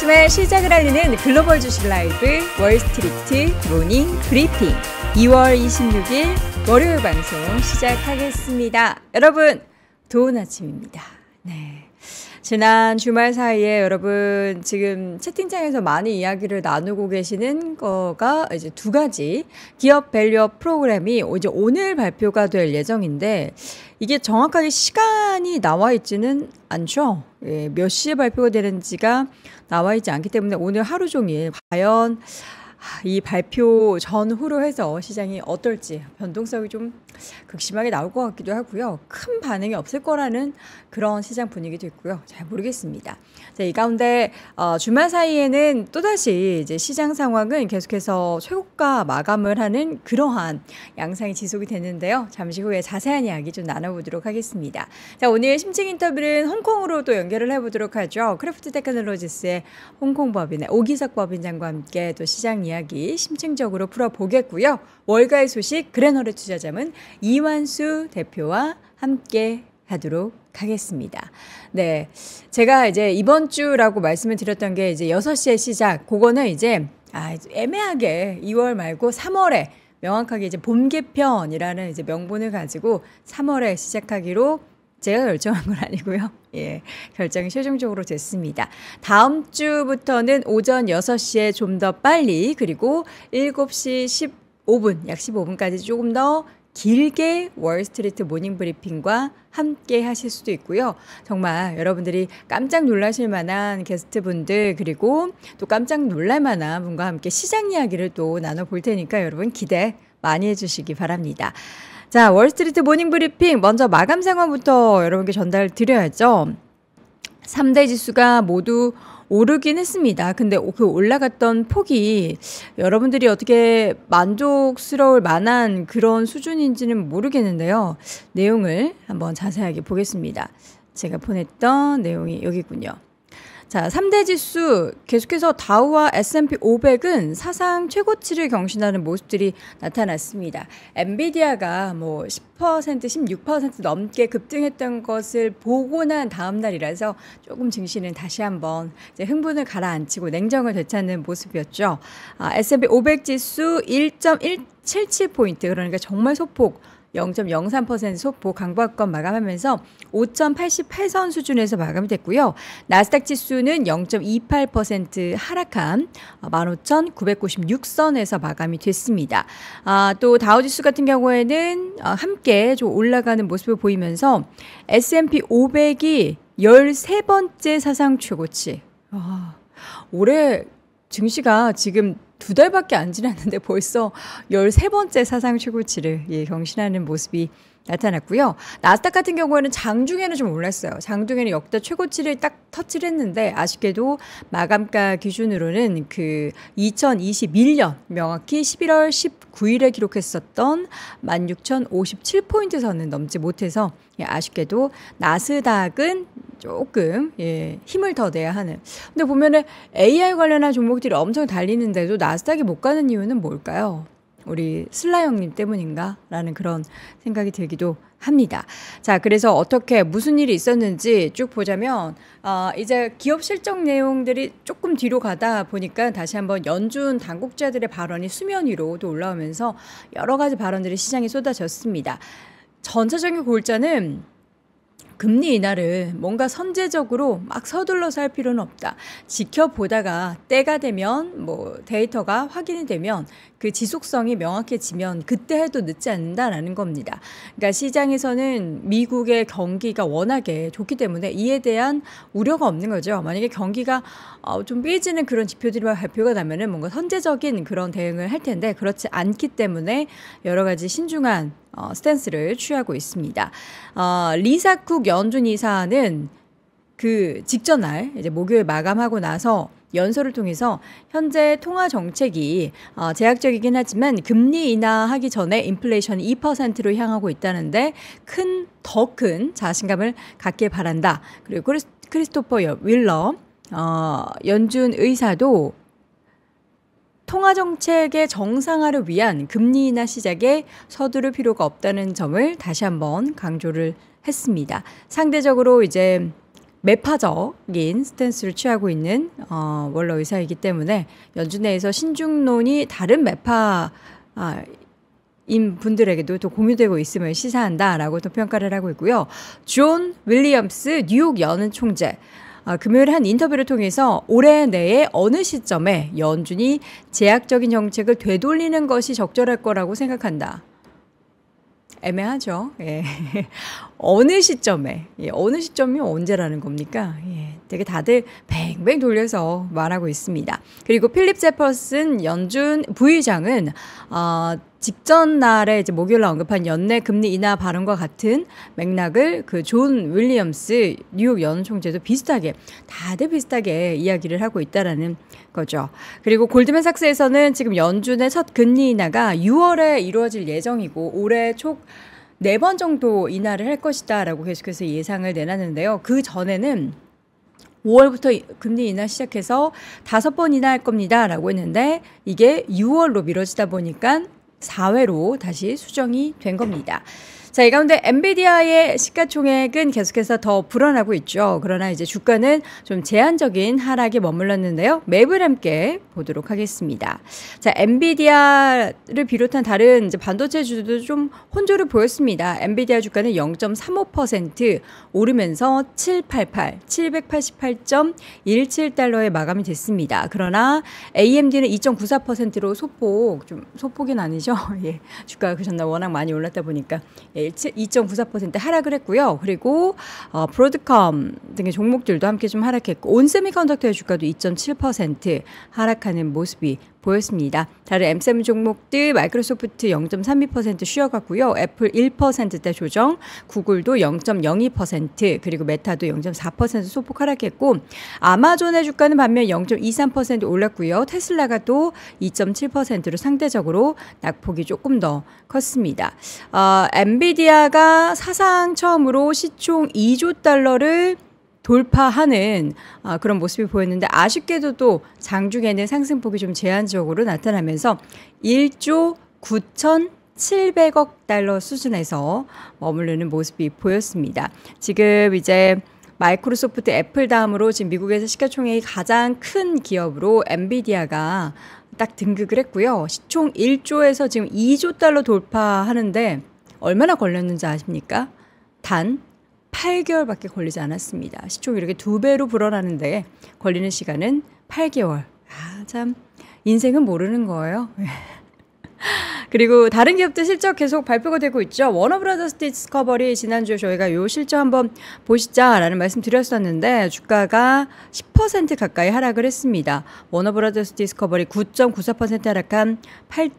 아침에 시작을 알리는 글로벌 주식 라이브 월스트리트 모닝 브리핑 2월 26일 월요일 방송 시작하겠습니다. 여러분 좋은 아침입니다. 네. 지난 주말 사이에 여러분 지금 채팅창에서 많이 이야기를 나누고 계시는 거가 이제 두 가지 기업 밸류업 프로그램이 이제 오늘 발표가 될 예정인데 이게 정확하게 시간이 나와 있지는 않죠. 예, 몇 시에 발표가 되는지가 나와 있지 않기 때문에 오늘 하루 종일 과연 이 발표 전후로 해서 시장이 어떨지 변동성이 좀 극심하게 나올 것 같기도 하고요. 큰 반응이 없을 거라는 그런 시장 분위기도 있고요. 잘 모르겠습니다. 네, 이 가운데 어, 주말 사이에는 또다시 이제 시장 상황은 계속해서 최고가 마감을 하는 그러한 양상이 지속이 되는데요. 잠시 후에 자세한 이야기 좀 나눠보도록 하겠습니다. 자, 오늘 심층 인터뷰는 홍콩으로 또 연결을 해보도록 하죠. 크래프트 테크놀로지스의 홍콩 법인의 오기석 법인장과 함께 또 시장 이야기 심층적으로 풀어보겠고요. 월가의 소식 그래너르 투자자문 이완수 대표와 함께 하도록 하겠습니다 네. 제가 이제 이번 주라고 말씀을 드렸던 게 이제 6시에 시작. 그거는 이제 아, 애매하게 2월 말고 3월에 명확하게 이제 봄 개편이라는 이제 명분을 가지고 3월에 시작하기로 제가 결정한 건 아니고요. 예. 결정이 최종적으로 됐습니다. 다음 주부터는 오전 6시에 좀 더 빨리 그리고 7시 15분, 약 15분까지 조금 더 길게 월스트리트 모닝 브리핑과 함께 하실 수도 있고요. 정말 여러분들이 깜짝 놀라실 만한 게스트분들 그리고 또 깜짝 놀랄 만한 분과 함께 시장 이야기를 또 나눠 볼 테니까 여러분 기대 많이 해주시기 바랍니다. 자, 월스트리트 모닝 브리핑 먼저 마감 상황부터 여러분께 전달 드려야죠. 3대 지수가 모두 오르긴 했습니다. 근데 그 올라갔던 폭이 여러분들이 어떻게 만족스러울 만한 그런 수준인지는 모르겠는데요. 내용을 한번 자세하게 보겠습니다. 제가 보냈던 내용이 여기 군요 자, 3대 지수 계속해서 다우와 S&P 500은 사상 최고치를 경신하는 모습들이 나타났습니다. 엔비디아가 뭐 10%, 16% 넘게 급등했던 것을 보고 난 다음 날이라서 조금 증시는 다시 한번 이제 흥분을 가라앉히고 냉정을 되찾는 모습이었죠. 아, S&P 500 지수 1.1 77포인트 그러니까 정말 소폭 0.03% 소폭 강보합권 마감하면서 5.88선 수준에서 마감이 됐고요. 나스닥 지수는 0.28% 하락한 15,996선에서 마감이 됐습니다. 아, 또 다우지수 같은 경우에는 어, 함께 좀 올라가는 모습을 보이면서 S&P 500이 13번째 사상 최고치. 와, 올해 증시가 지금 두 달밖에 안 지났는데 벌써 13번째 사상 최고치를 예, 경신하는 모습이 나타났고요. 나스닥 같은 경우에는 장중에는 좀 올랐어요. 장중에는 역대 최고치를 딱 터치를 했는데 아쉽게도 마감가 기준으로는 그 2021년 명확히 11월 19일에 기록했었던 16,057포인트 선은 넘지 못해서 예, 아쉽게도 나스닥은 조금 예, 힘을 더 내야 하는. 근데 보면은 AI 관련한 종목들이 엄청 달리는데도 나스닥이 못 가는 이유는 뭘까요? 우리 슬라 형님 때문인가? 라는 그런 생각이 들기도 합니다. 자, 그래서 어떻게, 무슨 일이 있었는지 쭉 보자면, 어, 이제 기업 실적 내용들이 조금 뒤로 가다 보니까 다시 한번 연준 당국자들의 발언이 수면 위로 도 올라오면서 여러 가지 발언들이 시장에 쏟아졌습니다. 전체적인 골자는 금리 인하를 뭔가 선제적으로 막 서둘러서 할 필요는 없다. 지켜보다가 때가 되면 뭐 데이터가 확인이 되면 그 지속성이 명확해지면 그때 해도 늦지 않는다라는 겁니다. 그러니까 시장에서는 미국의 경기가 워낙에 좋기 때문에 이에 대한 우려가 없는 거죠. 만약에 경기가 어 좀 삐지는 그런 지표들이 발표가 나면은 뭔가 선제적인 그런 대응을 할 텐데 그렇지 않기 때문에 여러 가지 신중한 어, 스탠스를 취하고 있습니다. 어, 리사쿡 연준 이사는 그 직전날 이제 목요일 마감하고 나서 연설을 통해서 현재 통화 정책이 어, 제약적이긴 하지만 금리 인하하기 전에 인플레이션 2%로 향하고 있다는데 큰 더 큰 자신감을 갖길 바란다. 그리고 크리스토퍼 윌러 어, 연준 의사도 통화 정책의 정상화를 위한 금리 인하 시작에 서두를 필요가 없다는 점을 다시 한번 강조를 했습니다. 상대적으로 이제 매파적인 스탠스를 취하고 있는 어, 원로 의사이기 때문에 연준 내에서 신중론이 다른 매파 아, 인 분들에게도 또 공유되고 있음을 시사한다라고 또 평가를 하고 있고요. 존 윌리엄스 뉴욕 연은 총재 아, 금요일 한 인터뷰를 통해서 올해 내에 어느 시점에 연준이 제약적인 정책을 되돌리는 것이 적절할 거라고 생각한다. 애매하죠. 예. 어느 시점에, 예, 어느 시점이 언제라는 겁니까? 예, 되게 다들 뱅뱅 돌려서 말하고 있습니다. 그리고 필립 제퍼슨 연준 부의장은, 어, 직전 날에 이제 목요일 날 언급한 연내 금리 인하 발언과 같은 맥락을 그 존 윌리엄스 뉴욕 연 총재도 비슷하게 다들 비슷하게 이야기를 하고 있다라는 거죠. 그리고 골드맨삭스에서는 지금 연준의 첫 금리 인하가 6월에 이루어질 예정이고 올해 초 네번 정도 인하를 할 것이다라고 계속해서 예상을 내놨는데요. 그 전에는 5월부터 금리 인하 시작해서 다섯 번 인하할 겁니다라고 했는데 이게 6월로 미뤄지다 보니까 4회로 다시 수정이 된 겁니다. 자, 이 가운데 엔비디아의 시가총액은 계속해서 더 불어나고 있죠. 그러나 이제 주가는 좀 제한적인 하락에 머물렀는데요. 맵을 함께 보도록 하겠습니다. 자, 엔비디아를 비롯한 다른 이제 반도체 주도 좀 혼조를 보였습니다. 엔비디아 주가는 0.35% 오르면서 788, 788.17달러에 마감이 됐습니다. 그러나 AMD는 2.94%로 소폭 좀소폭이 아니죠. 예. 주가가 그전날 워낙 많이 올랐다 보니까 예. 2.94% 하락을 했고요. 그리고 어, 브로드컴 등의 종목들도 함께 좀 하락했고 온세미컨덕터의 주가도 2.7% 하락하는 모습이 보였습니다. 다른 M7 종목들 마이크로소프트 0.32% 쉬어갔고요. 애플 1%대 조정, 구글도 0.02% 그리고 메타도 0.4% 소폭 하락했고 아마존의 주가는 반면 0.23% 올랐고요. 테슬라가 또 2.7%로 상대적으로 낙폭이 조금 더 컸습니다. 어, 엔비디아가 사상 처음으로 시총 2조 달러를 돌파하는 아, 그런 모습이 보였는데 아쉽게도 또 장중에는 상승폭이 좀 제한적으로 나타나면서 1조 9천 700억 달러 수준에서 머무르는 모습이 보였습니다. 지금 이제 마이크로소프트 애플 다음으로 지금 미국에서 시가총액이 가장 큰 기업으로 엔비디아가 딱 등극을 했고요. 시총 1조에서 지금 2조 달러 돌파하는데 얼마나 걸렸는지 아십니까? 단 8개월밖에 걸리지 않았습니다. 시총이 이렇게 두 배로 불어나는데 걸리는 시간은 8개월. 아, 참. 인생은 모르는 거예요. 그리고 다른 기업들 실적 계속 발표가 되고 있죠. 워너브라더스 디스커버리 지난주에 저희가 요 실적 한번 보시자라는 말씀 드렸었는데 주가가 10% 가까이 하락을 했습니다. 워너브라더스 디스커버리 9.94% 하락한 8.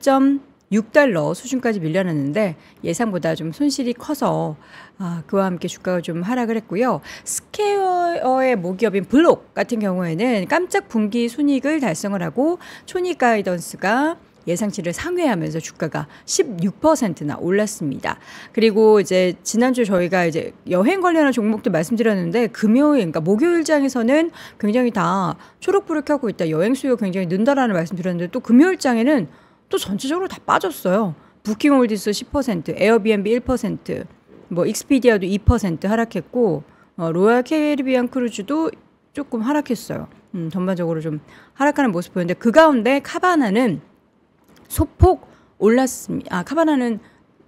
6달러 수준까지 밀려났는데 예상보다 좀 손실이 커서 아, 그와 함께 주가가 좀 하락을 했고요. 스퀘어의 모기업인 블록 같은 경우에는 깜짝 분기 순익을 달성을 하고 초니 가이던스가 예상치를 상회하면서 주가가 16%나 올랐습니다. 그리고 이제 지난주 저희가 이제 여행 관련한 종목도 말씀드렸는데 금요일, 그러니까 목요일장에서는 굉장히 다 초록불을 켜고 있다. 여행 수요 굉장히 는다라는 말씀드렸는데 또 금요일장에는 또 전체적으로 다 빠졌어요. 부킹홀디스 10%, 에어비앤비 1%, 뭐 익스피디아도 2% 하락했고 어, 로얄 캐리비안 크루즈도 조금 하락했어요. 음, 전반적으로 좀 하락하는 모습 보였는데 그 가운데 카바나는 소폭 올랐습니다. 아, 카바나는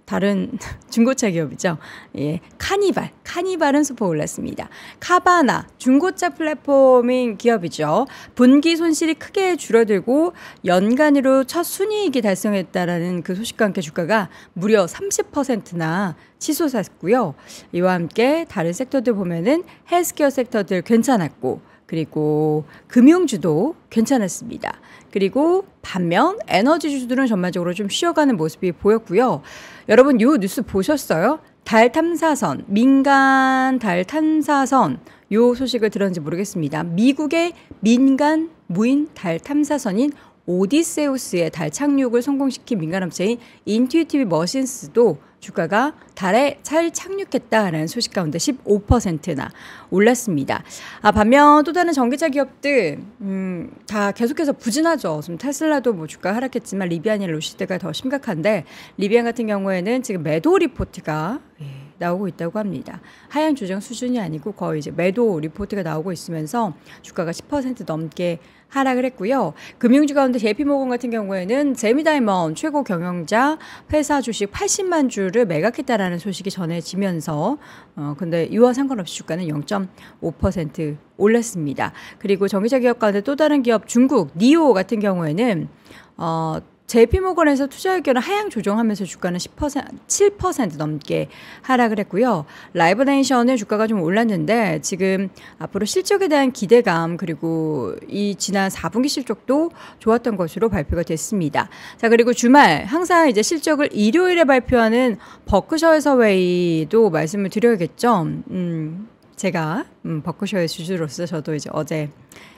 다른 중고차 기업이죠. 예, 카니발, 카니발은 수폭 올랐습니다. 카바나, 중고차 플랫폼인 기업이죠. 분기 손실이 크게 줄어들고 연간으로 첫 순이익이 달성했다라는 그 소식과 함께 주가가 무려 30%나 치솟았고요. 이와 함께 다른 섹터들 보면은 헬스케어 섹터들 괜찮았고 그리고 금융주도 괜찮았습니다. 그리고 반면 에너지주들은 전반적으로 좀 쉬어가는 모습이 보였고요. 여러분 요 뉴스 보셨어요? 달 탐사선, 민간 달 탐사선 요 소식을 들었는지 모르겠습니다. 미국의 민간 무인 달 탐사선인 오디세우스의 달 착륙을 성공시킨 민간업체인 인튜이티브 머신스도 주가가 달에 잘 착륙했다라는 소식 가운데 15%나 올랐습니다. 아, 반면 또 다른 전기차 기업들 음, 다 계속해서 부진하죠. 지금 테슬라도 뭐 주가 하락했지만 리비안이 로시드가 더 심각한데 리비안 같은 경우에는 지금 매도 리포트가 예, 나오고 있다고 합니다. 하향 조정 수준이 아니고 거의 이제 매도 리포트가 나오고 있으면서 주가가 10% 넘게 하락을 했고요. 금융주 가운데 JP모건 같은 경우에는 제미다이먼 최고 경영자 회사 주식 80만 주를 매각했다라는 소식이 전해지면서 어 근데 이와 상관없이 주가는 0.5% 올랐습니다. 그리고 정기차 기업 가운데 또 다른 기업 중국 니오 같은 경우에는 어 제피모건에서 투자 의견을 하향 조정하면서 주가는 10% 7% 넘게 하락을 했고요. 라이브네이션의 주가가 좀 올랐는데 지금 앞으로 실적에 대한 기대감 그리고 이 지난 4분기 실적도 좋았던 것으로 발표가 됐습니다. 자 그리고 주말 항상 이제 실적을 일요일에 발표하는 버크셔 에서웨이도 말씀을 드려야겠죠. 음. 제가 음, 버크셔의 주주로서 저도 이제 어제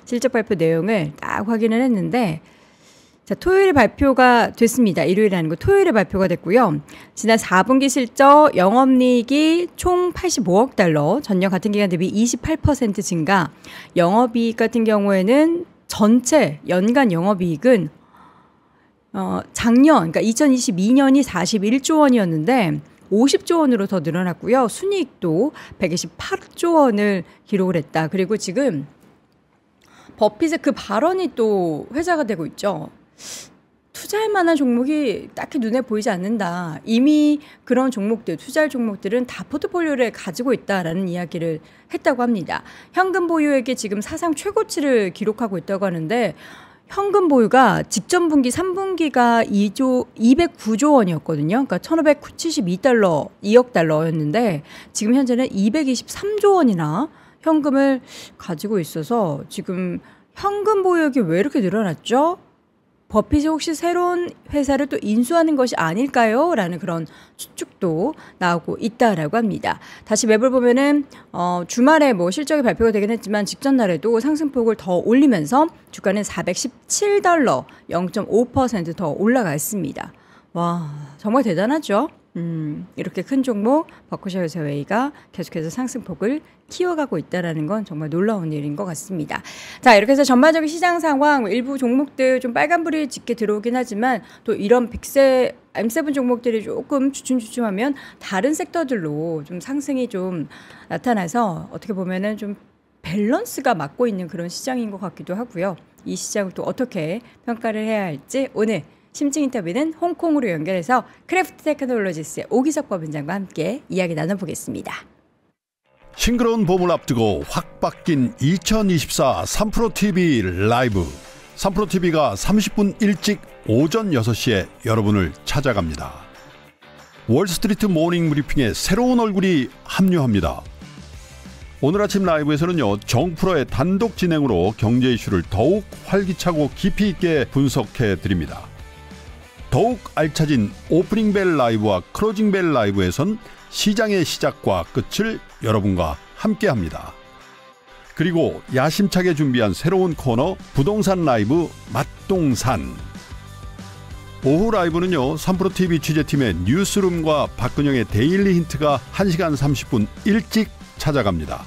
실적 발표 내용을 딱 확인을 했는데 자, 토요일 발표가 됐습니다. 일요일이라는 거 토요일에 발표가 됐고요. 지난 4분기 실적 영업리익이 총 85억 달러, 전년 같은 기간 대비 28% 증가, 영업이익 같은 경우에는 전체 연간 영업이익은 어, 작년, 그니까 2022년이 41조 원이었는데 50조 원으로 더 늘어났고요. 순이익도 128조 원을 기록을 했다. 그리고 지금 버핏의 그 발언이 또 회자가 되고 있죠. 투자할 만한 종목이 딱히 눈에 보이지 않는다. 이미 그런 종목들, 투자할 종목들은 다 포트폴리오를 가지고 있다라는 이야기를 했다고 합니다. 현금 보유액이 지금 사상 최고치를 기록하고 있다고 하는데 현금 보유가 직전 분기 3분기가 2조 209조 원이었거든요. 그러니까 1,572달러, 2억 달러였는데 지금 현재는 223조 원이나 현금을 가지고 있어서 지금 현금 보유액이 왜 이렇게 늘어났죠? 버핏이 혹시 새로운 회사를 또 인수하는 것이 아닐까요? 라는 그런 추측도 나오고 있다라고 합니다. 다시 맵을 보면은 어, 주말에 뭐 실적이 발표가 되긴 했지만 직전 날에도 상승폭을 더 올리면서 주가는 417달러 0.5%더 올라갔습니다. 와 정말 대단하죠? 음, 이렇게 큰 종목 버크셔 해서웨이가 계속해서 상승폭을 키워가고 있다라는 건 정말 놀라운 일인 것 같습니다. 자 이렇게 해서 전반적인 시장 상황 뭐 일부 종목들 좀 빨간불이 짙게 들어오긴 하지만 또 이런 빅세 M7 종목들이 조금 주춤주춤하면 다른 섹터들로 좀 상승이 좀 나타나서 어떻게 보면은 좀 밸런스가 맞고 있는 그런 시장인 것 같기도 하고요. 이 시장을 또 어떻게 평가를 해야 할지 오늘 심층 인터뷰는 홍콩으로 연결해서 크래프트 테크놀로지스의 오기석 법인장과 함께 이야기 나눠보겠습니다. 싱그러운 봄을 앞두고 확 바뀐 2024 3프로TV 라이브. 3프로TV가 30분 일찍 오전 6시에 여러분을 찾아갑니다. 월스트리트 모닝 브리핑에 새로운 얼굴이 합류합니다. 오늘 아침 라이브에서는요, 정프로의 단독 진행으로 경제 이슈를 더욱 활기차고 깊이 있게 분석해 드립니다. 더욱 알차진 오프닝 벨 라이브와 크로징 벨 라이브에선 시장의 시작과 끝을 여러분과 함께 합니다. 그리고 야심차게 준비한 새로운 코너 부동산 라이브 맛동산. 오후 라이브는요, 3프로 TV 취재팀의 뉴스룸과 박근영의 데일리 힌트가 1시간 30분 일찍 찾아갑니다.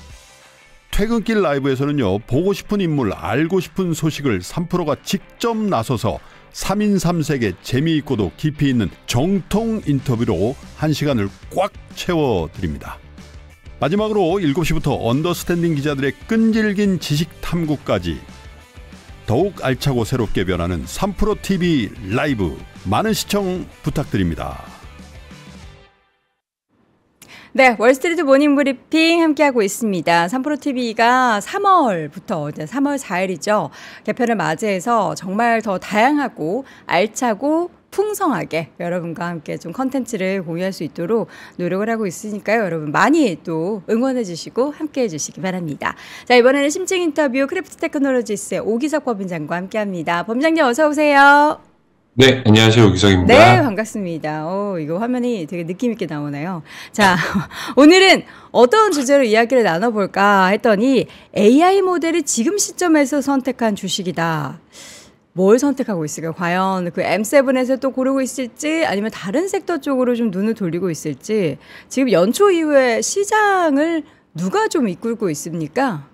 퇴근길 라이브에서는요, 보고 싶은 인물, 알고 싶은 소식을 3프로가 직접 나서서 삼인삼색의 재미있고도 깊이 있는 정통 인터뷰로 1 시간을 꽉 채워드립니다. 마지막으로 7시부터 언더스탠딩 기자들의 끈질긴 지식 탐구까지 더욱 알차고 새롭게 변하는 3프로 TV 라이브 많은 시청 부탁드립니다. 네, 월스트리트 모닝 브리핑 함께하고 있습니다. 삼프로 TV가 3월부터 이제 3월 4일이죠. 개편을 맞이해서 정말 더 다양하고 알차고 풍성하게 여러분과 함께 좀 컨텐츠를 공유할 수 있도록 노력을 하고 있으니까요. 여러분 많이 또 응원해 주시고 함께 해 주시기 바랍니다. 자, 이번에는 심층 인터뷰 크래프트 테크놀로지스의 오기석 법인장과 함께 합니다. 범장님 어서 오세요. 네, 안녕하세요. 오기석입니다. 네, 반갑습니다. 오, 이거 화면이 되게 느낌있게 나오네요. 자, 오늘은 어떤 주제로 이야기를 나눠볼까 했더니 AI 모델을 지금 시점에서 선택한 주식이다. 뭘 선택하고 있을까 과연 그 M7에서 또 고르고 있을지 아니면 다른 섹터 쪽으로 좀 눈을 돌리고 있을지 지금 연초 이후에 시장을 누가 좀 이끌고 있습니까?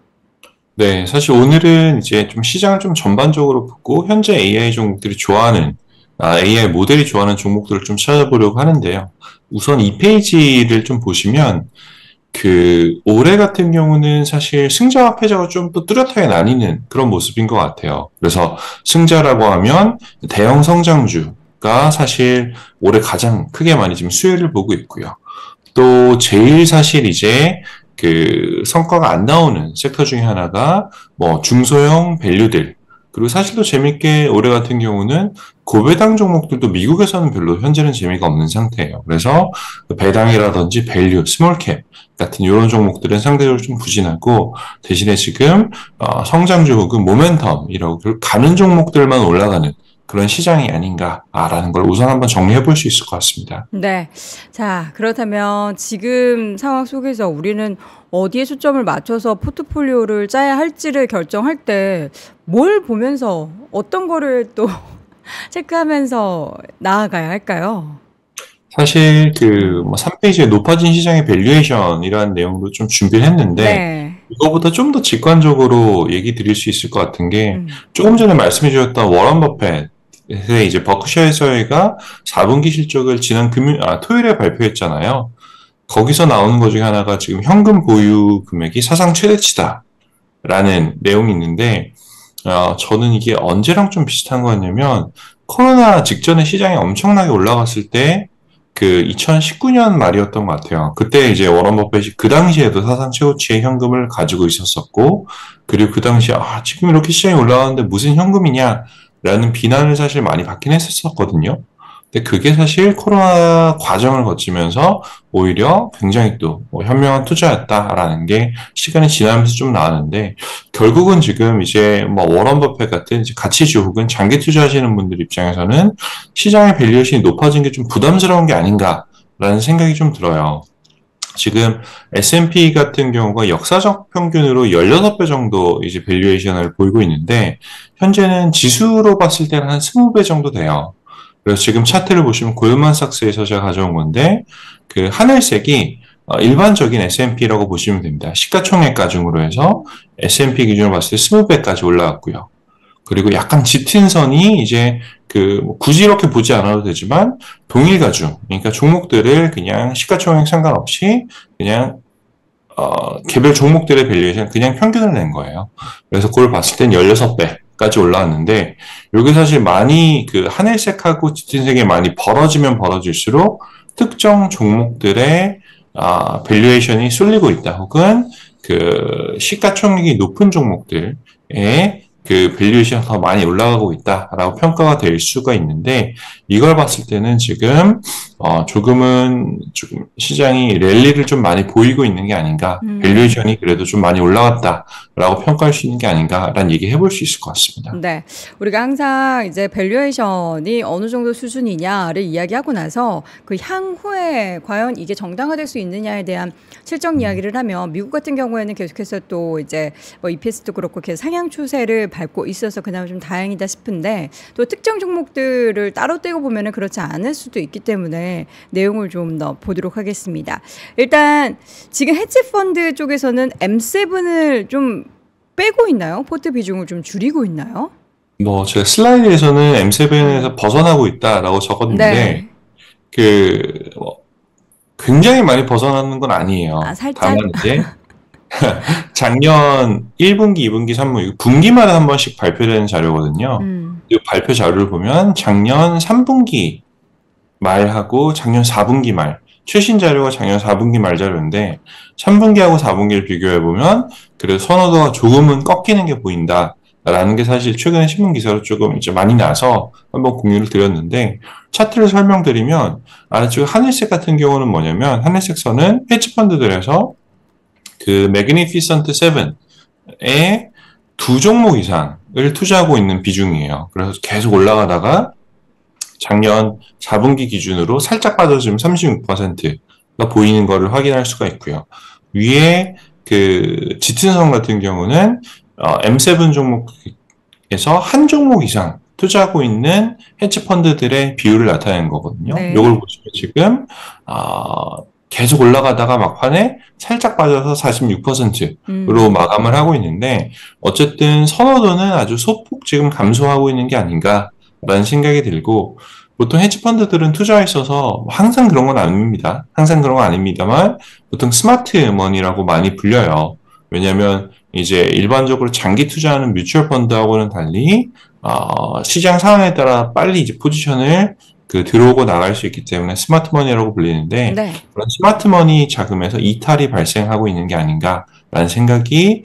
네, 사실 오늘은 이제 좀 시장을 좀 전반적으로 보고 현재 AI 종목들이 좋아하는 아, AI 모델이 좋아하는 종목들을 좀 찾아보려고 하는데요. 우선 이 페이지를 좀 보시면 그 올해 같은 경우는 사실 승자와 패자가 좀더 뚜렷하게 나뉘는 그런 모습인 것 같아요. 그래서 승자라고 하면 대형 성장주가 사실 올해 가장 크게 많이 지금 수혜를 보고 있고요. 또 제일 사실 이제 그 성과가 안 나오는 섹터 중에 하나가 뭐 중소형 밸류들 그리고 사실 또 재밌게 올해 같은 경우는 고배당 종목들도 미국에서는 별로 현재는 재미가 없는 상태예요. 그래서 그 배당이라든지 밸류, 스몰캡 같은 이런 종목들은 상대적으로 좀 부진하고 대신에 지금 어, 성장주 혹은 모멘텀이라고 가는 종목들만 올라가는 그런 시장이 아닌가라는 걸 우선 한번 정리해 볼 수 있을 것 같습니다. 네. 자, 그렇다면 지금 상황 속에서 우리는 어디에 초점을 맞춰서 포트폴리오를 짜야 할지를 결정할 때 뭘 보면서 어떤 거를 또 체크하면서 나아가야 할까요? 사실 그뭐 3페이지에 높아진 시장의 밸류에이션이라는 내용으로 좀 준비를 했는데 네. 이거보다 좀 더 직관적으로 얘기 드릴 수 있을 것 같은 게 음. 조금 전에 말씀해 주셨던 워런 버펫 이제 버크셔에서가 4분기 실적을 지난 금요 일아 토요일에 발표했잖아요. 거기서 나오는 것 중에 하나가 지금 현금 보유 금액이 사상 최대치다라는 내용이 있는데 어, 저는 이게 언제랑 좀 비슷한 거였냐면 코로나 직전에 시장이 엄청나게 올라갔을 때 그 2019년 말이었던 것 같아요. 그때 이제 워런 버핏이 그 당시에도 사상 최고치의 현금을 가지고 있었었고 그리고 그 당시에 아 지금 이렇게 시장이 올라가는데 무슨 현금이냐라는 비난을 사실 많이 받긴 했었거든요. 근데 그게 사실 코로나 과정을 거치면서 오히려 굉장히 또 뭐 현명한 투자였다라는 게 시간이 지나면서 좀 나왔는데 결국은 지금 이제 뭐 워런 버핏 같은 이제 가치주 혹은 장기 투자하시는 분들 입장에서는 시장의 밸류에이션이 높아진 게 좀 부담스러운 게 아닌가라는 생각이 좀 들어요. 지금 S&P 같은 경우가 역사적 평균으로 16배 정도 이제 밸류에이션을 보이고 있는데 현재는 지수로 봤을 때는 한 20배 정도 돼요. 그래서 지금 차트를 보시면 고유만 삭스에서 제가 가져온 건데 그 하늘색이 어, 일반적인 S&P라고 보시면 됩니다. 시가총액 가중으로 해서 S&P 기준으로 봤을 때 20배까지 올라왔고요 그리고 약간 짙은 선이 이제 그 뭐 굳이 이렇게 보지 않아도 되지만 동일 가중 그러니까 종목들을 그냥 시가총액 상관없이 그냥 어, 개별 종목들의 밸류에이션 그냥 평균을 낸 거예요. 그래서 그걸 봤을 땐 16배 까지 올라왔는데 여기 사실 많이 그 하늘색하고 짙은색이 많이 벌어지면 벌어질수록 특정 종목들의 아, 밸류에이션이 쏠리고 있다 혹은 그 시가총액이 높은 종목들의 그 밸류에이션 더 많이 올라가고 있다라고 평가가 될 수가 있는데 이걸 봤을 때는 지금 어 조금은 조금 시장이 랠리를 좀 많이 보이고 있는 게 아닌가 음. 밸류에이션이 그래도 좀 많이 올라갔다라고 평가할 수 있는 게 아닌가라는 얘기 해볼 수 있을 것 같습니다. 네, 우리가 항상 이제 밸류에이션이 어느 정도 수준이냐를 이야기하고 나서 그 향후에 과연 이게 정당화될 수 있느냐에 대한 실적 이야기를 하면 미국 같은 경우에는 계속해서 또 이제 뭐 EPS도 그렇고 이렇게 상향 추세를 밟고 있어서 그나마 좀 다행이다 싶은데 또 특정 종목들을 따로 떼고 보면은 그렇지 않을 수도 있기 때문에 내용을 좀 더 보도록 하겠습니다. 일단 지금 해지펀드 쪽에서는 M7을 좀 빼고 있나요? 포트 비중을 좀 줄이고 있나요? 뭐 제가 슬라이드에서는 M7에서 벗어나고 있다라고 적었는데 네. 그 뭐, 굉장히 많이 벗어나는 건 아니에요. 아, 살짝. 다만 이제 작년 1분기, 2분기, 3분기, 분기마다 한 번씩 발표되는 자료거든요. 음. 이 발표 자료를 보면 작년 3분기 말하고 작년 4분기 말, 최신 자료가 작년 4분기 말 자료인데 3분기하고 4분기를 비교해 보면 그래도 선호도가 조금은 꺾이는 게 보인다. 라는 게 사실 최근에 신문 기사로 조금 이제 많이 나서 한번 공유를 드렸는데 차트를 설명드리면 아래쪽 하늘색 같은 경우는 뭐냐면 하늘색 선은 헤지펀드들에서 그매그니피 i 트7에두 종목 이상을 투자하고 있는 비중이에요. 그래서 계속 올라가다가 작년 4분기 기준으로 살짝 빠져지면 36%가 보이는 것을 확인할 수가 있고요. 위에 그 짙은성 같은 경우는 M7 어, 종목에서 한 종목 이상 투자하고 있는 헤지펀드들의 비율을 나타낸 거거든요. 네. 이걸 보시면 지금 어, 계속 올라가다가 막판에 살짝 빠져서 46%로 음. 마감을 하고 있는데 어쨌든 선호도는 아주 소폭 지금 감소하고 있는 게 아닌가라는 생각이 들고 보통 헤지펀드들은 투자에 있어서 항상 그런 건 아닙니다. 항상 그런 건 아닙니다만 보통 스마트 머니라고 많이 불려요. 왜냐하면 이제 일반적으로 장기 투자하는 뮤추얼 펀드하고는 달리 어, 시장 상황에 따라 빨리 이제 포지션을 그 들어오고 나갈 수 있기 때문에 스마트머니라고 불리는데 네. 그런 스마트머니 자금에서 이탈이 발생하고 있는 게 아닌가라는 생각이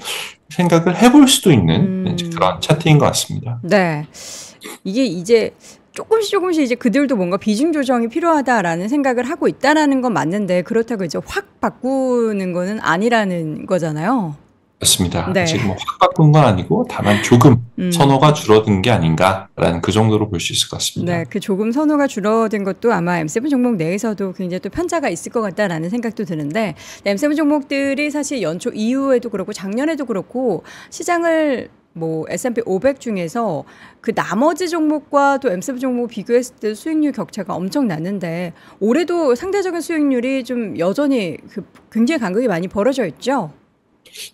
생각을 해볼 수도 있는 음... 그런 차트인 것 같습니다. 네, 이게 이제 조금씩 조금씩 이제 그들도 뭔가 비중 조정이 필요하다라는 생각을 하고 있다라는 건 맞는데 그렇다고 이제 확 바꾸는 거는 아니라는 거잖아요. 맞습니다 네. 지금 뭐 확 바꾼 건 아니고 다만 조금 음. 선호가 줄어든 게 아닌가라는 그 정도로 볼 수 있을 것 같습니다. 네, 그 조금 선호가 줄어든 것도 아마 M7 종목 내에서도 굉장히 또 편차가 있을 것 같다라는 생각도 드는데 M7 종목들이 사실 연초 이후에도 그렇고 작년에도 그렇고 시장을 뭐 S&P 500 중에서 그 나머지 종목과 또 M7 종목 비교했을 때 수익률 격차가 엄청 나는데 올해도 상대적인 수익률이 좀 여전히 그 굉장히 간극이 많이 벌어져 있죠.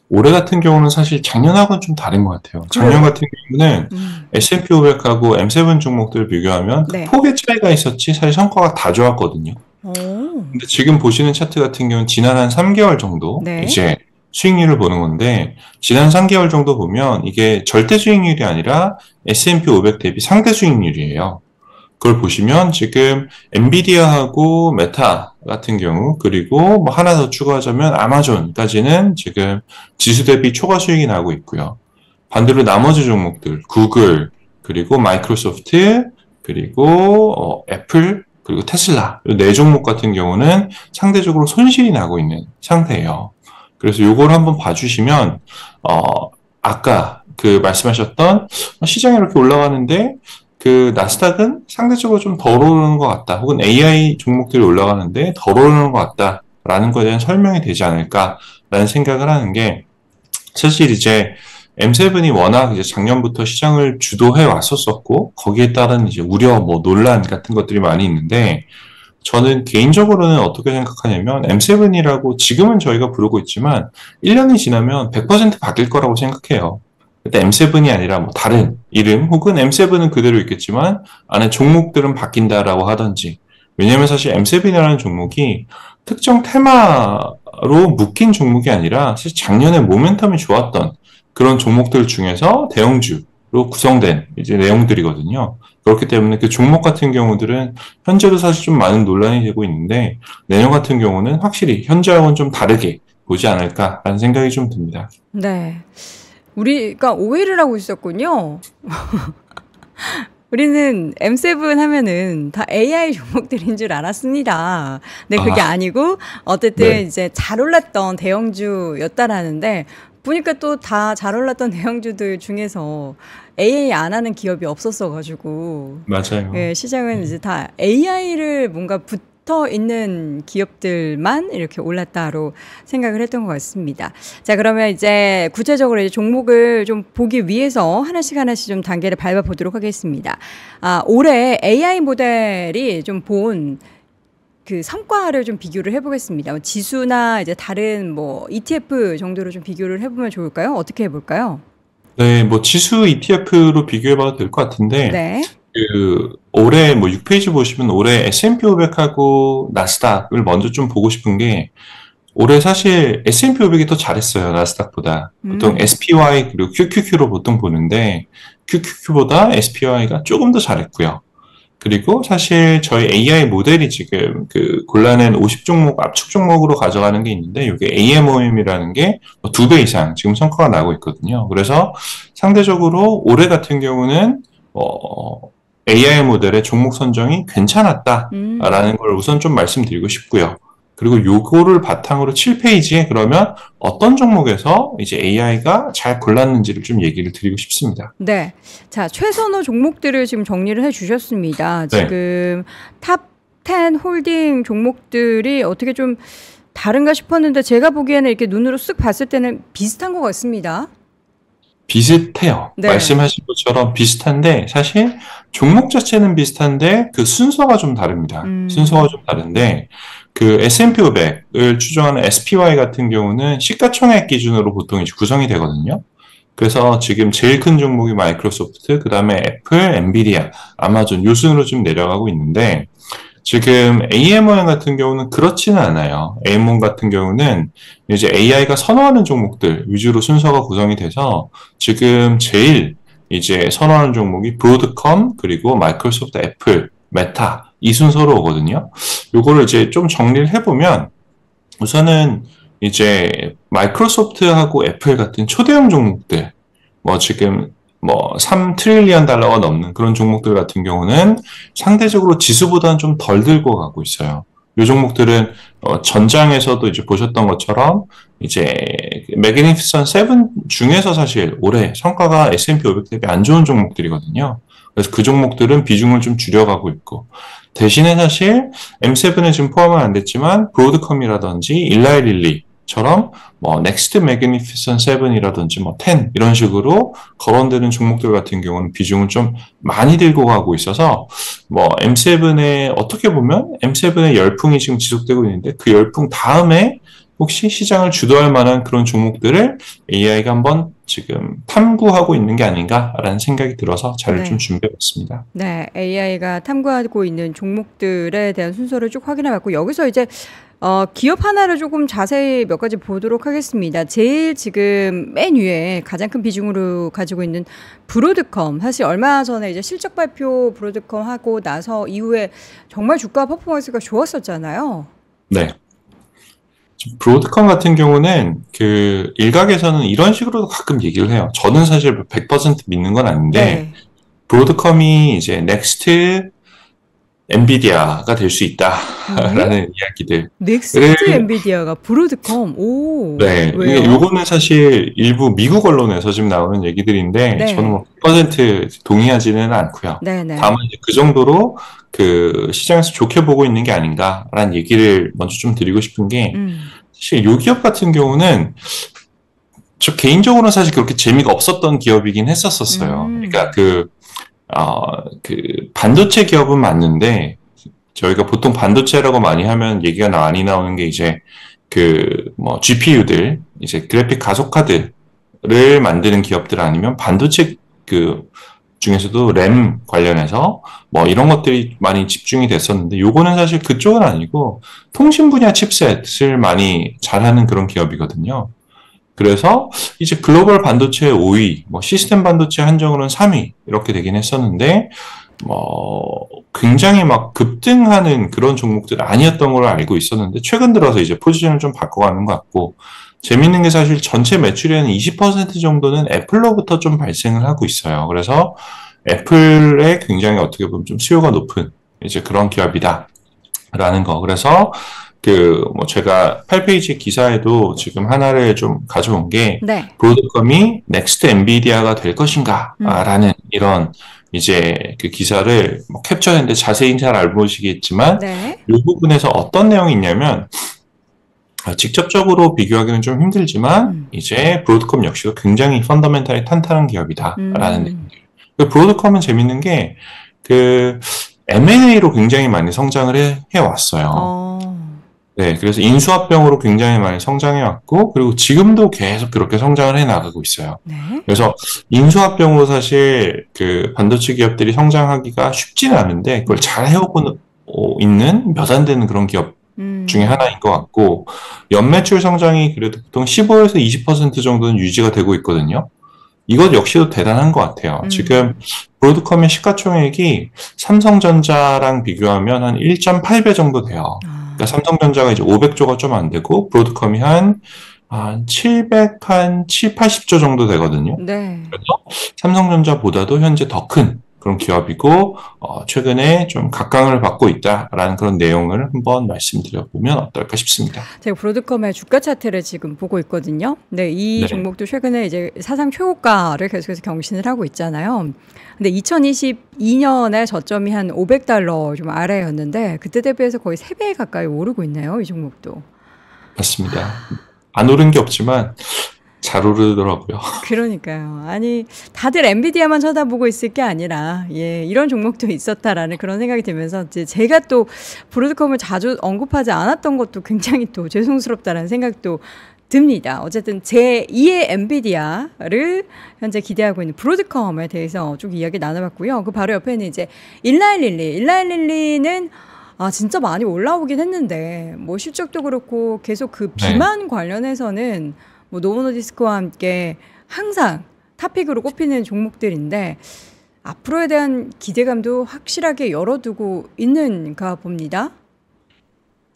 올해 같은 경우는 사실 작년하고는 좀 다른 것 같아요. 작년 네. 같은 경우는 음. S&P 500하고 M7 종목들 비교하면 네. 폭의 차이가 있었지 사실 성과가 다 좋았거든요. 오. 근데 지금 보시는 차트 같은 경우는 지난 한 3개월 정도 네. 이제 수익률을 보는 건데 지난 3개월 정도 보면 이게 절대 수익률이 아니라 S&P 500 대비 상대 수익률이에요. 그걸 보시면 지금 엔비디아하고 메타 같은 경우 그리고 뭐 하나 더 추가하자면 아마존까지는 지금 지수 대비 초과 수익이 나고 있고요. 반대로 나머지 종목들 구글 그리고 마이크로소프트 그리고 어, 애플 그리고 테슬라 네 종목 같은 경우는 상대적으로 손실이 나고 있는 상태예요. 그래서 요걸 한번 봐주시면 어, 아까 그 말씀하셨던 시장이 이렇게 올라가는데 그 나스닥은 상대적으로 좀 덜 오르는 것 같다. 혹은 AI 종목들이 올라가는데 덜 오르는 것 같다. 라는 것에 대한 설명이 되지 않을까라는 생각을 하는 게 사실 이제 M7이 워낙 이제 작년부터 시장을 주도해 왔었었고 거기에 따른 이제 우려 뭐 논란 같은 것들이 많이 있는데 저는 개인적으로는 어떻게 생각하냐면 M7이라고 지금은 저희가 부르고 있지만 1년이 지나면 100% 바뀔 거라고 생각해요. 그때 M7이 아니라 뭐 다른 네. 이름 혹은 M7은 그대로 있겠지만 안에 종목들은 바뀐다라고 하던지 왜냐면 사실 M7이라는 종목이 특정 테마로 묶인 종목이 아니라 사실 작년에 모멘텀이 좋았던 그런 종목들 중에서 대형주로 구성된 이제 내용들이거든요. 그렇기 때문에 그 종목 같은 경우들은 현재도 사실 좀 많은 논란이 되고 있는데 내년 같은 경우는 확실히 현재하고는 좀 다르게 보지 않을까라는 생각이 좀 듭니다. 네. 우리가 오해를 하고 있었군요. 우리는 M7 하면은 다 AI 종목들인 줄 알았습니다. 근데 그게 아. 니고 어쨌든 네. 이제 잘 올랐던 대형주였다라는데 보니까 또 다 잘 올랐던 대형주들 중에서 AI 안 하는 기업이 없었어 가지고 맞아요. 예, 시장은 네. 이제 다 AI를 뭔가 붙 붙어 있는 기업들만 이렇게 올랐다로 생각을 했던 것 같습니다. 자, 그러면 이제 구체적으로 이제 종목을 좀 보기 위해서 하나씩 하나씩 좀 단계를 밟아 보도록 하겠습니다. 아, 올해 AI 모델이 좀 본 그 성과를 좀 비교를 해보겠습니다. 뭐 지수나 이제 다른 뭐 ETF 정도로 좀 비교를 해보면 좋을까요? 어떻게 해볼까요? 네, 뭐 지수 ETF로 비교해봐도 될 것 같은데 네. 그 올해 뭐 6페이지 보시면 올해 S&P 500하고 나스닥을 먼저 좀 보고 싶은 게 올해 사실 S&P 500이 더 잘했어요 나스닥보다 보통 음. SPY 그리고 QQQ로 보통 보는데 QQQ보다 SPY가 조금 더 잘했고요. 그리고 사실 저희 AI 모델이 지금 그 곤란한 50종목 압축 종목으로 가져가는 게 있는데 이게 AMOM이라는 게 두배 뭐 이상 지금 성과가 나고 있거든요. 그래서 상대적으로 올해 같은 경우는 어, AI 모델의 종목 선정이 괜찮았다라는 음. 걸 우선 좀 말씀드리고 싶고요. 그리고 요거를 바탕으로 7페이지에 그러면 어떤 종목에서 이제 AI가 잘 골랐는지를 좀 얘기를 드리고 싶습니다. 네. 자, 최선호 종목들을 지금 정리를 해 주셨습니다. 네. 지금 탑 10 홀딩 종목들이 어떻게 좀 다른가 싶었는데 제가 보기에는 이렇게 눈으로 쓱 봤을 때는 비슷한 것 같습니다. 비슷해요. 네. 말씀하신 것처럼 비슷한데 사실 종목 자체는 비슷한데 그 순서가 좀 다릅니다. 음. 순서가 좀 다른데 그 S&P 500을 추종하는 SPY 같은 경우는 시가총액 기준으로 보통 이제 구성이 되거든요. 그래서 지금 제일 큰 종목이 마이크로소프트, 그 다음에 애플, 엔비디아, 아마존 요 순으로 좀 내려가고 있는데 지금 AMON 같은 경우는 그렇지는 않아요. AMON 같은 경우는 이제 AI가 선호하는 종목들 위주로 순서가 구성이 돼서 지금 제일 이제 선호하는 종목이 브로드컴 그리고 마이크로소프트 애플 메타 이 순서로 오거든요. 요거를 이제 좀 정리를 해보면 우선은 이제 마이크로소프트하고 애플 같은 초대형 종목들 뭐 지금 뭐 3트릴리언 달러가 넘는 그런 종목들 같은 경우는 상대적으로 지수보다는 좀 덜 들고 가고 있어요. 이 종목들은 어, 전장에서도 이제 보셨던 것처럼 이제 그 매그니피선 7 중에서 사실 올해 성과가 S&P 500 대비 안 좋은 종목들이거든요. 그래서 그 종목들은 비중을 좀 줄여가고 있고 대신에 사실 M7에 지금 포함은 안 됐지만 브로드컴이라든지 일라이릴리 처럼 뭐 넥스트 매그니피션 세븐이라든지 뭐텐 이런 식으로 거론되는 종목들 같은 경우는 비중은좀 많이 들고 가고 있어서 뭐 M7의 어떻게 보면 M7의 열풍이 지금 지속되고 있는데 그 열풍 다음에 혹시 시장을 주도할 만한 그런 종목들을 AI가 한번 지금 탐구하고 있는 게 아닌가라는 생각이 들어서 자료를 네. 좀 준비해봤습니다. 네, AI가 탐구하고 있는 종목들에 대한 순서를 쭉 확인해봤고 여기서 이제 어, 기업 하나를 조금 자세히 몇 가지 보도록 하겠습니다. 제일 지금 맨 위에 가장 큰 비중으로 가지고 있는 브로드컴. 사실 얼마 전에 이제 실적 발표 브로드컴 하고 나서 이후에 정말 주가 퍼포먼스가 좋았었잖아요. 네. 브로드컴 같은 경우는 그 일각에서는 이런 식으로도 가끔 얘기를 해요. 저는 사실 100% 뭐 믿는 건 아닌데 네. 브로드컴이 이제 넥스트 엔비디아가 될 수 있다라는 아, 음? 이야기들. 넥스트 그 엔비디아가 브로드컴. 오. 네. 요거는 사실 일부 미국 언론에서 지금 나오는 얘기들인데 네. 저는 뭐100% 동의하지는 않고요. 네네. 네. 다만 그 정도로 그 시장에서 좋게 보고 있는 게 아닌가라는 얘기를 먼저 좀 드리고 싶은 게 음. 사실 요 기업 같은 경우는 저 개인적으로는 사실 그렇게 재미가 없었던 기업이긴 했었었어요. 음. 그러니까 그 아, 그 반도체 기업은 맞는데 저희가 보통 반도체라고 많이 하면 얘기가 많이 나오는 게 이제 그 뭐 GPU들 이제 그래픽 가속카드를 만드는 기업들 아니면 반도체 그 중에서도 램 관련해서 뭐 이런 것들이 많이 집중이 됐었는데 요거는 사실 그쪽은 아니고 통신 분야 칩셋을 많이 잘하는 그런 기업이거든요. 그래서 이제 글로벌 반도체 5위, 뭐 시스템 반도체 한정으로는 3위 이렇게 되긴 했었는데 뭐 굉장히 막 급등하는 그런 종목들 아니었던 걸 알고 있었는데 최근 들어서 이제 포지션을 좀 바꿔가는 것 같고 재밌는 게 사실 전체 매출의 한20% 정도는 애플로부터 좀 발생을 하고 있어요. 그래서 애플에 굉장히 어떻게 보면 좀 수요가 높은 이제 그런 기업이다라는 거. 그래서 그뭐 제가 8페이지 기사에도 지금 하나를 좀 가져온 게 네. 브로드컴이 넥스트 엔비디아가 될 것인가라는 음. 이런 이제 그 기사를 뭐 캡처했는데 자세히 잘 알보시겠지만 네. 이 부분에서 어떤 내용이 있냐면 아, 직접적으로 비교하기는 좀 힘들지만 음. 이제 브로드컴 역시도 굉장히 펀더멘탈이 탄탄한 기업이다라는 음. 내용들. 그 브로드컴은 재밌는 게 그 M&A로 굉장히 많이 성장을 해, 왔어요 어. 네, 그래서 인수합병으로 굉장히 많이 성장해왔고, 그리고 지금도 계속 그렇게 성장을 해나가고 있어요. 네. 그래서 인수합병으로 사실 그 반도체 기업들이 성장하기가 쉽지는 않은데, 그걸 잘 해오고 어, 있는 몇 안 되는 그런 기업 음. 중에 하나인 것 같고, 연매출 성장이 그래도 보통 15에서 20% 정도는 유지가 되고 있거든요. 이것 역시도 대단한 것 같아요. 음. 지금 브로드컴의 시가총액이 삼성전자랑 비교하면 한 1.8배 정도 돼요. 아. 그러니까 삼성전자가 이제 500조가 좀 안 되고 브로드컴이 한 한 700, 한 7, 80조 정도 되거든요. 네. 그래서 삼성전자보다도 현재 더 큰 그런 기업이고 어, 최근에 좀 각광을 받고 있다라는 그런 내용을 한번 말씀드려보면 어떨까 싶습니다. 제가 브로드컴의 주가 차트를 지금 보고 있거든요. 네, 이 네. 종목도 최근에 이제 사상 최고가를 계속해서 경신을 하고 있잖아요. 근데 2022년에 저점이 한 500달러 좀 아래였는데 그때 대비해서 거의 3배 가까이 오르고 있네요. 이 종목도. 맞습니다. 안 오른 게 없지만 잘 오르더라고요. 그러니까요. 아니 다들 엔비디아만 쳐다보고 있을 게 아니라 예 이런 종목도 있었다라는 그런 생각이 들면서 이제 제가 또 브로드컴을 자주 언급하지 않았던 것도 굉장히 또 죄송스럽다라는 생각도 듭니다. 어쨌든 제2의 엔비디아를 현재 기대하고 있는 브로드컴에 대해서 쭉 이야기 나눠봤고요. 그 바로 옆에는 이제 일라일릴리. 일라일릴리는 아 진짜 많이 올라오긴 했는데 뭐 실적도 그렇고 계속 그 네. 비만 네. 관련해서는 뭐 노모노디스크와 함께 항상 탑픽으로 꼽히는 종목들인데 앞으로에 대한 기대감도 확실하게 열어두고 있는가 봅니다.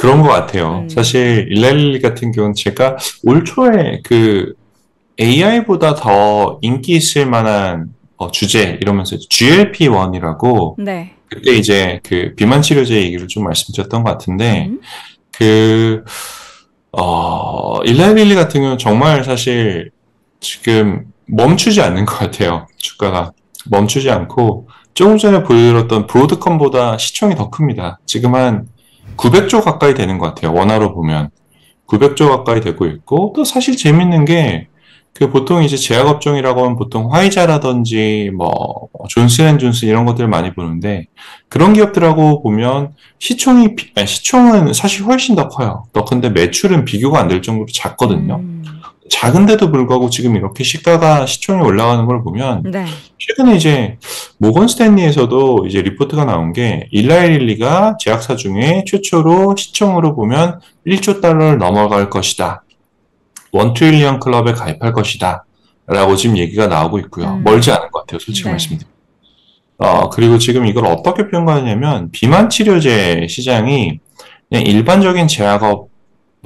그런 것 같아요. 음. 사실 일랄리 같은 경우는 제가 올 초에 그 AI보다 더 인기 있을 만한 어, 주제 이러면서 GLP-1이라고 네. 그때 이제 그 비만 치료제 얘기를 좀 말씀드렸던 것 같은데 음. 그 어, 일라이빌리 같은 경우는 정말 사실 지금 멈추지 않는 것 같아요. 주가가 멈추지 않고 조금 전에 보여드렸던 브로드컴보다 시총이 더 큽니다. 지금 한 900조 가까이 되는 것 같아요. 원화로 보면 900조 가까이 되고 있고 또 사실 재밌는 게 그 보통 이제 제약업종이라고 하면 보통 화이자라든지 뭐 존슨앤존슨 이런 것들 을 많이 보는데 그런 기업들하고 보면 시총이 시총은 사실 훨씬 더 커요. 더 근데 매출은 비교가 안 될 정도로 작거든요. 음. 작은데도 불구하고 지금 이렇게 시가가 시총이 올라가는 걸 보면 네. 최근에 이제 모건 스탠리에서도 이제 리포트가 나온 게 일라이릴리가 제약사 중에 최초로 시총으로 보면 1조 달러를 넘어갈 것이다. 원트릴리언 클럽에 가입할 것이다. 라고 지금 얘기가 나오고 있고요. 음. 멀지 않은 것 같아요. 솔직히 네. 말씀드리면. 어, 그리고 지금 이걸 어떻게 평가하냐면 비만 치료제 시장이 그냥 일반적인 제약업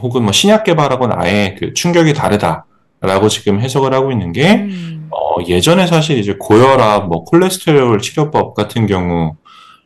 혹은 뭐 신약 개발하고는 아예 그 충격이 다르다라고 지금 해석을 하고 있는 게 음. 어, 예전에 사실 이제 고혈압, 뭐 콜레스테롤 치료법 같은 경우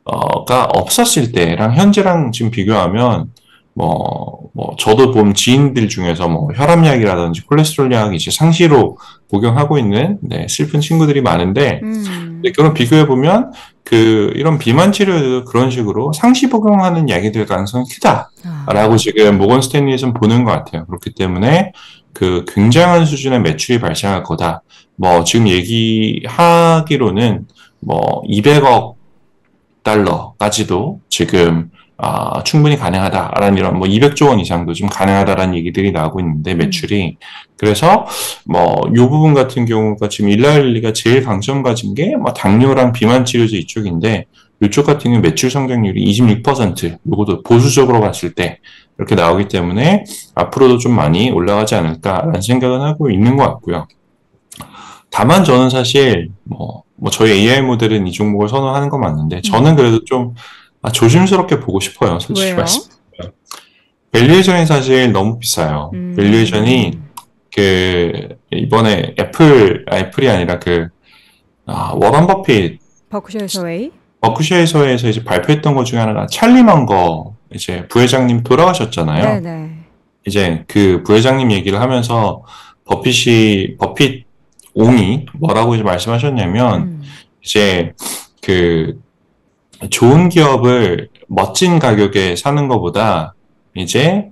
어가 없었을 때랑 현재랑 지금 비교하면 뭐, 뭐 저도 본 지인들 중에서 뭐 혈압약이라든지 콜레스테롤 약 이제 상시로 복용하고 있는 네, 슬픈 친구들이 많은데 음. 그런 비교해 보면 그 이런 비만 치료에도 그런 식으로 상시 복용하는 약이 될 가능성이 크다. 아. 라고 지금 모건 스탠리에서 보는 것 같아요. 그렇기 때문에 그 굉장한 수준의 매출이 발생할 거다. 뭐 지금 얘기하기로는 뭐 200억 달러까지도 지금 아, 충분히 가능하다라는 이런 뭐 200조 원 이상도 좀 가능하다라는 얘기들이 나오고 있는데 음. 매출이 그래서 뭐 요 부분 같은 경우가 지금 일라일리가 제일 강점 가진 게 뭐 당뇨랑 비만 치료제 이쪽인데 이쪽 같은 경우 매출 성장률이 26% 이것도 보수적으로 봤을 때 이렇게 나오기 때문에 앞으로도 좀 많이 올라가지 않을까라는 생각은 하고 있는 것 같고요. 다만 저는 사실 뭐, 뭐 저희 AI 모델은 이 종목을 선호하는 건 맞는데 음. 저는 그래도 좀 아, 조심스럽게 보고 싶어요. 솔직히 말씀드리면. 밸류에이션이 사실 너무 비싸요. 음. 밸류에이션이 그 이번에 애플 아, 애플이 아니라 그 아, 워런 버핏 버크셔 웨이 버크셔에서 이제 발표했던 것 중에 하나가 찰리먼거 이제 부회장님 돌아가셨잖아요. 네네. 네. 이제 그 부회장님 얘기를 하면서 버핏이 버핏 옹이 뭐라고 이제 말씀하셨냐면 음. 이제 그 좋은 기업을 멋진 가격에 사는 것보다 이제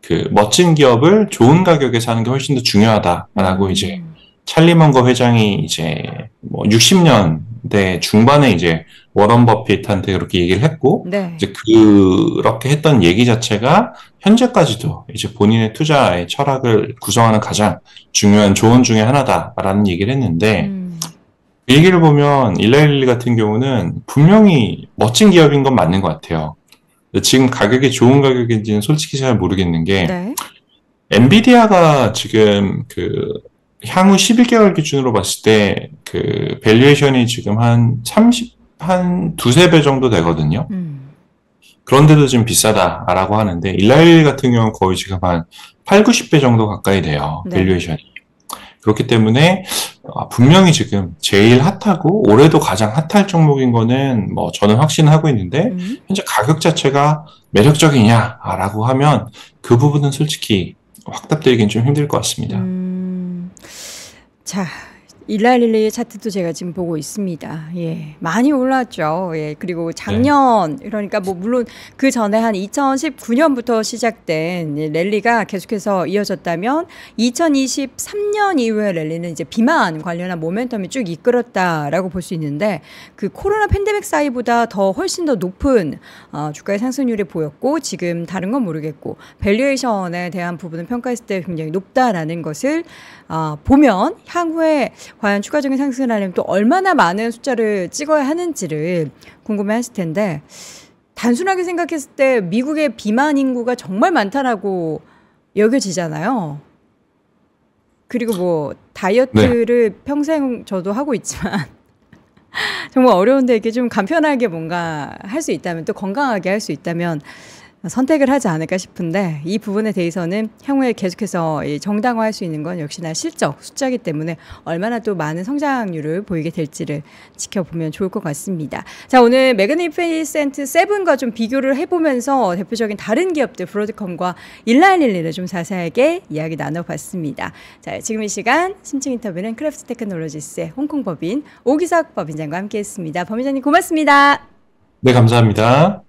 그 멋진 기업을 좋은 가격에 사는 게 훨씬 더 중요하다라고 음. 이제 찰리 먼거 회장이 이제 뭐 60년대 중반에 이제 워런 버핏한테 그렇게 얘기를 했고 네. 이제 그렇게 했던 얘기 자체가 현재까지도 이제 본인의 투자의 철학을 구성하는 가장 중요한 조언 중의 하나다라는 얘기를 했는데 음. 그 얘기를 보면 일라일리 같은 경우는 분명히 멋진 기업인 건 맞는 것 같아요. 지금 가격이 좋은 가격인지는 솔직히 잘 모르겠는 게 네. 엔비디아가 지금 그 향후 11개월 기준으로 봤을 때그 밸류에이션이 지금 한 30, 한 두세 배 정도 되거든요. 음. 그런데도 지금 비싸다라고 하는데 일라일 같은 경우는 거의 지금 한 8, 90배 정도 가까이 돼요. 네. 밸류에이션이. 그렇기 때문에 아, 분명히 지금 제일 핫하고 올해도 가장 핫할 종목인 거는 뭐 저는 확신하고 있는데 음. 현재 가격 자체가 매력적이냐라고 하면 그 부분은 솔직히 확답드리긴 좀 힘들 것 같습니다. 음. 자, 일라릴리의 차트도 제가 지금 보고 있습니다. 예. 많이 올랐죠. 예. 그리고 작년, 네. 그러니까 뭐, 물론 그 전에 한 2019년부터 시작된 예, 랠리가 계속해서 이어졌다면 2023년 이후의 랠리는 이제 비만 관련한 모멘텀이 쭉 이끌었다라고 볼 수 있는데 그 코로나 팬데믹 사이보다 더 훨씬 더 높은 어, 주가의 상승률이 보였고 지금 다른 건 모르겠고 밸류에이션에 대한 부분은 평가했을 때 굉장히 높다라는 것을 아, 보면 향후에 과연 추가적인 상승을 하려면 또 얼마나 많은 숫자를 찍어야 하는지를 궁금해 하실 텐데 단순하게 생각했을 때 미국의 비만 인구가 정말 많다라고 여겨지잖아요. 그리고 뭐 다이어트를 네. 평생 저도 하고 있지만 정말 어려운데 이게 좀 간편하게 뭔가 할 수 있다면 또 건강하게 할 수 있다면 선택을 하지 않을까 싶은데 이 부분에 대해서는 향후에 계속해서 정당화할 수 있는 건 역시나 실적 숫자이기 때문에 얼마나 또 많은 성장률을 보이게 될지를 지켜보면 좋을 것 같습니다. 자 오늘 매그니피센트 세븐과 좀 비교를 해보면서 대표적인 다른 기업들 브로드컴과 일라인일리를 좀 자세하게 이야기 나눠봤습니다. 자 지금 이 시간 심층 인터뷰는 크래프트 테크놀로지스의 홍콩 법인 오기석 법인장과 함께했습니다. 법인장님 고맙습니다. 네 감사합니다.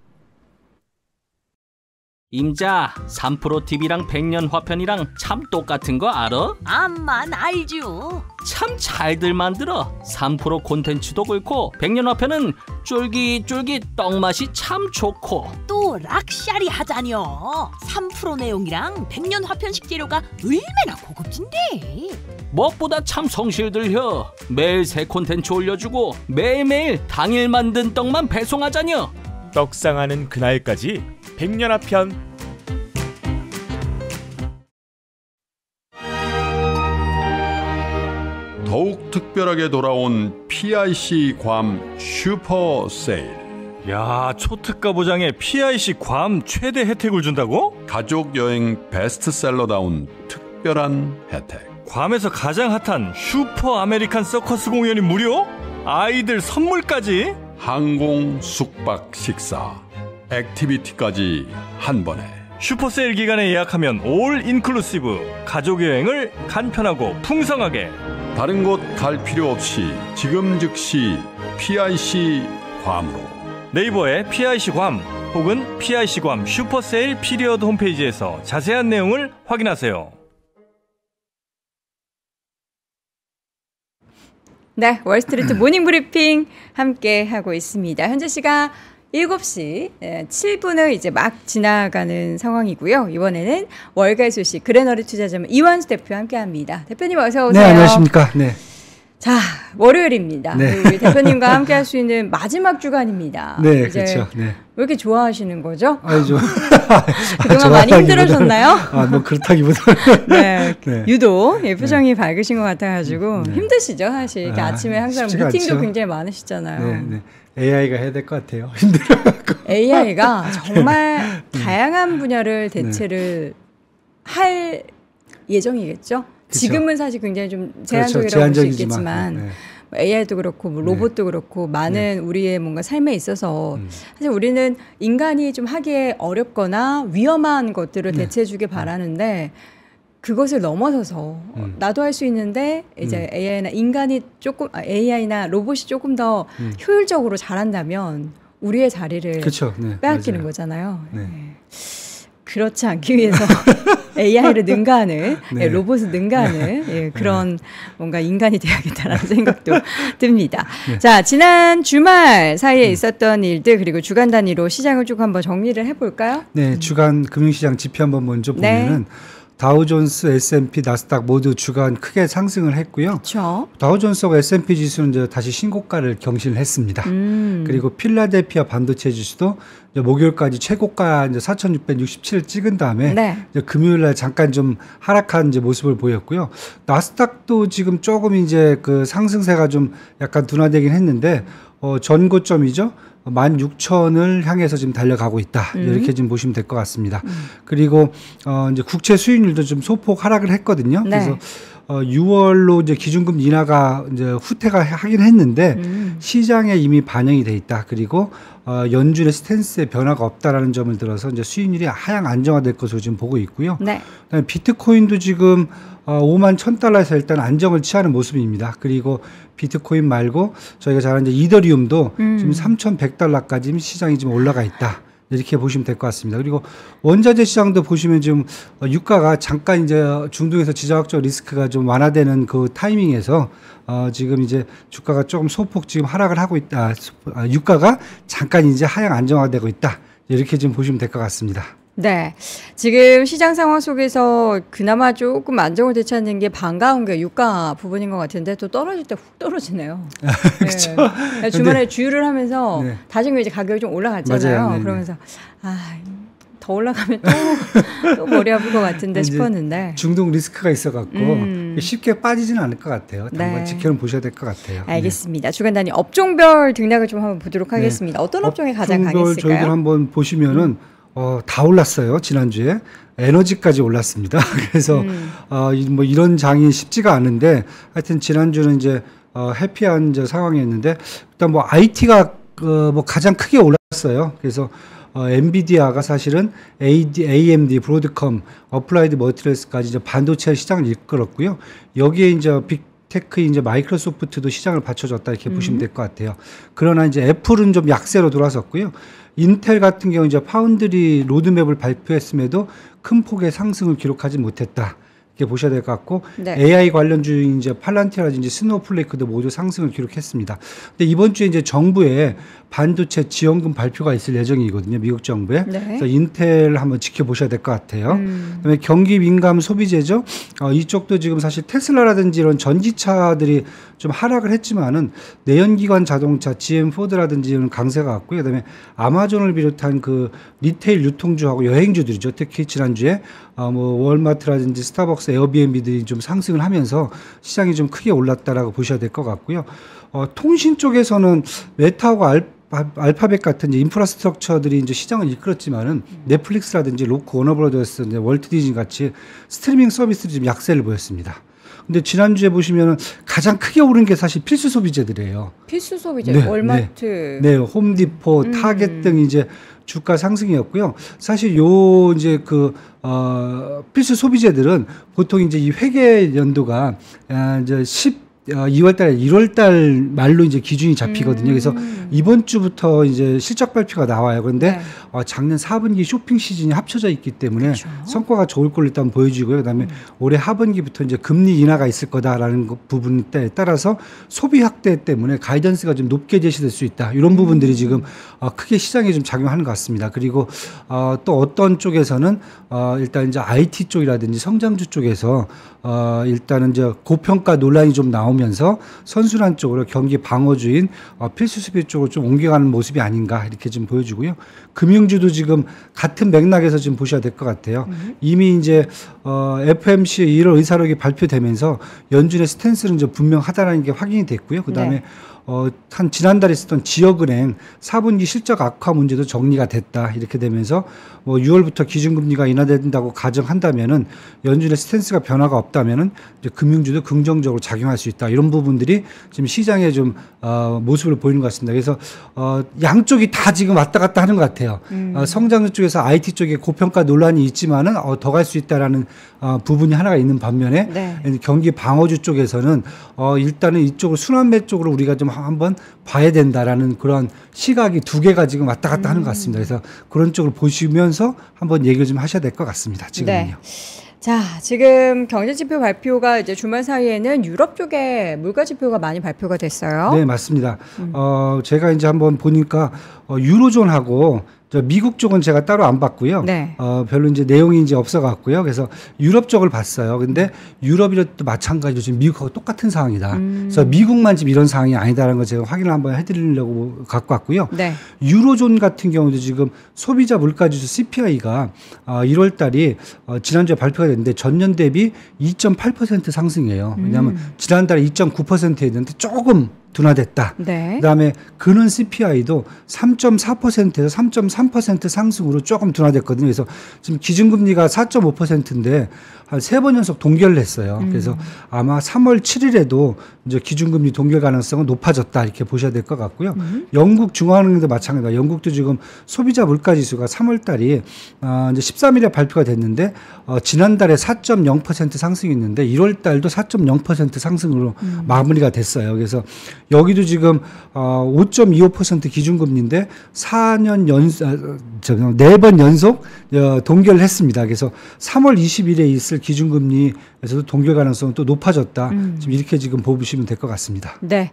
임자, 3프로TV랑 백년 화편이랑 참 똑같은 거 알아? 암만 알죠. 참 잘들 만들어. 3프로 콘텐츠도 그렇고 백년 화편은 쫄깃쫄깃 떡맛이 참 좋고. 또 락샤리 하자뇨. 3프로 내용이랑 백년 화편식 재료가 얼마나 고급진데. 무엇보다 참 성실들혀. 매일 새 콘텐츠 올려주고 매일매일 당일 만든 떡만 배송하자뇨. 떡상하는 그날까지 백년화편 더욱 특별하게 돌아온 PIC 괌 슈퍼 세일. 야, 초특가 보장에 PIC 괌 최대 혜택을 준다고? 가족 여행 베스트셀러다운 특별한 혜택. 괌에서 가장 핫한 슈퍼 아메리칸 서커스 공연이 무료? 아이들 선물까지? 항공, 숙박, 식사, 액티비티까지 한 번에 슈퍼세일 기간에 예약하면 올 인클루시브 가족 여행을 간편하고 풍성하게 다른 곳 갈 필요 없이 지금 즉시 PIC 괌으로 네이버에 PIC 괌 혹은 PIC 괌 슈퍼세일 피리어드 홈페이지에서 자세한 내용을 확인하세요. 네, 월스트리트 모닝 브리핑 함께 하고 있습니다. 현재 시각 7시 7분을 예, 이제 막 지나가는 상황이고요. 이번에는 월가 소식 그래너리 투자자문 이완수 대표와 함께합니다. 대표님 어서 오세요. 네, 안녕하십니까. 네. 자, 월요일입니다. 네. 우리 대표님과 함께 할 수 있는 마지막 주간입니다. 네, 그렇죠. 네. 왜 이렇게 좋아하시는 거죠? 아니, 좀. 아, 그동안 많이 힘들어졌나요 아, 뭐 그렇다기보다는. 네, 네. 유도 예, 네. 표정이 밝으신 것 같아가지고 네. 힘드시죠, 사실. 이렇게 아, 침에 항상 미팅도 않죠. 굉장히 많으시잖아요. 네, 네. AI가 해야 될 것 같아요. 힘들어 AI가 네. 정말 다양한 분야를 대체를 할 예정이겠죠? 지금은 사실 굉장히 좀 그렇죠. 제한적이라고 그렇죠. 볼수 있겠지만 네. 뭐 AI도 그렇고 뭐 네. 로봇도 네. 그렇고 많은 네. 우리의 뭔가 삶에 있어서 음. 사실 우리는 인간이 좀 하기에 어렵거나 위험한 것들을 네. 대체해주길 네. 바라는데 그것을 넘어서서 음. 나도 할 수 있는데 이제 음. AI나 인간이 조금 아, AI나 로봇이 조금 더 음. 효율적으로 잘한다면 우리의 자리를 그렇죠. 빼앗기는 거잖아요. 네. 그렇지 않기 위해서 AI를 능가하는 네. 예, 로봇을 능가하는 네. 예, 네. 그런 네. 뭔가 인간이 되야겠다라는 생각도 듭니다. 네. 자 지난 주말 사이에 음. 있었던 일들 그리고 주간 단위로 시장을 쭉 한번 정리를 해볼까요? 네, 음. 주간 금융시장 지표 한번 먼저 네. 보면은. 다우존스, S&P, 나스닥 모두 주간 크게 상승을 했고요. 그쵸? 다우존스와 S&P 지수는 이제 다시 신고가를 경신했습니다. 음. 그리고 필라델피아 반도체 지수도 이제 목요일까지 최고가 이제 4,667을 찍은 다음에 네. 이제 금요일 날 잠깐 좀 하락한 이제 모습을 보였고요. 나스닥도 지금 조금 이제 그 상승세가 좀 약간 둔화되긴 했는데 어 전고점이죠. 16,000을 향해서 지금 달려가고 있다. 음. 이렇게 지금 보시면 될 것 같습니다. 음. 그리고 어 이제 국채 수익률도 좀 소폭 하락을 했거든요. 네. 그래서 어, 6월로 이제 기준금리 인하가 이제 후퇴가 하긴 했는데 음. 시장에 이미 반영이 돼 있다. 그리고 어, 연준의 스탠스에 변화가 없다라는 점을 들어서 이제 수익률이 하향 안정화될 것으로 지금 보고 있고요. 네. 그다음에 비트코인도 지금 어, 5만 1 0달러에서 일단 안정을 취하는 모습입니다. 그리고 비트코인 말고 저희가 잘 아는 이더리움도 음. 지금 3,100달러까지 시장이 지금 올라가 있다. 이렇게 보시면 될 것 같습니다. 그리고 원자재 시장도 보시면 지금 어, 유가가 잠깐 이제 중동에서 지정학적 리스크가 좀 완화되는 그 타이밍에서 어 지금 이제 주가가 조금 소폭 지금 하락을 하고 있다. 아, 유가가 잠깐 이제 하향 안정화되고 있다. 이렇게 지금 보시면 될 것 같습니다. 네. 지금 시장 상황 속에서 그나마 조금 안정을 되찾는 게 반가운 게 유가 부분인 것 같은데 또 떨어질 때 훅 떨어지네요. 그렇죠. 네. 그러니까 주말에 근데, 주유를 하면서 네. 다시금 이제 가격이 좀 올라갔잖아요. 맞아요. 네, 네. 그러면서 아. 더 올라가면 또, 또 머리 아플 것 같은데 싶었는데 중동 리스크가 있어갖고 음. 쉽게 빠지지는 않을 것 같아요. 당분 네. 지켜 보셔야 될 것 같아요. 네. 알겠습니다. 네. 주간 단위 업종별 등락을 좀 한번 보도록 하겠습니다. 네. 어떤 업종이 가장 강했을까요? 저희들 한번 보시면은 음. 어, 다 올랐어요. 지난주에. 에너지까지 올랐습니다. 그래서 음. 어, 뭐 이런 장이 쉽지가 않은데 하여튼 지난주는 이제 어, 해피한 저 상황이었는데 일단 뭐 IT가 어, 뭐 가장 크게 올랐어요. 그래서 어, 엔비디아가 사실은 AD, AMD, 브로드컴, 어플라이드 머티리얼스까지 이제 반도체 시장을 이끌었고요. 여기에 이제 빅테크 이제 마이크로소프트도 시장을 받쳐줬다 이렇게 음. 보시면 될 것 같아요. 그러나 이제 애플은 좀 약세로 돌아섰고요. 인텔 같은 경우 이제 파운드리 로드맵을 발표했음에도 큰 폭의 상승을 기록하지 못했다. 이렇게 보셔야 될 것 같고 네. AI 관련주인 이제 팔란티라든지 스노우플레이크도 모두 상승을 기록했습니다. 근데 이번 주에 이제 정부의 반도체 지원금 발표가 있을 예정이거든요. 미국 정부에. 네. 그래서 인텔 한번 지켜보셔야 될 것 같아요. 음. 그다음에 경기 민감 소비재죠. 어, 이쪽도 지금 사실 테슬라라든지 이런 전기차들이 좀 하락을 했지만은 내연기관 자동차 GM 포드라든지 이런 강세가 왔고요. 그다음에 아마존을 비롯한 그 리테일 유통주하고 여행주들이죠. 특히 지난주에 어, 뭐 월마트라든지 스타벅스, 에어비앤비들이 좀 상승을 하면서 시장이 좀 크게 올랐다라고 보셔야 될 것 같고요. 어, 통신 쪽에서는 메타하고 알, 알파벳 같은 이제 인프라스트럭처들이 이제 시장을 이끌었지만은 넷플릭스라든지 로크 워너브러더스, 이제 월트 디즈니 같이 스트리밍 서비스들이 좀 약세를 보였습니다. 근데 지난주에 보시면은 가장 크게 오른 게 사실 필수 소비재들이에요. 필수 소비재, 네, 월마트, 네, 네 홈디포, 음. 타겟 등 이제 주가 상승이었고요. 사실 요 이제 그 어, 필수 소비재들은 보통 이제 이 회계 연도가 아, 이제 10 어, 아, 2월달, 1월달 말로 이제 기준이 잡히거든요. 음. 그래서 이번 주부터 이제 실적 발표가 나와요. 그런데 네. 어, 작년 4분기 쇼핑 시즌이 합쳐져 있기 때문에 그렇죠. 성과가 좋을 걸 일단 보여주고요. 그다음에 음. 올해 하반기부터 이제 금리 인하가 있을 거다라는 부분에 따라서 소비 확대 때문에 가이던스가 좀 높게 제시될 수 있다. 이런 음. 부분들이 음. 지금 어, 크게 시장에 좀 작용하는 것 같습니다. 그리고 어, 또 어떤 쪽에서는 어, 일단 이제 IT 쪽이라든지 성장주 쪽에서 어, 일단은 이제 고평가 논란이 좀 나온 나오면서 선순환 쪽으로 경기 방어주인 어, 필수 수비 쪽으로 좀 옮겨가는 모습이 아닌가 이렇게 좀보여지고요 금융주도 지금 같은 맥락에서 지금 보셔야 될 것 같아요. 음. 이미 이제 어, FMC 1월 의사록이 발표되면서 연준의 스탠스는 좀 분명하다라는 게 확인이 됐고요. 그다음에 네. 어, 한 지난달에 있었던 지역은행 4분기 실적 악화 문제도 정리가 됐다 이렇게 되면서 뭐 6월부터 기준금리가 인하된다고 가정한다면은 연준의 스탠스가 변화가 없다면은 이제 금융주도 긍정적으로 작용할 수 있다 이런 부분들이 지금 시장의 좀 어, 모습을 보이는 것 같습니다. 그래서 어, 양쪽이 다 지금 왔다 갔다 하는 것 같아요. 음. 어, 성장주 쪽에서 IT 쪽에 고평가 논란이 있지만은 어, 더 갈 수 있다라는 어, 부분이 하나가 있는 반면에 네. 경기 방어주 쪽에서는 어, 일단은 이쪽을 순환매 쪽으로 우리가 좀 한번 봐야 된다라는 그런 시각이 두 개가 지금 왔다 갔다 음. 하는 것 음. 같습니다. 그래서 그런 쪽을 보시면서 한번 얘기를 좀 하셔야 될 것 같습니다. 네. 지금은요. 네. 자, 지금 경제지표 발표가 이제 주말 사이에는 유럽 쪽에 물가지표가 많이 발표가 됐어요. 네, 맞습니다. 음. 어, 제가 이제 한번 보니까 어, 유로존하고 저 미국 쪽은 제가 따로 안 봤고요. 네. 어, 별로 이제 내용이 이제 없어갖고요. 그래서 유럽 쪽을 봤어요. 근데 유럽이라도 마찬가지로 지금 미국하고 똑같은 상황이다. 음. 그래서 미국만 지금 이런 상황이 아니다라는 걸 제가 확인을 한번 해드리려고 갖고 왔고요. 네. 유로존 같은 경우도 지금 소비자 물가지수 CPI가 어, 1월 달이 어, 지난주에 발표가 됐는데 전년 대비 2.8% 상승이에요. 왜냐하면 음. 지난달에 2.9%였는데 조금 둔화됐다. 네. 그다음에 근원 CPI도 3.4%에서 3.3% 상승으로 조금 둔화됐거든요. 그래서 지금 기준금리가 4.5%인데 한 세 번 연속 동결을 했어요. 음. 그래서 아마 3월 7일에도 이제 기준금리 동결 가능성은 높아졌다 이렇게 보셔야 될 것 같고요. 음. 영국 중앙은행도 마찬가지다. 영국도 지금 소비자 물가 지수가 3월 달이 어, 이제 13일에 발표가 됐는데 어, 지난달에 4.0% 상승했는데 1월 달도 4.0% 상승으로 음. 마무리가 됐어요. 그래서 여기도 지금 어, 5.25% 기준금리인데 4년 연속 아, 저 네번 연속 어, 동결을 했습니다. 그래서 3월 20일에 있을 기준금리에서도 동결 가능성은 또 높아졌다. 음. 지금 이렇게 지금 보시 보시면 될것 같습니다. 네.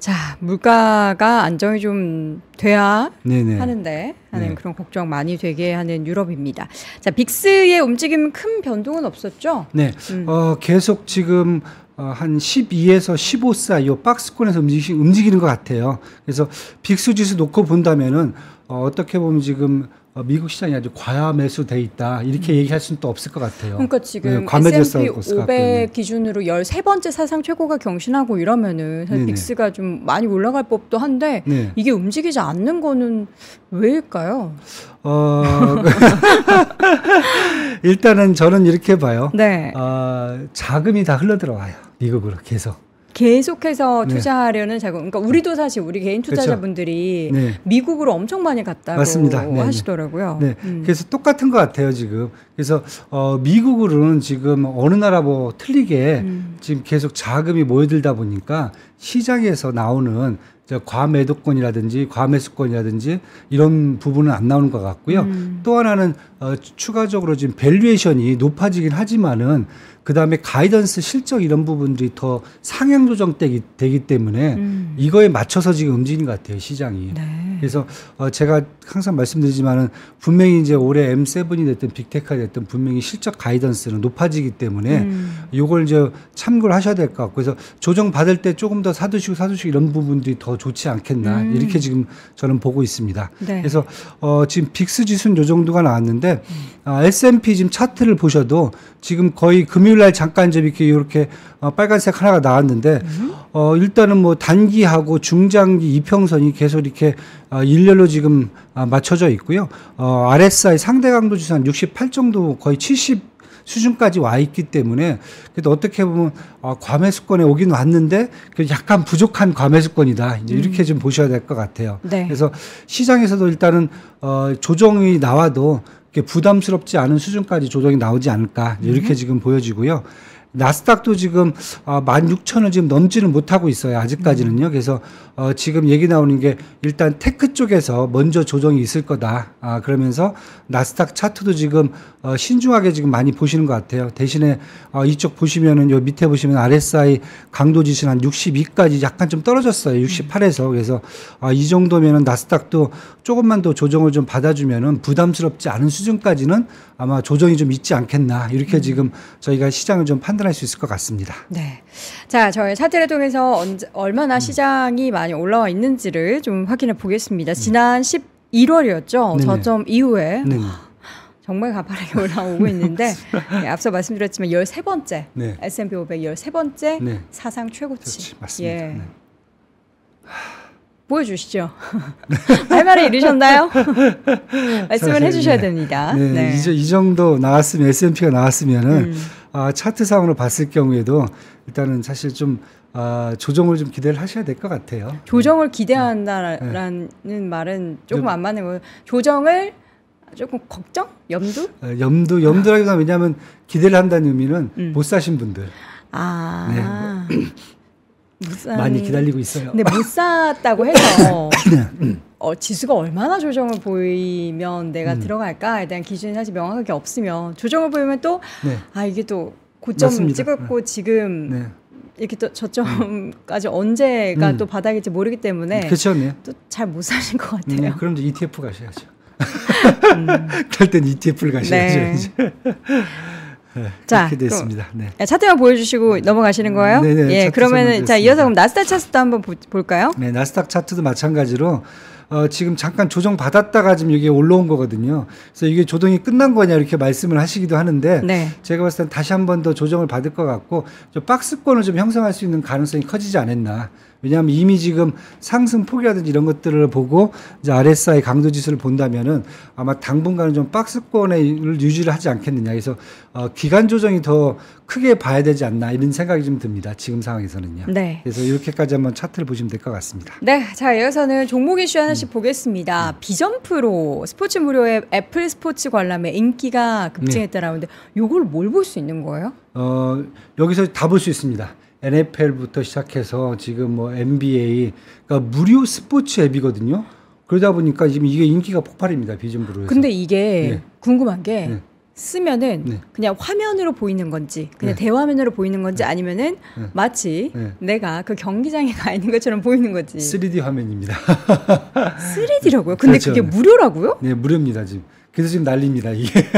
자, 물가가 안정이 좀 돼야 네네. 하는데 하는 네. 그런 걱정 많이 되게 하는 유럽입니다. 자, 빅스의 움직임 큰 변동은 없었죠? 네. 음. 어, 계속 지금 어, 한 12에서 15 사이 요 박스권에서 움직이, 움직이는 것 같아요. 그래서 빅스 지수 놓고 본다면은 어, 어떻게 보면 지금 어, 미국 시장이 아주 과야 매수돼 있다 이렇게 음. 얘기할 수는 또 없을 것 같아요. 그러니까 지금 네, S&P 500 기준으로 13번째 사상 최고가 경신하고 이러면은 빅스가 좀 많이 올라갈 법도 한데 네 이게 움직이지 않는 거는 왜일까요? 어 일단은 저는 이렇게 봐요. 네. 어, 자금이 다 흘러 들어와요 미국으로 계속. 계속해서 네. 투자하려는 네. 자금. 그러니까 우리도 사실 우리 개인 투자자분들이 네. 미국으로 엄청 많이 갔다고 맞습니다. 네, 네. 하시더라고요. 네. 음. 그래서 똑같은 것 같아요 지금. 그래서 어, 미국으로는 지금 어느 나라 뭐 틀리게 음. 지금 계속 자금이 모여들다 보니까 시장에서 나오는 과매도권이라든지 과매수권이라든지 이런 부분은 안 나오는 것 같고요. 음. 또 하나는 어, 추가적으로 지금 밸류에이션이 높아지긴 하지만은 그다음에 가이던스 실적 이런 부분들이 더 상향 조정되기 되기 때문에 음. 이거에 맞춰서 지금 움직이는 것 같아요 시장이. 네. 그래서 어 제가 항상 말씀드리지만은 분명히 이제 올해 M7이 됐든 빅테크가 됐든 분명히 실적 가이던스는 높아지기 때문에 음. 요걸 이제 참고를 하셔야 될 것 같고 그래서 조정 받을 때 조금 더 사두시고 사두시고 이런 부분들이 더 좋지 않겠나 음. 이렇게 지금 저는 보고 있습니다. 네. 그래서 어 지금 빅스 지수는 요 정도가 나왔는데 음. 아, S&P 지금 차트를 보셔도 지금 거의 금요 금요일 날 잠깐 좀 이렇게 이렇게 어, 빨간색 하나가 나왔는데 어 일단은 뭐 단기하고 중장기 이평선이 계속 이렇게 어, 일렬로 지금 아, 맞춰져 있고요. 어 RSI 상대 강도 지수한 68 정도 거의 70 수준까지 와 있기 때문에 그래도 어떻게 보면 어, 과매수권에 오긴 왔는데 약간 부족한 과매수권이다 이제 음. 이렇게 음. 좀 보셔야 될 것 같아요. 네. 그래서 시장에서도 일단은 어, 조정이 나와도 부담스럽지 않은 수준까지 조정이 나오지 않을까 이렇게 네. 지금 보여지고요. 나스닥도 지금 아, 16,000을 지금 넘지는 못하고 있어요. 아직까지는요. 그래서 어, 지금 얘기 나오는 게 일단 테크 쪽에서 먼저 조정이 있을 거다. 아, 그러면서 나스닥 차트도 지금 어, 신중하게 지금 많이 보시는 것 같아요. 대신에 어, 이쪽 보시면은 요 밑에 보시면 RSI 강도 지수 한 62까지 약간 좀 떨어졌어요. 68에서 그래서 아, 이 정도면은 나스닥도 조금만 더 조정을 좀 받아주면은 부담스럽지 않은 수준까지는 아마 조정이 좀 있지 않겠나 이렇게 음. 지금 저희가 시장을 좀 판단할 수 있을 것 같습니다. 네, 자 저희 차트를 통해서 언제, 얼마나 음. 시장이 많이 많이 올라와 있는지를 좀 확인해 보겠습니다. 네. 지난 11월이었죠. 네네. 저점 이후에 네네. 정말 가파르게 올라오고 있는데 네, 앞서 말씀드렸지만 13번째 네. S&P 500 13번째 네. 사상 최고치. 그렇지, 예. 네. 보여주시죠. 할 말을 잃으셨나요? 말씀을 해주셔야 네. 됩니다. 네, 네. 이, 이, 정도 나왔으면 S&P가 나왔으면은 음. 아, 차트상으로 봤을 경우에도 일단은 사실 좀 아, 조정을 좀 기대를 하셔야 될 것 같아요. 조정을 네. 기대한다라는 네. 말은 조금 안 맞는 거예요. 조정을 조금 걱정? 염두? 아, 염두, 염두라기보다 아. 왜냐하면 기대를 한다는 의미는 음. 못 사신 분들. 아. 네. 많이 기다리고 있어요. 근데 못 샀다고 해서 네. 어, 지수가 얼마나 조정을 보이면 내가 음. 들어갈까에 대한 기준이 사실 명확하게 없으면 조정을 보이면 또아 네. 이게 또 고점 맞습니다. 찍었고 네. 지금 네. 이렇게 또 저점까지 음. 언제가 음. 또 바닥일지 모르기 때문에 그렇죠, 네. 또잘 못 사신 것 같아요. 네, 그럼 이제 ETF 가셔야죠. 탈땐 음. ETF를 가셔야죠. 네. 이제. 네, 자, 됐습니다. 네. 차트만 보여주시고 네. 넘어가시는 거예요? 네, 네. 예, 그러면자 이어서 그럼 나스닥 차트도 한번 보, 볼까요? 네, 나스닥 차트도 마찬가지로 어, 지금 잠깐 조정 받았다가 지금 이게 올라온 거거든요. 그래서 이게 조정이 끝난 거냐 이렇게 말씀을 하시기도 하는데 네. 제가 봤을 땐 다시 한 번 더 조정을 받을 것 같고 박스권을 좀 형성할 수 있는 가능성이 커지지 않았나 왜냐하면 이미 지금 상승 폭이라든지 이런 것들을 보고 이제 RSI 강도 지수를 본다면은 아마 당분간은 좀 박스권을 유지를 하지 않겠느냐. 그래서 어, 기간 조정이 더 크게 봐야 되지 않나 이런 생각이 좀 듭니다. 지금 상황에서는요. 네. 그래서 이렇게까지 한번 차트를 보시면 될 것 같습니다. 네. 자, 여기서는 종목 이슈 하나씩 음. 보겠습니다. 음. 비전프로 스포츠 무료의 애플 스포츠 관람에 인기가 급증했더라는데 네. 이걸 뭘 볼 수 있는 거예요? 어, 여기서 다 볼 수 있습니다. NFL부터 시작해서 지금 뭐 NBA 그러니까 무료 스포츠 앱이거든요. 그러다 보니까 지금 이게 인기가 폭발입니다. 비전브루에서. 근데 이게 네. 궁금한 게 네. 쓰면은 네. 그냥 화면으로 보이는 건지 그냥 네. 대화면으로 보이는 건지 네. 아니면은 네. 마치 네. 내가 그 경기장에 가 있는 것처럼 보이는 거지. 3D 화면입니다. 3D라고요? 근데 그렇죠. 그게 무료라고요? 네, 무료입니다 지금. 그래서 지금 난립니다 이게.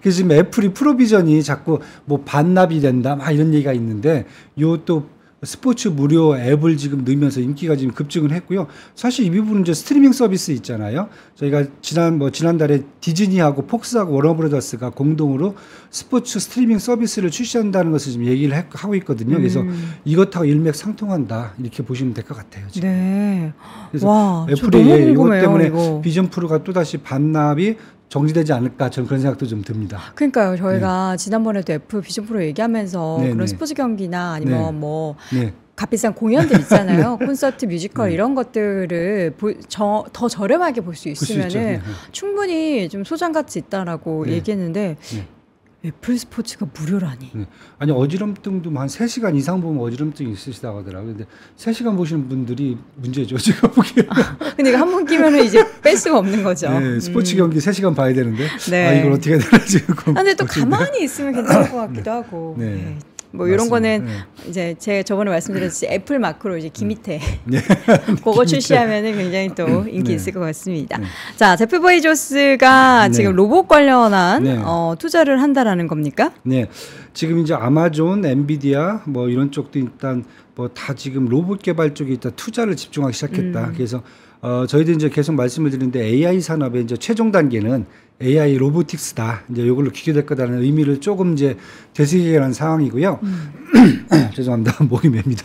그래서 지금 애플이 프로비전이 자꾸 뭐 반납이 된다 막 이런 얘기가 있는데 요 또 스포츠 무료 앱을 지금 넣으면서 인기가 지금 급증을 했고요. 사실 이 부분은 이제 스트리밍 서비스 있잖아요. 저희가 지난 뭐 지난달에 디즈니하고 폭스하고 워너브러더스가 공동으로 스포츠 스트리밍 서비스를 출시한다는 것을 지금 얘기를 해, 하고 있거든요. 그래서 음. 이것하고 일맥상통한다 이렇게 보시면 될 것 같아요. 지금. 네. 그래서 와, 애플이 예, 이것 때문에 이거. 비전 프로가 또 다시 반납이 정지되지 않을까 저는 그런 생각도 좀 듭니다. 그러니까요. 저희가 네. 지난번에도 F 비전 프로 얘기하면서 네, 그런 네. 스포츠 경기나 아니면 네. 뭐 네. 값비싼 공연들 있잖아요. 콘서트, 뮤지컬 이런 것들을 보, 저, 더 저렴하게 볼 수 있으면 은 충분히 좀 소장가치 있다라고 얘기했는데 애플 스포츠가 무료라니. 네. 아니 어지럼증도 한 3시간 이상 보면 어지럼증이 있으시다고 하더라고요. 근데 3시간 보시는 분들이 문제죠. 제가 보기에. 아, 근데 한번 끼면은 이제 뺄 수가 없는 거죠. 네, 스포츠 음. 경기 3시간 봐야 되는데 아, 네. 아 이걸 어떻게 해야 되나 지금. 아, 근데 또 가만히 있으면 괜찮을 것 같기도 하고. 네. 네. 뭐맞 이런 거는 네. 이제 제가 저번에 말씀드렸듯이 음. 애플 마크로 이제 김이태 음. 네. 그거 출시하면은 굉장히 또 음. 인기 네. 있을 것 같습니다. 네. 자, 제프 보이조스가 네. 지금 로봇 관련한 네. 어, 투자를 한다라는 겁니까? 네. 지금 이제 아마존, 엔비디아 뭐 이런 쪽도 일단 뭐 다 지금 로봇 개발 쪽에 있다 투자를 집중하기 시작했다. 음. 그래서 어, 저희도 이제 계속 말씀을 드리는데 AI 산업의 이제 최종 단계는 AI 로보틱스다. 이제 이걸로 기결될 거다라는 의미를 조금 이제 되새기는 상황이고요. 음. 죄송합니다. 목이 맵니다.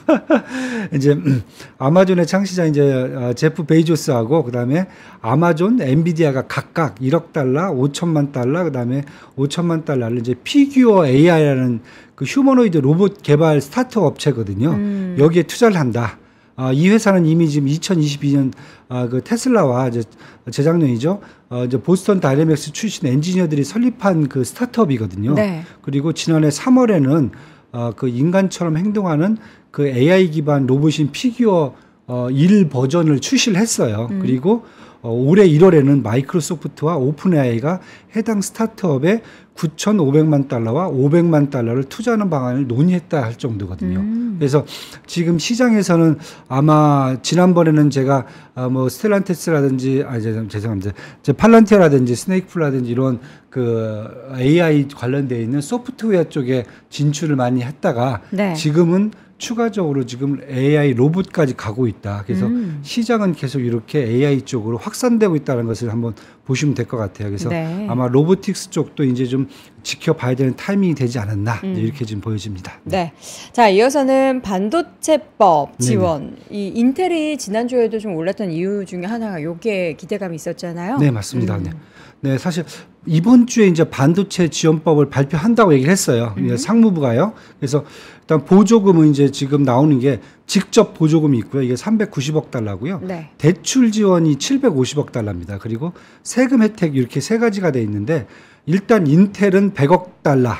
이제 음, 아마존의 창시자 이제 어, 제프 베이조스하고 그다음에 아마존, 엔비디아가 각각 1억 달러, 5천만 달러, 그다음에 5천만 달러를 이제 피규어 AI라는 그 휴머노이드 로봇 개발 스타트업 업체거든요. 음. 여기에 투자를 한다. 어, 이 회사는 이미 지금 2022년 아, 그 테슬라와 이제 재작년이죠. 어, 이제 보스턴 다이내믹스 출신 엔지니어들이 설립한 그 스타트업이거든요. 네. 그리고 지난해 3월에는 어, 그 인간처럼 행동하는 그 AI 기반 로봇인 피규어 어, 1 버전을 출시를 했어요. 음. 그리고 어, 올해 1월에는 마이크로소프트와 오픈AI가 해당 스타트업에 9,500만 달러와 500만 달러를 투자하는 방안을 논의했다 할 정도거든요. 음. 그래서 지금 시장에서는 아마 지난번에는 제가 어, 뭐 스텔란테스라든지 아 죄송, 합니다제팔란티아라든지 스네이크풀라든지 이런 그 AI 관련돼 있는 소프트웨어 쪽에 진출을 많이 했다가 네. 지금은 추가적으로 지금 AI 로봇까지 가고 있다. 그래서 음. 시장은 계속 이렇게 AI 쪽으로 확산되고 있다는 것을 한번 보시면 될 것 같아요. 그래서 네. 아마 로보틱스 쪽도 이제 좀 지켜봐야 되는 타이밍이 되지 않았나 음. 이렇게 지금 보여집니다. 네. 네. 자 이어서는 반도체법 네, 네. 지원. 네네. 이 인텔이 지난주에도 좀 올랐던 이유 중에 하나가 요게 기대감이 있었잖아요. 네 맞습니다. 음. 네. 네 사실 이번 주에 이제 반도체 지원법을 발표한다고 얘기를 했어요. 예, 음. 상무부가요. 그래서 일단 보조금은 이제 지금 나오는 게 직접 보조금이 있고요. 이게 390억 달러고요. 네. 대출 지원이 750억 달러입니다. 그리고 세금 혜택 이렇게 세 가지가 돼 있는데 일단 인텔은 100억 달러.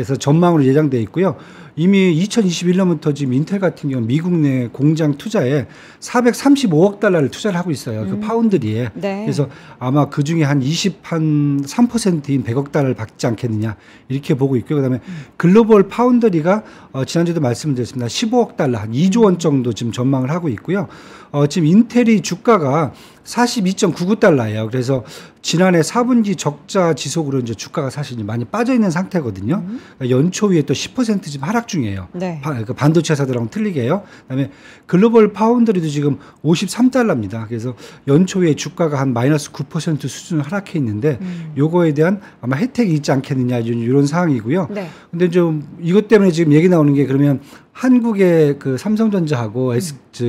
그래서 전망으로 예상돼 있고요. 이미 2021년부터 지금 인텔 같은 경우 미국 내 공장 투자에 435억 달러를 투자를 하고 있어요. 그 음. 그 파운드리에. 네. 그래서 아마 그 중에 한 20한 3%인 100억 달러를 받지 않겠느냐 이렇게 보고 있고요. 그다음에 음. 글로벌 파운드리가 어, 지난주에도 말씀드렸습니다. 15억 달러 한 2조 원 정도 지금 전망을 하고 있고요. 어, 지금 인텔이 주가가 42.99달러예요. 그래서 지난해 4분기 적자 지속으로 이제 주가가 사실 이제 많이 빠져 있는 상태거든요. 음. 그러니까 연초에 또 10% 지금 하락 중이에요. 네. 바, 그러니까 반도체 사들하고 틀리게요. 그다음에 글로벌 파운드리도 지금 53달러입니다. 그래서 연초에 주가가 한 마이너스 9% 수준을 하락해 있는데 음. 요거에 대한 아마 혜택이 있지 않겠느냐 이런 상황이고요. 네. 근데 좀 이것 때문에 지금 얘기 나오는 게 그러면 한국의 그 삼성전자하고 음. S, 저,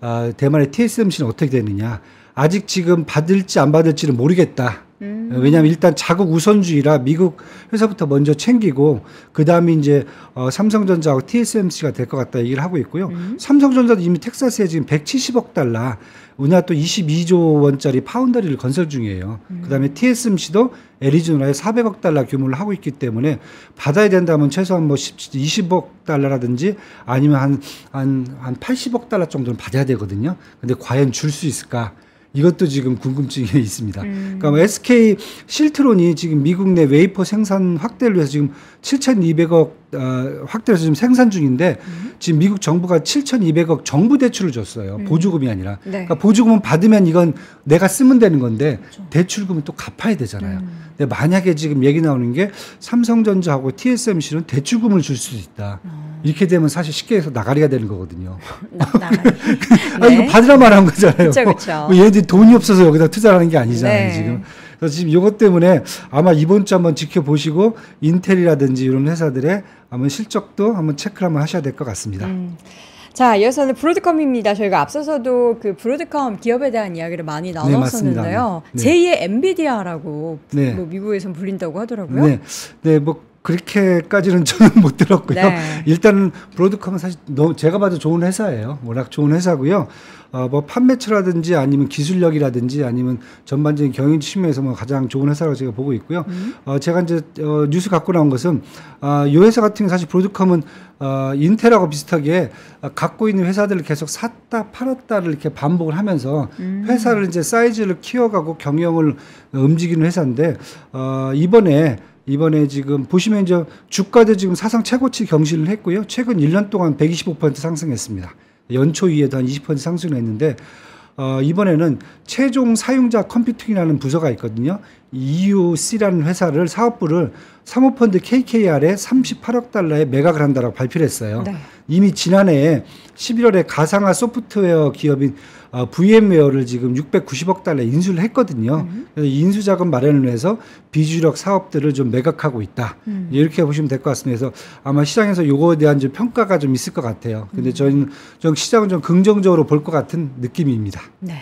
아, 대만의 TSMC는 어떻게 되느냐? 아직 지금 받을지 안 받을지는 모르겠다. 음. 왜냐하면 일단 자국 우선주의라 미국 회사부터 먼저 챙기고 그 다음에 이제 어, 삼성전자하고 TSMC가 될 것 같다 얘기를 하고 있고요. 음. 삼성전자도 이미 텍사스에 지금 170억 달러, 은하 또 22조 원짜리 파운더리를 건설 중이에요. 음. 그 다음에 TSMC도 애리조나에 400억 달러 규모를 하고 있기 때문에 받아야 된다면 최소한 뭐 10, 20억 달러라든지 아니면 한 한한 한, 한 80억 달러 정도는 받아야 되거든요. 근데 과연 줄 수 있을까? 이것도 지금 궁금증이 있습니다. 음. 그러니까 SK 뭐 실트론이 지금 미국 내 웨이퍼 생산 확대를 위해서 지금 7,200억 어, 확대해서 지금 생산 중인데 음. 지금 미국 정부가 7,200억 정부 대출을 줬어요. 음. 보조금이 아니라. 네. 그러니까 보조금은 받으면 이건 내가 쓰면 되는 건데 그렇죠. 대출금은 또 갚아야 되잖아요. 음. 근데 만약에 지금 얘기 나오는 게 삼성전자하고 TSMC는 대출금을 줄 수도 있다. 어. 이렇게 되면 사실 쉽게 해서 나가리가 되는 거거든요. 나, 나가리. 네. 아, 이거 받으라 말한 거잖아요. 그쵸, 그뭐 얘들이 돈이 없어서 여기다 투자하는 게 아니잖아요, 네. 지금. 그래서 지금 이것 때문에 아마 이번 주 한번 지켜보시고 인텔이라든지 이런 회사들의 한번 실적도 한번 체크를 한번 하셔야 될 것 같습니다. 음. 자, 이어서는 브로드컴입니다. 저희가 앞서서도 그 브로드컴 기업에 대한 이야기를 많이 네, 나눴었는데요. 네, 네. 제2의 엔비디아라고 네. 뭐 미국에선 불린다고 하더라고요. 네, 네, 뭐 그렇게까지는 저는 못 들었고요. 네. 일단은 브로드컴은 사실 너무 제가 봐도 좋은 회사예요. 워낙 좋은 회사고요. 어, 뭐 판매처라든지 아니면 기술력이라든지 아니면 전반적인 경영 측면에서 뭐 가장 좋은 회사라고 제가 보고 있고요. 음. 어, 제가 이제 어, 뉴스 갖고 나온 것은 아, 이 회사 같은 경 사실 브로드컴은 어, 인텔하고 비슷하게 갖고 있는 회사들을 계속 샀다 팔았다를 이렇게 반복을 하면서 음. 회사를 이제 사이즈를 키워가고 경영을 움직이는 회사인데 어, 이번에 이번에 지금 보시면 이제 주가도 지금 사상 최고치 경신을 했고요. 최근 1년 동안 125% 상승했습니다. 연초 위에도 한20% 상승을 했는데 어, 이번에는 최종 사용자 컴퓨팅이라는 부서가 있거든요. EUC라는 회사를 사업부를 사모펀드 KKR에 38억 달러에 매각을 한다라고 발표를 했어요. 네. 이미 지난해에 11월에 가상화 소프트웨어 기업인 어, 아, VM웨어를 지금 690억 달러 인수를 했거든요. 음. 그래서 인수 자금 마련을 해서 비주력 사업들을 좀 매각하고 있다. 음. 이렇게 보시면 될 것 같습니다. 그래서 아마 시장에서 요거에 대한 좀 평가가 좀 있을 것 같아요. 근데 음. 저희는 좀 시장은 좀 긍정적으로 볼 것 같은 느낌입니다. 네.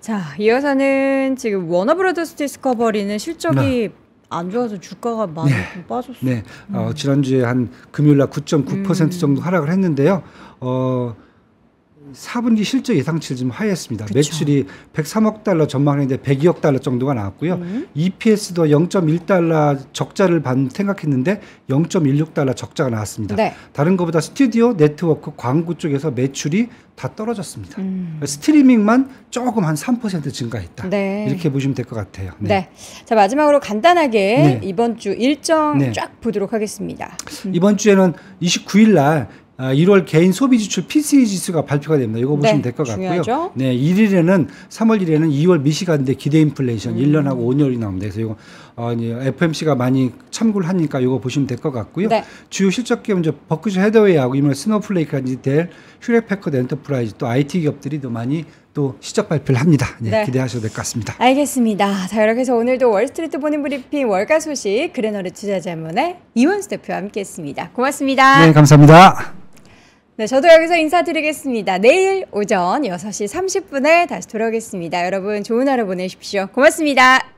자, 이어서는 지금 워너브라더스 디스커버리는 실적이 네. 안 좋아서 주가가 많이 네. 빠졌어요. 네. 어, 음. 어, 지난주에 한 금요일 날 9.9% 음. 정도 하락을 했는데요. 어, 4분기 실적 예상치를 좀하였습니다 매출이 103억 달러 전망했는데 102억 달러 정도가 나왔고요. 음. EPS도 0.1달러 적자를 반 생각했는데 0.16달러 적자가 나왔습니다. 네. 다른 것보다 스튜디오, 네트워크, 광고 쪽에서 매출이 다 떨어졌습니다. 음. 그러니까 스트리밍만 조금 한 3% 증가했다. 네. 이렇게 보시면 될 것 같아요. 네. 네. 자 마지막으로 간단하게 네. 이번 주 일정 네. 쫙 보도록 하겠습니다. 이번 주에는 29일 날 1월 아, 개인 소비 지출 PCE 지수가 발표가 됩니다. 이거 보시면 네, 될것 같고요. 네, 1일에는 3월 1일에는 2월 미시간대 기대 인플레이션 음. 1년하고 5년이 나옵니다. 그래서 이거 어, FMC가 많이 참고를 하니까 이거 보시면 될 것 같고요. 네. 주요 실적 기업 이제 버크셔 헤드웨이하고 이번 스노플레이까지 될 휴렉패커드 엔터프라이즈 또 IT 기업들이 또 많이 또시적 발표를 합니다. 네, 네. 기대하셔도 될 것 같습니다. 알겠습니다. 자 이렇게 해서 오늘도 월스트리트 보는 브리핑 월가 소식 그래너르 투자자문의 이원수 대표와 함께했습니다. 고맙습니다. 네, 감사합니다. 네, 저도 여기서 인사드리겠습니다. 내일 오전 6시 30분에 다시 돌아오겠습니다. 여러분 좋은 하루 보내십시오. 고맙습니다.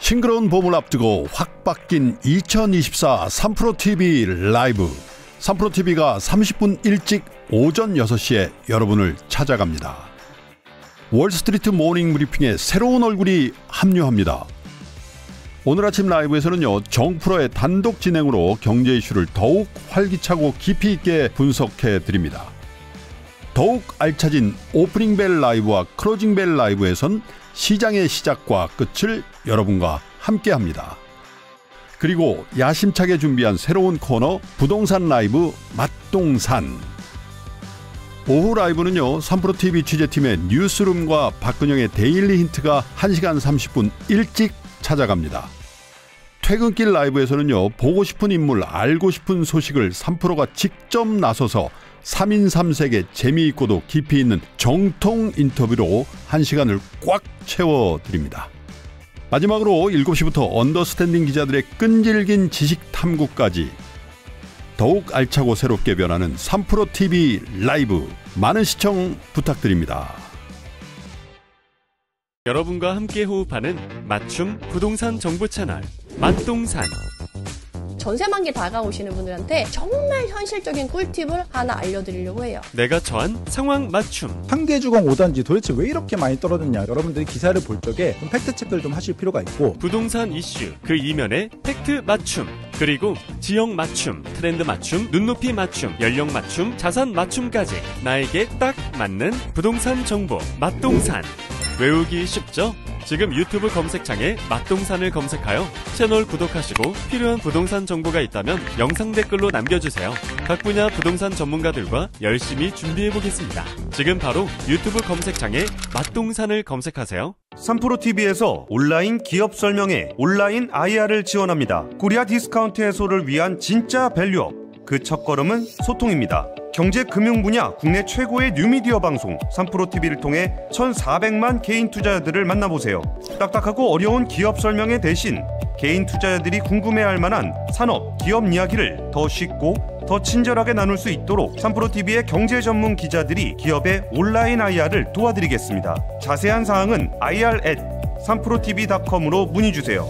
싱그러운 봄을 앞두고 확 바뀐 2024 3프로 TV 라이브 삼프로TV가 30분 일찍 오전 6시에 여러분을 찾아갑니다. 월스트리트 모닝 브리핑에 새로운 얼굴이 합류합니다. 오늘 아침 라이브에서는요, 정프로의 단독 진행으로 경제 이슈를 더욱 활기차고 깊이 있게 분석해 드립니다. 더욱 알차진 오프닝 벨 라이브와 크로징 벨 라이브에선 시장의 시작과 끝을 여러분과 함께 합니다. 그리고 야심차게 준비한 새로운 코너 부동산 라이브 맛동산. 오후 라이브는요. 3프로 TV 취재팀의 뉴스룸과 박근영의 데일리 힌트가 1시간 30분 일찍 찾아갑니다. 퇴근길 라이브에서는요. 보고 싶은 인물, 알고 싶은 소식을 3프로가 직접 나서서 3인 3색의 재미있고도 깊이 있는 정통 인터뷰로 1시간을 꽉 채워 드립니다. 마지막으로 7시부터 언더스탠딩 기자들의 끈질긴 지식 탐구까지 더욱 알차고 새롭게 변하는 3프로 TV 라이브 많은 시청 부탁드립니다. 여러분과 함께 호흡하는 맞춤 부동산 정보 채널 맛동산 전세 만기 다가오시는 분들한테 정말 현실적인 꿀팁을 하나 알려드리려고 해요. 내가 처한 상황 맞춤. 상계주공 5단지 도대체 왜 이렇게 많이 떨어졌냐. 여러분들이 기사를 볼 적에 좀 팩트 체크를 좀 하실 필요가 있고 부동산 이슈 그 이면에 팩트 맞춤. 그리고 지역 맞춤, 트렌드 맞춤, 눈높이 맞춤, 연령 맞춤, 자산 맞춤까지 나에게 딱 맞는 부동산 정보 맛동산. 외우기 쉽죠? 지금 유튜브 검색창에 맛동산을 검색하여 채널 구독하시고 필요한 부동산 정보가 있다면 영상 댓글로 남겨주세요. 각 분야 부동산 전문가들과 열심히 준비해보겠습니다. 지금 바로 유튜브 검색창에 맛동산을 검색하세요. 3프로TV에서 온라인 기업 설명회, 온라인 IR을 지원합니다. 구리아 디스카운트 해소를 위한 진짜 밸류업. 그 첫걸음은 소통입니다. 경제 금융 분야 국내 최고의 뉴미디어 방송 3프로TV를 통해 1,400만 개인 투자자들을 만나보세요. 딱딱하고 어려운 기업 설명에 대신 개인 투자자들이 궁금해할 만한 산업, 기업 이야기를 더 쉽고 더 친절하게 나눌 수 있도록 3프로TV의 경제 전문 기자들이 기업의 온라인 IR을 도와드리겠습니다. 자세한 사항은 ir@ 3프로TV.com으로 문의 주세요.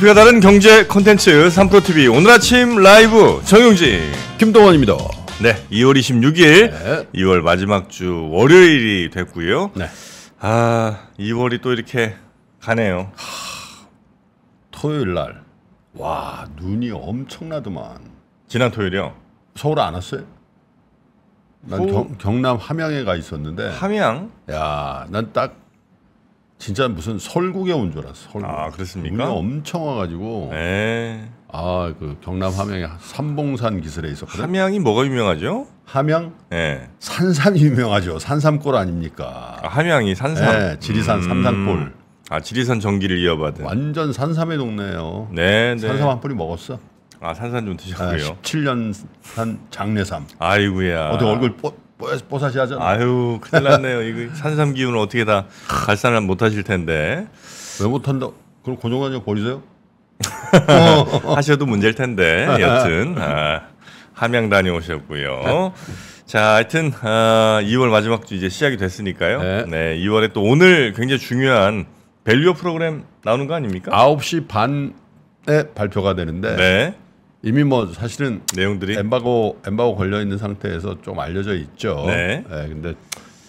깊이가 다른 경제 컨텐츠 3프로TV 오늘 아침 라이브 정용진 김동원입니다. 네, 2월 26일 네. 2월 마지막 주 월요일이 됐고요. 네. 아, 2월이 또 이렇게 가네요. 하, 토요일 날. 와, 눈이 엄청나더만. 지난 토요일이요? 서울 안 왔어요? 난 경, 경남 함양에 가 있었는데 함양? 야, 난딱 진짜 무슨 설국에 온 줄 알았어. 설국. 아 그렇습니까? 엄청 와가지고. 네. 아그 경남 함양의 삼봉산 기슭에 있었거든. 함양이 뭐가 유명하죠? 함양? 예. 네. 산삼 유명하죠. 산삼골 아닙니까? 아, 함양이 산삼. 네, 지리산 음. 삼산골. 아 지리산 전기를 이어받은. 완전 산삼의 동네예요. 네, 네. 산삼 한 뿌리 먹었어. 아 산삼 좀 드셨고요. 아, 17년 산 장례삼. 아이구야 어떻게 얼굴 뽀, 뽀사시 하잖아. 유 큰일 났네요. 이거 산삼 기운을 어떻게 다 발산을 못 하실 텐데. 왜못 한다? 그럼 고정관이 버리세요? 하셔도 문제일 텐데. 여튼 아, 함양 다녀오셨고요. 네. 자, 하여튼 아, 2월 마지막 주 이제 시작이 됐으니까요. 네. 네, 2월에 또 오늘 굉장히 중요한 밸류어 프로그램 나오는 거 아닙니까? 9시 반에 발표가 되는데 네. 이미 뭐 사실은 내용들이 엠바고 엠바고 걸려 있는 상태에서 좀 알려져 있죠. 네. 네 근데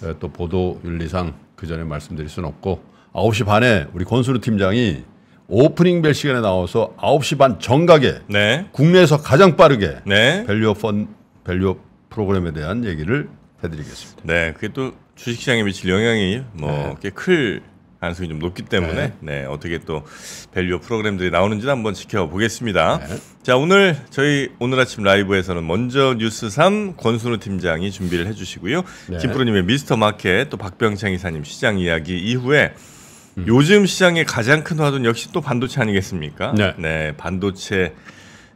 예, 또 보도 윤리상 그 전에 말씀드릴 수는 없고 9시 반에 우리 권순우 팀장이 오프닝 벨 시간에 나와서 9시 반 정각에 네. 국내에서 가장 빠르게 네. 밸류업 펀 밸류업 프로그램에 대한 얘기를 해드리겠습니다. 네, 그게 또 주식시장에 미칠 영향이 뭐 네. 꽤클 가능성이 좀 높기 때문에 네. 네, 어떻게 또 밸류 프로그램들이 나오는지 한번 지켜보겠습니다. 네. 자 오늘 저희 오늘 아침 라이브에서는 먼저 뉴스 3 권순우 팀장이 준비를 해주시고요. 네. 김프로님의 미스터 마켓 또 박병창 이사님 시장 이야기 이후에 음. 요즘 시장의 가장 큰 화두는 역시 또 반도체 아니겠습니까? 네. 네 반도체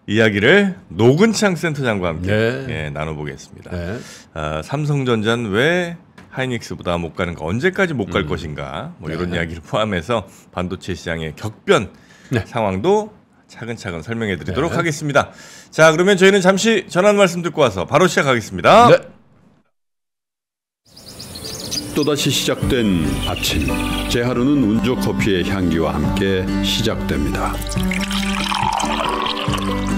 이야기를 노근창 센터장과 함께 네. 예, 나눠보겠습니다. 네. 아, 삼성전자는 왜 하이닉스보다 못 가는 거 언제까지 못갈 음. 것인가 뭐 네. 이런 네. 이야기를 포함해서 반도체 시장의 격변 네. 상황도 차근차근 설명해 드리도록 네. 하겠습니다. 자, 그러면 저희는 잠시 전한 말씀 듣고 와서 바로 시작하겠습니다. 네. 또다시 시작된 아침. 제 하루는 운조 커피의 향기와 함께 시작됩니다.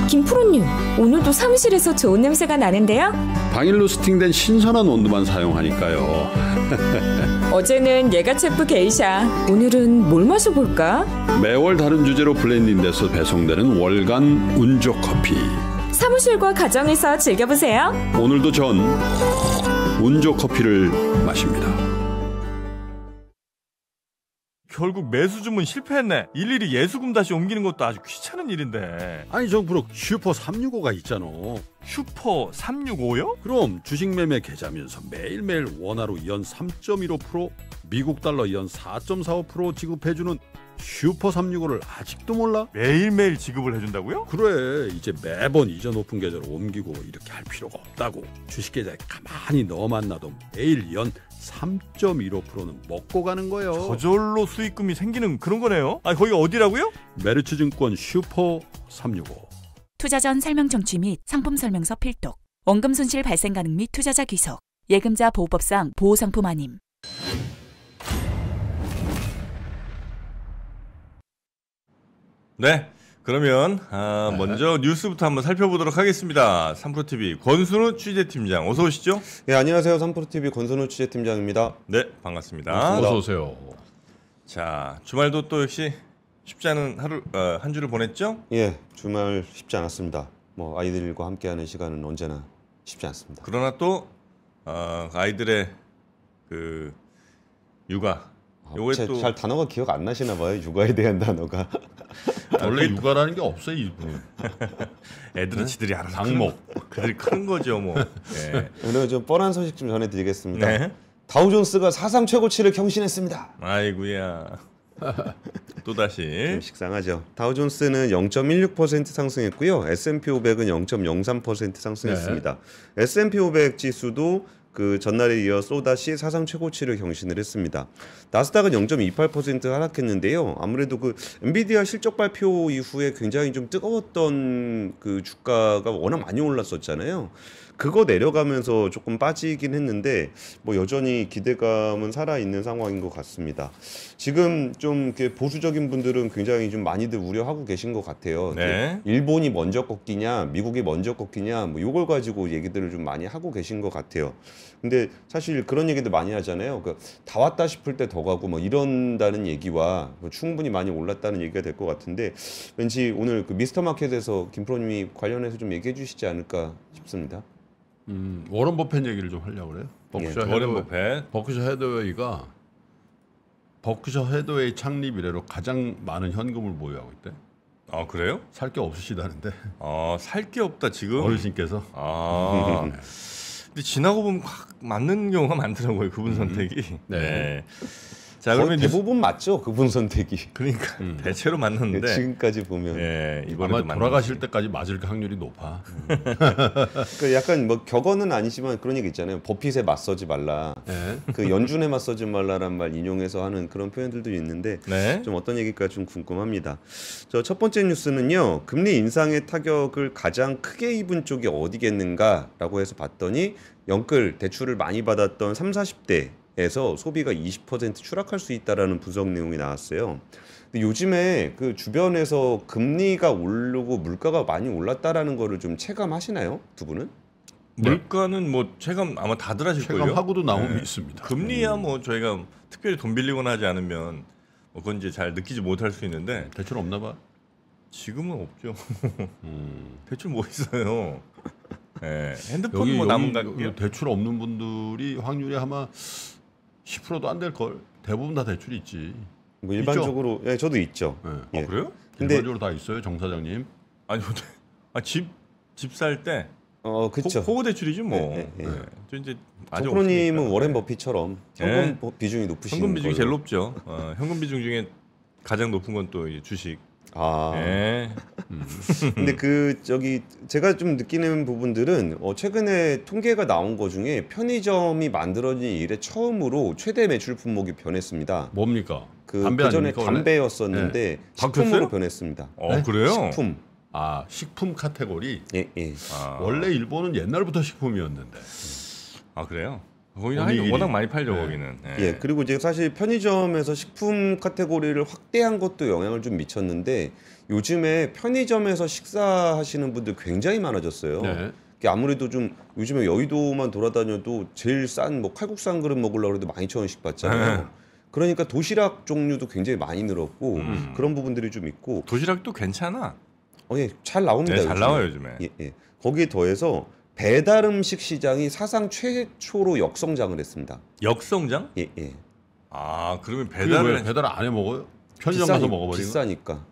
김푸른님 오늘도 사무실에서 좋은 냄새가 나는데요? 방일로 스팅된 신선한 온도만 사용하니까요. 어제는 예가체프 게이샤, 오늘은 뭘 마셔볼까? 매월 다른 주제로 블렌딩돼서 배송되는 월간 운조 커피. 사무실과 가정에서 즐겨보세요. 오늘도 전 운조 커피를 마십니다. 결국 매수 주문 실패했네. 일일이 예수금 다시 옮기는 것도 아주 귀찮은 일인데. 아니 정부로 슈퍼 365가 있잖아. 슈퍼 365요? 그럼 주식 매매 계좌면서 매일매일 원화로 연 3.15% 미국 달러 연 4.45% 지급해주는 슈퍼 365를 아직도 몰라? 매일매일 지급을 해준다고요? 그래 이제 매번 이자 높은 계좌로 옮기고 이렇게 할 필요가 없다고 주식계좌에 가만히 넣어만 나도 매일 연 3.15%는 먹고 가는 거예요. 저절로 수익금이 생기는 그런 거네요. 아, 거기 어디라고요? 메르츠증권 슈퍼 365. 투자 전 설명 정취 및 상품 설명서 필독. 원금 손실 발생 가능 및 투자자 귀속. 예금자 보호법상 보호 상품 아님. 네. 그러면 아, 먼저 뉴스부터 한번 살펴보도록 하겠습니다. 삼프로TV 권순우 취재팀장 어서 오시죠. 예, 네, 안녕하세요. 삼프로TV 권순우 취재팀장입니다. 네, 반갑습니다. 어, 어서 오세요. 자, 주말도 또 역시 쉽지 않은 하루 어, 한 주를 보냈죠? 예, 주말 쉽지 않았습니다. 뭐 아이들과 함께하는 시간은 언제나 쉽지 않습니다. 그러나 또 어, 아이들의 그 육아 요게 아, 또잘 단어가 기억 안 나시나 봐요. 육아에 대한 단어가. 원래 육아라는 게 없어요 이분. 애들은 네? 지들이 알아서 강목. 그들이 큰 거죠 뭐. 네. 오늘 좀 뻔한 소식 좀 전해드리겠습니다. 네? 다우존스가 사상 최고치를 경신했습니다. 아이구야. 또 다시 식상하죠. 다우존스는 0.16% 상승했고요. S&P 500은 0.03% 상승했습니다. 네. S&P 500 지수도 그 전날에 이어 소다시 사상 최고치를 경신을 했습니다. 나스닥은 0.28% 하락했는데요. 아무래도 그 엔비디아 실적 발표 이후에 굉장히 좀 뜨거웠던 그 주가가 워낙 많이 올랐었잖아요. 그거 내려가면서 조금 빠지긴 했는데 뭐 여전히 기대감은 살아 있는 상황인 것 같습니다. 지금 좀 보수적인 분들은 굉장히 좀 많이들 우려하고 계신 것 같아요. 네. 일본이 먼저 꺾이냐, 미국이 먼저 꺾이냐, 뭐 이걸 가지고 얘기들을 좀 많이 하고 계신 것 같아요. 근데 사실 그런 얘기도 많이 하잖아요. 그 다 왔다 싶을 때 더 가고 뭐 이런다는 얘기와 뭐 충분히 많이 올랐다는 얘기가 될 것 같은데 왠지 오늘 그 미스터 마켓에서 김프로님이 관련해서 좀 얘기해 주시지 않을까 싶습니다. 음, 워런 버핏 얘기를 좀 하려고 그래요. 버크셔 예, 워런 버핏. 버크셔 헤드웨이가 버크셔 헤드웨이 창립 이래로 가장 많은 현금을 보유하고 있대. 아 그래요? 살 게 없으시다는데. 아살 게 없다 지금. 어르신께서. 아 근데 지나고 보면 확 맞는 경우가 많더라고요 그분 음. 선택이. 네. 네. 자 그러면 대부분 맞죠 그분 선택이. 그러니까 음. 대체로 맞는데 네, 지금까지 보면 예, 아마 돌아가실 때까지 맞을 확률이 높아. 음. 그 약간 뭐 격언은 아니지만 그런 얘기 있잖아요. 버핏에 맞서지 말라. 네. 그 연준에 맞서지 말라란 말 인용해서 하는 그런 표현들도 있는데 네. 좀 어떤 얘기일까좀 궁금합니다. 저 첫 번째 뉴스는요. 금리 인상의 타격을 가장 크게 입은 쪽이 어디겠는가라고 해서 봤더니 연끌 대출을 많이 받았던 3, 40대 에서 소비가 20% 추락할 수 있다라는 분석 내용이 나왔어요. 근데 요즘에 그 주변에서 금리가 오르고 물가가 많이 올랐다라는 거를 좀 체감하시나요? 두 분은? 네. 물가는 뭐 체감 아마 다들 하실 거예요. 체감하고도 나오이 네. 있습니다. 금리야 음. 뭐 저희가 특별히 돈 빌리거나 하지 않으면 뭐 그건 이제 잘 느끼지 못할 수 있는데 네, 대출 없나 봐. 지금은 없죠. 음. 대출 뭐 있어요. 네. 핸드폰 여기, 뭐 남은 가 그 대출 없는 분들이 확률이 아마 10%도 안 될 걸. 대부분 다 대출이 있지. 뭐 일반적으로 있죠? 예, 저도 있죠. 예. 아, 예. 그래요? 근데 일반적으로 다 있어요, 정 사장님. 아니, 아, 집 집 살 때. 어, 그렇죠. 호구 대출이지 뭐. 네, 네, 네. 저 이제 정프로님은 워렌 버핏처럼 예. 현금 비중이 높으신 현금 비중이 거예요. 제일 높죠. 어, 현금 비중 중에 가장 높은 건또 주식. 아. 예. 음. 근데 그 저기 제가 좀 느끼는 부분들은 어 최근에 통계가 나온 거 중에 편의점이 만들어진 이래 처음으로 최대 매출 품목이 변했습니다. 뭡니까? 그, 담배 그 전에 담배였었는데 네. 식품으로 바뀌었어요? 변했습니다. 어 네? 그래요? 식품. 아 식품 카테고리. 예 예. 아. 원래 일본은 옛날부터 식품이었는데. 예. 아 그래요? 거기는 오니 워낙 많이 팔죠 네. 거기는. 네. 예 그리고 이제 사실 편의점에서 식품 카테고리를 확대한 것도 영향을 좀 미쳤는데 요즘에 편의점에서 식사하시는 분들 굉장히 많아졌어요. 네. 아무래도 좀 요즘에 여의도만 돌아다녀도 제일 싼 뭐 칼국수 한 그릇 먹으려고 해도 만 이천 원씩 받잖아요. 네. 그러니까 도시락 종류도 굉장히 많이 늘었고 음. 그런 부분들이 좀 있고 도시락도 괜찮아. 어, 예, 잘 나옵니다. 네, 잘 요즘에. 나와요 요즘에. 예, 예. 거기에 더해서 배달 음식 시장이 사상 최초로 역성장을 했습니다. 역성장? 예, 예. 아, 그러면 배달을 배달을 안해 먹어요? 편의점 가서 먹어 버리고. 비싸니까.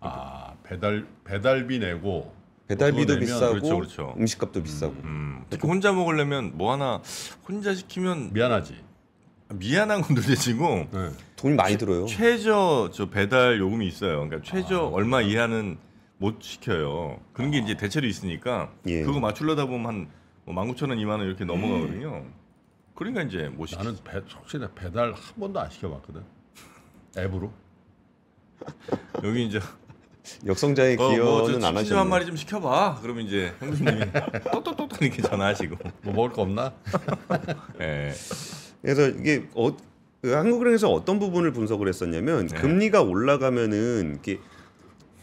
아, 배달 배달비 내고 배달비도 비싸고 그렇죠, 그렇죠. 음식값도 음, 비싸고. 음, 특히 음, 그 혼자 먹으려면 뭐 하나 혼자 시키면 미안하지. 미안한 건들째치고 네. 돈이 많이 들어요. 최저 저 배달 요금이 있어요. 그러니까 최저 아, 얼마 이하는 못 시켜요. 그런 게 아. 이제 대체로 있으니까 예. 그거 맞추려다 보면 한뭐 19,000원, 2만 원 이렇게 넘어가거든요. 음. 그러니까 이제 못시 나는 배, 솔직히 배달 한 번도 안 시켜봤거든. 앱으로. 여기 이제 역성장의 어, 뭐 기여는 안 치즈 하셨네. 한 마리 좀 시켜봐. 그러면 이제 형수님이 똑똑똑똑 이렇게 전화하시고. 뭐 먹을 거 없나? 예. 그래서 이게 어, 그 한국은행에서 어떤 부분을 분석을 했었냐면 네. 금리가 올라가면은 이렇게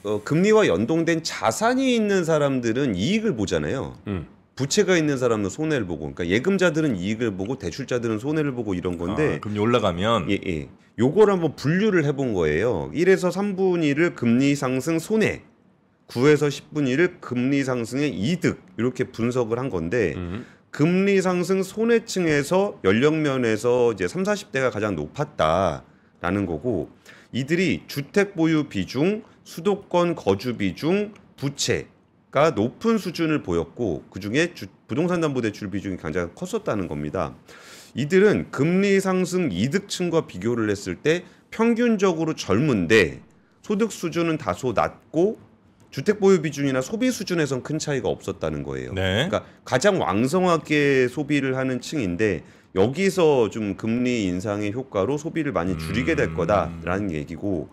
어, 금리와 연동된 자산이 있는 사람들은 이익을 보잖아요. 음. 부채가 있는 사람은 손해를 보고, 그러니까 예금자들은 이익을 보고 대출자들은 손해를 보고 이런 건데. 아, 금리 올라가면. 예, 예. 요걸 한번 분류를 해본 거예요. 1에서 3분의를 금리 상승 손해, 9에서 10분의를 금리 상승의 이득 이렇게 분석을 한 건데. 음. 금리 상승 손해층에서 연령면에서 이제 3, 40대가 가장 높았다라는 거고 이들이 주택 보유 비중, 수도권 거주 비중 부채가 높은 수준을 보였고 그중에 주, 부동산 담보 대출 비중이 굉장히 컸었다는 겁니다. 이들은 금리 상승 이득층과 비교를 했을 때 평균적으로 젊은데 소득 수준은 다소 낮고 주택 보유 비중이나 소비 수준에선 큰 차이가 없었다는 거예요. 네. 그러니까 가장 왕성하게 소비를 하는 층인데 여기서 좀 금리 인상의 효과로 소비를 많이 줄이게 될 음. 거다라는 얘기고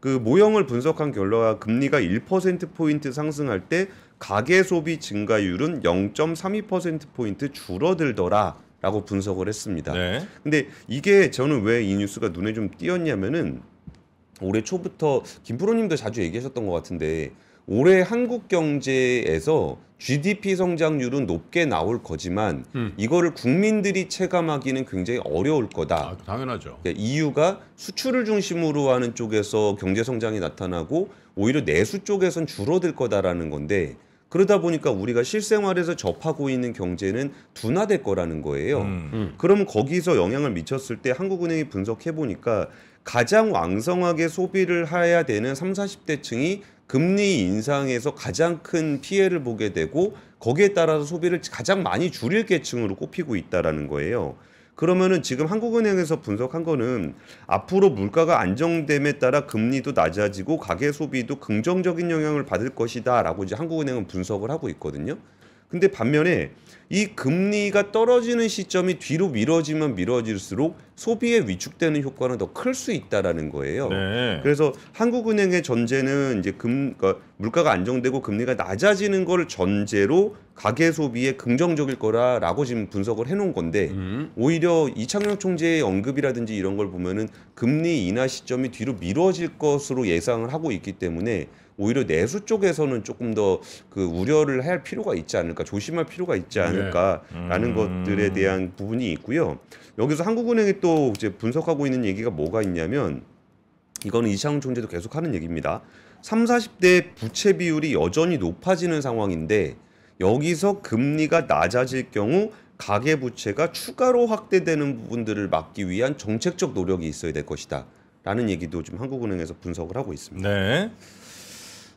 그 모형을 분석한 결과 금리가 1%포인트 상승할 때 가계 소비 증가율은 0.32%포인트 줄어들더라. 라고 분석을 했습니다. 네. 근데 이게 저는 왜 이 뉴스가 눈에 좀 띄었냐면은 올해 초부터 김프로님도 자주 얘기하셨던 것 같은데 올해 한국 경제에서 GDP 성장률은 높게 나올 거지만 음. 이거를 국민들이 체감하기는 굉장히 어려울 거다. 아, 당연하죠. 그러니까 이유가 수출을 중심으로 하는 쪽에서 경제 성장이 나타나고 오히려 내수 쪽에선 줄어들 거다라는 건데 그러다 보니까 우리가 실생활에서 접하고 있는 경제는 둔화될 거라는 거예요. 음, 음. 그럼 거기서 영향을 미쳤을 때 한국은행이 분석해 보니까 가장 왕성하게 소비를 해야 되는 3, 40대층이 금리 인상에서 가장 큰 피해를 보게 되고 거기에 따라서 소비를 가장 많이 줄일 계층으로 꼽히고 있다라는 거예요. 그러면은 지금 한국은행에서 분석한 거는 앞으로 물가가 안정됨에 따라 금리도 낮아지고 가계 소비도 긍정적인 영향을 받을 것이다라고 이제 한국은행은 분석을 하고 있거든요. 근데 반면에 이 금리가 떨어지는 시점이 뒤로 미뤄지면 미뤄질수록 소비에 위축되는 효과는 더 클 수 있다라는 거예요. 네. 그래서 한국은행의 전제는 이제 금 그러니까 물가가 안정되고 금리가 낮아지는 걸 전제로 가계 소비에 긍정적일 거라라고 지금 분석을 해놓은 건데 음. 오히려 이창용 총재의 언급이라든지 이런 걸 보면은 금리 인하 시점이 뒤로 미뤄질 것으로 예상을 하고 있기 때문에 오히려 내수 쪽에서는 조금 더 그 우려를 할 필요가 있지 않을까 조심할 필요가 있지 네. 않을까라는 네. 음. 것들에 대한 부분이 있고요. 여기서 한국은행이 또 이제 분석하고 있는 얘기가 뭐가 있냐면 이거는 이창훈 총재도 계속 하는 얘기입니다. 3, 40대 부채 비율이 여전히 높아지는 상황인데 여기서 금리가 낮아질 경우 가계 부채가 추가로 확대되는 부분들을 막기 위한 정책적 노력이 있어야 될 것이다. 라는 얘기도 좀 한국은행에서 분석을 하고 있습니다. 네.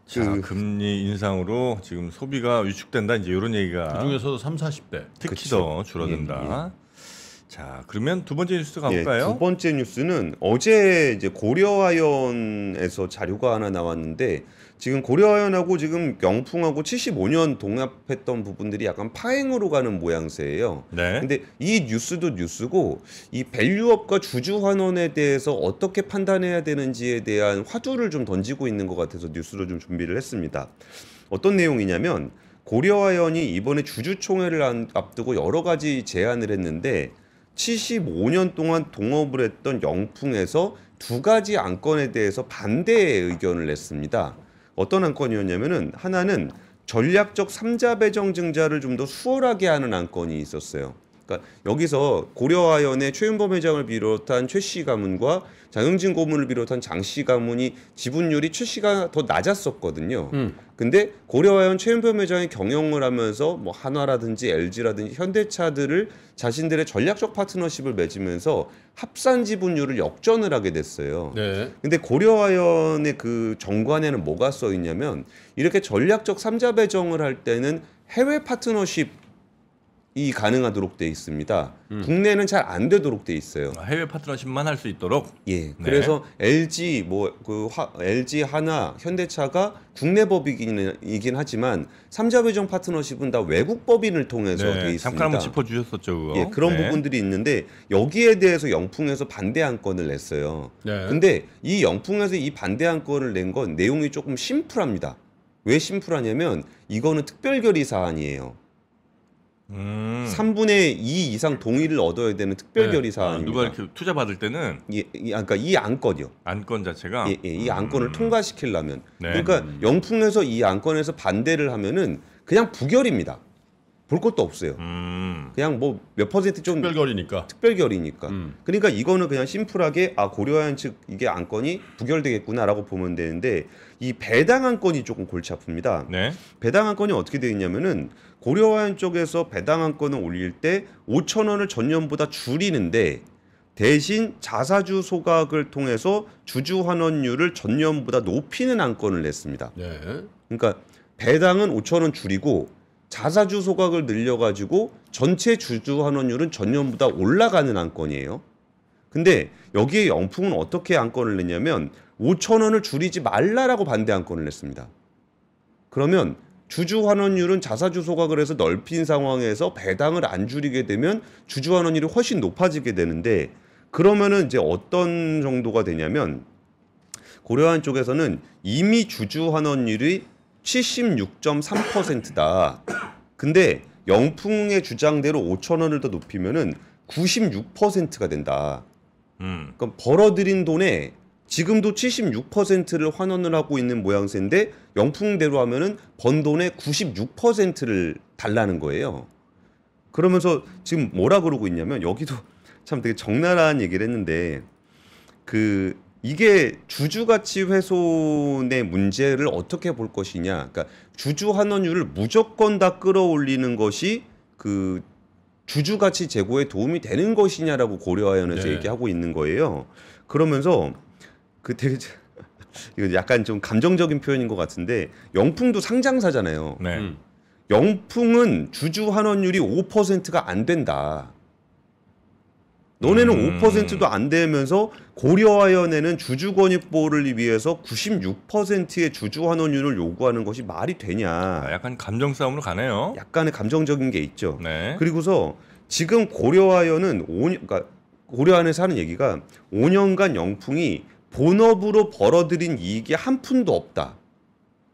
자, 그 금리 인상으로 지금 소비가 위축된다 이제 이런 얘기가 그중에서도 3, 40대 특히 그쵸. 더 줄어든다. 예, 예. 자, 그러면 두 번째 뉴스 예, 가볼까요? 예, 두 번째 뉴스는 어제 이제 고려아연에서 자료가 하나 나왔는데 지금 고려하연하고 지금 영풍하고 75년 동합했던 부분들이 약간 파행으로 가는 모양새예요. 네. 근데 이 뉴스도 뉴스고 이 밸류업과 주주환원에 대해서 어떻게 판단해야 되는지에 대한 화두를 좀 던지고 있는 것 같아서 뉴스로 좀 준비를 했습니다. 어떤 내용이냐면 고려하연이 이번에 주주총회를 앞두고 여러 가지 제안을 했는데 75년 동안 동업을 했던 영풍에서 두 가지 안건에 대해서 반대의 의견을 냈습니다. 어떤 안건이었냐면은 하나는 전략적 3자 배정 증자를 좀 더 수월하게 하는 안건이 있었어요. 그러니까 여기서 고려아연의 최윤범 회장을 비롯한 최씨 가문과 장영진 고문을 비롯한 장씨 가문이 지분율이 최씨가 더 낮았었거든요. 음. 근데 고려아연 최윤범 회장이 경영을 하면서 뭐 한화라든지 LG라든지 현대차들을 자신들의 전략적 파트너십을 맺으면서 합산 지분율을 역전을 하게 됐어요. 네. 근데 고려아연의 그 정관에는 뭐가 써 있냐면 이렇게 전략적 삼자 배정을 할 때는 해외 파트너십 이 가능하도록 돼 있습니다. 음. 국내는 잘 안 되도록 돼 있어요. 아, 해외 파트너십만 할 수 있도록. 예. 네. 그래서 LG 뭐 그 LG 하나 현대차가 국내 법이긴 하지만 삼자회전 파트너십은 다 외국 법인을 통해서 네, 돼 있습니다. 잠깐 한번 짚어주셨었죠. 그거. 예, 그런 네. 부분들이 있는데 여기에 대해서 영풍에서 반대한 건을 냈어요. 네. 근데 이 영풍에서 이 반대한 건을 낸 건 내용이 조금 심플합니다. 왜 심플하냐면 이거는 특별결의 사안이에요. 음. 3분의 2 이상 동의를 얻어야 되는 특별결의 네. 사항입니다 누가 이렇게 투자 받을 때는 예, 예, 아, 그까이 그러니까 안건이요. 안건 자체가 예, 예, 이 안건을 음. 통과시키려면 네. 그러니까 영풍에서 이 안건에서 반대를 하면은 그냥 부결입니다. 볼 것도 없어요. 음. 그냥 뭐 몇 퍼센트 좀 특별결이니까. 특별결이니까. 음. 그러니까 이거는 그냥 심플하게 아 고려하는 측 이게 안건이 부결되겠구나라고 보면 되는데 이 배당 안건이 조금 골치 아픕니다. 네. 배당 안건이 어떻게 되어 있냐면은 고려와연 쪽에서 배당안건을 올릴 때 5천 원을 전년보다 줄이는데 대신 자사주 소각을 통해서 주주 환원율을 전년보다 높이는 안건을 냈습니다. 네. 그러니까 배당은 5천 원 줄이고 자사주 소각을 늘려가지고 전체 주주 환원율은 전년보다 올라가는 안건이에요. 근데 여기에 영풍은 어떻게 안건을 냈냐면 5천 원을 줄이지 말라라고 반대 안건을 냈습니다. 그러면 주주 환원율은 자사주소가 그래서 넓힌 상황에서 배당을 안 줄이게 되면 주주 환원율이 훨씬 높아지게 되는데 그러면은 이제 어떤 정도가 되냐면 고려한 쪽에서는 이미 주주 환원율이 76.3%다. 근데 영풍의 주장대로 5천 원을 더 높이면은 96%가 된다. 음. 그럼 그러니까 벌어들인 돈의 지금도 76%를 환원을 하고 있는 모양새인데 영풍대로 하면은 번 돈의 96%를 달라는 거예요. 그러면서 지금 뭐라 그러고 있냐면 여기도 참 되게 적나라한 얘기를 했는데 그 이게 주주 가치 훼손의 문제를 어떻게 볼 것이냐. 그러니까 주주 환원율을 무조건 다 끌어올리는 것이 그 주주 가치 제고에 도움이 되는 것이냐라고 고려하여서 네. 얘기하고 있는 거예요. 그러면서 그 되게 이건 약간 좀 감정적인 표현인 것 같은데 영풍도 상장사잖아요. 네. 음. 영풍은 주주 환원율이 5%가 안 된다. 너네는 음. 5%도 안 되면서 고려하연에는 주주 권익 보호를 위해서 96%의 주주 환원율을 요구하는 것이 말이 되냐. 아, 약간 감정 싸움으로 가네요. 약간의 감정적인 게 있죠. 네. 그리고서 지금 고려하연은 5년 그러니까 고려안에서 하는 얘기가 5년간 영풍이 본업으로 벌어들인 이익이 한 푼도 없다.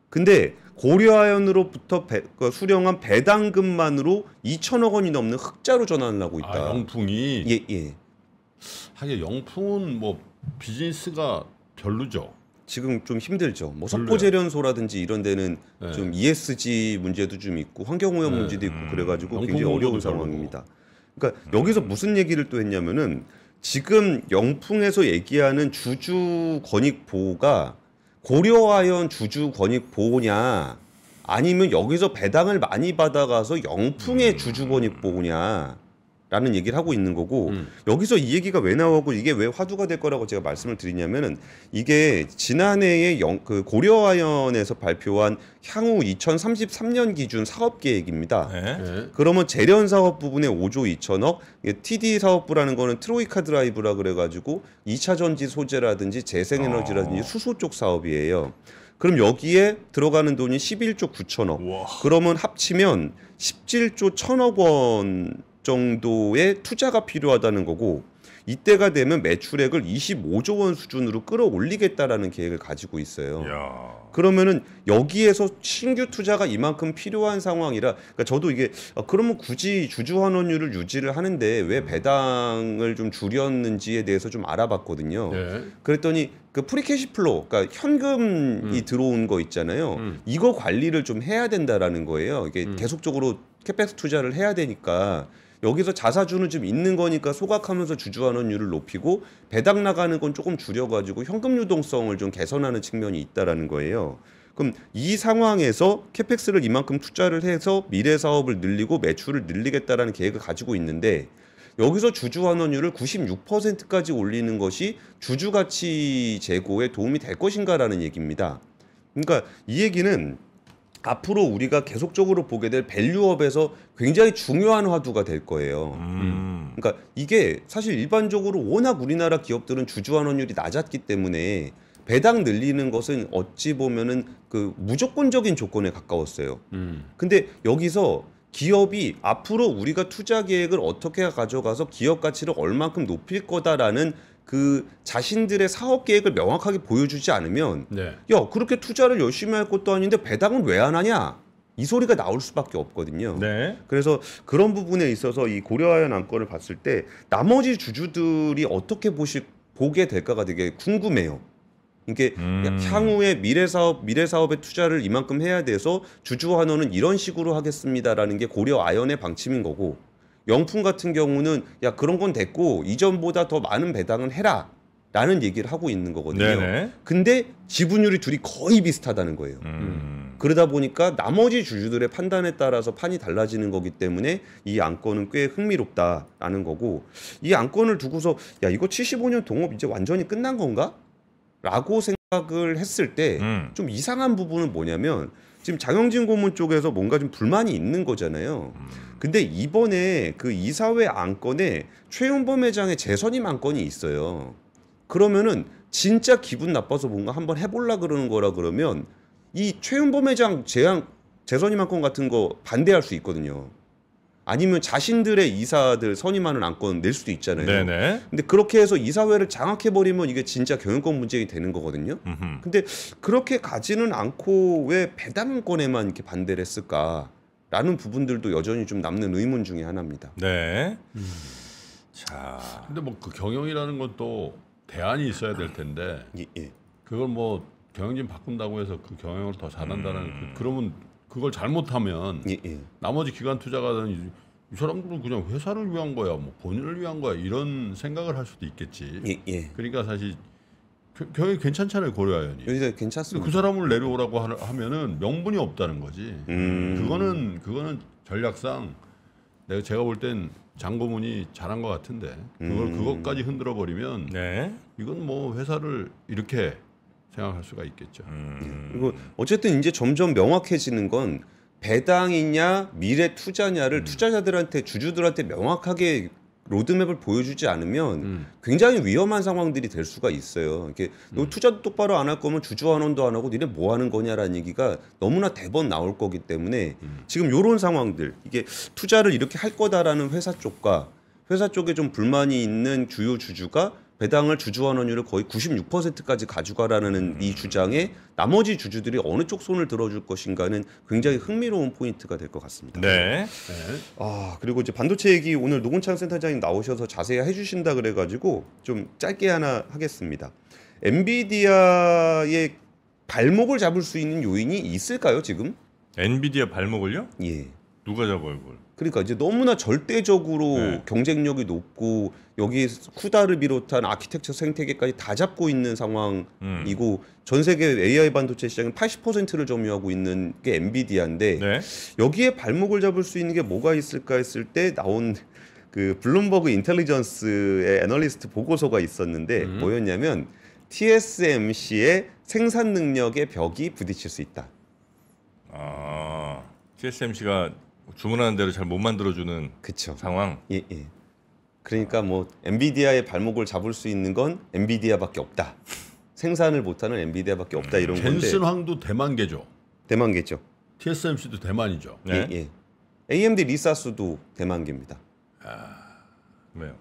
근데 고려아연으로부터 배, 그 수령한 배당금만으로 2천억 원이 넘는 흑자로 전환하고 있다. 아, 영풍이 예 예. 하긴 영풍은 뭐 비즈니스가 별로죠. 지금 좀 힘들죠. 뭐 석고재련소라든지 이런 데는 네. 좀 ESG 문제도 좀 있고 환경오염 네. 문제도 있고 음. 그래가지고 굉장히 어려운 상황입니다. 그러니까 음. 여기서 무슨 얘기를 또 했냐면은 지금 영풍에서 얘기하는 주주 권익 보호가 고려아연 주주 권익 보호냐 아니면 여기서 배당을 많이 받아가서 영풍의 음. 주주 권익 보호냐 라는 얘기를 하고 있는 거고 음. 여기서 이 얘기가 왜 나오고 이게 왜 화두가 될 거라고 제가 말씀을 드리냐면은 이게 지난해에 영, 그고려화연에서 발표한 향후 2033년 기준 사업 계획입니다. 네. 네. 그러면 재련 사업 부분에 5조 2천억, TD 사업부라는 거는 트로이카 드라이브라 그래가지고 2차 전지 소재라든지 재생에너지라든지 어. 수소 쪽 사업이에요. 그럼 여기에 들어가는 돈이 11조 9천억. 우와. 그러면 합치면 17조 1천억 원. 정도의 투자가 필요하다는 거고 이때가 되면 매출액을 25조 원 수준으로 끌어올리겠다라는 계획을 가지고 있어요. 야. 그러면은 여기에서 신규 투자가 이만큼 필요한 상황이라 그러니까 저도 이게 아, 그러면 굳이 주주 환원율을 유지를 하는데 왜 음. 배당을 좀 줄였는지에 대해서 좀 알아봤거든요. 네. 그랬더니 그 프리캐시 플로 그러니까 현금이 음. 들어온 거 있잖아요. 음. 이거 관리를 좀 해야 된다라는 거예요. 이게 음. 계속적으로 캐펙스 투자를 해야 되니까 여기서 자사주는 좀 있는 거니까 소각하면서 주주환원율을 높이고 배당 나가는 건 조금 줄여가지고 현금 유동성을 좀 개선하는 측면이 있다라는 거예요. 그럼 이 상황에서 캐펙스를 이만큼 투자를 해서 미래 사업을 늘리고 매출을 늘리겠다라는 계획을 가지고 있는데 여기서 주주환원율을 96%까지 올리는 것이 주주가치 재고에 도움이 될 것인가라는 얘기입니다. 그러니까 이 얘기는 앞으로 우리가 계속적으로 보게 될 밸류업에서 굉장히 중요한 화두가 될 거예요. 음. 음. 그러니까 이게 사실 일반적으로 워낙 우리나라 기업들은 주주환원율이 낮았기 때문에 배당 늘리는 것은 어찌 보면은 그 무조건적인 조건에 가까웠어요. 음. 근데 여기서 기업이 앞으로 우리가 투자 계획을 어떻게 가져가서 기업 가치를 얼만큼 높일 거다라는 그 자신들의 사업 계획을 명확하게 보여주지 않으면 네. 야 그렇게 투자를 열심히 할 것도 아닌데 배당은 왜 안 하냐 이 소리가 나올 수밖에 없거든요. 네. 그래서 그런 부분에 있어서 이 고려하연 안건을 봤을 때 나머지 주주들이 어떻게 보시 보게 될까가 되게 궁금해요. 이게 음. 그러니까 향후에 미래 사업 미래 사업에 투자를 이만큼 해야 돼서 주주 환원은 이런 식으로 하겠습니다라는 게 고려 아연의 방침인 거고 영풍 같은 경우는 야 그런 건 됐고 이전보다 더 많은 배당은 해라. 라는 얘기를 하고 있는 거거든요. 네네. 근데 지분율이 둘이 거의 비슷하다는 거예요. 음. 음. 그러다 보니까 나머지 주주들의 판단에 따라서 판이 달라지는 거기 때문에 이 안건은 꽤 흥미롭다라는 거고 이 안건을 두고서 야 이거 75년 동업 이제 완전히 끝난 건가? 라고 생각을 했을 때좀 음. 이상한 부분은 뭐냐면 지금 장영진 고문 쪽에서 뭔가 좀 불만이 있는 거잖아요. 근데 이번에 그 이사회 안건에 최윤범 회장의 재선임 안건이 있어요. 그러면은 진짜 기분 나빠서 뭔가 한번 해볼라 그러는 거라 그러면 이 최윤범 회장 재앙 재선임 안건 같은 거 반대할 수 있거든요. 아니면 자신들의 이사들 선임하는 안건 낼 수도 있잖아요. 네네. 근데 그렇게 해서 이사회를 장악해 버리면 이게 진짜 경영권 문제이 되는 거거든요. 음흠. 근데 그렇게 가지는 않고 왜 배당권에만 이렇게 반대를 했을까라는 부분들도 여전히 좀 남는 의문 중의 하나입니다. 네. 음. 자. 근데 뭐 그 경영이라는 것도 대안이 있어야 될 텐데. 예, 예. 그걸 뭐 경영진 바꾼다고 해서 그 경영을 더 잘한다는 음. 그, 그러면 그걸 잘못하면 예, 예. 나머지 기관 투자가들은 이 사람들은 그냥 회사를 위한 거야, 뭐 본인을 위한 거야 이런 생각을 할 수도 있겠지. 예, 예. 그러니까 사실 경이 괜찮잖아요 고려하연이. 여 괜찮습니다. 그 사람을 내려오라고 하면은 명분이 없다는 거지. 음. 그거는 그거는 전략상 내가 제가 볼 땐 장고문이 잘한 것 같은데 그걸 음. 그것까지 흔들어 버리면 네. 이건 뭐 회사를 이렇게 생각할 수가 있겠죠. 음. 예. 그리고 어쨌든 이제 점점 명확해지는 건 배당이냐 미래 투자냐를 음. 투자자들한테 주주들한테 명확하게 로드맵을 보여주지 않으면 음. 굉장히 위험한 상황들이 될 수가 있어요. 이렇게 음. 너 투자도 똑바로 안 할 거면 주주 환원도 안 하고 니네 뭐 하는 거냐라는 얘기가 너무나 대번 나올 거기 때문에 음. 지금 요런 상황들 이게 투자를 이렇게 할 거다라는 회사 쪽과 회사 쪽에 좀 불만이 있는 주요 주주가 배당을 주주환원율을 거의 96%까지 가져가라는 음. 이 주장에 나머지 주주들이 어느 쪽 손을 들어줄 것인가는 굉장히 흥미로운 포인트가 될 것 같습니다. 네. 아 그리고 이제 반도체 얘기 오늘 노곤창 센터장님 나오셔서 자세히 해주신다 그래가지고 좀 짧게 하나 하겠습니다. 엔비디아의 발목을 잡을 수 있는 요인이 있을까요 지금? 엔비디아 발목을요? 예. 누가 잡아요 그걸? 그러니까 이제 너무나 절대적으로 네. 경쟁력이 높고 여기 쿠다를 비롯한 아키텍처 생태계까지 다 잡고 있는 상황이고 음. 전 세계 AI 반도체 시장은 80%를 점유하고 있는 게 엔비디아인데 네. 여기에 발목을 잡을 수 있는 게 뭐가 있을까 했을 때 나온 그 블룸버그 인텔리전스의 애널리스트 보고서가 있었는데 음. 뭐였냐면 TSMC의 생산 능력의 벽이 부딪힐 수 있다. 아, TSMC가 주문하는 대로 잘 못 만들어주는 그쵸. 상황. 예, 예. 그러니까 뭐 엔비디아의 발목을 잡을 수 있는 건 엔비디아밖에 없다. 생산을 못하는 엔비디아밖에 없다 음, 이런 건데. 젠슨 황도 대만계죠. 대만계죠. TSMC도 대만이죠. 네. 예, 예. AMD 리사스도 대만계입니다. 아, 왜요?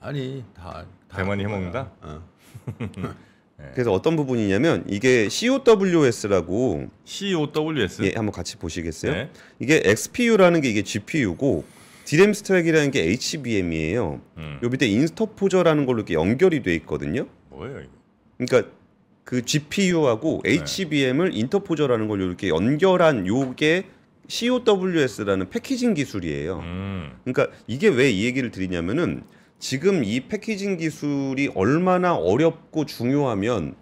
아니 다, 다 대만이 해먹는다. 어. 예. 그래서 어떤 부분이냐면 이게 COWS라고 COWS 예, 한번 같이 보시겠어요? 네. 이게 XPU라는 게 이게 GPU고 DRAM 스트랙이라는 게 HBM이에요. 음. 요 밑에 인스터포저라는 걸로 이렇게 연결이 돼 있거든요. 뭐예요 이거? 그러니까 그 GPU하고 네. HBM을 인터포저라는 걸로 이렇게 연결한 요게 COWS라는 패키징 기술이에요. 음. 그러니까 이게 왜 이 얘기를 드리냐면은 지금 이 패키징 기술이 얼마나 어렵고 중요하면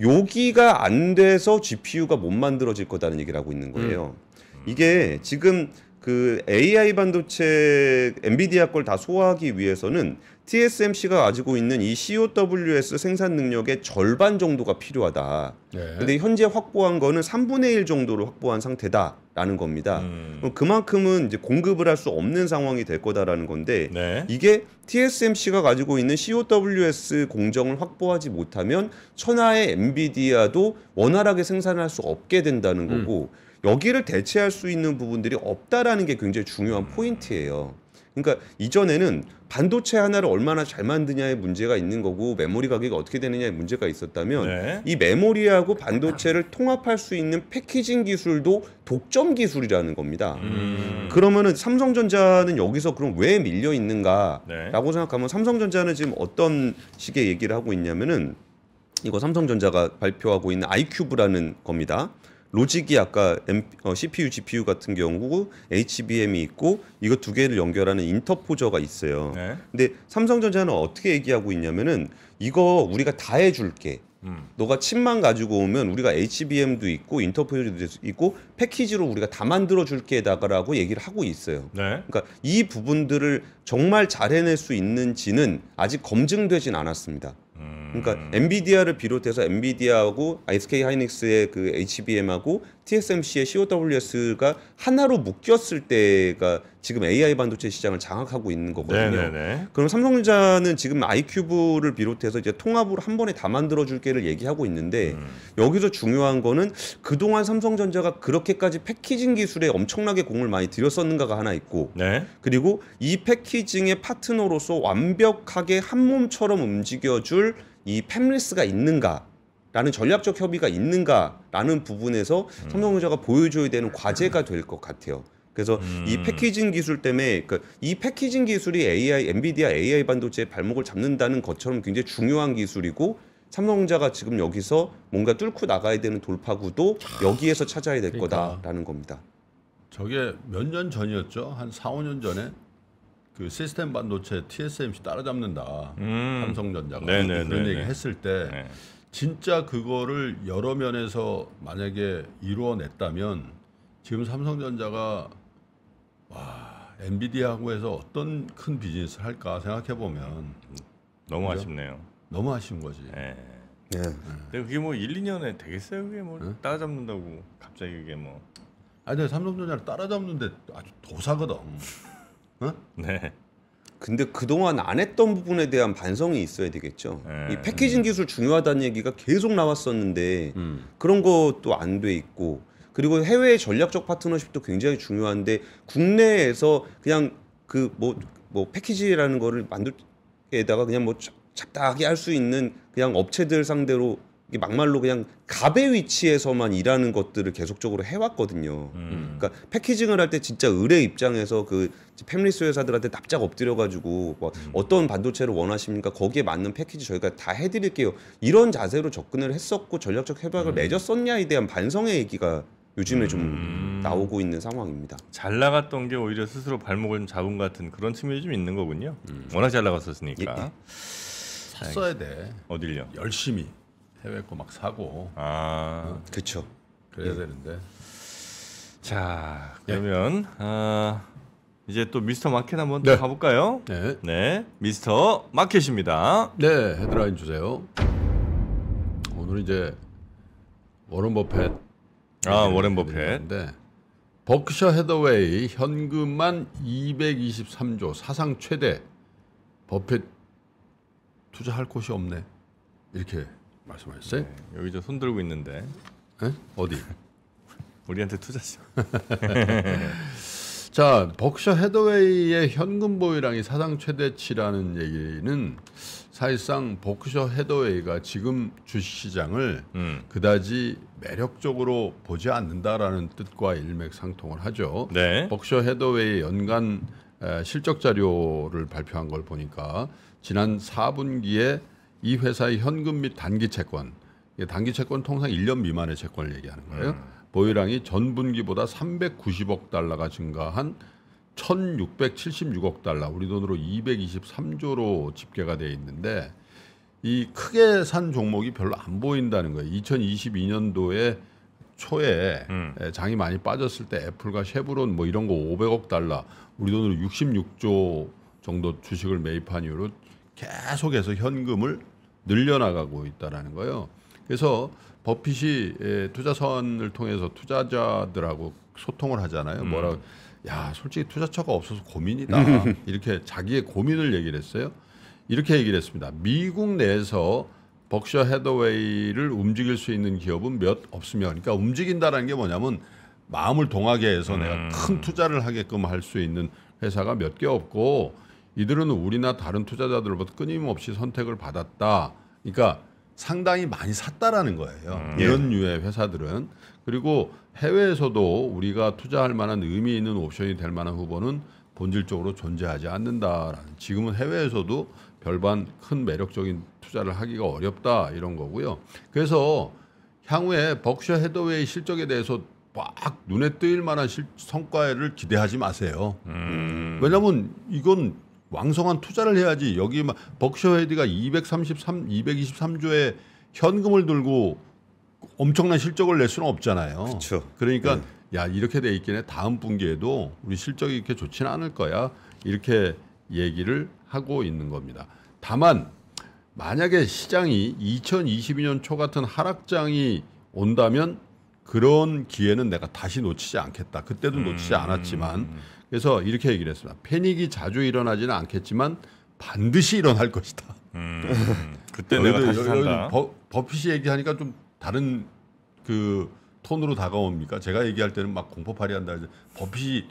여기가 안 돼서 GPU가 못 만들어질 거다는 얘기를 하고 있는 거예요. 음. 이게 지금 그 AI 반도체 엔비디아 걸 다 소화하기 위해서는 TSMC가 가지고 있는 이 COWS 생산 능력의 절반 정도가 필요하다. 네. 근데 현재 확보한 거는 3분의 1 정도로 확보한 상태다. 라는 겁니다. 음. 그만큼은 이제 공급을 할 수 없는 상황이 될 거다라는 건데 네. 이게 TSMC가 가지고 있는 COWS 공정을 확보하지 못하면 천하의 엔비디아도 원활하게 생산할 수 없게 된다는 음. 거고 음. 여기를 대체할 수 있는 부분들이 없다라는 게 굉장히 중요한 음. 포인트예요. 그러니까 이전에는 반도체 하나를 얼마나 잘 만드냐의 문제가 있는 거고 메모리 가격이 어떻게 되느냐의 문제가 있었다면 네. 이 메모리하고 반도체를 통합할 수 있는 패키징 기술도 독점 기술이라는 겁니다. 음. 그러면은 삼성전자는 여기서 그럼 왜 밀려 있는가라고 네. 생각하면 삼성전자는 지금 어떤 식의 얘기를 하고 있냐면은 이거 삼성전자가 발표하고 있는 아이큐브라는 겁니다. 로직이 아까 어, CPU, GPU 같은 경우 HBM이 있고 이거 두 개를 연결하는 인터포저가 있어요. 네. 근데 삼성전자는 어떻게 얘기하고 있냐면은 이거 우리가 다 해줄게. 음. 너가 칩만 가지고 오면 우리가 HBM도 있고 인터포저도 있고 패키지로 우리가 다 만들어 줄게다라고 얘기를 하고 있어요. 네. 그러니까 이 부분들을 정말 잘 해낼 수 있는지는 아직 검증되진 않았습니다. 그러니까 음. 엔비디아를 비롯해서 엔비디아하고 SK 하이닉스의 그 HBM하고 TSMC의 COWS가 하나로 묶였을 때가 지금 AI 반도체 시장을 장악하고 있는 거거든요. 네네네. 네, 네. 그럼 삼성전자는 지금 아이큐브를 비롯해서 이제 통합으로 한 번에 다 만들어 줄게를 얘기하고 있는데 음... 여기서 중요한 거는 그동안 삼성전자가 그렇게 이렇게까지 패키징 기술에 엄청나게 공을 많이 들였었는가가 하나 있고 네. 그리고 이 패키징의 파트너로서 완벽하게 한 몸처럼 움직여줄 이 팸리스가 있는가 라는 전략적 협의가 있는가라는 부분에서 음. 삼성전자가 보여줘야 되는 과제가 될 것 같아요. 그래서 음. 이 패키징 기술 때문에 그이 패키징 기술이 AI, 엔비디아 AI 반도체의 발목을 잡는다는 것처럼 굉장히 중요한 기술이고 삼성자가 전 지금 여기서 뭔가 뚫고 나가야 되는 돌파구도 여기에서 찾아야 될 그러니까. 거다라는 겁니다. 저게 몇 년 전이었죠? 한 4, 5년 전에 그 시스템 반도체 TSMC 따라잡는다. 음. 삼성전자가 네네네네. 네, 그런 네, 얘기 네. 했을 때 네. 진짜 그거를 여러 면에서 만약에 이루어냈다면 지금 삼성전자가 와 엔비디아하고 해서 어떤 큰 비즈니스를 할까 생각해 보면 너무 그죠 아쉽네요. 너무 아쉬운 거지. 예. 네. 근데 그게 뭐 1, 2년에 되겠어요? 그게 뭐 네? 따라잡는다고 갑자기 그게 뭐. 아니 근데 삼성전자를 따라잡는데 아주 도사거든. 어? 네. 근데 그동안 안 했던 부분에 대한 반성이 있어야 되겠죠. 네. 이 패키징 음. 기술 중요하다는 얘기가 계속 나왔었는데 음. 그런 것도 안 돼 있고 그리고 해외의 전략적 파트너십도 굉장히 중요한데 국내에서 그냥 그 뭐뭐 뭐 패키지라는 거를 만들 에다가 그냥 뭐 잡다하게 할 수 있는 그냥 업체들 상대로 막말로 그냥 갑의 위치에서만 일하는 것들을 계속적으로 해왔거든요. 음. 그러니까 패키징을 할 때 진짜 의뢰 입장에서 그 팸리스 회사들한테 납작 엎드려가지고 뭐 음. 어떤 반도체를 원하십니까? 거기에 맞는 패키지 저희가 다 해드릴게요. 이런 자세로 접근을 했었고 전략적 협약을 음. 맺었었냐에 대한 반성의 얘기가 요즘에 좀 음. 나오고 있는 상황입니다. 잘 나갔던 게 오히려 스스로 발목을 좀 잡은 같은 그런 측면이 좀 있는 거군요. 음. 워낙 잘 나갔었으니까. 예, 예. 했어야 돼. 어딜요? 열심히 해외 거 막 사고. 아, 응? 그렇죠. 그래야 예. 되는데. 자, 그러면 예. 아, 이제 또 미스터 마켓 한번 네. 가볼까요? 네. 네, 미스터 마켓입니다. 네, 헤드라인 주세요. 오늘 이제 워런 버펫. 아, 워런 버펫. 네. 버크셔 헤더웨이 현금만 223조 사상 최대 버핏 투자할 곳이 없네. 이렇게 말씀하셨어요? 네, 여기 저손 들고 있는데. 에? 어디? 우리한테 투자죠. 자, 벅셔헤드웨이의 현금 보유량이 사상 최대치라는 얘기는 사실상 벅셔헤드웨이가 지금 주식시장을 음. 그다지 매력적으로 보지 않는다라는 뜻과 일맥상통을 하죠. 네. 버셔헤드웨이 연간 에, 실적 자료를 발표한 걸 보니까 지난 4분기에 이 회사의 현금 및 단기 채권, 단기 채권 통상 1년 미만의 채권을 얘기하는 거예요. 음. 보유량이 전 분기보다 390억 달러가 증가한 1,676억 달러, 우리 돈으로 223조로 집계가 돼 있는데 이 크게 산 종목이 별로 안 보인다는 거예요. 2022년도에 초에 음. 장이 많이 빠졌을 때 애플과 쉐브론 뭐 이런 거 500억 달러, 우리 돈으로 66조 정도 주식을 매입한 이후로 계속해서 현금을 늘려나가고 있다라는 거예요. 그래서 버핏이 예, 투자선을 통해서 투자자들하고 소통을 하잖아요. 음. 뭐라 야 솔직히 투자처가 없어서 고민이다 음. 이렇게 자기의 고민을 얘기를 했어요. 이렇게 얘기를 했습니다. 미국 내에서 버셔 헤더웨이를 움직일 수 있는 기업은 몇 없으며 그러니까 움직인다는게 뭐냐면 마음을 동하게 해서 음. 내가 큰 투자를 하게끔 할 수 있는 회사가 몇 개 없고 이들은 우리나 다른 투자자들로부터 끊임없이 선택을 받았다. 그러니까 상당히 많이 샀다라는 거예요. 음, 예. 이런 예. 류의 회사들은 그리고 해외에서도 우리가 투자할 만한 의미 있는 옵션이 될 만한 후보는 본질적으로 존재하지 않는다라는 지금은 해외에서도 별반 큰 매력적인 투자를 하기가 어렵다 이런 거고요. 그래서 향후에 벅셔 헤더웨이 실적에 대해서 막 눈에 띄일 만한 실, 성과를 기대하지 마세요. 음. 왜냐하면 이건 왕성한 투자를 해야지 여기 막 버크셔헤드가 233, 223조의 현금을 들고 엄청난 실적을 낼 수는 없잖아요. 그렇죠. 그러니까 네. 야 이렇게 돼 있긴 해. 다음 분기에도 우리 실적이 이렇게 좋지는 않을 거야. 이렇게 얘기를 하고 있는 겁니다. 다만 만약에 시장이 2022년 초 같은 하락장이 온다면 그런 기회는 내가 다시 놓치지 않겠다. 그때도 음... 놓치지 않았지만 그래서 이렇게 얘기를 했습니다. 패닉이 자주 일어나지는 않겠지만 반드시 일어날 것이다. 음, 그때 내가 다시 산다. 버, 버핏이 얘기하니까 좀 다른 그 톤으로 다가옵니까? 제가 얘기할 때는 막 공포팔이 한다. 버핏이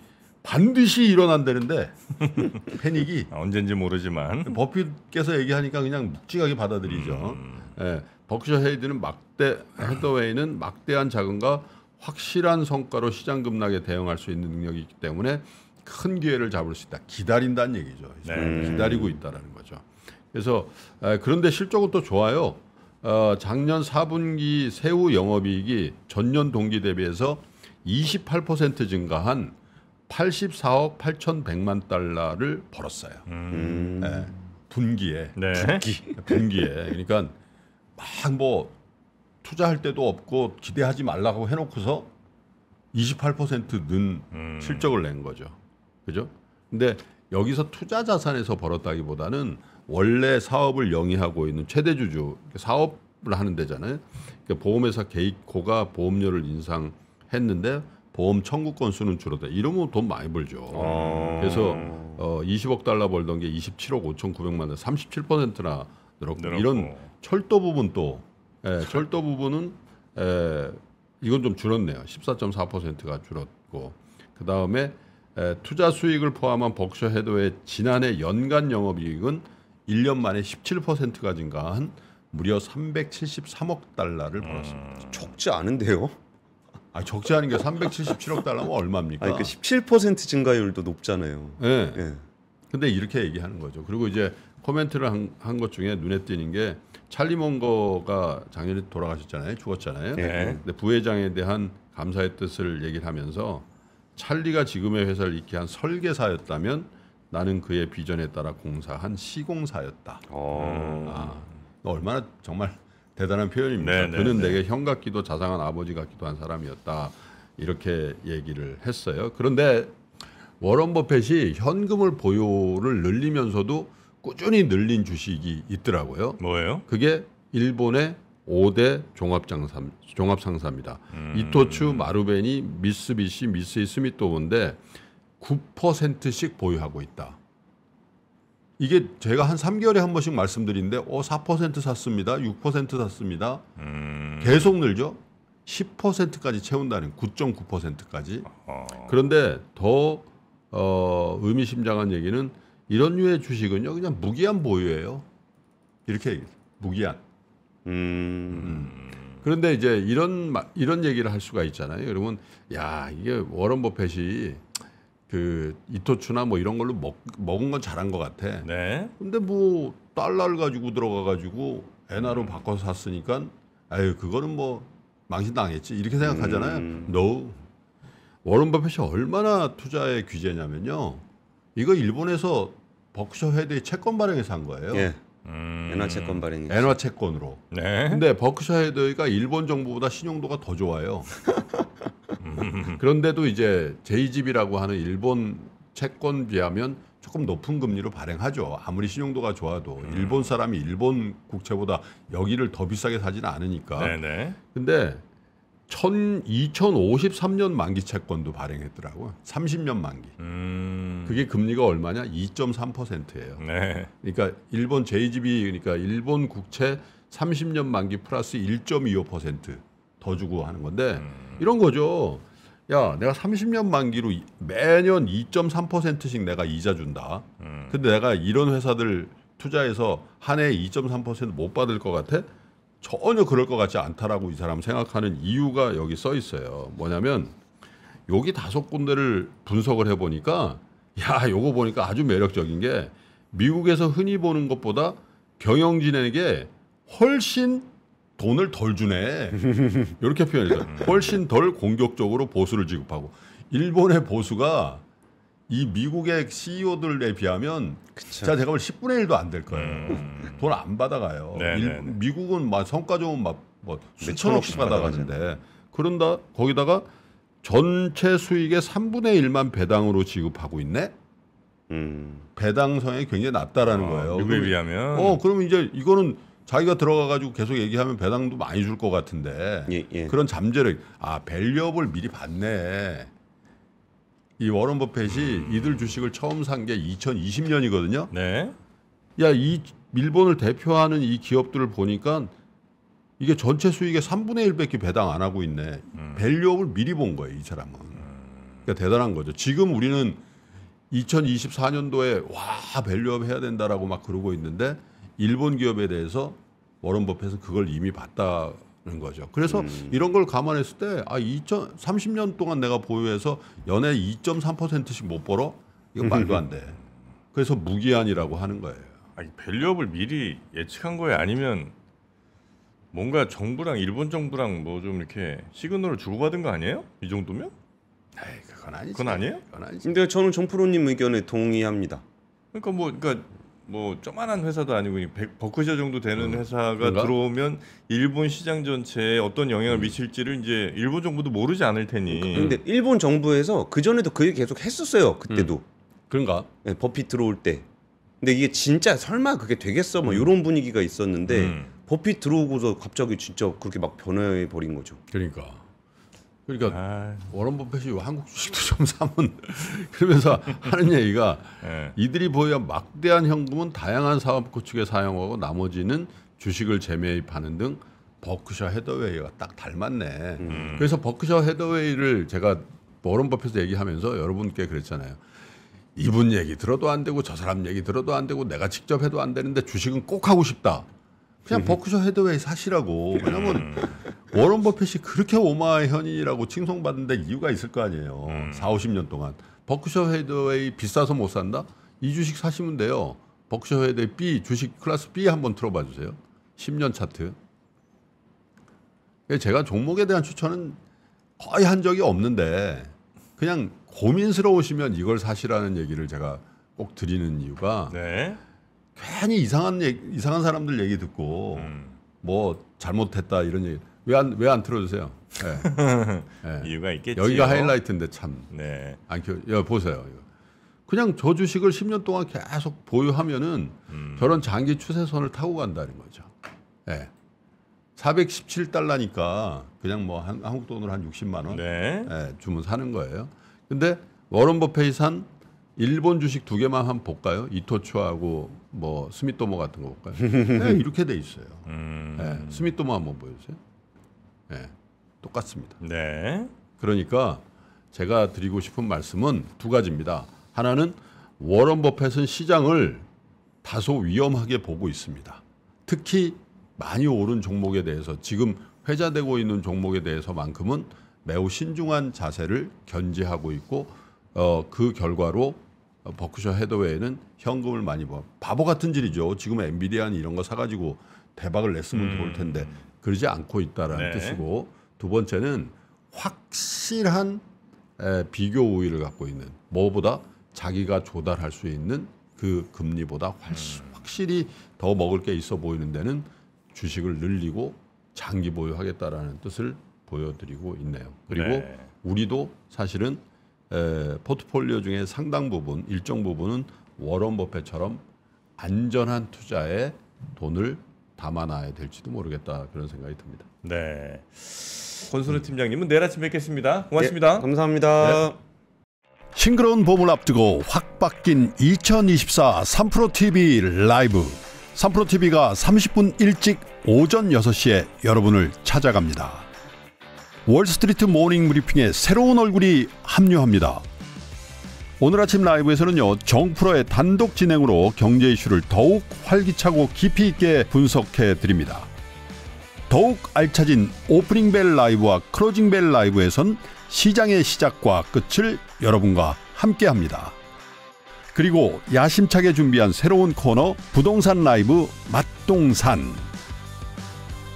반드시 일어난다는데 패닉이 아, 언젠지 모르지만 버핏께서 얘기하니까 그냥 묵직하게 받아들이죠. 음. 예, 버크셔 헤이드는 막대 헤더웨이는 막대한 자금과 확실한 성과로 시장 급락에 대응할 수 있는 능력이 있기 때문에 큰 기회를 잡을 수 있다. 기다린다는 얘기죠. 네. 네. 기다리고 있다라는 거죠. 그래서 그런데 실적은 또 좋아요. 어, 작년 4분기 세후 영업이익이 전년 동기 대비해서 28% 증가한 84억 8,100만 달러를 벌었어요. 음. 음. 네, 분기에 네. 분기 에 그러니까 막뭐 투자할 때도 없고 기대하지 말라고 해놓고서 28%는 음. 실적을 낸 거죠. 그죠? 근데 네. 여기서 투자 자산에서 벌었다기보다는 원래 사업을 영위하고 있는 최대 주주 사업을 하는 데잖아요. 그러니까 보험회사 게이코가 보험료를 인상했는데 보험 청구 건수는 줄었다 이러면 돈 많이 벌죠. 아... 그래서 어, 20억 달러 벌던 게 27억 5,900만 원, 37%나 늘었고, 늘었고. 이런 철도 부분 또 예, 철도 부분은 에, 예, 이건 좀 줄었네요. 14.4%가 줄었고 그 다음에 투자 수익을 포함한 버크셔 해도의 지난해 연간 영업이익은 1년 만에 17%가 증가한 무려 373억 달러를 벌었습니다. 음... 적지 않은데요? 아, 적지 않은 게 377억 달러면 얼마입니까? 아니, 그러니까 17% 증가율도 높잖아요. 예. 네. 네. 근데 이렇게 얘기하는 거죠. 그리고 이제 코멘트를 한 것 중에 눈에 띄는 게 찰리 몽거가 작년에 돌아가셨잖아요. 죽었잖아요. 네. 근데 부회장에 대한 감사의 뜻을 얘기를 하면서 찰리가 지금의 회사를 있게 한 설계사였다면 나는 그의 비전에 따라 공사한 시공사였다. 어. 아, 얼마나 정말 대단한 표현입니다. 네네, 그는 네네. 내게 형 같기도 자상한 아버지 같기도 한 사람이었다. 이렇게 얘기를 했어요. 그런데 워런 버펫이 현금을 보유를 늘리면서도 꾸준히 늘린 주식이 있더라고요. 뭐예요? 그게 일본의 5대 종합장사, 종합상사입니다. 음. 이토츠 마루벤이 미쓰비시 미쓰이 스미토인데 9%씩 보유하고 있다. 이게 제가 한 3개월에 한 번씩 말씀드린데 어, 4% 샀습니다. 6% 샀습니다. 음. 계속 늘죠. 10%까지 채운다는 9.9%까지. 그런데 더 어, 의미심장한 얘기는 이런 류의 주식은요. 그냥 무기한 보유예요. 이렇게 얘기해요. 무기한. 음. 그런데 이제 이런 이런 얘기를 할 수가 있잖아요. 그러면 야 이게 워런 버핏이 그 이토추나 뭐 이런 걸로 먹, 먹은 건 잘한 것 같아. 네. 근데 뭐 달러를 가지고 들어가 가지고 엔화로 음. 바꿔서 샀으니까 아유 그거는 뭐 망신당했지 이렇게 생각하잖아요. 음. No. 워런 버핏이 얼마나 투자에귀재냐면요 이거 일본에서 버크셔 헤드의 채권 발행에서 한 거예요. 예. 음... 엔화 채권 발행이 엔화 채권으로. 네. 근데 버크셔 해더가 일본 정부보다 신용도가 더 좋아요. 그런데도 이제 제이집이라고 하는 일본 채권 비하면 조금 높은 금리로 발행하죠. 아무리 신용도가 좋아도 음. 일본 사람이 일본 국채보다 여기를 더 비싸게 사지는 않으니까. 네네. 네. 근데 천, 2053년 만기 채권도 발행했더라고요. 30년 만기. 음. 그게 금리가 얼마냐? 2.3%예요. 네. 그러니까 일본 JGB 그러니까 일본 국채 30년 만기 플러스 1.25%더 주고 하는 건데 음. 이런 거죠. 야, 내가 30년 만기로 매년 2.3%씩 내가 이자 준다. 음. 근데 내가 이런 회사들 투자해서 한 해 2.3%못 받을 것 같아? 전혀 그럴 것 같지 않다라고 이 사람 생각하는 이유가 여기 써 있어요. 뭐냐면 여기 다섯 군데를 분석을 해 보니까 야, 요거 보니까 아주 매력적인 게 미국에서 흔히 보는 것보다 경영진에게 훨씬 돈을 덜 주네. 이렇게 표현해서 훨씬 덜 공격적으로 보수를 지급하고 일본의 보수가 이 미국의 CEO들에 비하면 그쵸. 제가 제가 볼 10분의 1도 안 될 거예요. 음. 돈안 받아가요. 네, 네, 일, 네. 미국은 막 성과 좋은 막뭐 수천억씩 받아가는데 그런다 거기다가 전체 수익의 3분의 1만 배당으로 지급하고 있네. 음. 배당성이 굉장히 낮다라는 어, 거예요. 미국에 비하면. 어, 그러면 이제 이거는 자기가 들어가가지고 계속 얘기하면 배당도 많이 줄 것 같은데 예, 예. 그런 잠재력, 아 밸류업을 미리 봤네. 이 워런 버핏이 음. 이들 주식을 처음 산 게 2020년이거든요. 네. 야, 이 일본을 대표하는 이 기업들을 보니까 이게 전체 수익의 3분의 1밖에 배당 안 하고 있네. 음. 밸류업을 미리 본 거예요, 이 사람은. 음. 그러니까 대단한 거죠. 지금 우리는 2024년도에 와, 밸류업 해야 된다라고 막 그러고 있는데 일본 기업에 대해서 워런 버핏은 그걸 이미 봤다 는 거죠. 그래서 음. 이런 걸 감안했을 때 아, 2030년 동안 내가 보유해서 연에 2.3%씩 못 벌어? 이거 말도 안 돼. 그래서 무기한이라고 하는 거예요. 아니, 밸류업을 미리 예측한 거예요? 아니면 뭔가 정부랑 일본 정부랑 뭐 좀 이렇게 시그널을 주고받은 거 아니에요? 이 정도면? 에이, 그건 아니지. 그건 아니에요? 그건 아니지. 근데 저는 정프로님 의견에 동의합니다. 그러니까 뭐 그러니까 뭐 조만한 회사도 아니고 버크셔 정도 되는 음. 회사가 그런가? 들어오면 일본 시장 전체에 어떤 영향을 음. 미칠지를 이제 일본 정부도 모르지 않을 테니. 그, 근데 일본 정부에서 그 전에도 그 얘기 계속 했었어요. 그때도. 음. 그런가? 네, 버핏 들어올 때. 근데 이게 진짜 설마 그게 되겠어? 뭐 음. 이런 분위기가 있었는데 음. 버핏 들어오고서 갑자기 진짜 그렇게 막 변해 버린 거죠. 그러니까. 그러니까 아. 워런 버핏이 한국 주식도 좀 사면 그러면서 하는 얘기가 네. 이들이 보여 막대한 현금은 다양한 사업 구축에 사용하고 나머지는 주식을 재매입하는 등 버크셔 헤더웨이가 딱 닮았네. 음. 그래서 버크셔 헤더웨이를 제가 워런 버핏 얘기하면서 여러분께 그랬잖아요. 이분 얘기 들어도 안 되고 저 사람 얘기 들어도 안 되고 내가 직접 해도 안 되는데 주식은 꼭 하고 싶다. 그냥 버크셔 헤드웨이사시라고 왜냐면 워런 버핏이 그렇게 오마의 현인이라고 칭송받는데 이유가 있을 거 아니에요. 음. 4, 50년 동안. 버크셔 헤드웨이 비싸서 못 산다? 이 주식 사시면 돼요. 버크셔 헤드웨이 B 주식 클래스 B 한번 틀어봐 주세요. 10년 차트. 제가 종목에 대한 추천은 거의 한 적이 없는데 그냥 고민스러우시면 이걸 사시라는 얘기를 제가 꼭 드리는 이유가 네. 괜히 이상한 얘기, 이상한 사람들 얘기 듣고 음. 뭐 잘못했다 이런 얘기 왜 안 왜 안 틀어주세요? 네. 네. 이유가 있겠죠. 여기가 하이라이트인데 참. 네. 안 아, 켜. 그, 여 보세요. 이거. 그냥 저 주식을 10년 동안 계속 보유하면은 음. 저런 장기 추세선을 타고 간다는 거죠. 예. 네. 417달러니까 그냥 뭐 한, 한국 돈으로 한 60만 원 네. 예, 주문 사는 거예요. 근데 워런 버핏이 산 일본 주식 두 개만 한번 볼까요? 이토초하고 뭐 스미토모 같은 거 볼까요? 네, 이렇게 돼 있어요. 음. 네, 스미토모 한번 보여주세요. 네, 똑같습니다. 네. 그러니까 제가 드리고 싶은 말씀은 두 가지입니다. 하나는 워런 버펫은 시장을 다소 위험하게 보고 있습니다. 특히 많이 오른 종목에 대해서 지금 회자되고 있는 종목에 대해서만큼은 매우 신중한 자세를 견지하고 있고 어, 그 결과로 어, 버크셔 헤드웨이는 현금을 많이 버. 뭐, 바보 같은 질이죠. 지금 엔비디아는 이런 거 사가지고 대박을 냈으면 음. 좋을 텐데 그러지 않고 있다라는 네. 뜻이고 두 번째는 확실한 에, 비교 우위를 갖고 있는 뭐보다 자기가 조달할 수 있는 그 금리보다 훨씬 음. 확실히 더 먹을 게 있어 보이는 데는 주식을 늘리고 장기 보유하겠다라는 뜻을 보여드리고 있네요. 그리고 네. 우리도 사실은 에, 포트폴리오 중에 상당 부분 일정 부분은 워런 버핏처럼 안전한 투자에 돈을 담아놔야 될지도 모르겠다 그런 생각이 듭니다. 네. 권순우 팀장님은 내일 아침 뵙겠습니다. 고맙습니다. 예, 감사합니다. 네. 싱그러운 봄을 앞두고 확 바뀐 2024 3프로TV 라이브 3프로TV가 30분 일찍 오전 6시에 여러분을 찾아갑니다. 월스트리트 모닝 브리핑에 새로운 얼굴이 합류합니다. 오늘 아침 라이브에서는요, 정프로의 단독 진행으로 경제 이슈를 더욱 활기차고 깊이 있게 분석해 드립니다. 더욱 알차진 오프닝 벨 라이브와 크로징 벨 라이브에선 시장의 시작과 끝을 여러분과 함께 합니다. 그리고 야심차게 준비한 새로운 코너 부동산 라이브 맛동산.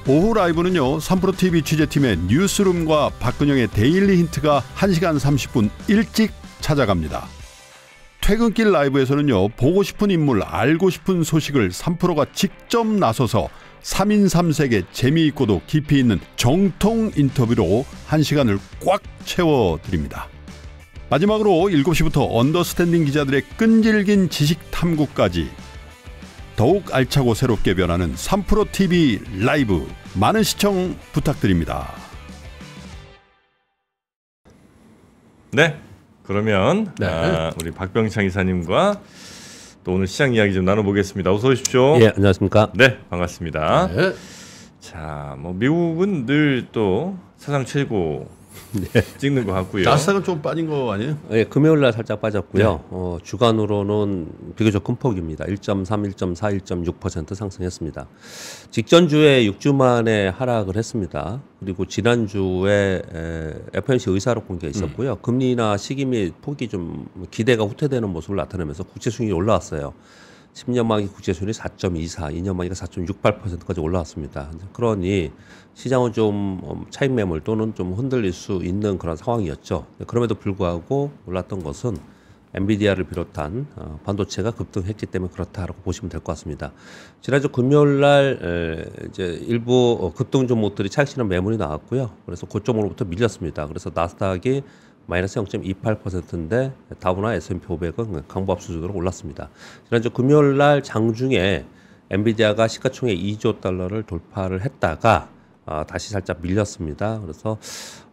오후 라이브는요. 3프로 TV 취재팀의 뉴스룸과 박근영의 데일리 힌트가 1시간 30분 일찍 찾아갑니다. 퇴근길 라이브에서는요. 보고 싶은 인물, 알고 싶은 소식을 3프로가 직접 나서서 3인 3색의 재미있고도 깊이 있는 정통 인터뷰로 1시간을 꽉 채워드립니다. 마지막으로 7시부터 언더스탠딩 기자들의 끈질긴 지식 탐구까지 더욱 알차고 새롭게 변하는 3프로TV 라이브 많은 시청 부탁드립니다. 네, 그러면 네. 아, 우리 박병창 이사님과 또 오늘 시장 이야기 좀 나눠보겠습니다. 어서 오십시오. 예, 안녕하십니까. 네, 반갑습니다. 네. 자, 뭐 미국은 늘 또 사상 최고 네. 찍는 것 같고요. 나스닥은 좀 빠진 거 아니에요? 네, 금요일 날 살짝 빠졌고요. 네. 어, 주간으로는 비교적 큰 폭입니다. 1.3, 1.4, 1.6% 상승했습니다. 직전주에 6주 만에 하락을 했습니다. 그리고 지난주에 f m c 의사록 공개 있었고요. 음. 금리나 시기 및 폭이 좀 기대가 후퇴되는 모습을 나타내면서 국제 수익이 올라왔어요. 10년 만기 국제 수익이 4.24, 2년 만기가 4.68%까지 올라왔습니다. 그러니 시장은 좀 어, 차익 매물 또는 좀 흔들릴 수 있는 그런 상황이었죠. 네, 그럼에도 불구하고 올랐던 것은 엔비디아를 비롯한 어, 반도체가 급등했기 때문에 그렇다라고 보시면 될 것 같습니다. 지난주 금요일 날 이제 일부 어, 급등 종목들이 차익실현 매물이 나왔고요. 그래서 고점으로부터 밀렸습니다. 그래서 나스닥이 마이너스 0.28%인데 다우나 S&P 500은 강보합 수준으로 올랐습니다. 지난주 금요일 날 장중에 엔비디아가 시가총액 2조 달러를 돌파를 했다가 아, 다시 살짝 밀렸습니다. 그래서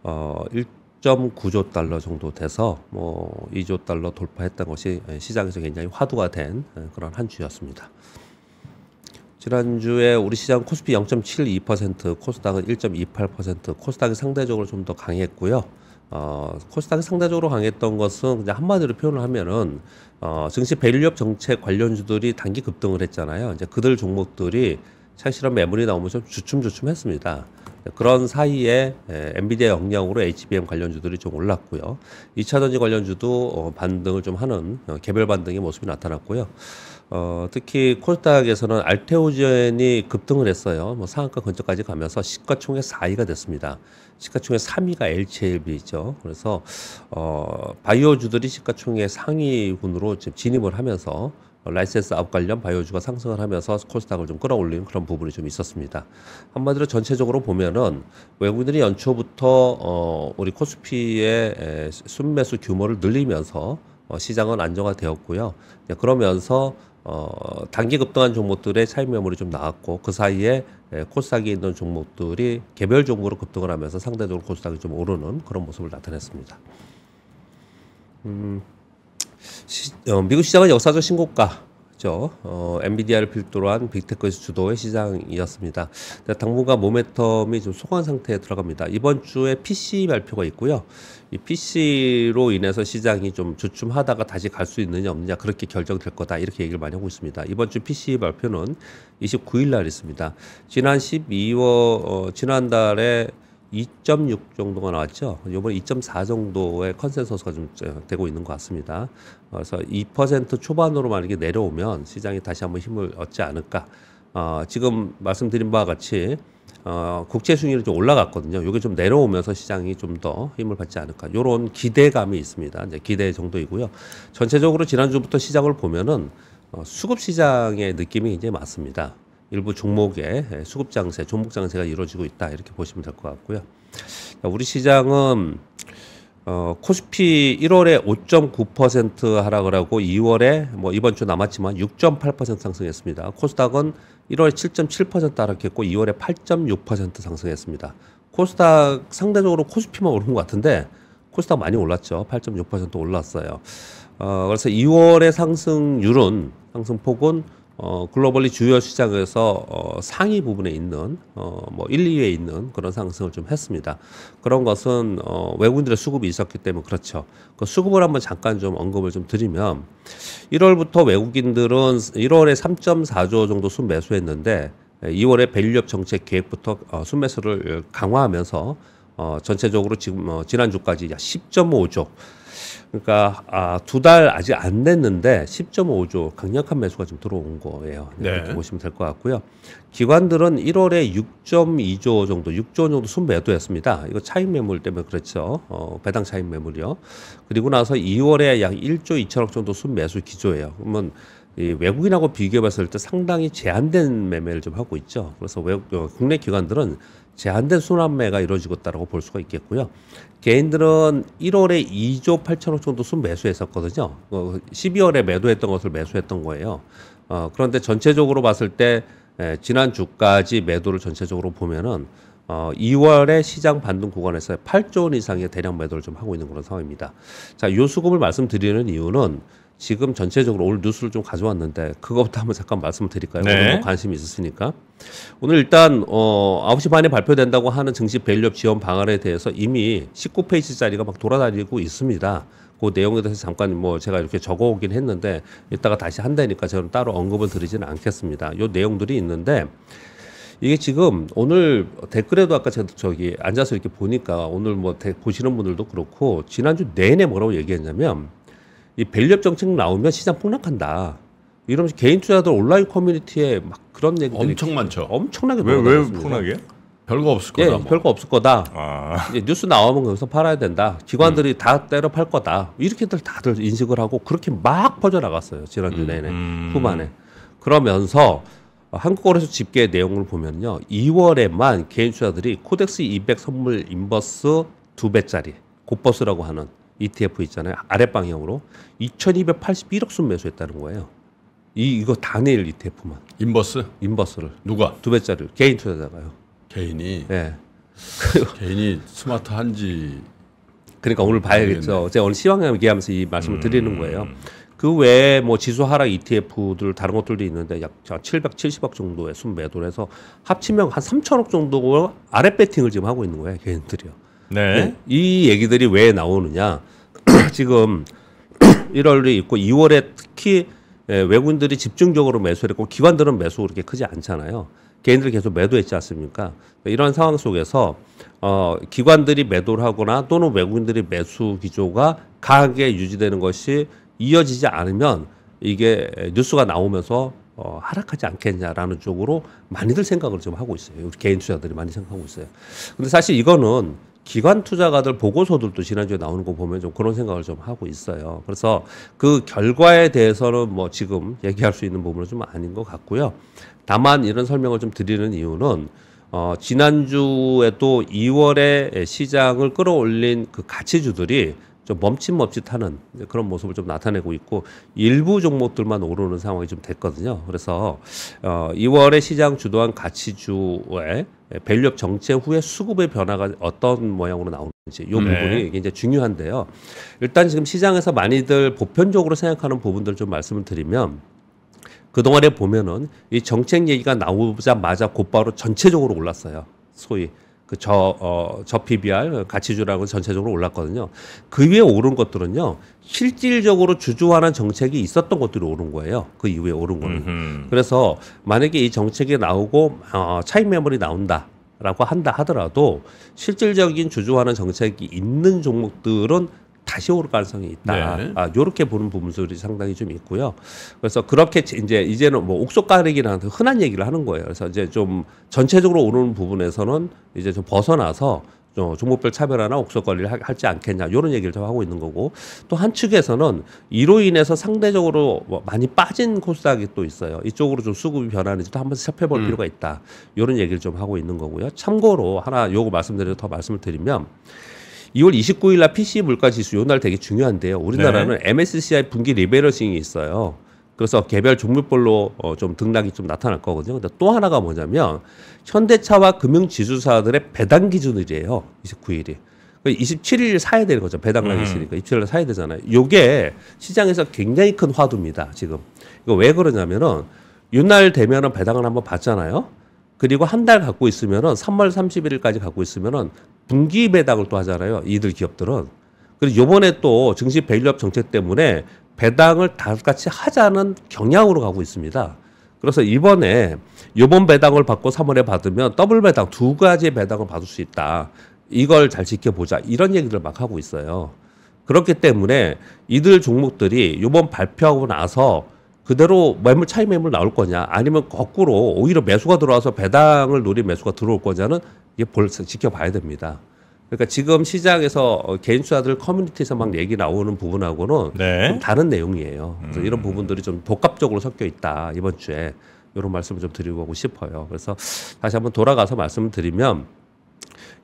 어, 1.9조 달러 정도 돼서 뭐 2조 달러 돌파했던 것이 시장에서 굉장히 화두가 된 그런 한 주였습니다. 지난주에 우리 시장 코스피 0.72%, 코스닥은 1.28%, 코스닥이 상대적으로 좀 더 강했고요. 어, 코스닥이 상대적으로 강했던 것은 그냥 한마디로 표현을 하면은 어, 증시 배류업 정책 관련주들이 단기 급등을 했잖아요. 이제 그들 종목들이 사실은 매물이 나오면서 주춤주춤했습니다. 그런 사이에 엔비디아 역량으로 HBM 관련주들이 좀 올랐고요. 2차 전지 관련주도 어, 반등을 좀 하는 어, 개별 반등의 모습이 나타났고요. 어, 특히 코스닥에서는 알테오젠이 급등을 했어요. 뭐 상한가 근처까지 가면서 시가총액 4위가 됐습니다. 시가총액 3위가 LCLB죠. 그래서 어, 바이오주들이 시가총액 상위군으로 지금 진입을 하면서 어, 라이센스 아 관련 바이오주가 상승을 하면서 코스닥을 좀 끌어올리는 그런 부분이 좀 있었습니다. 한마디로 전체적으로 보면은 외국인들이 연초부터 어 우리 코스피의 순매수 규모를 늘리면서 어 시장은 안정화되었고요. 네, 그러면서 어 단기 급등한 종목들의 차익 매물이 좀 나왔고 그 사이에 코스닥에 있는 종목들이 개별 종목으로 급등을 하면서 상대적으로 코스닥이 좀 오르는 그런 모습을 나타냈습니다. 음. 시, 어, 미국 시장은 역사적 신고가죠. 어, 엔비디아를 필두로 한 빅테크 주도의 시장이었습니다. 당분간 모멘텀이 좀 소강 상태에 들어갑니다. 이번 주에 PC 발표가 있고요. 이 PC로 인해서 시장이 좀 주춤하다가 다시 갈 수 있느냐 없느냐 그렇게 결정될 거다 이렇게 얘기를 많이 하고 있습니다. 이번 주 PC 발표는 29일 날 있습니다. 지난 12월 어, 지난달에 2.6 정도가 나왔죠. 이번에 2.4 정도의 컨센서스가 좀 되고 있는 것 같습니다. 어, 그래서 2% 초반으로 만약에 내려오면 시장이 다시 한번 힘을 얻지 않을까. 어, 지금 말씀드린 바와 같이 어, 국제 순위로 좀 올라갔거든요. 이게 좀 내려오면서 시장이 좀 더 힘을 받지 않을까. 이런 기대감이 있습니다. 이제 기대 정도이고요. 전체적으로 지난주부터 시장을 보면은 어, 수급 시장의 느낌이 이제 맞습니다. 일부 종목의 예, 수급 장세, 종목 장세가 이루어지고 있다 이렇게 보시면 될 것 같고요. 우리 시장은 어, 코스피 1월에 5.9% 하락을 하고 2월에 뭐 이번 주 남았지만 6.8% 상승했습니다. 코스닥은 1월 7.7% 하락했고 2월에 8.6% 상승했습니다. 코스닥 상대적으로 코스피만 오른 것 같은데 코스닥 많이 올랐죠. 8.6% 올랐어요. 어, 그래서 2월의 상승률은 상승폭은 어, 글로벌리 주요 시장에서 어, 상위 부분에 있는 어, 뭐 1, 2위에 있는 그런 상승을 좀 했습니다. 그런 것은 어, 외국인들의 수급이 있었기 때문에 그렇죠. 그 수급을 한번 잠깐 좀 언급을 좀 드리면 1월부터 외국인들은 1월에 3.4조 정도 순매수했는데 2월에 예, 밸류업 정책 계획부터 어, 순매수를 강화하면서 어, 전체적으로 지금 어, 지난주까지 10.5조 그러니까 아, 두 달 아직 안 됐는데 10.5조 강력한 매수가 지금 들어온 거예요. 네. 이렇게 네. 보시면 될 것 같고요. 기관들은 1월에 6.2조 정도, 6조 정도 순매도였습니다. 이거 차익 매물 때문에 그렇죠. 어, 배당 차익 매물이요. 그리고 나서 2월에 약 1조 2천억 정도 순매수 기조예요. 그러면 이 외국인하고 비교해 봤을 때 상당히 제한된 매매를 좀 하고 있죠. 그래서 외국, 어, 국내 기관들은 제한된 순환매가 이루어지고 있다고 볼 수가 있겠고요. 개인들은 1월에 2조 8천억 정도 순 매수했었거든요. 12월에 어, 매도했던 것을 매수했던 거예요. 어, 그런데 전체적으로 봤을 때 예, 지난 주까지 매도를 전체적으로 보면은 어, 2월에 시장 반등 구간에서 8조 원 이상의 대량 매도를 좀 하고 있는 그런 상황입니다. 자, 요 수급을 말씀드리는 이유는 지금 전체적으로 오늘 뉴스를 좀 가져왔는데 그것부터 한번 잠깐 말씀을 드릴까요? 네. 오늘 뭐 관심이 있으시니까 오늘 일단 어 9시 반에 발표된다고 하는 증시 밸류업 지원 방안에 대해서 이미 19페이지짜리가 막 돌아다니고 있습니다. 그 내용에 대해서 잠깐 뭐 제가 이렇게 적어오긴 했는데 이따가 다시 한다니까 저는 따로 언급을 드리지는 않겠습니다. 요 내용들이 있는데 이게 지금 오늘 댓글에도 아까 제가 저기 앉아서 이렇게 보니까 오늘 뭐 보시는 분들도 그렇고 지난주 내내 뭐라고 얘기했냐면 이 밸류업 정책 나오면 시장 폭락한다. 이러면서 개인 투자들 온라인 커뮤니티에 막 그런 얘기 엄청 많죠. 엄청나게 왜왜 폭락해? 별거 없을 예, 거다. 예, 뭐. 별거 없을 거다. 아. 예, 뉴스 나오면 거기서 팔아야 된다. 기관들이 음. 다 때려 팔 거다. 이렇게들 다들 인식을 하고 그렇게 막 퍼져나갔어요. 지난주 음, 내내 음. 후반에. 그러면서 한국거래소 집계 내용을 보면요. 2월에만 개인 투자들이 코덱스 200 선물 인버스 두 배짜리 곱버스라고 하는 ETF 있잖아요. 아랫방향으로 2281억 순 매수했다는 거예요. 이 이거 당일 ETF만. 인버스? 인버스를. 누가? 두배짜리 개인 투자자가요. 개인이. 네. 개인이 스마트한지. 그러니까 오늘 봐야겠죠. 제가 오늘 시황 얘기하면서 이 말씀을 음. 드리는 거예요. 그 외에 뭐 지수 하락 ETF들 다른 것들도 있는데 약 770억 정도의 순매도를 해서 합치면 한 3천억 정도 아랫 배팅을 지금 하고 있는 거예요 개인들이요. 네. 네. 이 얘기들이 왜 나오느냐. 지금 1월에 있고 2월에 특히 예, 외국인들이 집중적으로 매수했고 를 기관들은 매수 그렇게 크지 않잖아요. 개인들이 계속 매도했지 않습니까? 이런 상황 속에서 어, 기관들이 매도를 하거나 또는 외국인들이 매수 기조가 강하게 유지되는 것이 이어지지 않으면 이게 뉴스가 나오면서 어, 하락하지 않겠냐라는 쪽으로 많이들 생각을 지금 하고 있어요. 우리 개인 투자들이 많이 생각하고 있어요. 근데 사실 이거는 기관 투자가들 보고서들도 지난주에 나오는 거 보면 좀 그런 생각을 좀 하고 있어요. 그래서 그 결과에 대해서는 뭐 지금 얘기할 수 있는 부분은 좀 아닌 것 같고요. 다만 이런 설명을 좀 드리는 이유는 어, 지난주에도 2월에 시장을 끌어올린 그 가치주들이 좀 멈칫멈칫하는 그런 모습을 좀 나타내고 있고 일부 종목들만 오르는 상황이 좀 됐거든요. 그래서 어 2월에 시장 주도한 가치주의 밸류업 정체 후에 수급의 변화가 어떤 모양으로 나오는지 이 네. 부분이 이게 이제 중요한데요. 일단 지금 시장에서 많이들 보편적으로 생각하는 부분들 좀 말씀을 드리면 그동안에 보면은 이 정책 얘기가 나오자마자 곧바로 전체적으로 올랐어요. 소위 그저 어, 저 PBR 그 가치주라고 전체적으로 올랐거든요. 그 위에 오른 것들은요. 실질적으로 주주화하는 정책이 있었던 것들이 오른 거예요. 그 이후에 오른 거는. 음흠. 그래서 만약에 이 정책이 나오고 어, 차익 매물이 나온다. 라고 한다 하더라도 실질적인 주주화하는 정책이 있는 종목들은 다시 오를 가능성이 있다. 네. 아, 요렇게 보는 부분들이 상당히 좀 있고요. 그래서 그렇게 이제 이제는 뭐 옥석 가리기라는 흔한 얘기를 하는 거예요. 그래서 이제 좀 전체적으로 오르는 부분에서는 이제 좀 벗어나서 좀 종목별 차별화나 옥석 관리를 하, 할지 않겠냐 요런 얘기를 좀 하고 있는 거고 또 한 측에서는 이로 인해서 상대적으로 뭐 많이 빠진 코스닥이 또 있어요 이쪽으로 좀 수급이 변하는지도 한번 살펴볼 음. 필요가 있다 요런 얘기를 좀 하고 있는 거고요 참고로 하나 요거 말씀드려 서더 말씀을 드리면 2월 29일 날 PC 물가 지수 요 날 되게 중요한데요. 우리나라는 네. MSCI 분기 리베러싱이 있어요. 그래서 개별 종목별로 어, 좀 등락이 좀 나타날 거거든요. 근데 또 하나가 뭐냐면 현대차와 금융지수사들의 배당 기준일이에요. 29일이. 27일 그 사야 되는 거죠. 배당락 이 음. 있으니까. 27일 사야 되잖아요. 요게 시장에서 굉장히 큰 화두입니다. 지금. 이거 왜 그러냐면은, 요 날 되면은 배당을 한번 받잖아요. 그리고 한 달 갖고 있으면은 3월 31일까지 갖고 있으면은 분기 배당을 또 하잖아요. 이들 기업들은. 그리고 요번에 또 증시 밸류업 정책 때문에 배당을 다 같이 하자는 경향으로 가고 있습니다. 그래서 이번에 요번 배당을 받고 3월에 받으면 더블 배당 두가지 배당을 받을 수 있다. 이걸 잘 지켜보자. 이런 얘기를 막 하고 있어요. 그렇기 때문에 이들 종목들이 요번 발표하고 나서 그대로 매물 차이 매물 나올 거냐 아니면 거꾸로 오히려 매수가 들어와서 배당을 노린 매수가 들어올 거냐는 이게 볼 지켜봐야 됩니다. 그러니까 지금 시장에서 어, 개인 투자들 커뮤니티에서 막 얘기 나오는 부분하고는 네. 좀 다른 내용이에요. 그래서 음. 이런 부분들이 좀 복합적으로 섞여 있다 이번 주에 이런 말씀을 좀 드리고 싶어요. 그래서 다시 한번 돌아가서 말씀을 드리면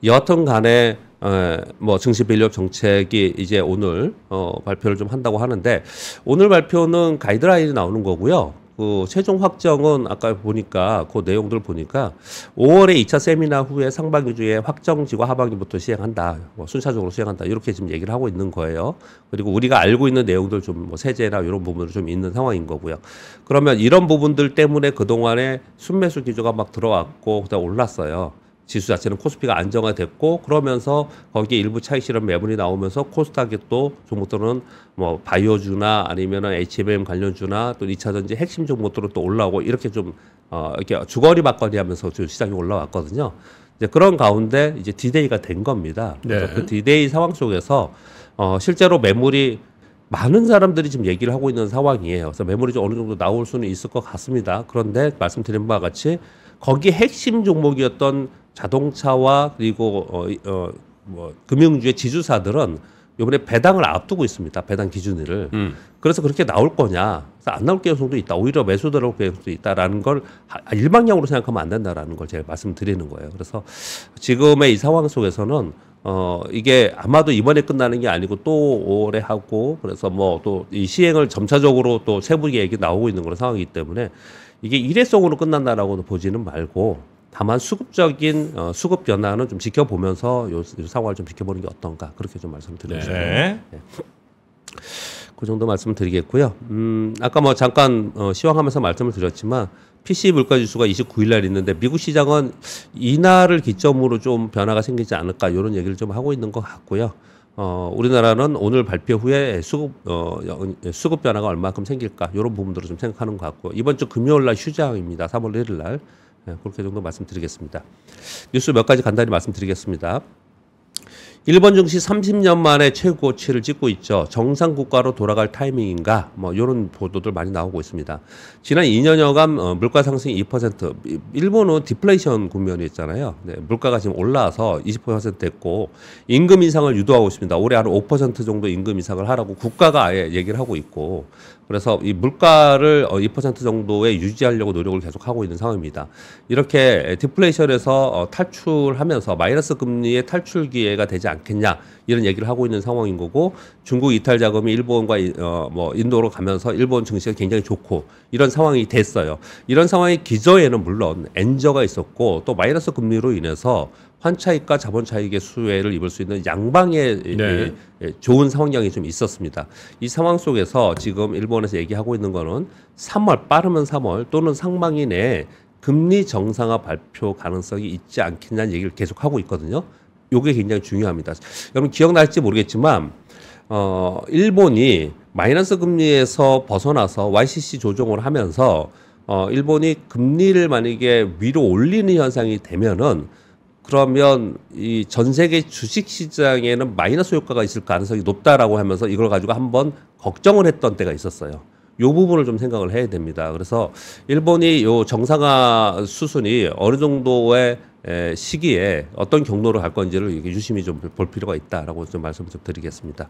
여하튼 간에 에, 어, 뭐 증시 빌려 정책이 이제 오늘 어, 발표를 좀 한다고 하는데 오늘 발표는 가이드라인이 나오는 거고요. 그 최종 확정은 아까 보니까 그 내용들 보니까 5월에 2차 세미나 후에 상반기주에 확정지구 하반기부터 시행한다. 뭐 순차적으로 시행한다. 이렇게 지금 얘기를 하고 있는 거예요. 그리고 우리가 알고 있는 내용들 좀 뭐 세제나 이런 부분으로좀 있는 상황인 거고요. 그러면 이런 부분들 때문에 그동안에 순매수 기조가 막 들어왔고 그다음 올랐어요. 지수 자체는 코스피가 안정화됐고 그러면서 거기에 일부 차익 실현 매물이 나오면서 코스닥의 또 종목들은 뭐 바이오주나 아니면은 HMM 관련주나 또 2차전지 핵심 종목들은 또 올라오고 이렇게 좀 어, 이렇게 주거리 막거리 하면서 좀 시장이 올라왔거든요. 이제 그런 가운데 이제 디데이가 된 겁니다. 네. 그래서 네. 그 디데이 상황 속에서 어, 실제로 매물이 많은 사람들이 지금 얘기를 하고 있는 상황이에요. 그래서 매물이 좀 어느 정도 나올 수는 있을 것 같습니다. 그런데 말씀드린 바와 같이 거기 핵심 종목이었던 자동차와 그리고 어, 어, 뭐 금융주의 지주사들은 요번에 배당을 앞두고 있습니다. 배당 기준일을. 음. 그래서 그렇게 나올 거냐. 그래서 안 나올 가능성도 있다. 오히려 매수 들어올 가능성도 있다라는 걸 아, 일방향으로 생각하면 안 된다라는 걸 제가 말씀드리는 거예요. 그래서 지금의 이 상황 속에서는 어 이게 아마도 이번에 끝나는 게 아니고 또 오래 하고 그래서 뭐 또 이 시행을 점차적으로 또 세부 계획이 나오고 있는 그런 상황이기 때문에 이게 일회성으로 끝난다라고도 보지는 말고 다만 수급적인 어, 수급 변화는 좀 지켜보면서 요, 요 상황을 좀 지켜보는 게 어떤가 그렇게 좀 말씀드리고 을 싶네요. 네. 네. 그 정도 말씀드리겠고요. 을 음, 아까 뭐 잠깐 어, 시황하면서 말씀을 드렸지만 PC 물가 지수가 29일 날 있는데 미국 시장은 이날을 기점으로 좀 변화가 생기지 않을까 이런 얘기를 좀 하고 있는 것 같고요. 어, 우리나라는 오늘 발표 후에 수급 어, 수급 변화가 얼마큼 생길까 이런 부분들을 좀 생각하는 것 같고 이번 주 금요일 날 휴장입니다. 3월 1일 날. 예, 그렇게 정도 말씀드리겠습니다. 뉴스 몇 가지 간단히 말씀드리겠습니다. 일본 증시 30년 만에 최고치를 찍고 있죠. 정상 국가로 돌아갈 타이밍인가? 뭐 이런 보도들 많이 나오고 있습니다. 지난 2년여간 어, 물가 상승이 2%. 일본은 디플레이션 국면이있잖아요 네, 물가가 지금 올라와서 20% 됐고 임금 인상을 유도하고 있습니다. 올해 한 5% 정도 임금 인상을 하라고 국가가 아예 얘기를 하고 있고 그래서 이 물가를 2% 어, 정도에 유지하려고 노력을 계속하고 있는 상황입니다. 이렇게 디플레이션에서 어, 탈출하면서 마이너스 금리의 탈출 기회가 되지 않겠냐 이런 얘기를 하고 있는 상황인 거고 중국 이탈 자금이 일본과 어, 뭐 인도로 가면서 일본 증시가 굉장히 좋고 이런 상황이 됐어요. 이런 상황이 기저에는 물론 엔저가 있었고 또 마이너스 금리로 인해서 환차익과 자본차익의 수혜를 입을 수 있는 양방의 네. 좋은 상황이 좀 있었습니다. 이 상황 속에서 지금 일본에서 얘기하고 있는 거는 3월 빠르면 3월 또는 상반기 내 금리 정상화 발표 가능성이 있지 않겠냐는 얘기를 계속 하고 있거든요. 요게 굉장히 중요합니다. 여러분 기억날지 모르겠지만 어 일본이 마이너스 금리에서 벗어나서 YCC 조정을 하면서 어 일본이 금리를 만약에 위로 올리는 현상이 되면은 그러면 이 전 세계 주식 시장에는 마이너스 효과가 있을 가능성이 높다라고 하면서 이걸 가지고 한번 걱정을 했던 때가 있었어요. 요 부분을 좀 생각을 해야 됩니다. 그래서 일본이 요 정상화 수순이 어느 정도의 시기에 어떤 경로로 갈 건지를 이게 유심히 좀 볼 필요가 있다라고 좀 말씀을 좀 드리겠습니다.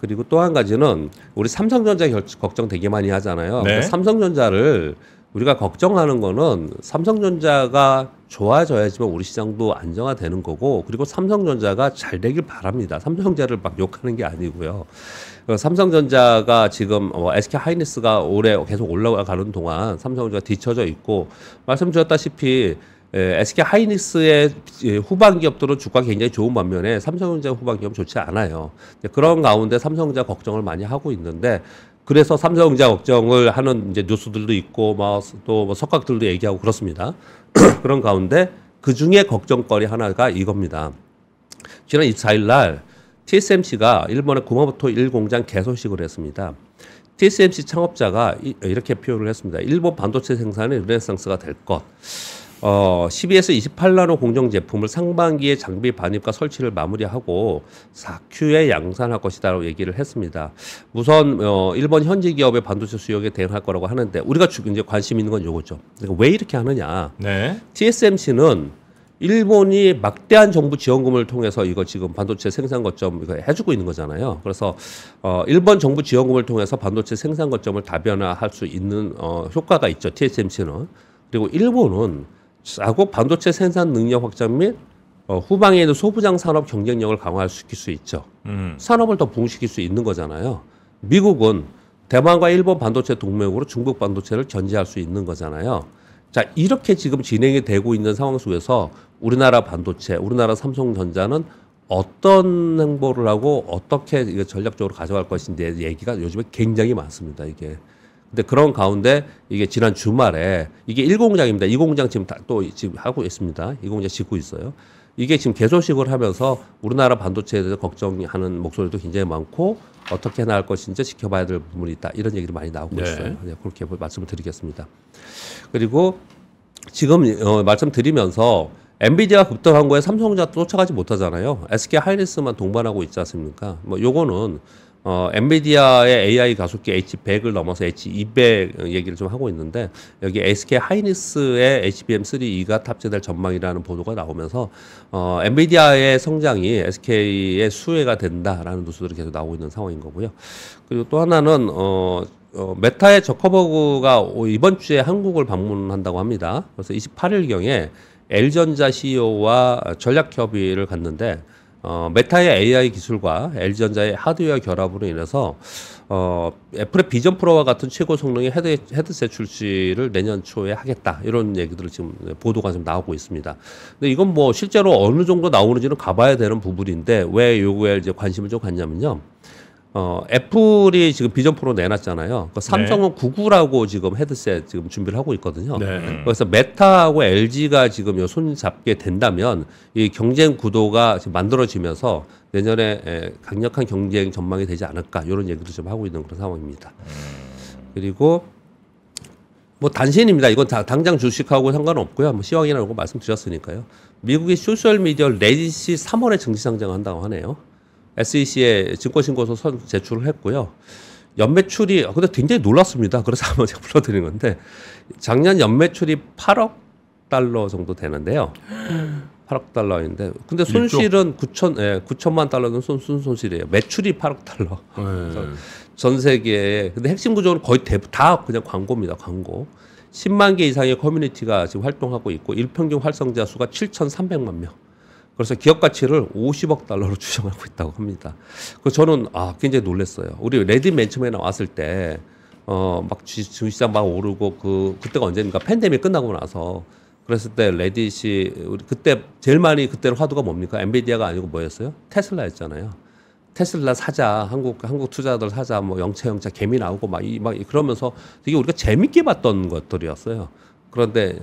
그리고 또 한 가지는 우리 삼성전자 결, 걱정 되게 많이 하잖아요. 네. 삼성전자를 우리가 걱정하는 거는 삼성전자가 좋아져야지만 우리 시장도 안정화되는 거고 그리고 삼성전자가 잘 되길 바랍니다. 삼성전자를 막 욕하는 게 아니고요. 어, 삼성전자가 지금 SK 어, 하이닉스가 올해 계속 올라가는 동안 삼성전자 가 뒤쳐져 있고 말씀드렸다시피 SK 하이닉스의 후반 기업들은 주가 굉장히 좋은 반면에 삼성전자 후반 기업 좋지 않아요. 그런 가운데 삼성전자 걱정을 많이 하고 있는데 그래서 삼성전자 걱정을 하는 이제 뉴스들도 있고 막또뭐 뭐 석각들도 얘기하고 그렇습니다. 그런 가운데 그 중에 걱정거리 하나가 이겁니다. 지난 24일 날 TSMC가 일본의 구마모토 1공장 개소식을 했습니다. TSMC 창업자가 이렇게 표현을 했습니다. 일본 반도체 생산의 르네상스가 될 것. 어, 12에서 28나노 공정 제품을 상반기에 장비 반입과 설치를 마무리하고 4Q에 양산할 것이다라고 얘기를 했습니다. 우선 어, 일본 현지 기업의 반도체 수요에 대응할 거라고 하는데 우리가 주, 이제 관심 있는 건 요거죠. 그러니까 왜 이렇게 하느냐? 네. TSMC는 일본이 막대한 정부 지원금을 통해서 이거 지금 반도체 생산 거점 이거 해주고 있는 거잖아요. 그래서 어 일본 정부 지원금을 통해서 반도체 생산 거점을 다변화할 수 있는 어 효과가 있죠. TSMC는 그리고 일본은 하고 반도체 생산 능력 확장 및 어, 후방에는 있 소부장 산업 경쟁력을 강화시킬 수 있죠. 음. 산업을 더 부흥시킬 수 있는 거잖아요. 미국은 대만과 일본 반도체 동맹으로 중국 반도체를 견제할 수 있는 거잖아요. 자, 이렇게 지금 진행이 되고 있는 상황 속에서 우리나라 반도체, 우리나라 삼성전자는 어떤 행보를 하고 어떻게 전략적으로 가져갈 것인지 얘기가 요즘에 굉장히 많습니다. 이게 근데 그런 가운데 이게 지난 주말에 이게 1공장입니다. 2공장 지금 다, 또 지금 하고 있습니다. 2공장 짓고 있어요. 이게 지금 개소식을 하면서 우리나라 반도체에 대해서 걱정하는 목소리도 굉장히 많고 어떻게 나갈 것인지 지켜봐야 될 부분이 있다. 이런 얘기도 많이 나오고 네. 있어요. 네, 그렇게 말씀을 드리겠습니다. 그리고 지금 어, 말씀드리면서 엔비디아 급등한 거에 삼성전자 쫓아가지 못하잖아요. SK 하이닉스만 동반하고 있지 않습니까? 뭐 요거는 어, 엔비디아의 AI 가속기 H100을 넘어서 H200 얘기를 좀 하고 있는데 여기 SK 하이니스의 HBM3E가 탑재될 전망이라는 보도가 나오면서 어, 엔비디아의 성장이 SK의 수혜가 된다라는 뉴스들이 계속 나오고 있는 상황인 거고요. 그리고 또 하나는 어, 어, 메타의 저커버그가 이번 주에 한국을 방문한다고 합니다. 그래서 28일경에 엘전자 CEO와 전략 협의를 갔는데 어, 메타의 AI 기술과 LG전자의 하드웨어 결합으로 인해서 어, 애플의 비전 프로와 같은 최고 성능의 헤드, 헤드셋 출시를 내년 초에 하겠다 이런 얘기들을 지금 보도가 좀 나오고 있습니다. 근데 이건 뭐 실제로 어느 정도 나오는지는 가봐야 되는 부분인데 왜요구에 이제 관심을 좀 갖냐면요. 어, 애플이 지금 비전 프로 내놨잖아요. 그 삼성은 네. 구9라고 지금 헤드셋 지금 준비를 하고 있거든요. 네. 그래서 메타하고 LG가 지금 손 잡게 된다면 이 경쟁 구도가 지금 만들어지면서 내년에 에, 강력한 경쟁 전망이 되지 않을까 이런 얘기도 좀 하고 있는 그런 상황입니다. 그리고 뭐 단신입니다. 이건 다, 당장 주식하고 상관없고요. 뭐 시황이라고 말씀드렸으니까요. 미국의 소셜 미디어 레딧이 3월에 증시 상장한다고 하네요. SEC에 증권신고서 선 제출을 했고요. 연매출이 근데 굉장히 놀랐습니다. 그래서 한번 제가 불러드린 건데 작년 연매출이 8억 달러 정도 되는데요. 8억 달러인데 근데 손실은 9천 예, 9천만 달러는 손, 순 손실이에요. 매출이 8억 달러. 네. 전 세계에 근데 핵심 구조는 거의 대부, 다 그냥 광고입니다. 광고. 10만 개 이상의 커뮤니티가 지금 활동하고 있고 일평균 활성자 수가 7,300만 명. 그래서 기업 가치를 50억 달러로 추정하고 있다고 합니다. 그 저는 아 굉장히 놀랐어요. 우리 레디 맨 처음에 나왔을 때 어막 주시장 막 오르고 그 그때가 언제인가 팬데믹 끝나고 나서 그랬을 때 레딧이 우리 그때 제일 많이 그때 화두가 뭡니까? 엔비디아가 아니고 뭐였어요? 테슬라였잖아요. 테슬라 사자, 한국 한국 투자들 사자, 뭐 영차 영차 개미 나오고 막 이막 막 그러면서 되게 우리가 재밌게 봤던 것들이었어요. 그런데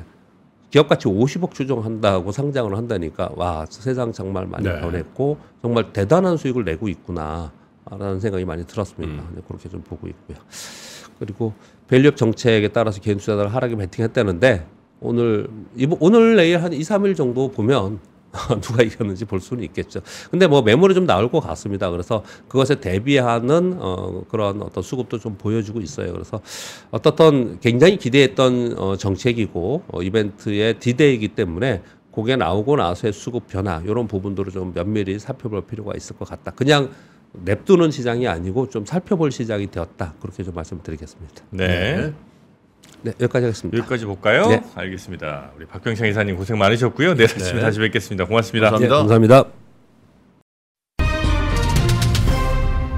기업가치 50억 추정한다고 상장을 한다니까 와 세상 정말 많이 네. 변했고 정말 대단한 수익을 내고 있구나라는 생각이 많이 들었습니다. 음. 네, 그렇게 좀 보고 있고요. 그리고 밸류업 정책에 따라서 개인 투자자들 하락에 베팅했다는데 오늘 이번 오늘 내일 한 2, 3일 정도 보면 누가 이겼는지 볼 수는 있겠죠. 근데 뭐 매물이 좀 나올 것 같습니다. 그래서 그것에 대비하는 어, 그런 어떤 수급도 좀 보여주고 있어요. 그래서 어떻든 굉장히 기대했던 어, 정책이고 어, 이벤트의 디데이기 때문에 고게 나오고 나서의 수급 변화 이런 부분들을 좀 면밀히 살펴볼 필요가 있을 것 같다. 그냥 냅두는 시장이 아니고 좀 살펴볼 시장이 되었다. 그렇게 좀 말씀드리겠습니다. 네. 네. 네, 여기까지 하겠습니다. 여기까지 볼까요? 네. 알겠습니다. 우리 박병창 이사님 고생 많으셨고요. 내일 네, 아침에 다시 뵙겠습니다. 고맙습니다. 네, 감사합니다. 감사합니다.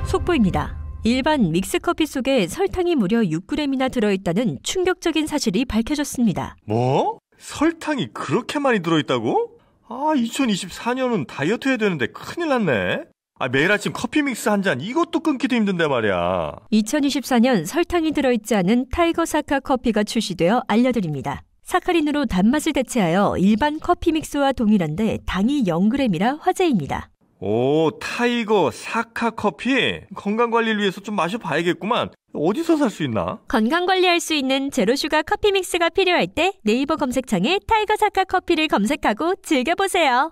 속보입니다. 일반 믹스커피 속에 설탕이 무려 6g이나 들어있다는 충격적인 사실이 밝혀졌습니다. 뭐? 설탕이 그렇게 많이 들어있다고? 아, 2024년은 다이어트 해야 되는데 큰일 났네. 아, 매일 아침 커피 믹스 한 잔 이것도 끊기도 힘든데 말이야. 2024년 설탕이 들어있지 않은 타이거 사카 커피가 출시되어 알려드립니다. 사카린으로 단맛을 대체하여 일반 커피 믹스와 동일한데 당이 0g이라 화제입니다. 오, 타이거 사카 커피 건강 관리를 위해서 좀 마셔봐야겠구만. 어디서 살 수 있나? 건강 관리할 수 있는 제로슈가 커피 믹스가 필요할 때 네이버 검색창에 타이거 사카 커피를 검색하고 즐겨보세요.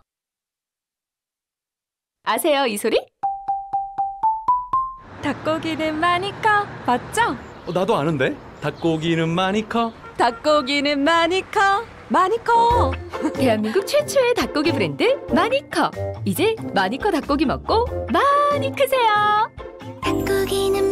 아세요 이 소리? 닭고기는 많이 커 맞죠? 어, 나도 아는데 닭고기는 많이 커 닭고기는 많이 커 많이 커 대한민국 최초의 닭고기 브랜드 마니커 이제 마니커 닭고기 먹고 많이 크세요 닭고기는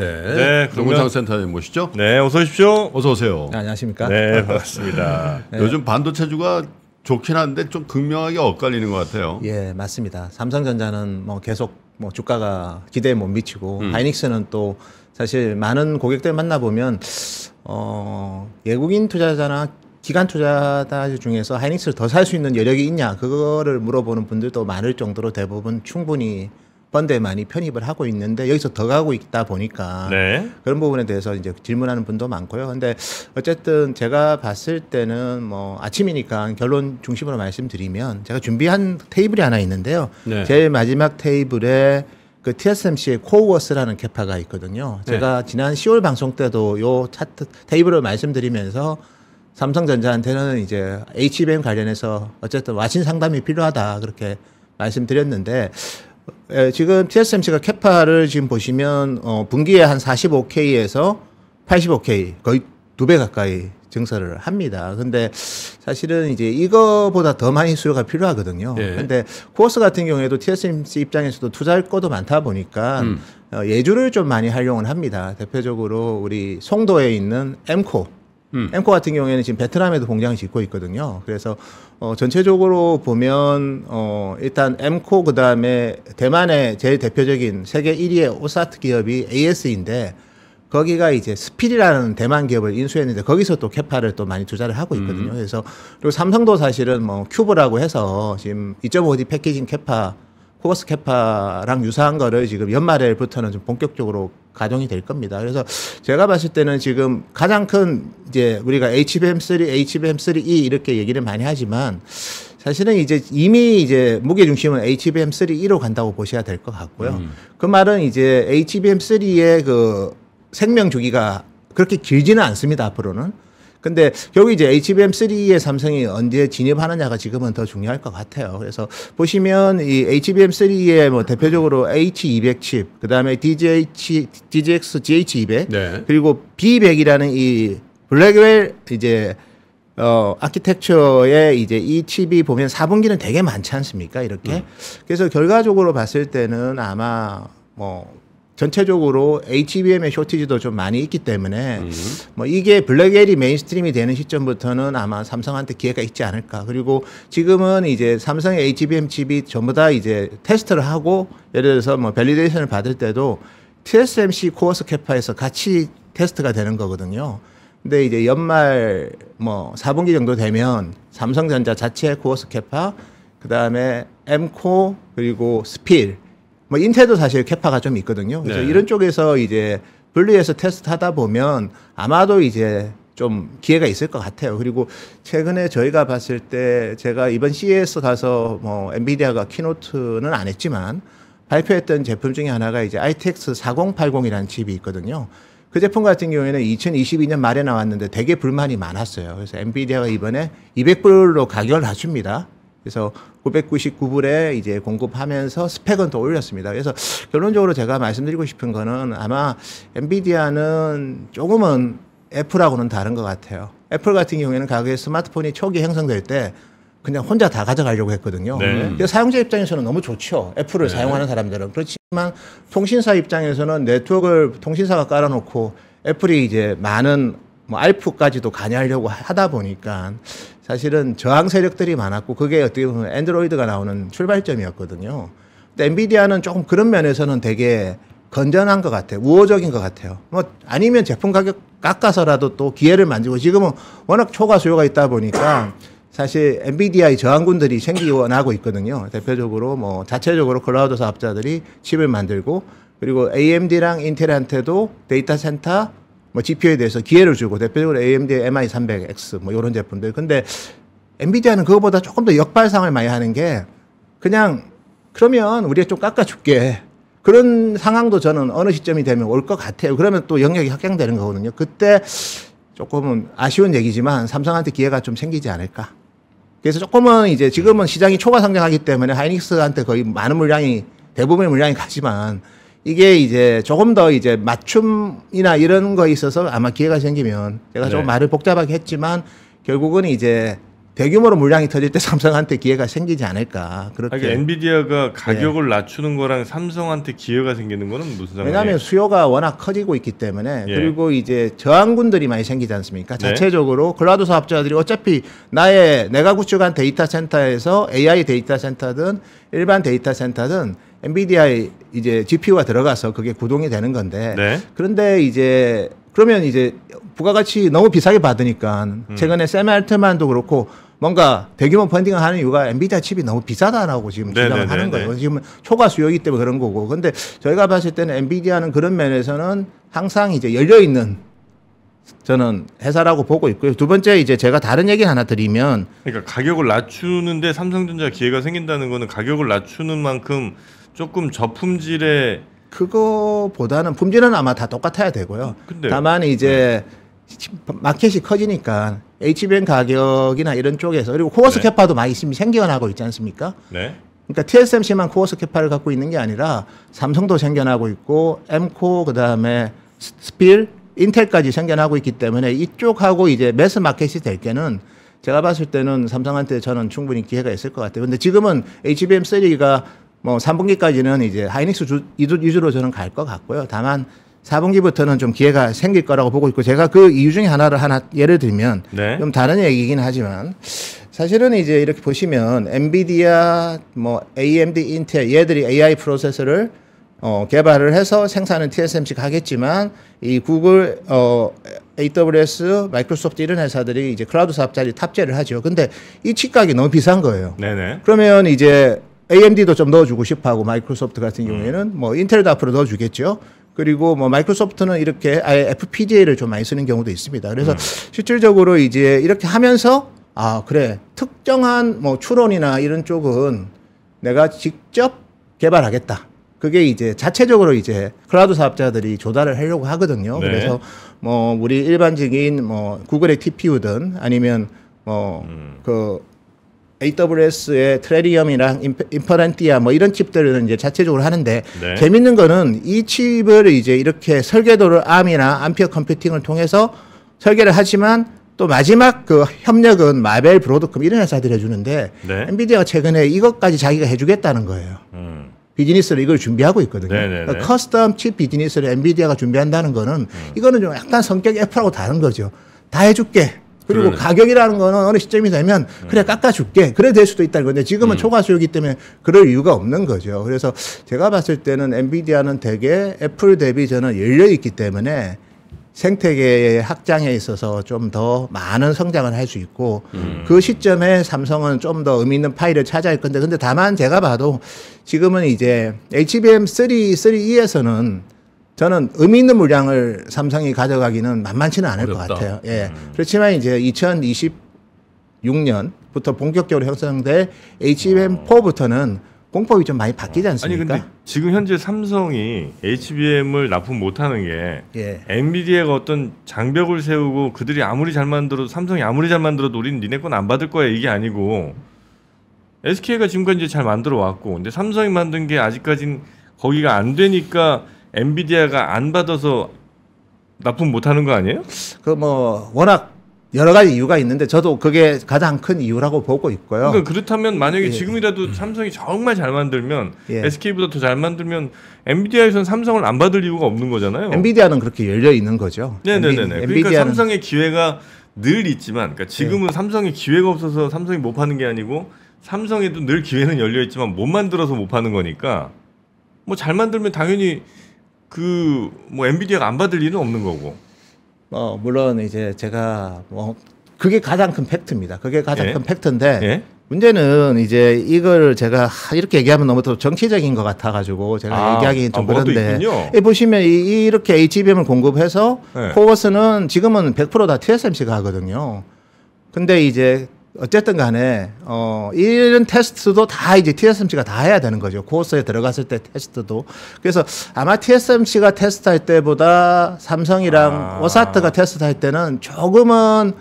네. 네. 동문창 센터님 모시죠? 네, 어서 오십시오. 어서 오세요. 네, 안녕하십니까? 네, 반갑습니다. 네. 요즘 반도체주가 좋긴 한데 좀 극명하게 엇갈리는 것 같아요. 예, 맞습니다. 삼성전자는 뭐 계속 뭐 주가가 기대에 못 미치고 음. 하이닉스는 또 사실 많은 고객들 만나 보면 어, 외국인 투자자나 기간 투자자 중에서 하이닉스를 더 살 수 있는 여력이 있냐 그거를 물어보는 분들도 많을 정도로 대부분 충분히 번데 많이 편입을 하고 있는데 여기서 더 가고 있다 보니까 네. 그런 부분에 대해서 이제 질문하는 분도 많고요. 근데 어쨌든 제가 봤을 때는 뭐 아침이니까 결론 중심으로 말씀드리면 제가 준비한 테이블이 하나 있는데요. 네. 제일 마지막 테이블에 그 TSMC의 코어워스라는 캐파가 있거든요. 네. 제가 네. 지난 10월 방송 때도 요 차트 테이블을 말씀드리면서 삼성전자한테는 이제 HBM 관련해서 어쨌든 와신 상담이 필요하다 그렇게 말씀드렸는데 예, 지금 TSMC가 캐파를 지금 보시면 어, 분기에 한 45K에서 85K 거의 두 배 가까이 증설을 합니다. 근데 사실은 이제 이거보다 더 많이 수요가 필요하거든요. 예. 근데 코어스 같은 경우에도 TSMC 입장에서도 투자할 것도 많다 보니까 음. 어, 예주를 좀 많이 활용을 합니다. 대표적으로 우리 송도에 있는 엠코 엠코 음. 같은 경우에는 지금 베트남에도 공장을 짓고 있거든요. 그래서 어, 전체적으로 보면 어, 일단 엠코 그다음에 대만의 제일 대표적인 세계 1위의 오사트 기업이 AS인데 거기가 이제 스피이라는 대만 기업을 인수했는데 거기서 또 캐파를 또 많이 투자를 하고 있거든요. 음. 그래서 그리고 삼성도 사실은 뭐 큐브라고 해서 지금 2.5D 패키징 캐파 코버스 캐파랑 유사한 거를 지금 연말에부터는 좀 본격적으로 가동이 될 겁니다. 그래서 제가 봤을 때는 지금 가장 큰 이제 우리가 HBM3, HBM3E e 이렇게 얘기를 많이 하지만 사실은 이제 이미 이제 무게 중심은 HBM3E로 간다고 보셔야 될 것 같고요. 음. 그 말은 이제 HBM3의 그 생명 주기가 그렇게 길지는 않습니다. 앞으로는. 근데 결국 이제 HBM3에 삼성이 언제 진입하느냐가 지금은 더 중요할 것 같아요. 그래서 보시면 이 HBM3에 뭐 대표적으로 H200 칩, 그다음에 DGH, DGX GH200, 네. 그리고 B100이라는 이 블랙웰 이제 어, 아키텍처에 이제 이 칩이 보면 4분기는 되게 많지 않습니까? 이렇게. 음. 그래서 결과적으로 봤을 때는 아마 뭐 전체적으로 HBM의 쇼티지도 좀 많이 있기 때문에 음. 뭐 이게 블랙엘이 메인스트림이 되는 시점부터는 아마 삼성한테 기회가 있지 않을까. 그리고 지금은 이제 삼성의 HBM 칩이 전부 다 이제 테스트를 하고 예를 들어서 뭐 밸리데이션을 받을 때도 TSMC 코어스 캐파에서 같이 테스트가 되는 거거든요. 근데 이제 연말 뭐 4분기 정도 되면 삼성전자 자체 코어스 캐파 그다음에 엠코 그리고 스필 피뭐 인텔도 사실 캐파가 좀 있거든요. 그래서 네. 이런 쪽에서 이제 분리해서 테스트하다 보면 아마도 이제 좀 기회가 있을 것 같아요. 그리고 최근에 저희가 봤을 때 제가 이번 CES 가서 뭐 엔비디아가 키노트는 안 했지만 발표했던 제품 중에 하나가 이제 ITX 4080이라는 칩이 있거든요. 그 제품 같은 경우에는 2022년 말에 나왔는데 되게 불만이 많았어요. 그래서 엔비디아가 이번에 200불로 가격을 낮춥니다. 그래서 999불에 이제 공급하면서 스펙은 더 올렸습니다. 그래서 결론적으로 제가 말씀드리고 싶은 거는 아마 엔비디아는 조금은 애플하고는 다른 것 같아요. 애플 같은 경우에는 가게 스마트폰이 초기 형성될 때 그냥 혼자 다 가져가려고 했거든요. 네. 음. 사용자 입장에서는 너무 좋죠. 애플을 네. 사용하는 사람들은 그렇지만 통신사 입장에서는 네트워크를 통신사가 깔아놓고 애플이 이제 많은 뭐 알프까지도 관여하려고 하다 보니까 사실은 저항 세력들이 많았고 그게 어떻게 보면 안드로이드가 나오는 출발점이었거든요. 근데 엔비디아는 조금 그런 면에서는 되게 건전한 것 같아요. 우호적인 것 같아요. 뭐 아니면 제품 가격 깎아서라도 또 기회를 만지고 지금은 워낙 초과 수요가 있다 보니까 사실 엔비디아의 저항군들이 생기원하고 있거든요. 대표적으로 뭐 자체적으로 클라우드 사업자들이 칩을 만들고 그리고 AMD랑 인텔한테도 데이터 센터 뭐 GPU에 대해서 기회를 주고 대표적으로 AMD MI300X 뭐 이런 제품들. 근데 엔비디아는 그거보다 조금 더 역발상을 많이 하는 게 그냥 그러면 우리가 좀 깎아줄게. 그런 상황도 저는 어느 시점이 되면 올 것 같아요. 그러면 또 영역이 확장되는 거거든요. 그때 조금은 아쉬운 얘기지만 삼성한테 기회가 좀 생기지 않을까. 그래서 조금은 이제 지금은 시장이 초과 성장하기 때문에 하이닉스한테 거의 많은 물량이 대부분의 물량이 가지만 이게 이제 조금 더 이제 맞춤이나 이런 거에 있어서 아마 기회가 생기면 제가 네. 조금 말을 복잡하게 했지만 결국은 이제 대규모로 물량이 터질 때 삼성한테 기회가 생기지 않을까 그렇게 아니, 엔비디아가 네. 가격을 네. 낮추는 거랑 삼성한테 기회가 생기는 거는 무슨 상관이에요? 왜냐하면 수요가 워낙 커지고 있기 때문에 예. 그리고 이제 저항군들이 많이 생기지 않습니까? 네. 자체적으로 네. 클라우드 사업자들이 어차피 나의 내가 구축한 데이터 센터에서 AI 데이터 센터든 일반 데이터 센터든 엔비디아의 이제 GPU가 들어가서 그게 구동이 되는 건데 네. 그런데 이제 그러면 이제 부가가치 너무 비싸게 받으니까 음. 최근에 샘 알트만도 그렇고 뭔가 대규모 펀딩을 하는 이유가 엔비디아 칩이 너무 비싸다라고 지금 네네 주장을 네, 하는 네, 거예요. 네. 지금 초과 수요이기 때문에 그런 거고. 그런데 저희가 봤을 때는 엔비디아는 그런 면에서는 항상 이제 열려 있는 저는 회사라고 보고 있고요. 두 번째 이제 제가 다른 얘기 하나 드리면 그러니까 가격을 낮추는데 삼성전자 기회가 생긴다는 거는 가격을 낮추는 만큼 조금 저품질의 그거보다는 품질은 아마 다 똑같아야 되고요. 음, 근데요? 다만 이제 네. 마켓이 커지니까 HBM 가격이나 이런 쪽에서 그리고 코어스 네. 캐파도 많이 생겨나고 있지 않습니까? 네. 그러니까 TSMC만 코어스 캐파를 갖고 있는 게 아니라 삼성도 생겨나고 있고 엠코 그다음에 스필 인텔까지 생겨나고 있기 때문에 이쪽하고 이제 매스 마켓이 될 때는 제가 봤을 때는 삼성한테 저는 충분히 기회가 있을 것 같아요. 근데 지금은 HBM3가 뭐 3분기까지는 이제 하이닉스 주, 위주로 저는 갈 것 같고요. 다만 4분기부터는 좀 기회가 생길 거라고 보고 있고 제가 그 이유 중에 하나를 하나 예를 들면 네. 좀 다른 얘기긴 하지만 사실은 이제 이렇게 보시면 엔비디아 뭐 AMD 인텔 얘들이 AI 프로세서를 어, 개발을 해서 생산은 TSMC가 하겠지만 이 구글 어, AWS, 마이크로소프트 이런 회사들이 이제 클라우드 사업자리 탑재를 하죠. 근데 이 치각이 너무 비싼 거예요. 네네. 그러면 이제 AMD도 좀 넣어주고 싶어하고 마이크로소프트 같은 경우에는 음. 뭐 인텔도 앞으로 넣어주겠죠. 그리고 뭐 마이크로소프트는 이렇게 아예 FPGA를 좀 많이 쓰는 경우도 있습니다. 그래서 음. 실질적으로 이제 이렇게 하면서 아 그래 특정한 뭐 추론이나 이런 쪽은 내가 직접 개발하겠다. 그게 이제 자체적으로 이제 클라우드 사업자들이 조달을 하려고 하거든요. 네. 그래서 뭐 우리 일반적인 뭐 구글의 TPU든 아니면 뭐그 음. 그 AWS의 트레리엄이랑 인퍼런티아 뭐 이런 칩들은 이제 자체적으로 하는데 네. 재밌는 거는 이 칩을 이제 이렇게 설계도를 암이나 암피어 컴퓨팅을 통해서 설계를 하지만 또 마지막 그 협력은 마벨, 브로드컴 이런 회사들이 해주는데 네. 엔비디아가 최근에 이것까지 자기가 해주겠다는 거예요. 음. 비즈니스를 이걸 준비하고 있거든요. 네, 네, 네. 그러니까 커스텀 칩 비즈니스를 엔비디아가 준비한다는 거는 음. 이거는 좀 약간 성격 F라고 다른 거죠. 다 해줄게. 그리고 그러네. 가격이라는 거는 어느 시점이 되면 네. 그래 깎아줄게. 그래 될 수도 있다는 건데 지금은 음. 초과수요기 때문에 그럴 이유가 없는 거죠. 그래서 제가 봤을 때는 엔비디아는 대개 애플 대비 저는 열려 있기 때문에 생태계의 확장에 있어서 좀 더 많은 성장을 할 수 있고 음. 그 시점에 삼성은 좀 더 의미 있는 파일을 찾아야 할 건데 근데 다만 제가 봐도 지금은 이제 HBM3, 3E에서는 저는 의미 있는 물량을 삼성이 가져가기는 만만치는 않을 어렵다. 것 같아요. 예. 음. 그렇지만 이제 2026년부터 본격적으로 형성될 HBM4부터는 어. 공법이 좀 많이 바뀌지 어. 않습니까? 아니 근데 지금 현재 삼성이 HBM을 납품 못하는 게 예. 엔비디아가 어떤 장벽을 세우고 그들이 아무리 잘 만들어도 삼성이 아무리 잘 만들어도 우리는 니네 건 안 받을 거야 이게 아니고 SK가 지금까지 잘 만들어 왔고 근데 삼성이 만든 게 아직까진 거기가 안 되니까 엔비디아가 안 받아서 납품 못하는 거 아니에요? 그 뭐 워낙 여러 가지 이유가 있는데 저도 그게 가장 큰 이유라고 보고 있고요. 그러니까 그렇다면 만약에 예. 지금이라도 삼성이 정말 잘 만들면 예. SK보다 더 잘 만들면 엔비디아에선 삼성을 안 받을 이유가 없는 거잖아요. 엔비디아는 그렇게 열려 있는 거죠. 네네네. 네, 네, 네. 그러니까 삼성의 기회가 늘 있지만 그러니까 지금은 예. 삼성이 기회가 없어서 삼성이 못 파는 게 아니고 삼성에도 늘 기회는 열려 있지만 못 만들어서 못 파는 거니까 뭐 잘 만들면 당연히 그뭐 엔비디아가 안 받을 일은 없는 거고. 어 물론 이제 제가 뭐 그게 가장 큰 팩트입니다. 그게 가장 예? 큰 팩트인데 예? 문제는 이제 이걸 제가 이렇게 얘기하면 너무 또 정치적인 것 같아가지고 제가 아, 얘기하기는 좀 아, 그런데 이 보시면 이, 이렇게 HBM을 공급해서 네. 코어스는 지금은 100%다 TSMC가 하거든요. 근데 이제 어쨌든 간에 어 이런 테스트도 다 이제 TSMC가 다 해야 되는 거죠. 코어스에 들어갔을 때 테스트도. 그래서 아마 TSMC가 테스트할 때보다 삼성이랑 아. 오사트가 테스트할 때는 조금은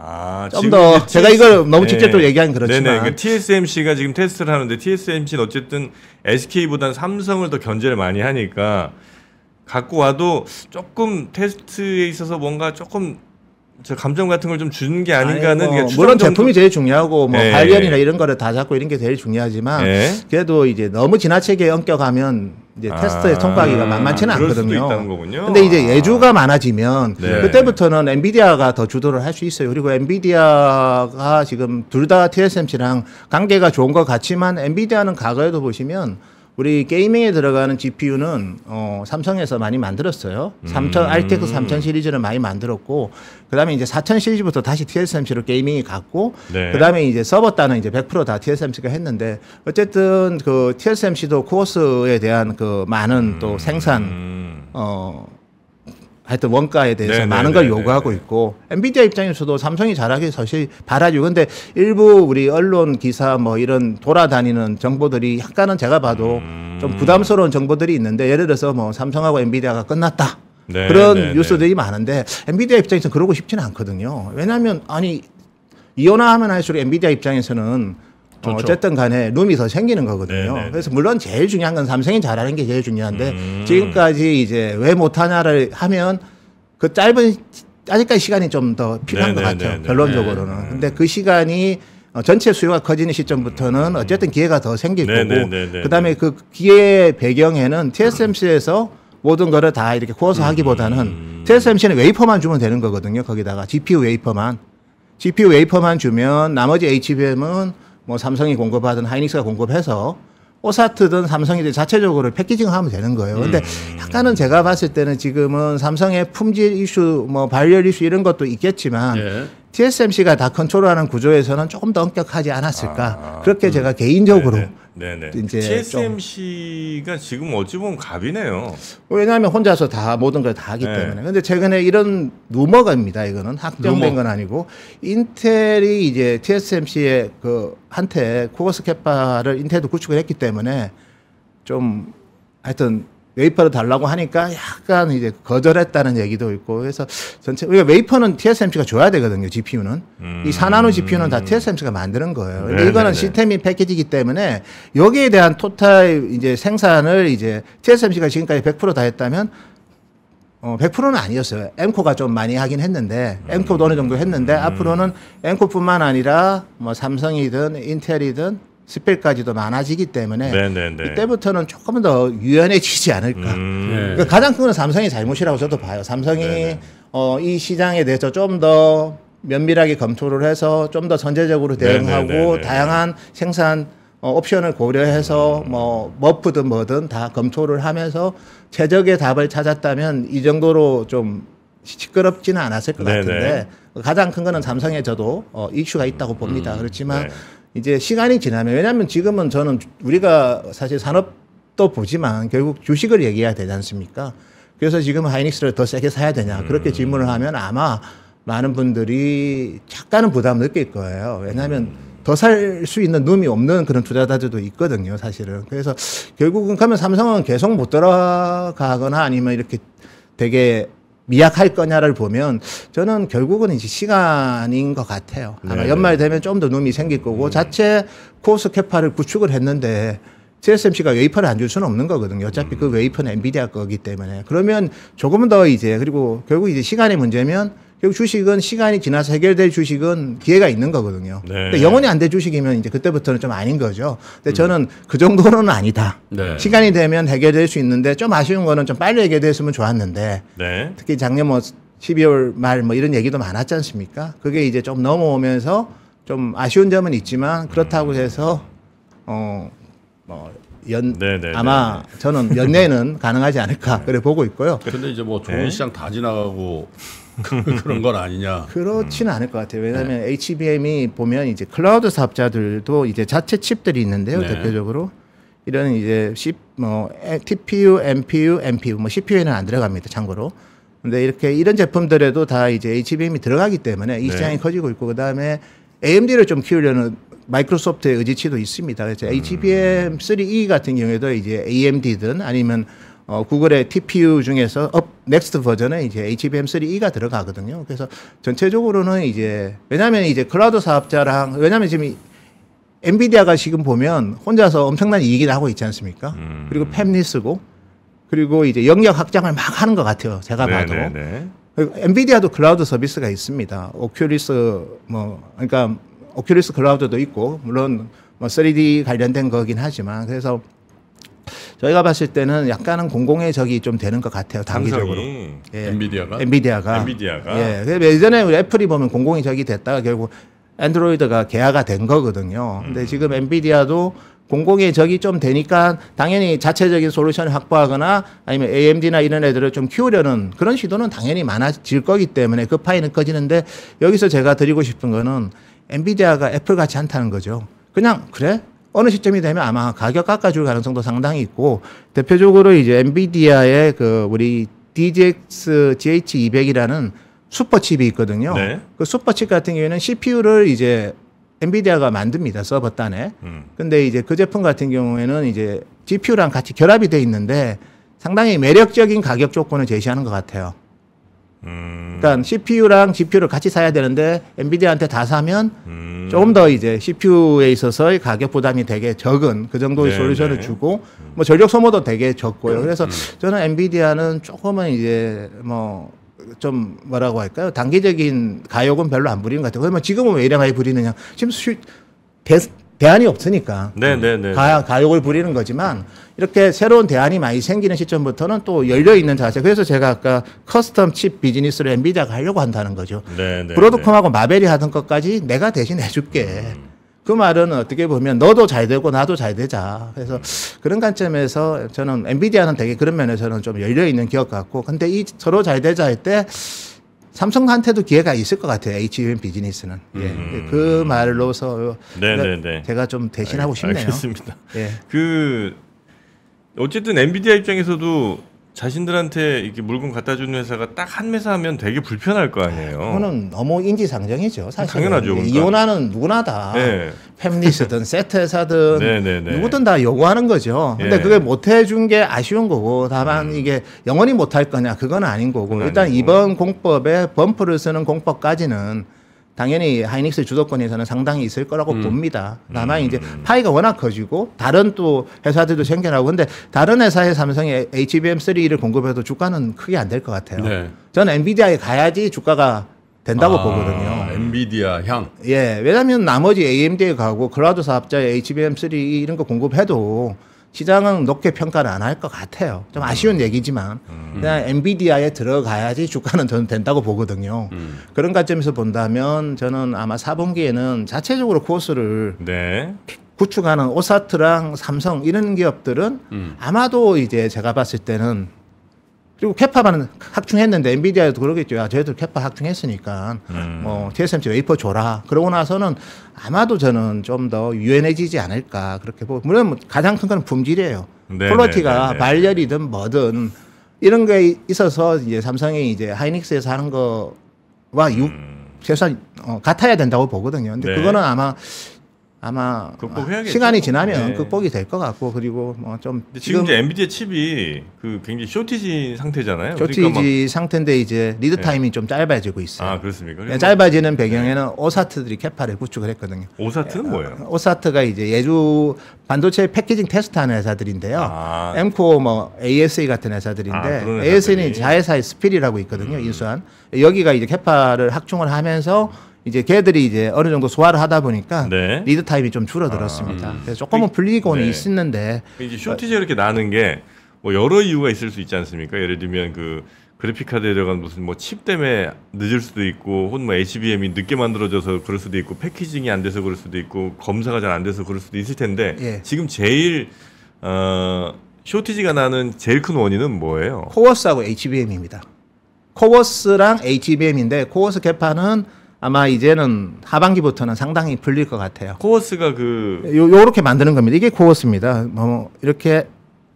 아, 좀더 제가 이걸 너무 직접적으로 네. 예. 얘기하는 그렇지만 네네. 그러니까 TSMC가 지금 테스트를 하는데 TSMC는 어쨌든 SK보다는 삼성을 더 견제를 많이 하니까 갖고 와도 조금 테스트에 있어서 뭔가 조금 저 감정 같은 걸 좀 준 게 아닌가는 아니, 뭐, 물론 제품이 제일 중요하고 뭐 예. 발열이나 예. 이런 거를 다 잡고 이런 게 제일 중요하지만 예. 그래도 이제 너무 지나치게 엄격하면 이제 아, 테스트의 통과기가 음, 만만치는 않거든요. 근데 이제 예주가 아. 많아지면 네. 그때부터는 엔비디아가 더 주도를 할 수 있어요. 그리고 엔비디아가 지금 둘 다 TSMC랑 관계가 좋은 것 같지만 엔비디아는 과거에도 보시면 우리 게이밍에 들어가는 GPU는 어, 삼성에서 많이 만들었어요. 삼천 음. RTX 3000시리즈를 많이 만들었고 그다음에 이제 사천 시리즈부터 다시 TSMC로 게이밍이 갔고 네. 그다음에 이제 서버 따는 이제 100%다 TSMC가 했는데 어쨌든 그 TSMC도 코어스에 대한 그 많은 음. 또 생산 음. 어 하여튼 원가에 대해서 네네 네, 많은 네, 걸 네, 요구하고 있고 엔비디아 입장에서도 삼성이 잘하기 사실 바라죠. 근데 일부 우리 언론 기사 뭐 이런 돌아다니는 정보들이 약간은 제가 봐도 음... 좀 부담스러운 정보들이 있는데 예를 들어서 뭐 삼성하고 엔비디아가 끝났다. 네 그런 뉴스들이 많은데 엔비디아 입장에서는 그러고 싶지는 않거든요. 왜냐하면 아니 이혼화하면 할수록 엔비디아 입장에서는 어, 좋죠. 어쨌든 간에 룸이 더 생기는 거거든요. 네네네. 네, 네. 그래서 물론 제일 중요한 건 삼성이 잘하는 게 제일 중요한데 음. 지금까지 이제 왜 못하냐를 하면 그 짧은 아직까지 시간이 좀 더 필요한 네네네네. 것 네, 같아요. 결론적으로는. 네네. 근데 그 시간이 어, 전체 수요가 커지는 시점부터는 음. 어쨌든 기회가 더 생길 거고 그다음에 그 기회 배경에는 TSMC에서 모든 거를 다 이렇게 구워서 음. 하기보다는 음. TSMC는 웨이퍼만 주면 되는 거거든요. 거기다가 GPU 웨이퍼만. GPU 웨이퍼만 주면 나머지 HBM은 뭐 삼성이 공급하든 하이닉스가 공급해서 오사트든 삼성이든 자체적으로 패키징하면 되는 거예요. 근데 음. 약간은 제가 봤을 때는 지금은 삼성의 품질 이슈, 뭐 발열 이슈 이런 것도 있겠지만 예. TSMC가 다 컨트롤하는 구조에서는 조금 더 엄격하지 않았을까. 아, 아 그렇게 음. 제가 개인적으로 네네. 네네. 네. 이제 TSMC가 지금 어찌 보면 갑이네요. 왜냐하면 혼자서 다 모든 걸 다 하기 네. 때문에. 그런데 최근에 이런 루머가입니다. 이거는 확정된 루머. 건 아니고 인텔이 이제 TSMC의 그 한테 코거스 캐파를 인텔도 구축을 했기 때문에 좀 하여튼 웨이퍼를 달라고 하니까 약간 이제 거절했다는 얘기도 있고 그래서 전체 우리가 그러니까 웨이퍼는 TSMC가 줘야 되거든요. GPU는 음. 이 사나노 GPU는 다 TSMC가 음. 만드는 거예요. 근데 네, 이거는 네, 네. 시스템이 패키지기 이 때문에 여기에 대한 토탈 이제 생산을 이제 TSMC가 지금까지 100%다 했다면 어, 100%는 아니었어요. 엠코가 좀 많이 하긴 했는데, 엠코도 어느 정도 했는데, 음. 앞으로는 엠코뿐만 아니라, 뭐, 삼성이든, 인텔이든, 스펠까지도 많아지기 때문에 네네네. 네, 네. 이때부터는 조금 더 유연해지지 않을까. 음. 네. 그러니까 가장 큰 건 삼성이 잘못이라고 저도 봐요. 삼성이 어, 이 시장에 대해서 좀 더 면밀하게 검토를 해서 좀 더 선제적으로 대응하고 네네네네. 다양한 생산 어, 옵션을 고려해서 뭐 머프든 뭐든 다 검토를 하면서 최적의 답을 찾았다면 이 정도로 좀 시끄럽지는 않았을 것 네네. 같은데 가장 큰 거는 삼성에 저도 어, 이슈가 있다고 봅니다. 음, 그렇지만 네. 이제 시간이 지나면 왜냐하면 지금은 저는 우리가 사실 산업도 보지만 결국 주식을 얘기해야 되지 않습니까? 그래서 지금 하이닉스를 더 세게 사야 되냐 그렇게 음. 질문을 하면 아마 많은 분들이 작가는 부담을 느낄 거예요. 왜냐하면 음. 더살 수 있는 눈이 없는 그런 투자자들도 있거든요, 사실은. 그래서 결국은 그러면 삼성은 계속 못 돌아가거나 아니면 이렇게 되게 미약할 거냐를 보면 저는 결국은 이제 시간인 것 같아요. 아마 네네. 연말 되면 좀 더 놈이 생길 거고 음. 자체 코스 캐파를 구축을 했는데 TSMC가 웨이퍼를 안 줄 수는 없는 거거든요. 어차피 그 음. 그 웨이퍼는 엔비디아 거기 때문에. 그러면 조금 더 이제 그리고 결국 이제 시간의 문제면 결국 주식은 시간이 지나서 해결될 주식은 기회가 있는 거거든요. 네. 근데 영원히 안 될 주식이면 이제 그때부터는 좀 아닌 거죠. 근데 저는 음. 그 정도로는 아니다. 네. 시간이 되면 해결될 수 있는데 좀 아쉬운 거는 좀 빨리 해결됐으면 좋았는데 네. 특히 작년 뭐 12월 말 뭐 이런 얘기도 많았지 않습니까? 그게 이제 좀 넘어오면서 좀 아쉬운 점은 있지만 그렇다고 해서 어 뭐 연 네네네. 네, 네, 아마 네. 저는 연내는 가능하지 않을까 그래 보고 있고요. 근데 이제 뭐 좋은 시장 다 지나가고 그런 건 아니냐? 그렇지는 않을 것 같아요. 왜냐하면 네. HBM이 보면 이제 클라우드 사업자들도 이제 자체 칩들이 있는데요. 네. 대표적으로 이런 이제 C, 뭐 TPU, MPU, MPU 뭐 CPU에는 안 들어갑니다. 참고로. 근데 이렇게 이런 제품들에도 다 이제 HBM이 들어가기 때문에 이 네. 시장이 네. 커지고 있고 그다음에 AMD를 좀 키우려는 마이크로소프트의 의지치도 있습니다. 그래서 음. HBM3E 같은 경우에도 이제 AMD든 아니면 어, 구글의 TPU 중에서 업 넥스트 버전에 이제 HBM3E가 들어가거든요. 그래서 전체적으로는 이제 왜냐하면 이제 클라우드 사업자랑 왜냐하면 지금 엔비디아가 지금 보면 혼자서 엄청난 이익을 하고 있지 않습니까? 음. 그리고 팹리스고 그리고 이제 영역 확장을 막 하는 것 같아요. 제가 네, 봐도. 네네네. 네. 엔비디아도 클라우드 서비스가 있습니다. 오큘리스 뭐 그러니까 오큘리스 클라우드도 있고 물론 뭐 3D 관련된 거긴 하지만 그래서 저희가 봤을 때는 약간은 공공의 적이 좀 되는 것 같아요. 단기적으로. 예. 엔비디아가. 엔비디아가. 엔비디아가. 예. 예전에 애플이 보면 공공의 적이 됐다가 결국 안드로이드가 개화가 된 거거든요. 근데 음. 지금 엔비디아도 공공의 적이 좀 되니까 당연히 자체적인 솔루션을 확보하거나 아니면 AMD나 이런 애들을 좀 키우려는 그런 시도는 당연히 많아질 거기 때문에 그 파이는 커지는데 여기서 제가 드리고 싶은 거는 엔비디아가 애플 같이 않다는 거죠. 그냥 그래 어느 시점이 되면 아마 가격 깎아줄 가능성도 상당히 있고 대표적으로 이제 엔비디아의 그 우리 DGX GH200이라는 슈퍼칩이 있거든요. 네. 그 슈퍼칩 같은 경우에는 CPU를 이제 엔비디아가 만듭니다 서버단에. 음. 근데 이제 그 제품 같은 경우에는 이제 GPU랑 같이 결합이 돼 있는데 상당히 매력적인 가격 조건을 제시하는 것 같아요. 그러니까 CPU랑 GPU를 같이 사야 되는데 엔비디아한테 다 사면 음. 조금 더 이제 CPU에 있어서의 가격 부담이 되게 적은 그 정도의 네네. 솔루션을 네. 주고 뭐 전력 소모도 되게 적고요. 음. 그래서 음. 저는 엔비디아는 조금은 이제 뭐 좀 뭐라고 할까요? 단기적인 가욕은 별로 안 부리는 것 같아요. 그러면 지금은 왜 이래 많이 부리느냐? 지금 수, 대, 대안이 없으니까. 네네네. 네, 네, 가, 가욕을 부리는 거지만 이렇게 새로운 대안이 많이 생기는 시점부터는 또 열려 있는 자세. 그래서 제가 아까 커스텀 칩 비즈니스를 엔비디아가 하려고 한다는 거죠. 네, 네, 네, 브로드컴하고 마벨이 하던 것까지 내가 대신 해줄게. 음. 그 말은 어떻게 보면 너도 잘 되고 나도 잘 되자. 그래서 음. 그런 관점에서 저는 엔비디아는 되게 그런 면에서는 좀 열려 있는 기업 같고, 근데 이 서로 잘 되자 할 때. 삼성한테도 기회가 있을 것 같아요. HUM 비즈니스는 예. 음. 그 말로서 네, 제가, 네, 제가 좀 대신하고 싶네요. 알겠습니다. 예. 그 어쨌든 엔비디아 입장에서도 자신들한테 이렇게 물건 갖다 주는 회사가 딱 한 회사면 되게 불편할 거 아니에요. 그거는 너무 인지상정이죠. 사실 당연하죠. 그러니까. 이혼하는 누구나 다 네. 팸리스든 세트 회사든 네, 네, 네, 누구든 다 요구하는 거죠. 근데 예. 그게 못 해준 게 아쉬운 거고 다만 음. 이게 영원히 못 할 거냐 그건 아닌 거고 일단 아니고. 이번 공법에 범프를 쓰는 공법까지는 당연히 하이닉스 주도권에서는 상당히 있을 거라고 음. 봅니다. 다만 음. 이제 파이가 워낙 커지고 다른 또 회사들도 생겨나고 근데 다른 회사의 삼성에 HBM3를 공급해도 주가는 크게 안 될 것 같아요. 네. 저는 엔비디아에 가야지 주가가 된다고 아, 보거든요. 엔비디아 향. 예. 왜냐하면 나머지 AMD에 가고 클라우드 사업자에 HBM3 이런 거 공급해도 시장은 높게 평가를 안 할 것 같아요. 좀 음. 아쉬운 얘기지만 음. 그냥 엔비디아에 들어가야지 주가는 저는 된다고 보거든요. 음. 그런 관점에서 본다면 저는 아마 4분기에는 자체적으로 코스를 네. 구축하는 오사트랑 삼성 이런 기업들은 음. 아마도 이제 제가 봤을 때는 그리고 캐파만 확충했는데 엔비디아도 그러겠죠. 야, 저희들 캐파 확충했으니까 음. 뭐 TSMC 웨이퍼 줘라. 그러고 나서는 아마도 저는 좀 더 유연해지지 않을까 그렇게 보고 물론 뭐 가장 큰 건 품질이에요. 네네, 퀄러티가 네, 네, 네. 발열이든 뭐든 이런 게 있어서 이제 삼성이 이제 하이닉스에서 하는 거와 유, 음. 최소한 어, 같아야 된다고 보거든요. 근데 네. 그거는 아마 아마 시간이 지나면 네. 극복이 될 것 같고 그리고 뭐좀 지금, 지금 엔비디아 칩이 그 굉장히 쇼티지 상태잖아요. 그러니까 쇼티지 그러니까 상태인데 이제 리드 네. 타임이 좀 짧아지고 있어요. 아 그렇습니까? 네, 짧아지는 뭐 배경에는 네. 오사트들이 캐파를 구축을 했거든요. 오사트는 네, 뭐예요? 오사트가 이제 예주 반도체 패키징 테스트하는 회사들인데요. 아. 엠코 뭐 ASE 같은 회사들인데 아, ASE는 자회사의 스필이라고 있거든요. 음. 인수한 여기가 이제 캐파를 확충을 하면서 음. 이제 개들이 이제 어느 정도 소화를 하다 보니까 네. 리드 타임이 좀 줄어들었습니다. 아, 음. 그래서 조금은 그 불리고는 네. 있었는데 그러니까 이제 쇼티제 이렇게 나는 게 뭐 여러 이유가 있을 수 있지 않습니까? 예를 들면 그 그래픽 카드에 들어간 무슨 뭐 칩 때문에 늦을 수도 있고 혹은 뭐 HBM이 늦게 만들어져서 그럴 수도 있고 패키징이 안 돼서 그럴 수도 있고 검사가 잘 안 돼서 그럴 수도 있을 텐데 예. 지금 제일 어 쇼티지가 나는 제일 큰 원인은 뭐예요? 코어스하고 HBM입니다. 코어스랑 HBM인데 코어스 개판은 아마 이제는 하반기부터는 상당히 풀릴 것 같아요. 코어스가 그 요, 요렇게 만드는 겁니다. 이게 코어스입니다. 뭐, 뭐 이렇게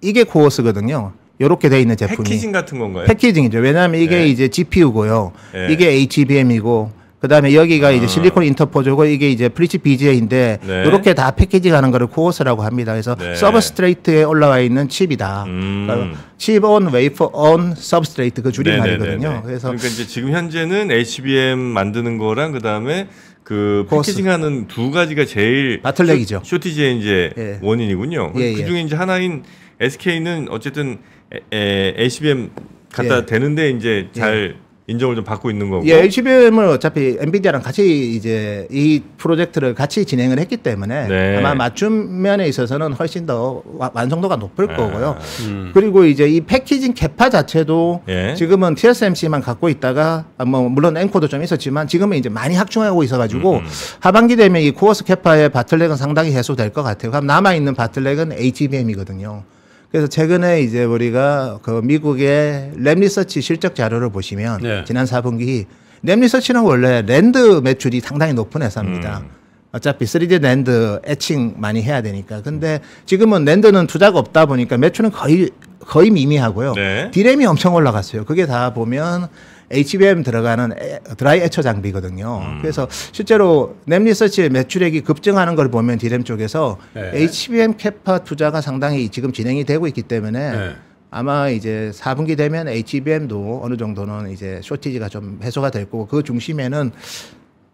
이게 코어스거든요. 요렇게 돼 있는 제품이 패키징 같은 건가요? 패키징이죠. 왜냐하면 이게 네. 이제 GPU고요. 네. 이게 HBM이고 그다음에 여기가 아. 이제 실리콘 인터포저고 이게 이제 프리치 BGA인데 네. 이렇게 다패키지가는 거를 코어스라고 합니다. 그래서 네. 서브스트레이트에 올라와 있는 칩이다. 음. 칩온 웨이퍼 온 서브스트레이트 그 줄임말이거든요. 네, 네, 네, 그래서 그러니까 이제 지금 현재는 HBM 만드는 거랑 그다음에 그 코스. 패키징하는 두 가지가 제일 바틀렉이죠. 쇼티지의 이제 예. 원인이군요. 예, 예. 그중에 예. 이제 하나인 SK는 어쨌든 에, 에, HBM 갖다 예. 대는데 이제 잘 예. 인정을 좀 받고 있는 거고. 예, HBM을 어차피 엔비디아랑 같이 이제 이 프로젝트를 같이 진행을 했기 때문에 네. 아마 맞춤 면에 있어서는 훨씬 더 와, 완성도가 높을 아, 거고요. 음. 그리고 이제 이 패키징 개파 자체도 예. 지금은 TSMC만 갖고 있다가 아, 뭐 물론 앵코도좀 있었지만 지금은 이제 많이 확충하고 있어가지고 음. 음. 하반기 되면 이 코어스 개파의 바틀렉은 상당히 해소될 것 같아요. 그럼 남아 있는 바틀렉은 HBM이거든요. 그래서 최근에 이제 우리가 그 미국의 랩 리서치 실적 자료를 보시면 네. 지난 4분기 랩 리서치는 원래 랜드 매출이 상당히 높은 회사입니다. 음. 어차피 3D 랜드 애칭 많이 해야 되니까. 근데 지금은 랜드는 투자가 없다 보니까 매출은 거의 거의 미미하고요. 네. 디램이 엄청 올라갔어요. 그게 다 보면 HBM 들어가는 에, 드라이 애처 장비거든요. 음. 그래서 실제로 냄리서치의 매출액이 급증하는 걸 보면 디램 쪽에서 네. HBM 캐파 투자가 상당히 지금 진행이 되고 있기 때문에 네. 아마 이제 4분기 되면 HBM도 어느 정도는 이제 쇼티지가 좀 해소가 될 거고 그 중심에는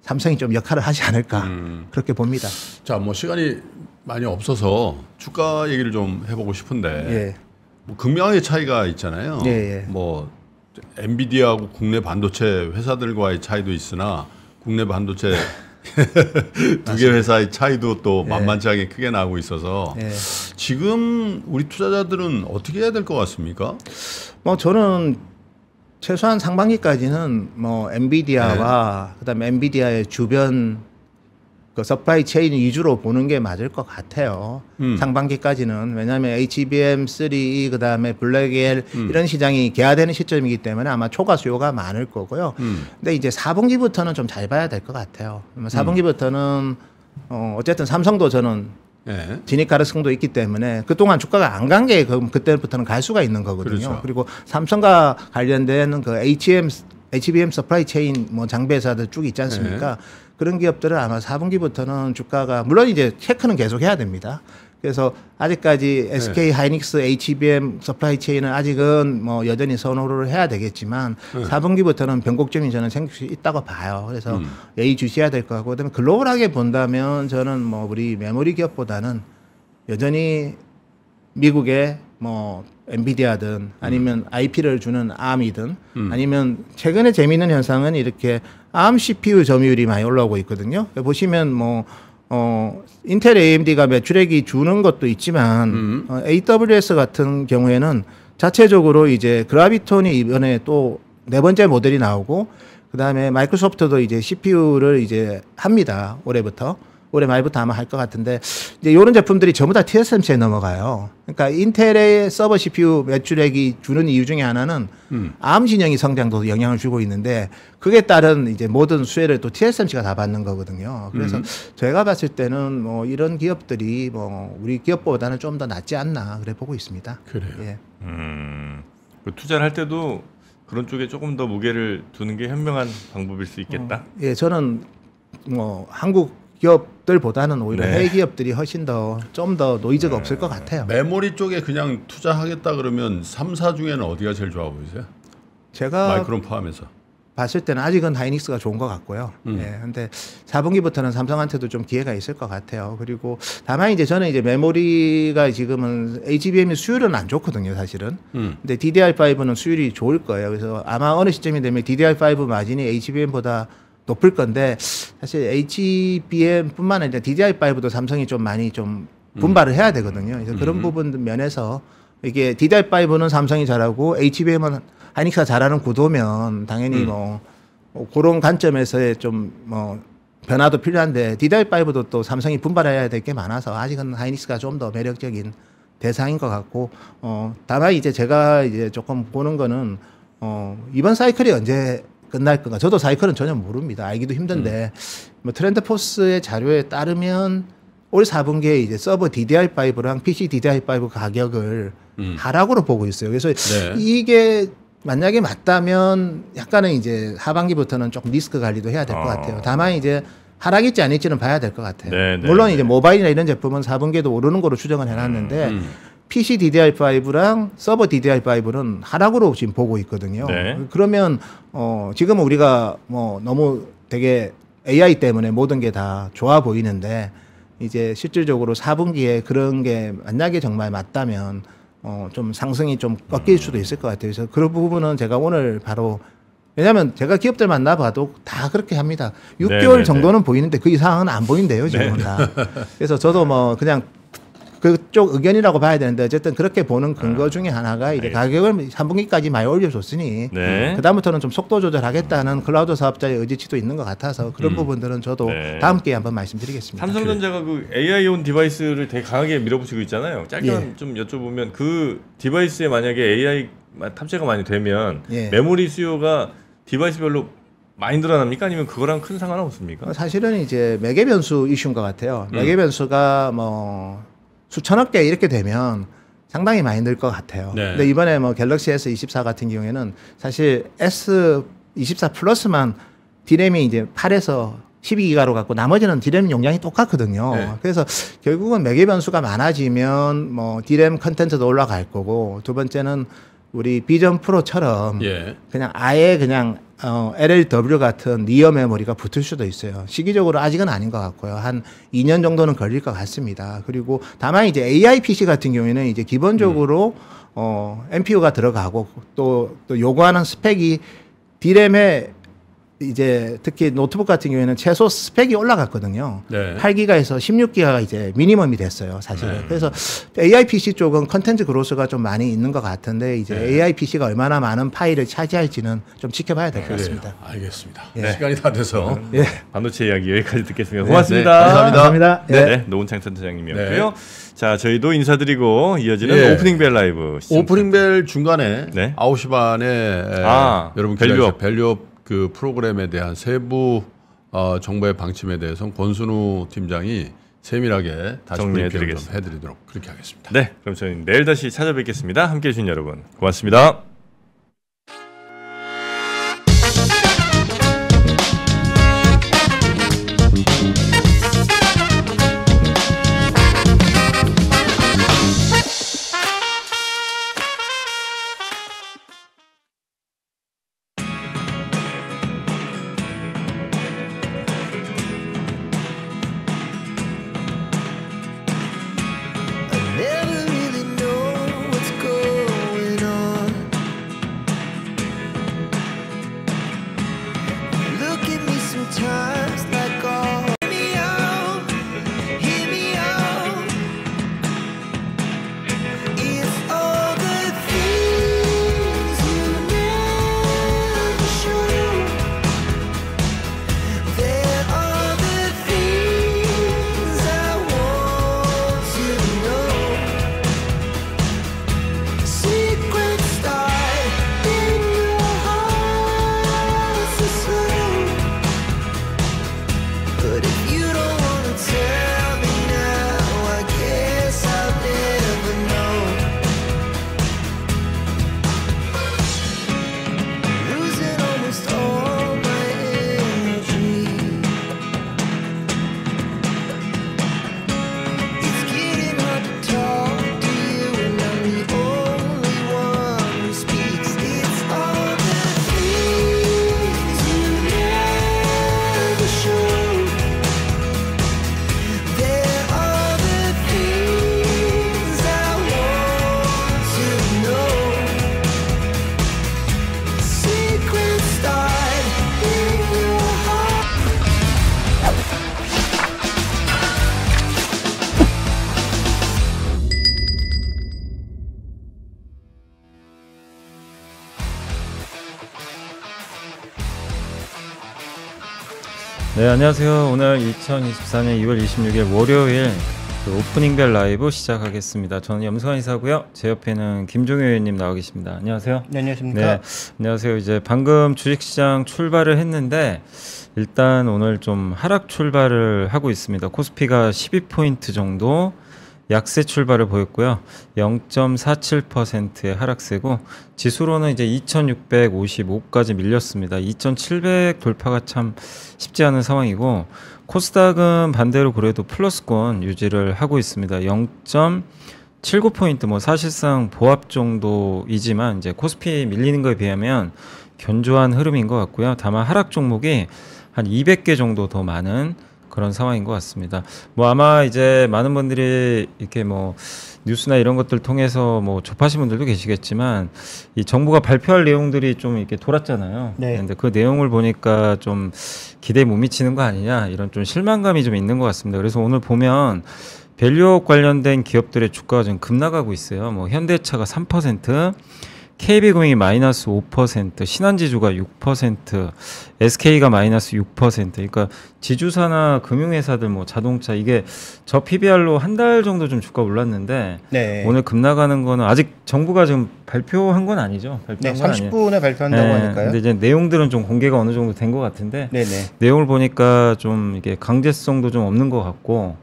삼성이 좀 역할을 하지 않을까 음. 그렇게 봅니다. 자, 뭐 시간이 많이 없어서 주가 얘기를 좀 해보고 싶은데 예. 뭐 극명하게 차이가 있잖아요. 예, 예. 뭐 엔비디아하고 국내 반도체 회사들과의 차이도 있으나 국내 반도체 두 개 회사의 차이도 또 예. 만만치 않게 크게 나고 있어서 예. 지금 우리 투자자들은 어떻게 해야 될 것 같습니까? 뭐 저는 최소한 상반기까지는 뭐 엔비디아와 네. 그다음에 엔비디아의 주변 그 서플라이 체인 위주로 보는 게 맞을 것 같아요. 음. 상반기까지는 왜냐하면 HBM3 그다음에 블랙엘 음. 이런 시장이 개화되는 시점이기 때문에 아마 초과 수요가 많을 거고요. 음. 근데 이제 4분기부터는 좀 잘 봐야 될 것 같아요. 4분기부터는 음. 어 어쨌든 삼성도 저는 예. 진입 가능성도 있기 때문에 그동안 주가가 안 간 게 그, 그때부터는 갈 수가 있는 거거든요. 그렇죠. 그리고 삼성과 관련된 그 HM, HBM 서플라이 체인 뭐 장비 회사들 쭉 있지 않습니까? 예. 그런 기업들은 아마 4분기부터는 주가가 물론 이제 체크는 계속 해야 됩니다. 그래서 아직까지 네. SK 하이닉스, HBM 서플라이 체인은 아직은 뭐 여전히 선호를 해야 되겠지만 네. 4분기부터는 변곡점이 저는 생길 수 있다고 봐요. 그래서 음. 예의 주시해야 될 것 같고 그다음에 글로벌하게 본다면 저는 뭐 우리 메모리 기업보다는 여전히 미국의 뭐 엔비디아든 아니면 음. IP를 주는 암이든 음. 아니면 최근에 재미있는 현상은 이렇게 암 CPU 점유율이 많이 올라오고 있거든요. 보시면 뭐 어, 인텔 AMD가 매출액이 주는 것도 있지만 음. 어, AWS 같은 경우에는 자체적으로 이제 그라비톤이 이번에 또 네 번째 모델이 나오고 그다음에 마이크로소프트도 이제 CPU를 이제 합니다. 올해부터. 올해 말부터 아마 할 것 같은데 이제 이런 제품들이 전부 다 TSMC에 넘어가요. 그러니까 인텔의 서버 CPU 매출액이 주는 이유 중에 하나는 음. 암 진영이 성장도 영향을 주고 있는데 그에 따른 이제 모든 수혜를 또 TSMC가 다 받는 거거든요. 그래서 음. 제가 봤을 때는 뭐 이런 기업들이 뭐 우리 기업보다는 좀 더 낫지 않나 그래 보고 있습니다. 그래요. 예. 음. 그 투자를 할 때도 그런 쪽에 조금 더 무게를 두는 게 현명한 방법일 수 있겠다. 어, 예, 저는 뭐 한국 기업들보다는 오히려 네. 해외 기업들이 훨씬 더 좀 더 노이즈가 네. 없을 것 같아요. 메모리 쪽에 그냥 투자하겠다 그러면 3, 4 중에는 어디가 제일 좋아 보이세요? 제가 마이크론 포함해서 봤을 때는 아직은 다이닉스가 좋은 것 같고요. 음. 예. 근데 4분기부터는 삼성한테도 좀 기회가 있을 것 같아요. 그리고 다만 이제 저는 이제 메모리가 지금은 HBM이 수율은 안 좋거든요, 사실은. 음. 근데 DDR5는 수율이 좋을 거예요. 그래서 아마 어느 시점이 되면 DDR5 마진이 HBM보다 높을 건데 사실 HBM뿐만 아니라 DDR5도 삼성이 좀 많이 좀 음. 분발을 해야 되거든요. 그래서 그런 음. 부분 면에서 이게 DDR5는 삼성이 잘하고 HBM은 하닉스가 잘하는 구도면 당연히 음. 뭐, 뭐 그런 관점에서의 좀 뭐 변화도 필요한데 DDR5도 또 삼성이 분발해야 될 게 많아서 아직은 하이닉스가 좀 더 매력적인 대상인 것 같고 어 다만 이제 제가 이제 조금 보는 거는 어 이번 사이클이 언제 끝날 건가. 저도 사이클은 전혀 모릅니다. 알기도 힘든데 음. 뭐 트렌드포스의 자료에 따르면 올 4분기에 이제 서버 DDR5랑 PC DDR5 가격을 음. 하락으로 보고 있어요. 그래서 네. 이게 만약에 맞다면 약간은 이제 하반기부터는 조금 리스크 관리도 해야 될것 아. 같아요. 다만 이제 하락일지 아닐지는 봐야 될 것 같아요. 네네. 네, 물론 네. 이제 모바일이나 이런 제품은 4분기에도 오르는 거로 추정을 해놨는데 음. 음. PC DDR5랑 서버 DDR5는 하락으로 지금 보고 있거든요. 네. 그러면 어 지금은 우리가 뭐 너무 되게 AI 때문에 모든 게 다 좋아 보이는데 이제 실질적으로 4분기에 그런 게 만약에 정말 맞다면 어 좀 상승이 좀 꺾일 수도 있을 것 같아요. 그래서 그런 부분은 제가 오늘 바로 왜냐하면 제가 기업들 만나봐도 다 그렇게 합니다. 6개월 네네네. 정도는 보이는데 그 이상은 안 보인대요 지금 네. 다. 그래서 저도 뭐 그냥 그쪽 의견이라고 봐야 되는데 어쨌든 그렇게 보는 근거 아, 중에 하나가 이제 가격을 3분기까지 많이 올려줬으니 네. 음, 그다음부터는 좀 속도 조절하겠다는 클라우드 사업자의 의지치도 있는 것 같아서 그런 음. 부분들은 저도 네. 다음 기회에 한번 말씀드리겠습니다. 삼성전자가 그 AI온 디바이스를 되게 강하게 밀어붙이고 있잖아요. 짧게 예. 좀 여쭤보면 그 디바이스에 만약에 AI 탑재가 많이 되면 예. 메모리 수요가 디바이스별로 많이 늘어납니까? 아니면 그거랑 큰 상관 없습니까? 사실은 이제 매개 변수 이슈인 것 같아요. 음. 매개 변수가 뭐 수천억 개 이렇게 되면 상당히 많이 늘 것 같아요. 네. 근데 이번에 뭐 갤럭시 S24 같은 경우에는 사실 S24 플러스만 디램이 이제 8에서 12기가로 갖고 나머지는 디램 용량이 똑같거든요. 네. 그래서 결국은 매개 변수가 많아지면 뭐 디램 컨텐츠도 올라갈 거고 두 번째는 우리 비전 프로처럼 예. 그냥 아예 그냥 어, LLW 같은 리어 메모리가 붙을 수도 있어요. 시기적으로 아직은 아닌 것 같고요. 한 2년 정도는 걸릴 것 같습니다. 그리고 다만 이제 AI PC 같은 경우에는 이제 기본적으로 음. 어, MPU가 들어가고 또, 또 요구하는 스펙이 D램에 이제 특히 노트북 같은 경우에는 최소 스펙이 올라갔거든요. 네. 8기가에서 16기가가 이제 미니멈이 됐어요, 사실은. 네. 그래서 AI PC 쪽은 컨텐츠 그로스가 좀 많이 있는 것 같은데 이제 네. AI PC가 얼마나 많은 파일을 차지할지는 좀 지켜봐야 될것 네. 같습니다. 그 알겠습니다. 예. 시간이 다 돼서 예. 반도체 이야기 여기까지 듣겠습니다. 네, 고맙습니다. 네, 감사합니다. 감사합니다. 예. 네, 네. 노은창 센터장님이었고요. 자, 저희도 인사드리고 이어지는 예. 오프닝 벨 라이브. 오프닝 벨 중간에 네. 9시 반에 예, 아, 여러분 벨류업 벨류업 그 프로그램에 대한 세부 어, 정보의 방침에 대해서는 권순우 팀장이 세밀하게 다시 정리해드리겠습니다. 해드리도록 그렇게 하겠습니다. 네, 그럼 저희는 내일 다시 찾아뵙겠습니다. 함께해 주신 여러분 고맙습니다. 안녕하세요. 오늘 2024년 2월 26일 월요일 그오프닝별 라이브 시작하겠습니다. 저는 염소환 이사고요. 제 옆에는 김종효 의원님 나와 계십니다. 안녕하세요. 네, 안녕하십니까. 네, 안녕하세요. 이제 방금 주식시장 출발을 했는데 일단 오늘 좀 하락 출발을 하고 있습니다. 코스피가 12포인트 정도 약세 출발을 보였고요. 0.47%의 하락세고 지수로는 이제 2655까지 밀렸습니다. 2700 돌파가 참 쉽지 않은 상황이고 코스닥은 반대로 그래도 플러스권 유지를 하고 있습니다. 0. 79포인트 뭐 사실상 보합 정도이지만 이제 코스피 밀리는 거에 비하면 견조한 흐름인 것 같고요. 다만 하락 종목이 한 200개 정도 더 많은 그런 상황인 것 같습니다. 뭐 아마 이제 많은 분들이 이렇게 뭐 뉴스나 이런 것들 통해서 뭐 접하신 분들도 계시겠지만 이 정부가 발표할 내용들이 좀 이렇게 돌았잖아요. 네. 근데 그 내용을 보니까 좀 기대에 못 미치는 거 아니냐 이런 좀 실망감이 좀 있는 것 같습니다. 그래서 오늘 보면 밸류업 관련된 기업들의 주가가 지금 급나가고 있어요. 뭐 현대차가 3%, KB금융이 마이너스 5%, 신한지주가 6%, SK가 마이너스 6%. 그러니까 지주사나 금융회사들 뭐 자동차 이게 저 PBR로 한 달 정도 좀 주가 올랐는데 네. 오늘 급 나가는 거는 아직 정부가 지금 발표한 건 아니죠. 발표한 네, 건 30분에 아니에요. 발표한다고 네, 하니까요. 근데 이제 내용들은 좀 공개가 어느 정도 된 것 같은데 네네. 네. 내용을 보니까 좀 이게 강제성도 좀 없는 것 같고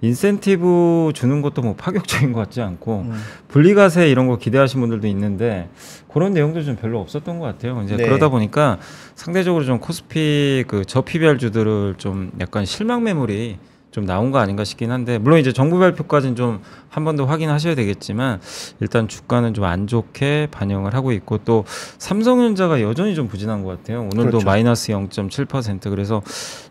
인센티브 주는 것도 뭐 파격적인 것 같지 않고 음. 분리과세 이런 거 기대하신 분들도 있는데 그런 내용도 좀 별로 없었던 것 같아요. 이제 네. 그러다 보니까 상대적으로 좀 코스피 그저 p b 주들을좀 약간 실망 매물이 좀 나온 거 아닌가 싶긴 한데 물론 이제 정부 발표까지는 좀한 번 더 확인하셔야 되겠지만 일단 주가는 좀 안 좋게 반영을 하고 있고 또 삼성전자가 여전히 좀 부진한 것 같아요. 오늘도 그렇죠. 마이너스 0.7% 그래서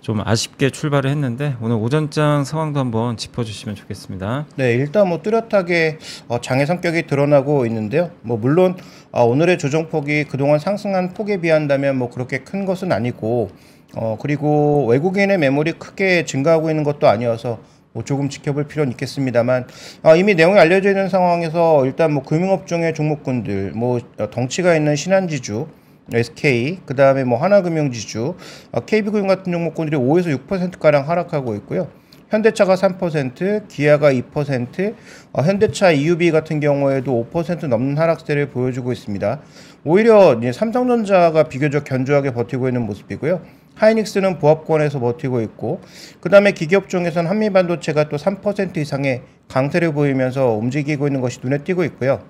좀 아쉽게 출발을 했는데 오늘 오전장 상황도 한번 짚어주시면 좋겠습니다. 네, 일단 뭐 뚜렷하게 어, 장의 성격이 드러나고 있는데요. 뭐 물론 어, 오늘의 조정폭이 그동안 상승한 폭에 비한다면 뭐 그렇게 큰 것은 아니고 어, 그리고 외국인의 매물이 크게 증가하고 있는 것도 아니어서 뭐 조금 지켜볼 필요는 있겠습니다만 어, 이미 내용이 알려져 있는 상황에서 일단 뭐 금융업종의 종목군들 뭐 어, 덩치가 있는 신한지주 SK, 그 다음에 뭐 하나금융지주, 어, KB금융 같은 종목군들이 5에서 6%가량 하락하고 있고요. 현대차가 3%, 기아가 2%, 어, 현대차 EUB 같은 경우에도 5% 넘는 하락세를 보여주고 있습니다. 오히려 삼성전자가 비교적 견조하게 버티고 있는 모습이고요. 하이닉스는 보합권에서 버티고 있고 그 다음에 기업 중에서는 한미반도체가 또 3% 이상의 강세를 보이면서 움직이고 있는 것이 눈에 띄고 있고요.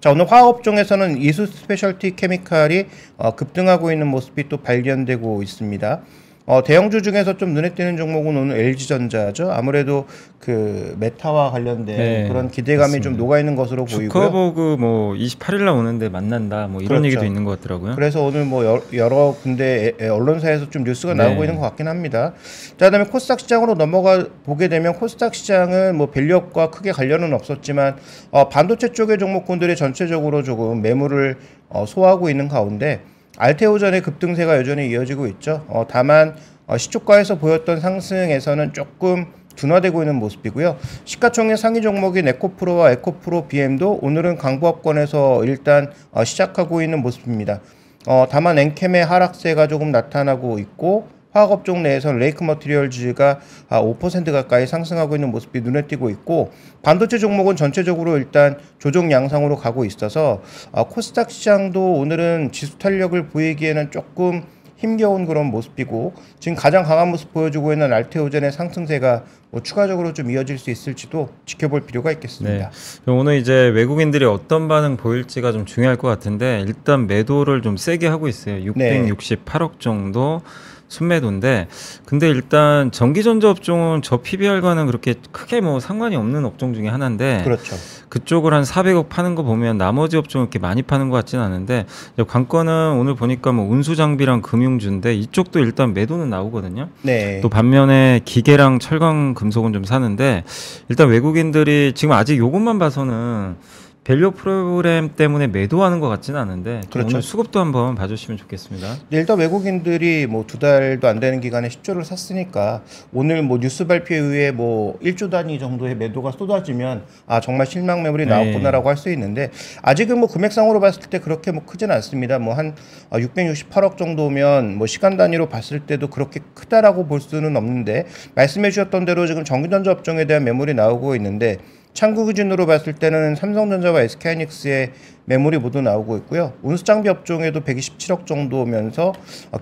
자 오늘 화업 종에서는 이수 스페셜티 케미칼이 어, 급등하고 있는 모습이 또 발견되고 있습니다. 어, 대형주 중에서 좀 눈에 띄는 종목은 오늘 LG전자죠. 아무래도 그 메타와 관련된 네, 그런 기대감이 맞습니다. 좀 녹아 있는 것으로 보이고요. 주커버그 뭐 28일 날 오는데 만난다 뭐 이런 그렇죠. 얘기도 있는 것 같더라고요. 그래서 오늘 뭐 여러, 여러 군데 에, 언론사에서 좀 뉴스가 네. 나오고 있는 것 같긴 합니다. 자, 그다음에 코스닥 시장으로 넘어가 보게 되면 코스닥 시장은 뭐 밸류업과 크게 관련은 없었지만 어, 반도체 쪽의 종목군들이 전체적으로 조금 매물을 어, 소화하고 있는 가운데 알테오전의 급등세가 여전히 이어지고 있죠. 어, 다만 어, 시초가에서 보였던 상승에서는 조금 둔화되고 있는 모습이고요. 시가총액 상위 종목인 에코프로와 에코프로 BM도 오늘은 강보합권에서 일단 어, 시작하고 있는 모습입니다. 어, 다만 엔캠의 하락세가 조금 나타나고 있고 화학업종 내에서는 레이크 머티리얼즈가 5% 아, 가까이 상승하고 있는 모습이 눈에 띄고 있고 반도체 종목은 전체적으로 일단 조정 양상으로 가고 있어서 아, 코스닥 시장도 오늘은 지수 탄력을 보이기에는 조금 힘겨운 그런 모습이고 지금 가장 강한 모습 보여주고 있는 알테오젠의 상승세가 뭐 추가적으로 좀 이어질 수 있을지도 지켜볼 필요가 있겠습니다. 네. 오늘 이제 외국인들이 어떤 반응 보일지가 좀 중요할 것 같은데 일단 매도를 좀 세게 하고 있어요. 668억 정도 순매도인데 근데 일단 전기전자 업종은 저 PBR과는 그렇게 크게 뭐 상관이 없는 업종 중에 하나인데 그렇죠. 그쪽을 한 400억 파는 거 보면 나머지 업종은 이렇게 많이 파는 것 같지는 않은데 관건은 오늘 보니까 뭐 운수 장비랑 금융주인데 이쪽도 일단 매도는 나오거든요. 네. 또 반면에 기계랑 철강 금속은 좀 사는데 일단 외국인들이 지금 아직 요것만 봐서는 밸류 프로그램 때문에 매도하는 것 같지는 않은데 그렇죠. 오늘 수급도 한번 봐주시면 좋겠습니다. 네, 일단 외국인들이 뭐 두 달도 안 되는 기간에 10조를 샀으니까 오늘 뭐 뉴스 발표에 의해 뭐 1조 단위 정도의 매도가 쏟아지면 아 정말 실망 매물이 네. 나왔구나라고 할 수 있는데 아직은 뭐 금액상으로 봤을 때 그렇게 뭐 크진 않습니다. 뭐 한 668억 어, 정도면 뭐 시간 단위로 봤을 때도 그렇게 크다라고 볼 수는 없는데 말씀해 주셨던 대로 지금 정기전자 업종에 대한 매물이 나오고 있는데 창구 기준으로 봤을 때는 삼성전자와 SK하이닉스의 매물이 모두 나오고 있고요. 운수장비 업종에도 127억 정도면서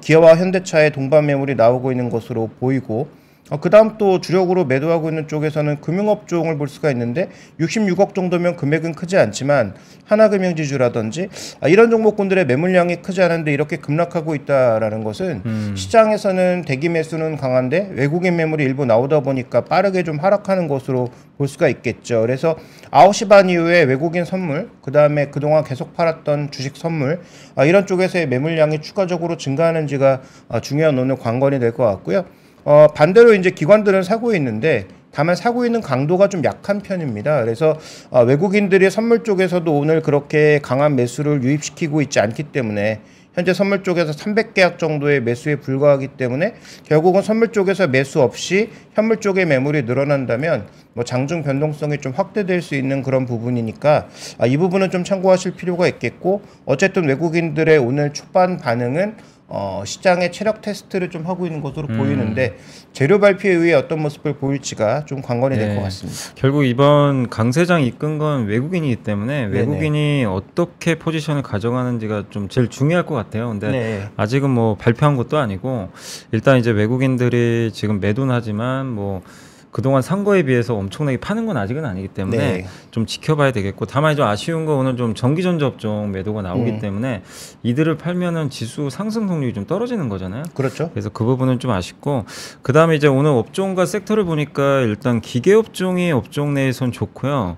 기아와 현대차의 동반 매물이 나오고 있는 것으로 보이고 어, 그 다음 또 주력으로 매도하고 있는 쪽에서는 금융업종을 볼 수가 있는데 66억 정도면 금액은 크지 않지만 하나금융지주라든지 아, 이런 종목군들의 매물량이 크지 않은데 이렇게 급락하고 있다라는 것은 음. 시장에서는 대기 매수는 강한데 외국인 매물이 일부 나오다 보니까 빠르게 좀 하락하는 것으로 볼 수가 있겠죠. 그래서 9시 반 이후에 외국인 선물, 그 다음에 그동안 계속 팔았던 주식 선물 아, 이런 쪽에서의 매물량이 추가적으로 증가하는지가 아, 중요한 오늘 관건이 될 것 같고요. 어, 반대로 이제 기관들은 사고 있는데 다만 사고 있는 강도가 좀 약한 편입니다. 그래서 어, 외국인들이 선물 쪽에서도 오늘 그렇게 강한 매수를 유입시키고 있지 않기 때문에 현재 선물 쪽에서 300계약 정도의 매수에 불과하기 때문에 결국은 선물 쪽에서 매수 없이 현물 쪽의 매물이 늘어난다면 뭐 장중 변동성이 좀 확대될 수 있는 그런 부분이니까 아, 이 부분은 좀 참고하실 필요가 있겠고 어쨌든 외국인들의 오늘 초반 반응은 어, 시장의 체력 테스트를 좀 하고 있는 것으로 음. 보이는데 재료 발표에 의해 어떤 모습을 보일지가 좀 관건이 네. 될것 같습니다. 결국 이번 강세장 이끈 건 외국인이기 때문에 외국인이 네네. 어떻게 포지션을 가져가는지가 좀 제일 중요할 것 같아요. 근데 네. 아직은 뭐 발표한 것도 아니고 일단 이제 외국인들이 지금 매도는 하지만 뭐 그동안 산 거에 비해서 엄청나게 파는 건 아직은 아니기 때문에 네. 좀 지켜봐야 되겠고 다만 좀 아쉬운 거 오늘 좀 정기전 자업종 매도가 나오기 음. 때문에 이들을 팔면은 지수 상승 성률이좀 떨어지는 거잖아요. 그렇죠. 그래서 그 부분은 좀 아쉽고 그다음에 이제 오늘 업종과 섹터를 보니까 일단 기계 업종이 업종 내에선 좋고요.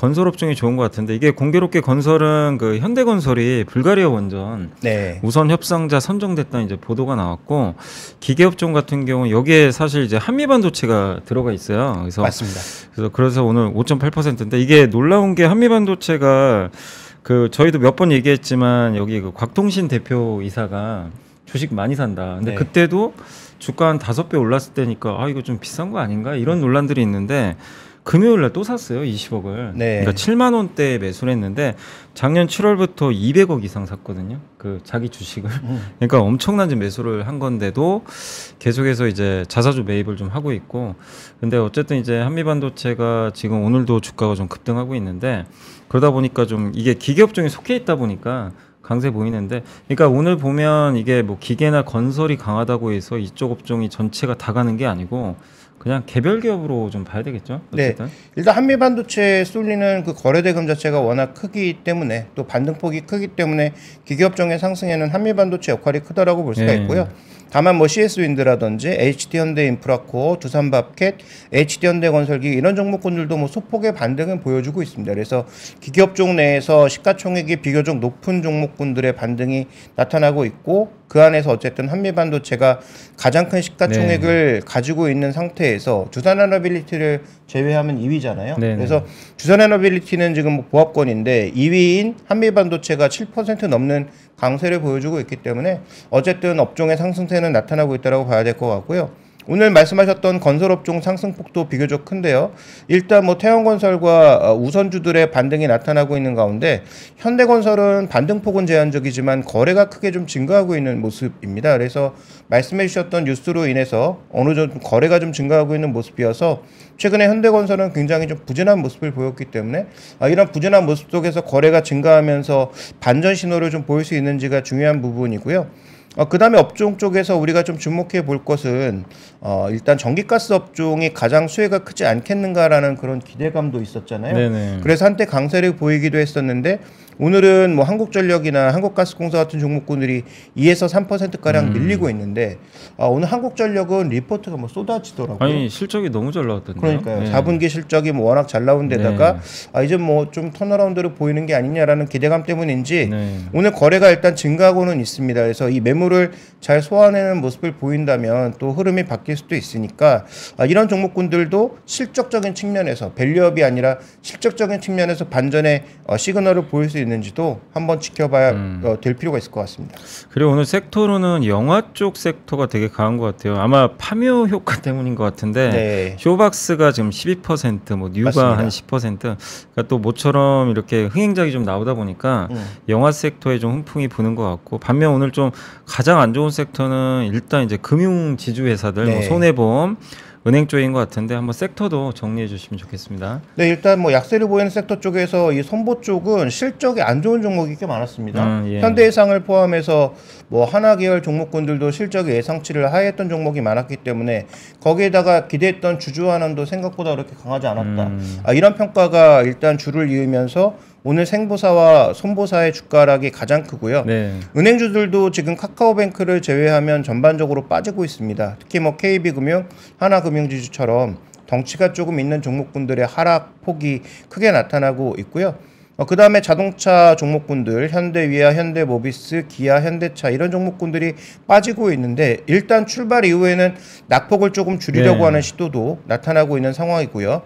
건설업종이 좋은 것 같은데 이게 공교롭게 건설은 그 현대건설이 불가리아 원전 네. 우선 협상자 선정됐다는 이제 보도가 나왔고 기계업종 같은 경우 여기에 사실 이제 한미반도체가 들어가 있어요. 그래서 맞습니다. 그래서 그래서 오늘 5.8%인데 이게 놀라운 게 한미반도체가 그 저희도 몇 번 얘기했지만 여기 그 곽통신 대표 이사가 주식 많이 산다. 근데 네. 그때도 주가 한 다섯 배 올랐을 때니까 아 이거 좀 비싼 거 아닌가 이런 논란들이 있는데 금요일 날또 샀어요. 20억을. 네. 그러니까 7만 원대에 매수를 했는데 작년 7월부터 200억 이상 샀거든요. 그 자기 주식을. 음. 그러니까 엄청난 지 매수를 한 건데도 계속해서 이제 자사주 매입을 좀 하고 있고. 근데 어쨌든 이제 한미반도체가 지금 오늘도 주가가 좀 급등하고 있는데 그러다 보니까 좀 이게 기계업 종에 속해 있다 보니까 강세 보이는데 그러니까 오늘 보면 이게 뭐 기계나 건설이 강하다고 해서 이쪽 업종이 전체가 다 가는 게 아니고 그냥 개별 기업으로 좀 봐야 되겠죠? 네. 어쨌든. 네. 일단 한미 반도체 쏠리는 그 거래 대금 자체가 워낙 크기 때문에 또 반등폭이 크기 때문에 기기업종의 상승에는 한미 반도체 역할이 크다라고 볼 수가 네. 있고요. 다만 뭐 CS윈드라든지 HD현대 인프라코어, 두산밥켓, HD현대건설기 이런 종목군들도 뭐 소폭의 반등은 보여주고 있습니다. 그래서 기업종 내에서 시가총액이 비교적 높은 종목군들의 반등이 나타나고 있고 그 안에서 어쨌든 한미반도체가 가장 큰 시가총액을 네. 가지고 있는 상태에서 두산에너빌리티를 제외하면 2위잖아요. 네. 그래서 두산에너빌리티는 지금 뭐 보합권인데 2위인 한미반도체가 7% 넘는 강세를 보여주고 있기 때문에 어쨌든 업종의 상승세는 나타나고 있다고 봐야 될 것 같고요. 오늘 말씀하셨던 건설업종 상승폭도 비교적 큰데요. 일단 뭐 태양건설과 어, 우선주들의 반등이 나타나고 있는 가운데 현대건설은 반등폭은 제한적이지만 거래가 크게 좀 증가하고 있는 모습입니다. 그래서 말씀해 주셨던 뉴스로 인해서 어느 정도 거래가 좀 증가하고 있는 모습이어서 최근에 현대건설은 굉장히 좀 부진한 모습을 보였기 때문에 아, 이런 부진한 모습 속에서 거래가 증가하면서 반전 신호를 좀 보일 수 있는지가 중요한 부분이고요. 어, 그 다음에 업종 쪽에서 우리가 좀 주목해 볼 것은 어, 일단 전기가스 업종이 가장 수혜가 크지 않겠는가라는 그런 기대감도 있었잖아요. 네네. 그래서 한때 강세를 보이기도 했었는데 오늘은 뭐 한국전력이나 한국가스공사 같은 종목군들이 2에서 3%가량 음. 밀리고 있는데 아, 오늘 한국전력은 리포트가 뭐 쏟아지더라고요. 아니 실적이 너무 잘 나왔던데. 그러니까요. 네. 4분기 실적이 뭐 워낙 잘 나온 데다가 네. 아, 이제 뭐 좀 턴어라운드를 보이는 게 아니냐라는 기대감 때문인지 네. 오늘 거래가 일단 증가하고는 있습니다. 그래서 이 매물을 잘 소화내는 모습을 보인다면 또 흐름이 바뀔 수도 있으니까 아, 이런 종목군들도 실적적인 측면에서 밸류업이 아니라 실적적인 측면에서 반전의 어, 시그널을 보일 수 있는 있는지도 한번 지켜봐야 음. 어, 될 필요가 있을 것 같습니다. 그리고 오늘 섹터로는 영화 쪽 섹터가 되게 강한 것 같아요. 아마 파묘 효과 때문인 것 같은데 네. 쇼박스가 지금 12%뭐 뉴가 한10% 그러니까 또 모처럼 이렇게 흥행작이 좀 나오다 보니까 음. 영화 섹터에 좀 훈풍이 부는 것 같고 반면 오늘 좀 가장 안 좋은 섹터는 일단 이제 금융 지주 회사들 뭐 네. 뭐 손해보험 은행 쪽인 것 같은데 한번 섹터도 정리해 주시면 좋겠습니다. 네, 일단 뭐 약세를 보이는 섹터 쪽에서 이 선보 쪽은 실적이 안 좋은 종목이 꽤 많았습니다. 음, 예. 현대해상을 포함해서 뭐 하나 계열 종목군들도 실적이 예상치를 하했던 종목이 많았기 때문에 거기에다가 기대했던 주주환원도 생각보다 그렇게 강하지 않았다. 음. 아, 이런 평가가 일단 주를 이으면서 오늘 생보사와 손보사의 주가락이 가장 크고요. 네. 은행주들도 지금 카카오뱅크를 제외하면 전반적으로 빠지고 있습니다. 특히 뭐 KB금융, 하나금융지주처럼 덩치가 조금 있는 종목군들의 하락폭이 크게 나타나고 있고요. 어, 그 다음에 자동차 종목군들, 현대위아, 현대모비스, 기아, 현대차 이런 종목군들이 빠지고 있는데 일단 출발 이후에는 낙폭을 조금 줄이려고 네. 하는 시도도 나타나고 있는 상황이고요.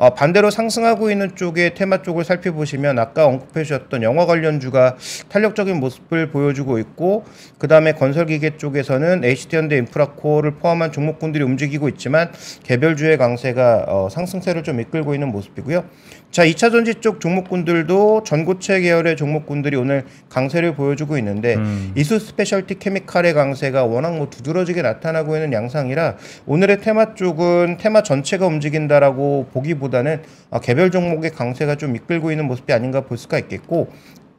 어, 반대로 상승하고 있는 쪽의 테마 쪽을 살펴보시면 아까 언급해 주셨던 영화 관련주가 탄력적인 모습을 보여주고 있고 그 다음에 건설기계 쪽에서는 HT현대 인프라코를 포함한 종목군들이 움직이고 있지만 개별주의 강세가 어, 상승세를 좀 이끌고 있는 모습이고요. 자, 2차 전지 쪽 종목군들도 전고체 계열의 종목군들이 오늘 강세를 보여주고 있는데 음. 이수 스페셜티 케미칼의 강세가 워낙 뭐 두드러지게 나타나고 있는 양상이라 오늘의 테마 쪽은 테마 전체가 움직인다라고 보기보다는 아, 개별 종목의 강세가 좀 이끌고 있는 모습이 아닌가 볼 수가 있겠고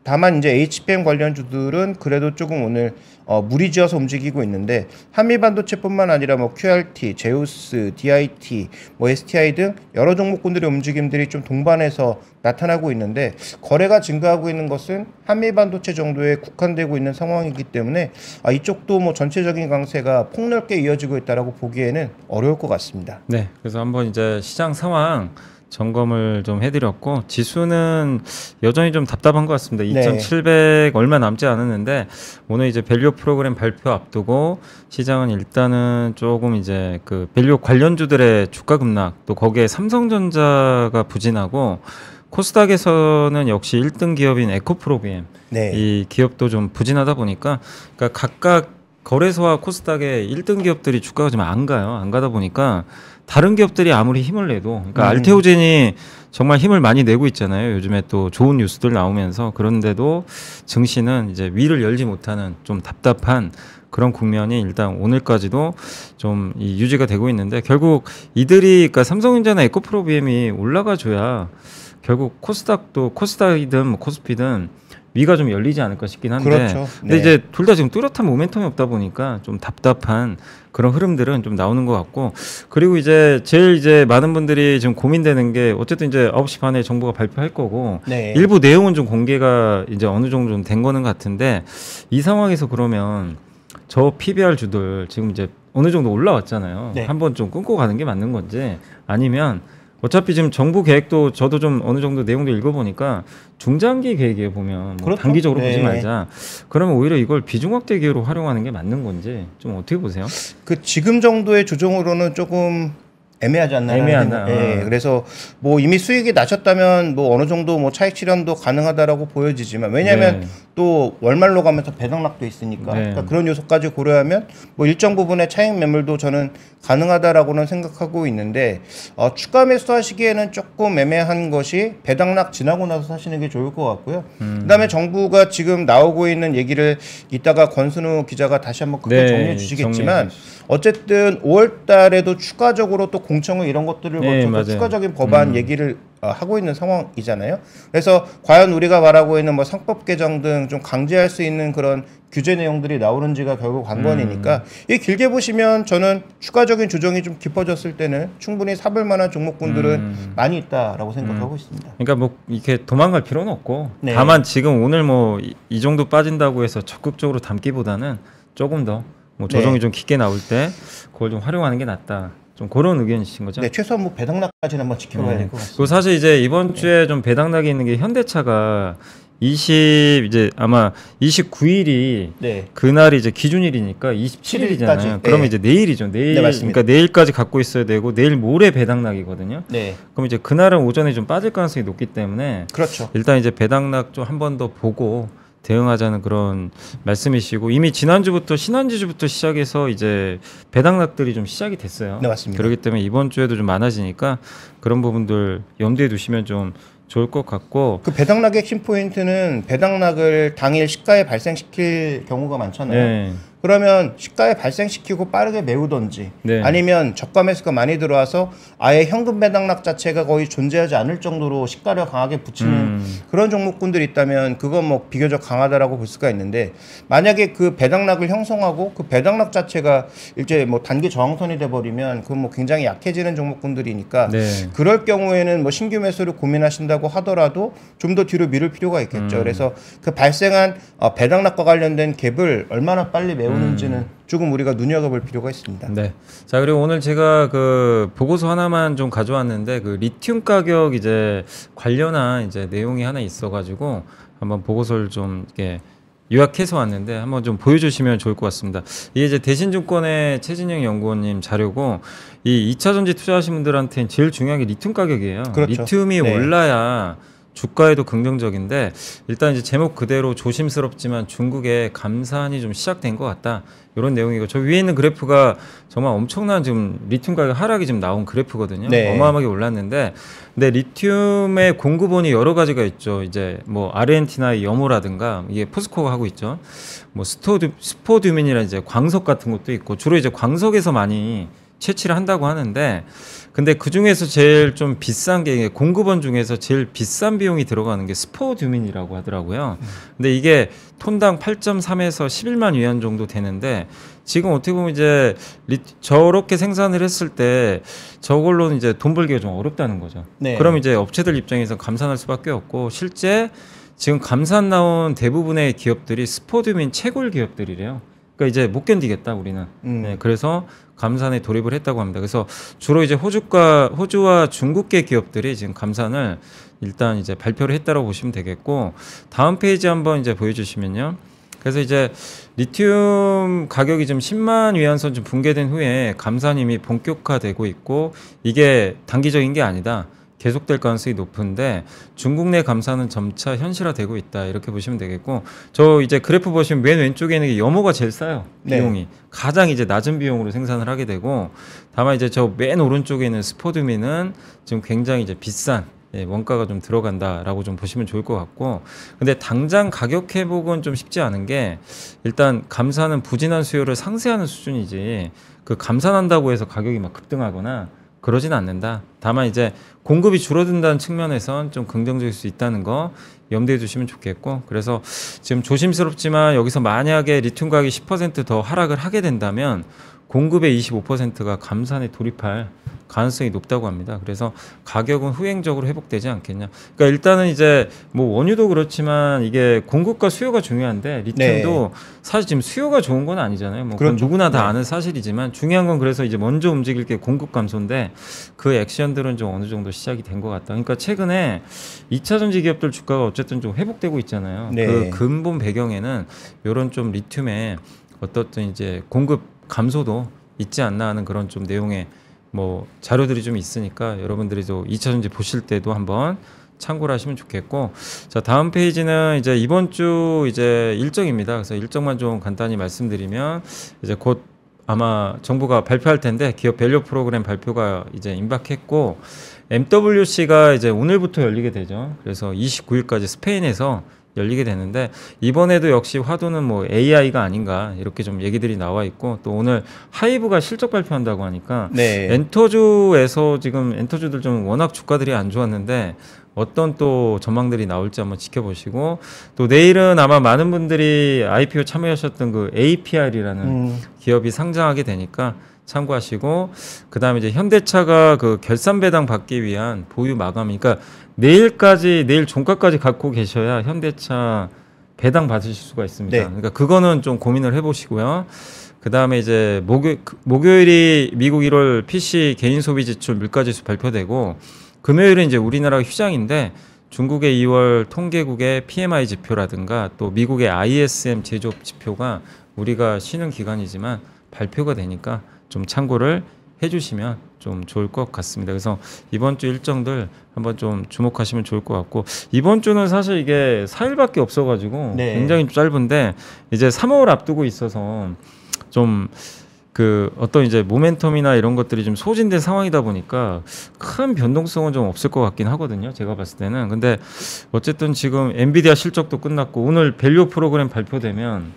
다만 이제 HBM 관련주들은 그래도 조금 오늘 어, 무리지어서 움직이고 있는데 한미반도체뿐만 아니라 뭐 QRT, 제우스, DIT, 뭐 STI 등 여러 종목군들의 움직임들이 좀 동반해서 나타나고 있는데 거래가 증가하고 있는 것은 한미반도체 정도에 국한되고 있는 상황이기 때문에 아, 이쪽도 뭐 전체적인 강세가 폭넓게 이어지고 있다라고 보기에는 어려울 것 같습니다. 네, 그래서 한번 이제 시장 상황 점검을 좀 해드렸고 지수는 여전히 좀 답답한 것 같습니다. 네. 2,700 얼마 남지 않았는데 오늘 이제 밸류 프로그램 발표 앞두고 시장은 일단은 조금 이제 그 밸류 관련주들의 주가 급락 또 거기에 삼성전자가 부진하고 코스닥에서는 역시 1등 기업인 에코프로비엠 네. 이 기업도 좀 부진하다 보니까 그러니까 각각 거래소와 코스닥의 1등 기업들이 주가가 좀 안 가요. 안 가다 보니까 다른 기업들이 아무리 힘을 내도 그러니까 음. 알테오젠이 정말 힘을 많이 내고 있잖아요. 요즘에 또 좋은 뉴스들 나오면서 그런데도 증시는 이제 위를 열지 못하는 좀 답답한 그런 국면이 일단 오늘까지도 좀 유지가 되고 있는데 결국 이들이 그러니까 삼성전자나 에코프로비엠이 올라가 줘야 결국 코스닥도 코스닥이든 뭐 코스피든 위가 좀 열리지 않을까 싶긴 한데 그렇죠. 근데 네. 이제 둘 다 지금 뚜렷한 모멘텀이 없다 보니까 좀 답답한 그런 흐름들은 좀 나오는 것 같고 그리고 이제 제일 이제 많은 분들이 지금 고민되는 게 어쨌든 이제 9시 반에 정부가 발표할 거고 네. 일부 내용은 좀 공개가 이제 어느 정도 좀 된 거는 같은데 이 상황에서 그러면 저 PBR 주들 지금 이제 어느 정도 올라왔잖아요. 네. 한번 좀 끊고 가는 게 맞는 건지 아니면 어차피 지금 정부 계획도 저도 좀 어느 정도 내용도 읽어보니까 중장기 계획에 보면 뭐 그렇죠? 단기적으로 네. 보지 말자. 그러면 오히려 이걸 비중 확대 기회로 활용하는 게 맞는 건지 좀 어떻게 보세요? 그 지금 정도의 조정으로는 조금 애매하지 않나. 애매하나. 예. 어. 그래서 뭐 이미 수익이 나셨다면 뭐 어느 정도 뭐 차익 실현도 가능하다라고 보여지지만 왜냐하면 네. 또 월말로 가면서 배당락도 있으니까 네. 그러니까 그런 요소까지 고려하면 뭐 일정 부분의 차익 매물도 저는 가능하다라고는 생각하고 있는데 어, 추가 매수하시기에는 조금 애매한 것이 배당락 지나고 나서 사시는 게 좋을 것 같고요. 음. 그다음에 정부가 지금 나오고 있는 얘기를 이따가 권순우 기자가 다시 한번 크게 네, 정리해 주시겠지만 어쨌든 5월 달에도 추가적으로 또 공청회 이런 것들을 네, 거쳐서 맞아요. 추가적인 법안 음. 얘기를 어, 하고 있는 상황이잖아요. 그래서 과연 우리가 말하고 있는 뭐 상법 개정 등 좀 강제할 수 있는 그런 규제 내용들이 나오는지가 결국 관건이니까 음. 이 길게 보시면 저는 추가적인 조정이 좀 깊어졌을 때는 충분히 사볼 만한 종목군들은 음. 많이 있다라고 생각하고 음. 있습니다. 그러니까 뭐 이렇게 도망갈 필요는 없고 네. 다만 지금 오늘 뭐 이 정도 빠진다고 해서 적극적으로 담기보다는 조금 더뭐 네. 조정이 네. 좀 깊게 나올 때 그걸 좀 활용하는 게 낫다. 좀 그런 의견이신 거죠? 네, 최소한 뭐 배당락까지는 한번 지켜봐야 네. 될것 같습니다. 사실 이제 이번 네. 주에 좀 배당락이 있는 게 현대차가 20 이제 아마 29일이 네. 그날이 이제 기준일이니까 27일이잖아요. 그러면 네. 이제 내일이죠. 네, 내일 네, 그러니까 내일까지 갖고 있어야 되고 내일 모레 배당락이거든요. 네. 그럼 이제 그날은 오전에 좀 빠질 가능성이 높기 때문에 그렇죠. 일단 이제 배당락 좀 한 번 더 보고 대응하자는 그런 말씀이시고 이미 지난주부터 신한지주부터 시작해서 이제 배당락들이 좀 시작이 됐어요. 네 맞습니다. 그렇기 때문에 이번 주에도 좀 많아지니까 그런 부분들 염두에 두시면 좀 좋을 것 같고 그 배당락의 핵심 포인트는 배당락을 당일 시가에 발생시킬 경우가 많잖아요. 네. 그러면 시가에 발생시키고 빠르게 메우던지 네. 아니면 적가 매수가 많이 들어와서 아예 현금 배당락 자체가 거의 존재하지 않을 정도로 시가를 강하게 붙이는 음. 그런 종목군들이 있다면 그건 뭐 비교적 강하다라고 볼 수가 있는데 만약에 그 배당락을 형성하고 그 배당락 자체가 이제 뭐 단기 저항선이 돼버리면 그건 뭐 굉장히 약해지는 종목군들이니까 네. 그럴 경우에는 뭐 신규 매수를 고민하신다고 하더라도 좀 더 뒤로 미룰 필요가 있겠죠. 음. 그래서 그 발생한 어, 배당락과 관련된 갭을 얼마나 빨리 메우 내오는지는 음. 조금 우리가 눈여겨볼 필요가 있습니다. 네. 자 그리고 오늘 제가 그 보고서 하나만 좀 가져왔는데 그 리튬 가격 이제 관련한 이제 내용이 하나 있어가지고 한번 보고서를 좀 이렇게 요약해서 왔는데 한번 좀 보여주시면 좋을 것 같습니다. 이게 이제 대신증권의 최진영 연구원님 자료고 이 2차 전지 투자하신 분들한테는 제일 중요한 게 리튬 가격이에요. 그렇죠. 리튬이 네. 올라야 주가에도 긍정적인데 일단 이제 제목 그대로 조심스럽지만 중국의 감산이 좀 시작된 것 같다 이런 내용이고 저 위에 있는 그래프가 정말 엄청난 지금 리튬 가격 하락이 지금 나온 그래프거든요 네. 어마어마하게 올랐는데 근데 리튬의 공급원이 여러 가지가 있죠 이제 뭐 아르헨티나의 염호라든가 이게 포스코가 하고 있죠 뭐스포드스포듀이라 이제 광석 같은 것도 있고 주로 이제 광석에서 많이 채취를 한다고 하는데 근데 그 중에서 제일 좀 비싼 게 공급원 중에서 제일 비싼 비용이 들어가는 게 스포듀민이라고 하더라고요. 근데 이게 톤당 8.3에서 11만 위안 정도 되는데 지금 어떻게 보면 이제 리, 저렇게 생산을 했을 때 저걸로는 이제 돈 벌기가 좀 어렵다는 거죠. 네. 그럼 이제 업체들 입장에서 감산할 수밖에 없고 실제 지금 감산 나온 대부분의 기업들이 스포듀민 채굴 기업들이래요. 그러니까 이제 못 견디겠다 우리는. 음. 네, 그래서 감산에 돌입을 했다고 합니다. 그래서 주로 이제 호주과 호주와 중국계 기업들이 지금 감산을 일단 이제 발표를 했다고 보시면 되겠고 다음 페이지 한번 이제 보여주시면요. 그래서 이제 리튬 가격이 좀 10만 위안선 좀 붕괴된 후에 감산 이미 본격화되고 있고 이게 단기적인 게 아니다. 계속될 가능성이 높은데 중국 내 감사는 점차 현실화되고 있다 이렇게 보시면 되겠고 저 이제 그래프 보시면 맨 왼쪽에 있는 게 염호가 제일 싸요 네. 비용이 네. 가장 이제 낮은 비용으로 생산을 하게 되고 다만 이제 저 맨 오른쪽에 있는 스포드미는 지금 굉장히 이제 비싼 예, 원가가 좀 들어간다라고 좀 보시면 좋을 것 같고 근데 당장 가격 회복은 좀 쉽지 않은 게 일단 감산은 부진한 수요를 상쇄하는 수준이지 그 감산한다고 해서 가격이 막 급등하거나 그러진 않는다. 다만 이제 공급이 줄어든다는 측면에선 좀 긍정적일 수 있다는 거 염두해 주시면 좋겠고 그래서 지금 조심스럽지만 여기서 만약에 리튬 가격이 10%더 하락을 하게 된다면 공급의 25%가 감산에 돌입할 가능성이 높다고 합니다. 그래서 가격은 후행적으로 회복되지 않겠냐. 그러니까 일단은 이제 뭐 원유도 그렇지만 이게 공급과 수요가 중요한데 리튬도 네. 사실 지금 수요가 좋은 건 아니잖아요. 뭐 그렇죠. 누구나 다 네. 아는 사실이지만 중요한 건 그래서 이제 먼저 움직일 게 공급 감소인데 그 액션들은 좀 어느 정도 시작이 된 것 같다. 그러니까 최근에 2차 전지 기업들 주가가 어쨌든 좀 회복되고 있잖아요. 그 네. 그 근본 배경에는 이런 좀리튬에 어떻든 이제 공급 감소도 있지 않나 하는 그런 좀 내용의 뭐 자료들이 좀 있으니까 여러분들이 또 2차 전지 보실 때도 한번 참고를 하시면 좋겠고 자 다음 페이지는 이제 이번 주 이제 일정입니다. 그래서 일정만 좀 간단히 말씀드리면 이제 곧 아마 정부가 발표할 텐데 기업 밸류 프로그램 발표가 이제 임박했고 MWC가 이제 오늘부터 열리게 되죠. 그래서 29일까지 스페인에서 열리게 되는데 이번에도 역시 화두는 뭐 AI가 아닌가 이렇게 좀 얘기들이 나와 있고 또 오늘 하이브가 실적 발표한다고 하니까 네. 엔터주에서 지금 엔터주들 좀 워낙 주가들이 안 좋았는데 어떤 또 전망들이 나올지 한번 지켜보시고 또 내일은 아마 많은 분들이 IPO 참여하셨던 그 APR이라는 음. 기업이 상장하게 되니까 참고하시고 그다음에 이제 현대차가 그 결산 배당 받기 위한 보유 마감 이니까 그러니까 내일까지 내일 종가까지 갖고 계셔야 현대차 배당 받으실 수가 있습니다. 네. 그러니까 그거는 좀 고민을 해보시고요. 그 다음에 이제 목요, 그 목요일이 미국 1월 PC 개인 소비 지출 물가지수 발표되고 금요일은 이제 우리나라 휴장인데 중국의 2월 통계국의 PMI 지표라든가 또 미국의 ISM 제조업 지표가 우리가 쉬는 기간이지만 발표가 되니까 좀 참고를 해주시면 좀 좋을 것 같습니다. 그래서 이번 주 일정들 한번 좀 주목하시면 좋을 것 같고 이번 주는 사실 이게 4일밖에 없어가지고 네. 굉장히 짧은데 이제 3월 앞두고 있어서 좀 그 어떤 이제 모멘텀이나 이런 것들이 좀 소진된 상황이다 보니까 큰 변동성은 좀 없을 것 같긴 하거든요. 제가 봤을 때는 근데 어쨌든 지금 엔비디아 실적도 끝났고 오늘 밸류 프로그램 발표되면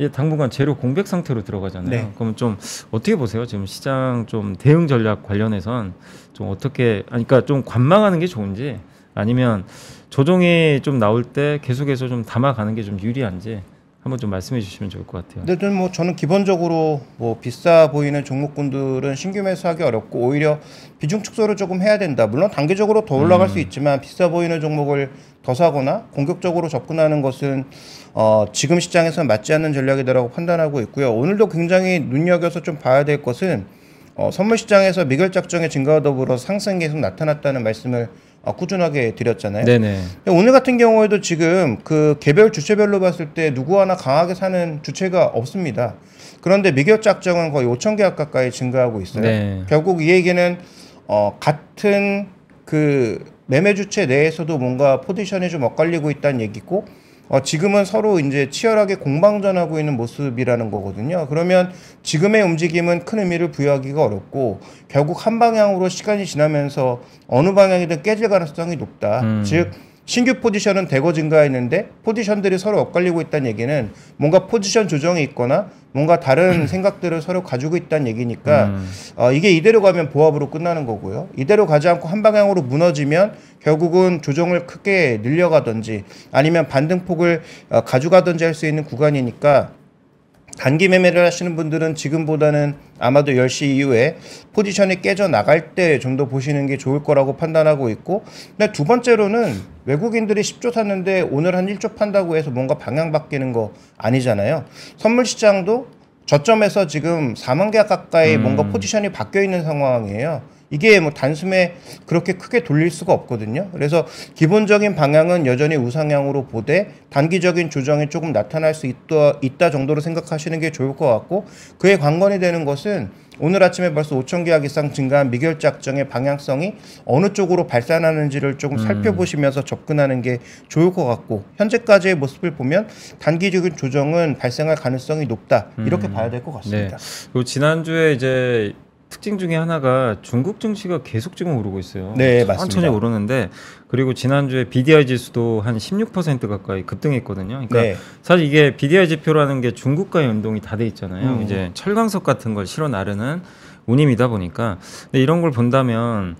이제 예, 당분간 제로 공백 상태로 들어가잖아요. 네. 그럼좀 어떻게 보세요? 지금 시장 좀 대응 전략 관련해선 좀 어떻게 아 그러니까 좀 관망하는 게 좋은지 아니면 조정이 좀 나올 때 계속해서 좀 담아가는 게 좀 유리한지 한번 좀 말씀해 주시면 좋을 것 같아요. 근데 뭐 저는 기본적으로 뭐 비싸 보이는 종목군들은 신규 매수하기 어렵고 오히려 비중 축소를 조금 해야 된다. 물론 단기적으로 더 올라갈 음. 수 있지만 비싸 보이는 종목을 더 사거나 공격적으로 접근하는 것은 어, 지금 시장에서 맞지 않는 전략이라고 판단하고 있고요. 오늘도 굉장히 눈여겨서 좀 봐야 될 것은 어, 선물 시장에서 미결 작정의 증가와 더불어 상승 계속 나타났다는 말씀을 어, 꾸준하게 드렸잖아요. 네네. 오늘 같은 경우에도 지금 그 개별 주체별로 봤을 때 누구 하나 강하게 사는 주체가 없습니다. 그런데 미기 작정은 거의 5천 개 가까이 증가하고 있어요. 네. 결국 이 얘기는 어, 같은 그 매매 주체 내에서도 뭔가 포지션이 좀 엇갈리고 있다는 얘기고 어, 지금은 서로 이제 치열하게 공방전하고 있는 모습이라는 거거든요. 그러면 지금의 움직임은 큰 의미를 부여하기가 어렵고 결국 한 방향으로 시간이 지나면서 어느 방향이든 깨질 가능성이 높다. 음. 즉 신규 포지션은 대거 증가했는데 포지션들이 서로 엇갈리고 있다는 얘기는 뭔가 포지션 조정이 있거나 뭔가 다른 음. 생각들을 서로 가지고 있다는 얘기니까 음. 어, 이게 이대로 가면 보합으로 끝나는 거고요. 이대로 가지 않고 한 방향으로 무너지면 결국은 조정을 크게 늘려가든지 아니면 반등폭을 어, 가져가든지 할 수 있는 구간이니까 단기 매매를 하시는 분들은 지금보다는 아마도 10시 이후에 포지션이 깨져 나갈 때 좀 더 보시는 게 좋을 거라고 판단하고 있고 근데 두 번째로는 외국인들이 10조 샀는데 오늘 한 1조 판다고 해서 뭔가 방향 바뀌는 거 아니잖아요. 선물 시장도 저점에서 지금 4만 개 가까이 음. 뭔가 포지션이 바뀌어 있는 상황이에요. 이게 뭐 단숨에 그렇게 크게 돌릴 수가 없거든요. 그래서 기본적인 방향은 여전히 우상향으로 보되 단기적인 조정이 조금 나타날 수 있다, 있다 정도로 생각하시는 게 좋을 것 같고 그에 관건이 되는 것은 오늘 아침에 벌써 5천 계약 이상 증가한 미결 작정의 방향성이 어느 쪽으로 발산하는지를 조금 음. 살펴보시면서 음. 접근하는 게 좋을 것 같고 현재까지의 모습을 보면 단기적인 조정은 발생할 가능성이 높다 이렇게 음. 봐야 될 것 같습니다. 네. 지난주에 이제 특징 중에 하나가 중국 증시가 계속 지금 오르고 있어요. 네, 천천히 맞습니다. 천천히 오르는데 그리고 지난주에 BDI 지수도 한 16% 가까이 급등했거든요. 그러니까 네. 사실 이게 BDI 지표라는 게 중국과의 연동이 다 돼 있잖아요. 음. 이제 철광석 같은 걸 실어 나르는 운임이다 보니까 근데 이런 걸 본다면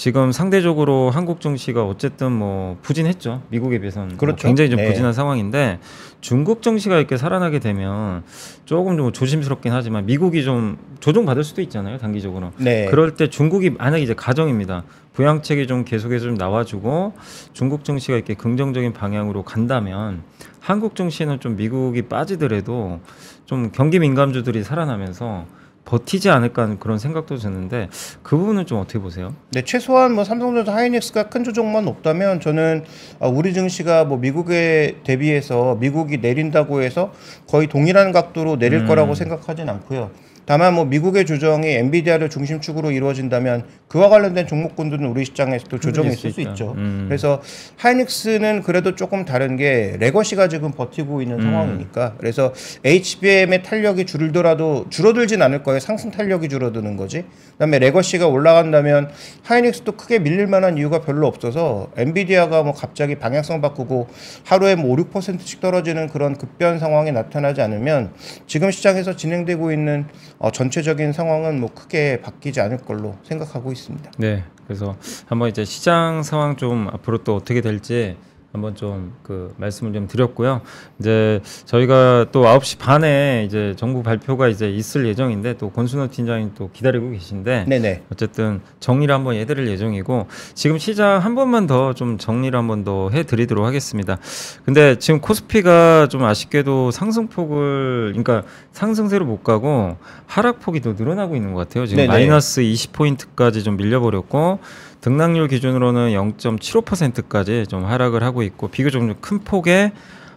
지금 상대적으로 한국 증시가 어쨌든 뭐 부진했죠. 미국에 비해서는 뭐 그렇죠. 뭐 굉장히 좀 네. 부진한 상황인데 중국 증시가 이렇게 살아나게 되면 조금 좀 조심스럽긴 하지만 미국이 좀 조정받을 수도 있잖아요. 단기적으로. 네. 그럴 때 중국이 만약 에 이제 가정입니다. 부양책이 좀 계속해서 좀 나와주고 중국 증시가 이렇게 긍정적인 방향으로 간다면 한국 증시는 좀 미국이 빠지더라도 좀 경기 민감주들이 살아나면서 버티지 않을까 하는 그런 생각도 드는데 그 부분은 좀 어떻게 보세요? 네, 최소한 뭐 삼성전자, 하이닉스가 큰 조정만 없다면 저는 아, 우리 증시가 뭐 미국에 대비해서 미국이 내린다고 해서 거의 동일한 각도로 내릴 음. 거라고 생각하진 않고요. 다만 뭐 미국의 조정이 엔비디아를 중심축으로 이루어진다면 그와 관련된 종목군들은 우리 시장에서도 조정이 있을 수 있죠. 음. 그래서 하이닉스는 그래도 조금 다른 게 레거시가 지금 버티고 있는 음. 상황이니까 그래서 HBM의 탄력이 줄더라도 줄어들진 않을 거예요. 상승 탄력이 줄어드는 거지. 그다음에 레거시가 올라간다면 하이닉스도 크게 밀릴 만한 이유가 별로 없어서 엔비디아가 뭐 갑자기 방향성 바꾸고 하루에 뭐 5, 6%씩 떨어지는 그런 급변 상황이 나타나지 않으면 지금 시장에서 진행되고 있는 어, 전체적인 상황은 뭐 크게 바뀌지 않을 걸로 생각하고 있습니다. 네, 그래서 한번 이제 시장 상황 좀 앞으로 또 어떻게 될지 한번 좀 그 말씀을 좀 드렸고요. 이제 저희가 또 9시 반에 이제 정부 발표가 이제 있을 예정인데 또 권순호 팀장이 또 기다리고 계신데 네네. 어쨌든 정리를 한번 해드릴 예정이고 지금 시장 한 번만 더 좀 정리를 한번 더 해드리도록 하겠습니다. 근데 지금 코스피가 좀 아쉽게도 상승폭을 그러니까 상승세로 못 가고 하락폭이 더 늘어나고 있는 것 같아요. 지금 네네. 마이너스 20포인트까지 좀 밀려버렸고 등락률 기준으로는 0.75%까지 좀 하락을 하고 있고 비교적 큰 폭의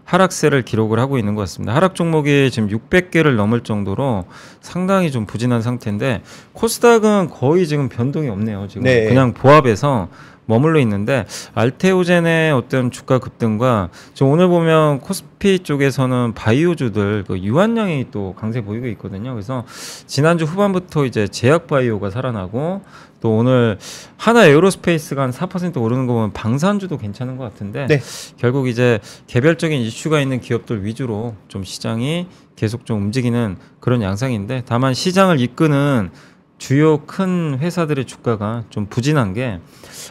하락세를 기록을 하고 있는 것 같습니다. 하락 종목이 지금 600개를 넘을 정도로 상당히 좀 부진한 상태인데 코스닥은 거의 지금 변동이 없네요. 지금 네. 그냥 보합에서 머물러 있는데 알테오젠의 어떤 주가 급등과 지금 오늘 보면 코스피 쪽에서는 바이오주들 그 유한량이 또 강세 보이고 있거든요. 그래서 지난주 후반부터 이제 제약바이오가 살아나고 또 오늘 하나 에어로스페이스가 한4% 오르는 거 보면 방산주도 괜찮은 것 같은데 네. 결국 이제 개별적인 이슈가 있는 기업들 위주로 좀 시장이 계속 좀 움직이는 그런 양상인데 다만 시장을 이끄는 주요 큰 회사들의 주가가 좀 부진한 게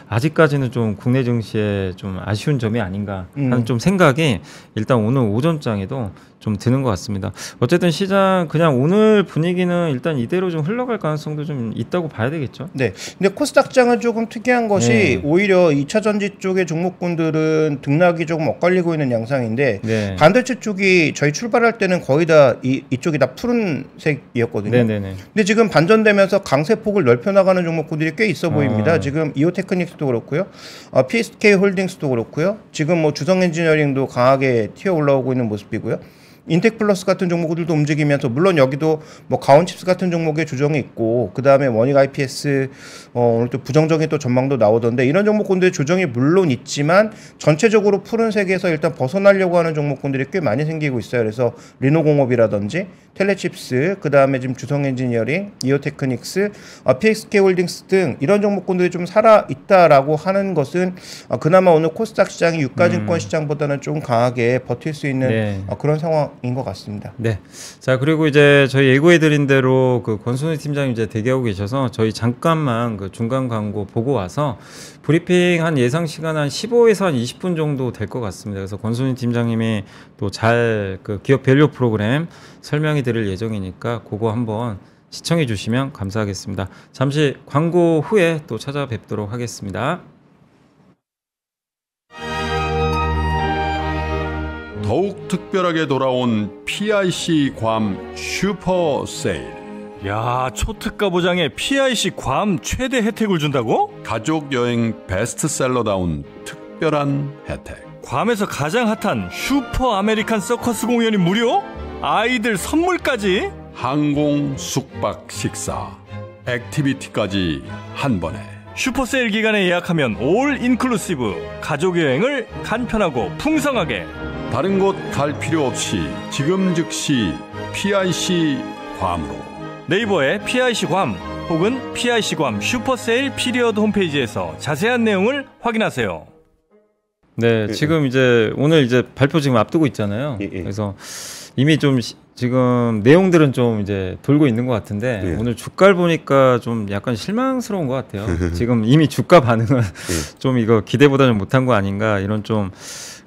아직까지는 좀 국내 증시에 좀 아쉬운 점이 아닌가 하는 음. 좀 생각이 일단 오늘 오전장에도 좀 드는 것 같습니다. 어쨌든 시장 그냥 오늘 분위기는 일단 이대로 좀 흘러갈 가능성도 좀 있다고 봐야 되겠죠. 네. 근데 코스닥장은 조금 특이한 것이 네. 오히려 2차 전지 쪽의 종목군들은 등락이 조금 엇갈리고 있는 양상인데 네. 반도체 쪽이 저희 출발할 때는 거의 다 이, 이쪽이 다 푸른색이었거든요. 네네네. 네, 네. 근데 지금 반전되면서 강세폭을 넓혀나가는 종목군들이 꽤 있어 아. 보입니다. 아. 지금 이오테크닉 하이닉스도 그렇고요. 어, PSK 홀딩스도 그렇고요. 지금 뭐 주성 엔지니어링도 강하게 튀어 올라오고 있는 모습이고요. 인텍 플러스 같은 종목들도 움직이면서 물론 여기도 뭐 가온칩스 같은 종목의 조정이 있고 그 다음에 원익 IPS 어, 오늘 또 부정적인 또 전망도 나오던데 이런 종목군들의 조정이 물론 있지만 전체적으로 푸른색에서 일단 벗어나려고 하는 종목군들이 꽤 많이 생기고 있어요. 그래서 리노공업이라든지 텔레칩스 그 다음에 지금 주성엔지니어링, 이오테크닉스, 어, PXK홀딩스 등 이런 종목군들이 좀 살아 있다라고 하는 것은 어, 그나마 오늘 코스닥 시장이 유가증권 음. 시장보다는 좀 강하게 버틸 수 있는 네. 어, 그런 상황. 성격인 것 같습니다. 네. 자 그리고 이제 저희 예고해 드린 대로 그 권순희 팀장이 이제 대기하고 계셔서 저희 잠깐만 그 중간 광고 보고 와서 브리핑 한 예상 시간 한 15에서 한 20분 정도 될 것 같습니다. 그래서 권순희 팀장님이 또 잘 그 기업 밸류 프로그램 설명해 드릴 예정이니까 그거 한번 시청해 주시면 감사하겠습니다. 잠시 광고 후에 또 찾아뵙도록 하겠습니다. 더욱 특별하게 돌아온 PIC 괌 슈퍼 세일. 야, 초특가 보장에 PIC 괌 최대 혜택을 준다고? 가족 여행 베스트셀러다운 특별한 혜택. 괌에서 가장 핫한 슈퍼 아메리칸 서커스 공연이 무료? 아이들 선물까지? 항공, 숙박, 식사, 액티비티까지 한 번에. 슈퍼세일 기간에 예약하면 올 인클루시브 가족 여행을 간편하고 풍성하게 다른 곳 갈 필요 없이 지금 즉시 PIC 괌으로 네이버에 PIC 괌 혹은 PIC 괌 슈퍼세일 피리어드 홈페이지에서 자세한 내용을 확인하세요. 네, 지금 이제 오늘 이제 발표 지금 앞두고 있잖아요. 예, 예. 그래서 이미 좀 지금 내용들은 좀 이제 돌고 있는 것 같은데 예. 오늘 주가를 보니까 좀 약간 실망스러운 것 같아요. 지금 이미 주가 반응은 예. 좀 이거 기대보다 좀 못한 거 아닌가 이런 좀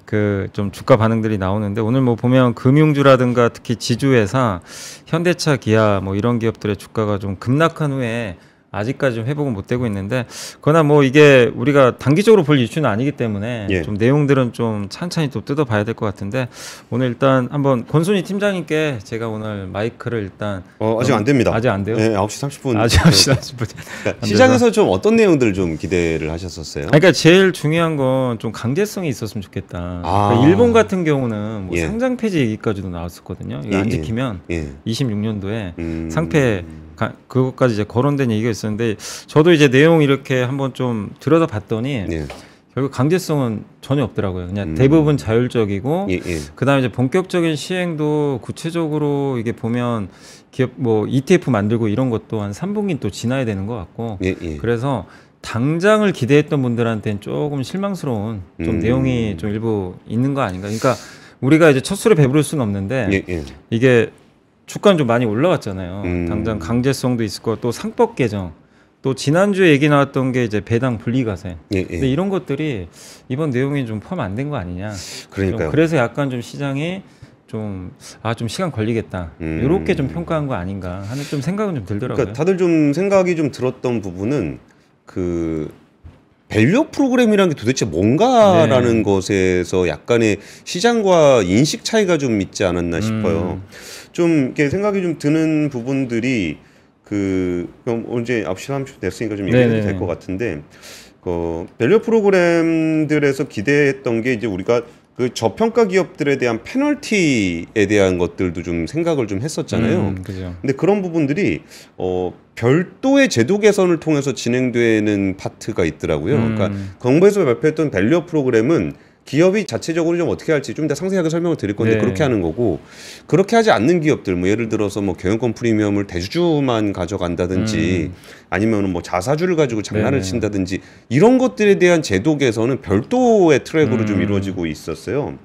그좀 그 주가 반응들이 나오는데 오늘 뭐 보면 금융주라든가 특히 지주회사, 현대차, 기아 뭐 이런 기업들의 주가가 좀 급락한 후에 아직까지 회복은 못 되고 있는데 그러나 뭐 이게 우리가 단기적으로 볼 이슈는 아니기 때문에 예. 좀 내용들은 좀 찬찬히 또 뜯어봐야 될 것 같은데 오늘 일단 한번 권순희 팀장님께 제가 오늘 마이크를 일단 어, 아직 안 됩니다. 아직 안 돼요? 예, 네, 9시 30분. 아직 9시 30분. 그 시장에서 좀 어떤 내용들을 좀 기대를 하셨었어요? 그러니까 제일 중요한 건 좀 강제성이 있었으면 좋겠다. 아. 그러니까 일본 같은 경우는 뭐 예. 상장 폐지 얘기까지도 나왔었거든요. 이거 예, 안 예. 지키면 26년도에 예. 음... 상폐 가, 그것까지 이제 거론된 얘기가 있었는데 저도 이제 내용 이렇게 한번 좀 들여다봤더니 예. 결국 강제성은 전혀 없더라고요. 그냥 음. 대부분 자율적이고 예, 예. 그다음에 이제 본격적인 시행도 구체적으로 이게 보면 기업 뭐 ETF 만들고 이런 것도 한 3분기 또 지나야 되는 것 같고 예, 예, 그래서 당장을 기대했던 분들한테는 조금 실망스러운 좀 음. 내용이 좀 일부 있는 거 아닌가. 그러니까 우리가 이제 첫 술에 배부를 수는 없는데 예, 예. 이게 주가는 좀 많이 올라갔잖아요. 음. 당장 강제성도 있을 거고 또 상법 개정 또 지난주에 얘기 나왔던 게 이제 배당 분리과세. 예, 예. 근데 이런 것들이 이번 내용이 좀 포함 안 된 거 아니냐. 그러니까 그래서 약간 좀 시장이 좀, 아, 좀 시간 걸리겠다. 음. 이렇게 좀 평가한 거 아닌가 하는 좀 생각은 좀 들더라고요. 그러니까 다들 좀 생각이 좀 들었던 부분은 그 밸류 프로그램이라는게 도대체 뭔가라는 네. 것에서 약간의 시장과 인식 차이가 좀 있지 않았나 음. 싶어요. 좀 이렇게 생각이 좀 드는 부분들이 그 그럼 언제 9시 30분 됐으니까 좀 얘기해도 네, 네, 네. 될것 같은데 그 밸류 프로그램들에서 기대했던 게 이제 우리가 그 저평가 기업들에 대한 페널티에 대한 것들도 좀 생각을 좀 했었잖아요. 음, 근데 그런 부분들이 어 별도의 제도 개선을 통해서 진행되는 파트가 있더라고요. 그러니까 음. 그러니까 정부에서 발표했던 밸류 프로그램은 기업이 자체적으로 좀 어떻게 할지 좀 이따 상세하게 설명을 드릴 건데 네. 그렇게 하는 거고 그렇게 하지 않는 기업들 뭐 예를 들어서 뭐 경영권 프리미엄을 대주주만 가져간다든지 음. 아니면 은뭐 자사주를 가지고 장난을 네. 친다든지 이런 것들에 대한 제도 개선은 별도의 트랙으로 음. 좀 이루어지고 있었어요.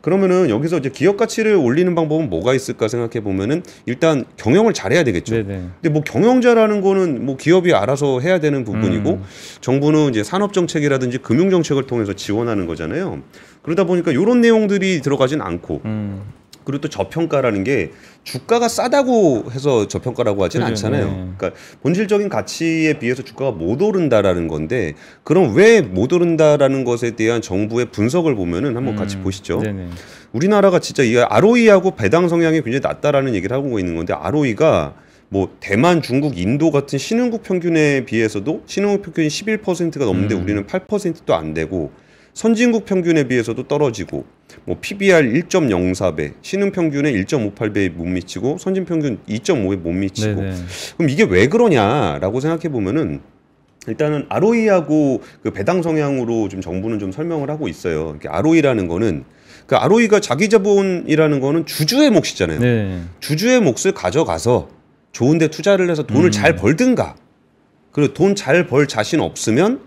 그러면은 여기서 이제 기업 가치를 올리는 방법은 뭐가 있을까 생각해 보면은 일단 경영을 잘해야 되겠죠. 네네. 근데 뭐 경영자라는 거는 뭐 기업이 알아서 해야 되는 부분이고 음. 정부는 이제 산업 정책이라든지 금융 정책을 통해서 지원하는 거잖아요. 그러다 보니까 이런 내용들이 들어가진 않고 음. 그리고 또 저평가라는 게 주가가 싸다고 해서 저평가라고 하진 그래, 않잖아요. 네. 그러니까 본질적인 가치에 비해서 주가가 못 오른다라는 건데 그럼 왜 못 오른다라는 것에 대한 정부의 분석을 보면은 한번 음, 같이 보시죠. 네네. 네. 우리나라가 진짜 이 ROE하고 배당 성향이 굉장히 낮다라는 얘기를 하고 있는 건데 ROE가 뭐 대만, 중국, 인도 같은 신흥국 평균에 비해서도 신흥국 평균이 11%가 넘는데 음. 우리는 8%도 안 되고 선진국 평균에 비해서도 떨어지고 뭐 PBR 1.04배, 신흥 평균의 1.58배에 못 미치고 선진 평균 2.5에 못 미치고. 네네. 그럼 이게 왜 그러냐라고 생각해 보면은 일단은 ROE하고 그 배당 성향으로 좀 정부는 좀 설명을 하고 있어요. ROE라는 거는 그 ROE가 자기 자본이라는 거는 주주의 몫이잖아요. 네 주주의 몫을 가져가서 좋은 데 투자를 해서 돈을 음. 잘 벌든가. 그리고 돈 잘 벌 자신 없으면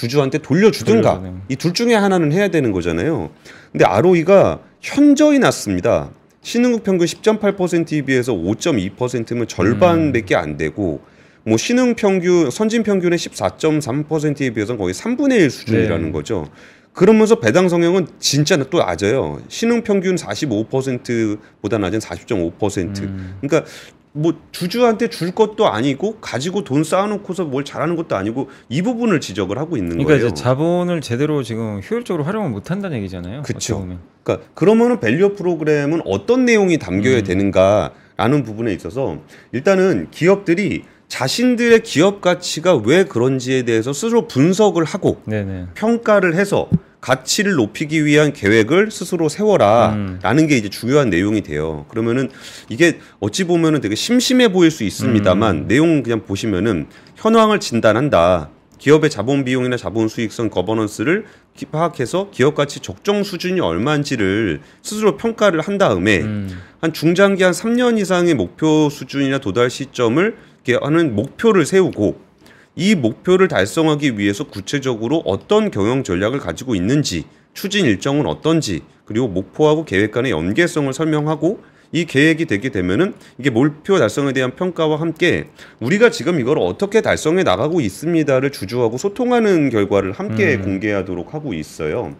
주주한테 돌려주든가 이 둘 중에 하나는 해야 되는 거잖아요. 근데 ROE가 현저히 낮습니다. 신흥국 평균 10.8%에 비해서 5.2%면 절반밖에 음. 안 되고 뭐 신흥 평균 선진 평균의 14.3%에 비해서 는 거의 3분의 1 수준이라는 네. 거죠. 그러면서 배당 성향은 진짜 또 낮아요. 신흥 평균 45%보다 낮은 40.5%. 음. 그러니까 뭐 주주한테 줄 것도 아니고 가지고 돈 쌓아놓고서 뭘 잘하는 것도 아니고 이 부분을 지적을 하고 있는 그러니까 거예요. 그러니까 이제 자본을 제대로 지금 효율적으로 활용을 못한다는 얘기잖아요. 그렇죠. 그러니까 그러면은 밸류 프로그램은 어떤 내용이 담겨야 음. 되는가라는 부분에 있어서 일단은 기업들이 자신들의 기업 가치가 왜 그런지에 대해서 스스로 분석을 하고 네네. 평가를 해서 가치를 높이기 위한 계획을 스스로 세워라라는 음. 게 이제 중요한 내용이 돼요. 그러면은 이게 어찌 보면은 되게 심심해 보일 수 있습니다만 음. 내용 그냥 보시면은 현황을 진단한다. 기업의 자본 비용이나 자본 수익성 거버넌스를 파악해서 기업 가치 적정 수준이 얼마인지를 스스로 평가를 한 다음에 음. 한 중장기 한 3년 이상의 목표 수준이나 도달 시점을 하는 목표를 세우고 이 목표를 달성하기 위해서 구체적으로 어떤 경영 전략을 가지고 있는지, 추진 일정은 어떤지, 그리고 목표하고 계획 간의 연계성을 설명하고 이 계획이 되게 되면은 이게 목표 달성에 대한 평가와 함께 우리가 지금 이걸 어떻게 달성해 나가고 있습니다를 주주하고 소통하는 결과를 함께 음. 공개하도록 하고 있어요.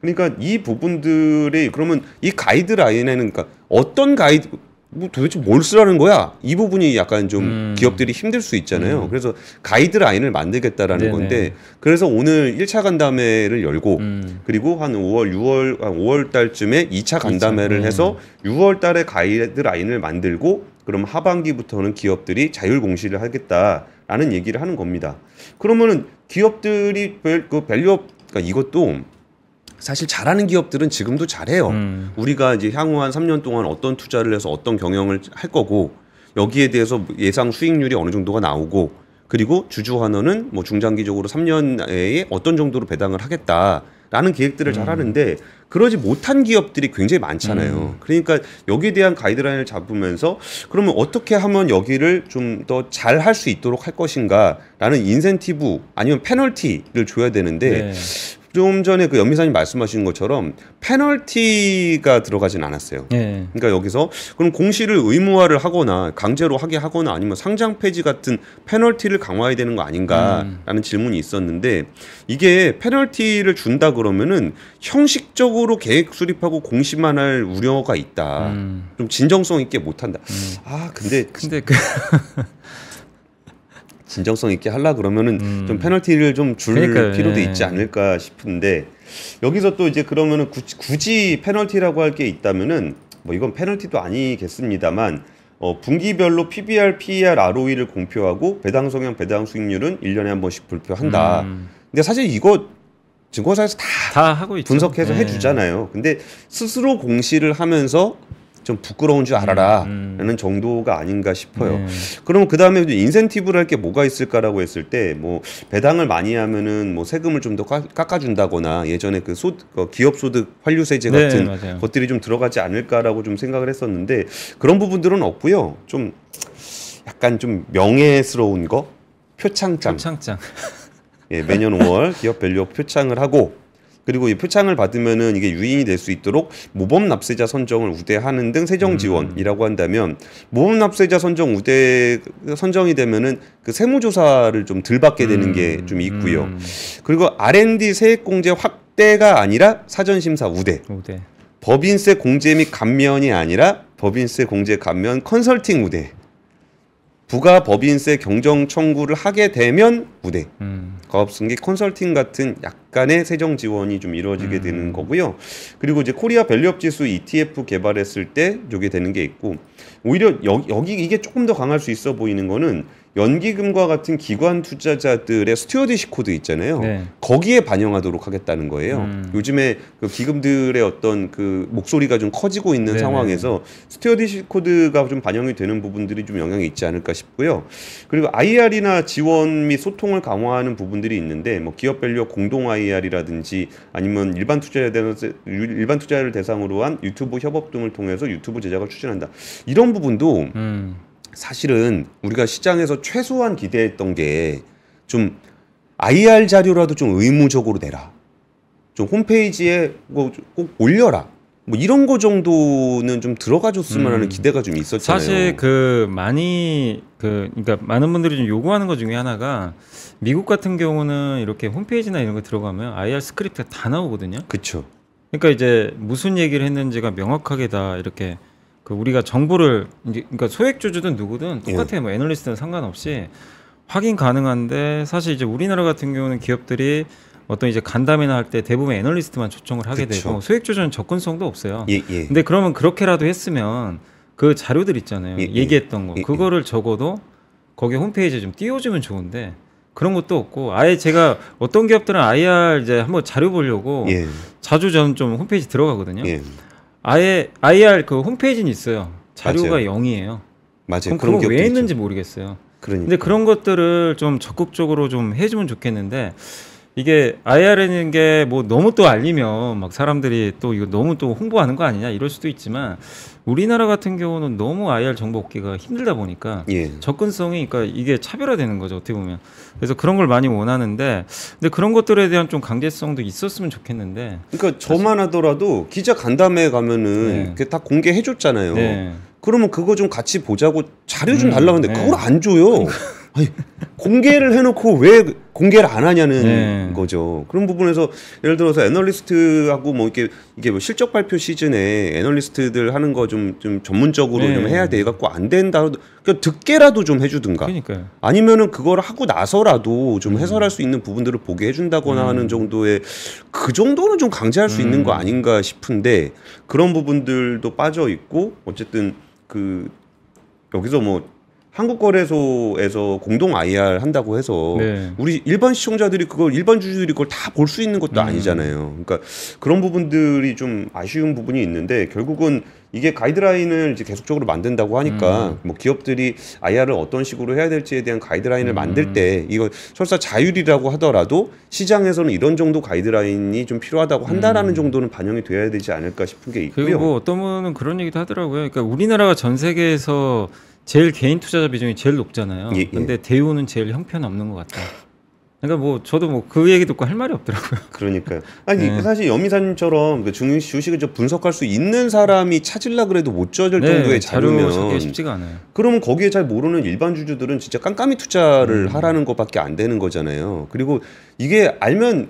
그러니까 이 부분들이 그러면 이 가이드라인에는 그러니까 어떤 가이드 뭐 도대체 뭘 쓰라는 거야? 이 부분이 약간 좀 음. 기업들이 힘들 수 있잖아요. 음. 그래서 가이드라인을 만들겠다라는 네네. 건데 그래서 오늘 1차 간담회를 열고 음. 그리고 한 5월, 6월, 5월 달쯤에 2차 그렇죠. 간담회를 2 음. 해서 6월 달에 가이드라인을 만들고 그럼 하반기부터는 기업들이 자율 공시를 하겠다라는 얘기를 하는 겁니다. 그러면은 기업들이 그 밸류업 그러니까 이것도 사실 잘하는 기업들은 지금도 잘해요. 음. 우리가 이제 향후 한 3년 동안 어떤 투자를 해서 어떤 경영을 할 거고 여기에 대해서 예상 수익률이 어느 정도가 나오고 그리고 주주 환원은 뭐 중장기적으로 3년 내에 어떤 정도로 배당을 하겠다라는 계획들을 음. 잘 하는데 그러지 못한 기업들이 굉장히 많잖아요. 음. 그러니까 여기에 대한 가이드라인을 잡으면서 그러면 어떻게 하면 여기를 좀 더잘할수 있도록 할 것인가라는 인센티브 아니면 페널티를 줘야 되는데 네. 좀 전에 그 연미사님 말씀하신 것처럼 페널티가 들어가진 않았어요. 네. 그러니까 여기서 그럼 공시를 의무화를 하거나 강제로 하게 하거나 아니면 상장 폐지 같은 페널티를 강화해야 되는 거 아닌가라는 음. 질문이 있었는데 이게 페널티를 준다 그러면은 형식적으로 계획 수립하고 공시만 할 우려가 있다. 음. 좀 진정성 있게 못 한다. 음. 아 근데 근데 그 진정성 있게 하려 그러면은 음. 좀 페널티를 좀줄 필요도 있지 예. 않을까 싶은데 여기서 또 이제 그러면은 굳이, 굳이 페널티라고 할 게 있다면은 뭐 이건 페널티도 아니겠습니다만 어, 분기별로 PBR, PER, ROE를 공표하고 배당 성향, 배당 수익률은 1년에 한 번씩 불표한다. 음. 근데 사실 이거 증권사에서 다, 다 하고 있죠. 분석해서 네. 해주잖아요. 근데 스스로 공시를 하면서 좀 부끄러운 줄 알아라라는 음, 음. 정도가 아닌가 싶어요. 네. 그러면 그 다음에 인센티브를 할 게 뭐가 있을까라고 했을 때 뭐 배당을 많이 하면은 뭐 세금을 좀 더 깎아준다거나 예전에 그 소, 어, 기업 소득 환류세제 네, 같은 네, 것들이 좀 들어가지 않을까라고 좀 생각을 했었는데 그런 부분들은 없고요. 좀 약간 좀 명예스러운 거 표창장. 표창장. 예, 매년 5월 기업 밸류업 표창을 하고 그리고 이 표창을 받으면은 이게 유인이 될 수 있도록 모범 납세자 선정을 우대하는 등 세정 음. 지원이라고 한다면 모범 납세자 선정 우대 선정이 되면은 그 세무조사를 좀 덜 받게 되는 게좀 음. 있고요. 음. 그리고 R&D 세액공제 확대가 아니라 사전 심사 우대. 우대. 법인세 공제 및 감면이 아니라 법인세 공제 감면 컨설팅 우대. 부가 법인세 경정 청구를 하게 되면 우대 음. 가업승계 컨설팅 같은 약간의 세정 지원이 좀 이루어지게 음. 되는 거고요. 그리고 이제 코리아 밸류업 지수 ETF 개발했을 때 요게 되는 게 있고 오히려 여, 여기 이게 조금 더 강할 수 있어 보이는 거는 연기금과 같은 기관 투자자들의 스튜어디시 코드 있잖아요. 네. 거기에 반영하도록 하겠다는 거예요. 음. 요즘에 그 기금들의 어떤 그 목소리가 좀 커지고 있는 네 상황에서 스튜어디시 코드가 좀 반영이 되는 부분들이 좀 영향이 있지 않을까 싶고요. 그리고 IR이나 지원 및 소통을 강화하는 부분들이 있는데 뭐 기업 밸류 공동 IR이라든지 아니면 일반 투자에 대한 일반 투자를 대상으로 한 유튜브 협업 등을 통해서 유튜브 제작을 추진한다. 이런 부분도 음. 사실은 우리가 시장에서 최소한 기대했던 게 좀 IR 자료라도 좀 의무적으로 내라. 좀 홈페이지에 뭐 꼭 올려라. 뭐 이런 거 정도는 좀 들어가 줬으면 하는 음. 기대가 좀 있었잖아요. 사실 그 많이 그 그러니까 많은 분들이 좀 요구하는 것 중에 하나가 미국 같은 경우는 이렇게 홈페이지나 이런 거 들어가면 IR 스크립트가 다 나오거든요. 그렇죠. 그러니까 이제 무슨 얘기를 했는지가 명확하게 다 이렇게 그 우리가 정보를 이제 그러니까 소액 주주든 누구든 예. 똑같아요. 예. 뭐 애널리스트는 상관없이 확인 가능한데 사실 이제 우리나라 같은 경우는 기업들이 어떤 이제 간담회나 할 때 대부분 애널리스트만 초청을 하게 그쵸. 되고 소액 주주는 접근성도 없어요. 예, 예. 근데 그러면 그렇게라도 했으면 그 자료들 있잖아요. 예, 예. 얘기했던 거 예, 그거를 적어도 거기 홈페이지에 좀 띄워주면 좋은데 그런 것도 없고 아예 제가 어떤 기업들은 IR 이제 한번 자료 보려고 자주 저는 좀 홈페이지 들어가거든요. 아예 IR 그 홈페이지는 있어요. 자료가 맞아요. 0이에요. 맞아요. 그럼 그런 게왜 있는지 모르겠어요. 그러니까. 근데 그런 것들을 좀 적극적으로 좀 해주면 좋겠는데 이게 IR이라는 게 뭐 너무 또 알리면 막 사람들이 또 이거 너무 또 홍보하는 거 아니냐 이럴 수도 있지만 우리나라 같은 경우는 너무 IR 정보 얻기가 힘들다 보니까 예. 접근성이 그러니까 이게 차별화되는 거죠 어떻게 보면 그래서 그런 걸 많이 원하는데 근데 그런 것들에 대한 좀 강제성도 있었으면 좋겠는데 그러니까 저만 하더라도 기자 간담회 가면은 네. 그게 다 공개해줬잖아요. 네. 그러면 그거 좀 같이 보자고 자료 좀 달라는데 음, 네. 그걸 안 줘요. 아니, 공개를 해놓고 왜 공개를 안 하냐는 네. 거죠. 그런 부분에서 예를 들어서 애널리스트하고 뭐 이렇게 이게 뭐 실적 발표 시즌에 애널리스트들 하는 거 좀좀 좀 전문적으로 네. 좀 해야 돼 갖고 안 된다. 그러니까 듣게라도 좀 해주든가. 그러니까요. 아니면은 그걸 하고 나서라도 좀 음. 해설할 수 있는 부분들을 보게 해준다거나 음. 하는 정도의 그 정도는 좀 강제할 수 음. 있는 거 음. 아닌가 싶은데 그런 부분들도 빠져 있고 어쨌든 그 여기서 뭐 한국거래소에서 공동 IR 한다고 해서 네. 우리 일반 시청자들이 그걸 일반 주주들이 그걸 다 볼 수 있는 것도 음. 아니잖아요. 그러니까 그런 부분들이 좀 아쉬운 부분이 있는데 결국은 이게 가이드라인을 이제 계속적으로 만든다고 하니까 음. 뭐 기업들이 IR을 어떤 식으로 해야 될지에 대한 가이드라인을 음. 만들 때 이거 설사 자율이라고 하더라도 시장에서는 이런 정도 가이드라인이 좀 필요하다고 한다라는 음. 정도는 반영이 돼야 되지 않을까 싶은 게 있고요. 그리고 어떤 분은 그런 얘기도 하더라고요. 그러니까 우리나라가 전 세계에서 제일 개인 투자자 비중이 제일 높잖아요. 예, 예. 근데 대우는 제일 형편없는 것 같아요. 그러니까 뭐 저도 뭐 그 얘기 듣고 할 말이 없더라고요. 그러니까 아니 네. 사실 여미사님처럼 중식 그 주식을 좀 분석할 수 있는 사람이 찾으려 그래도 못 찾을 네, 정도의 자료면 자료 쉽지가 않아요. 그러면 거기에 잘 모르는 일반 주주들은 진짜 깜깜이 투자를 음. 하라는 것밖에 안 되는 거잖아요. 그리고 이게 알면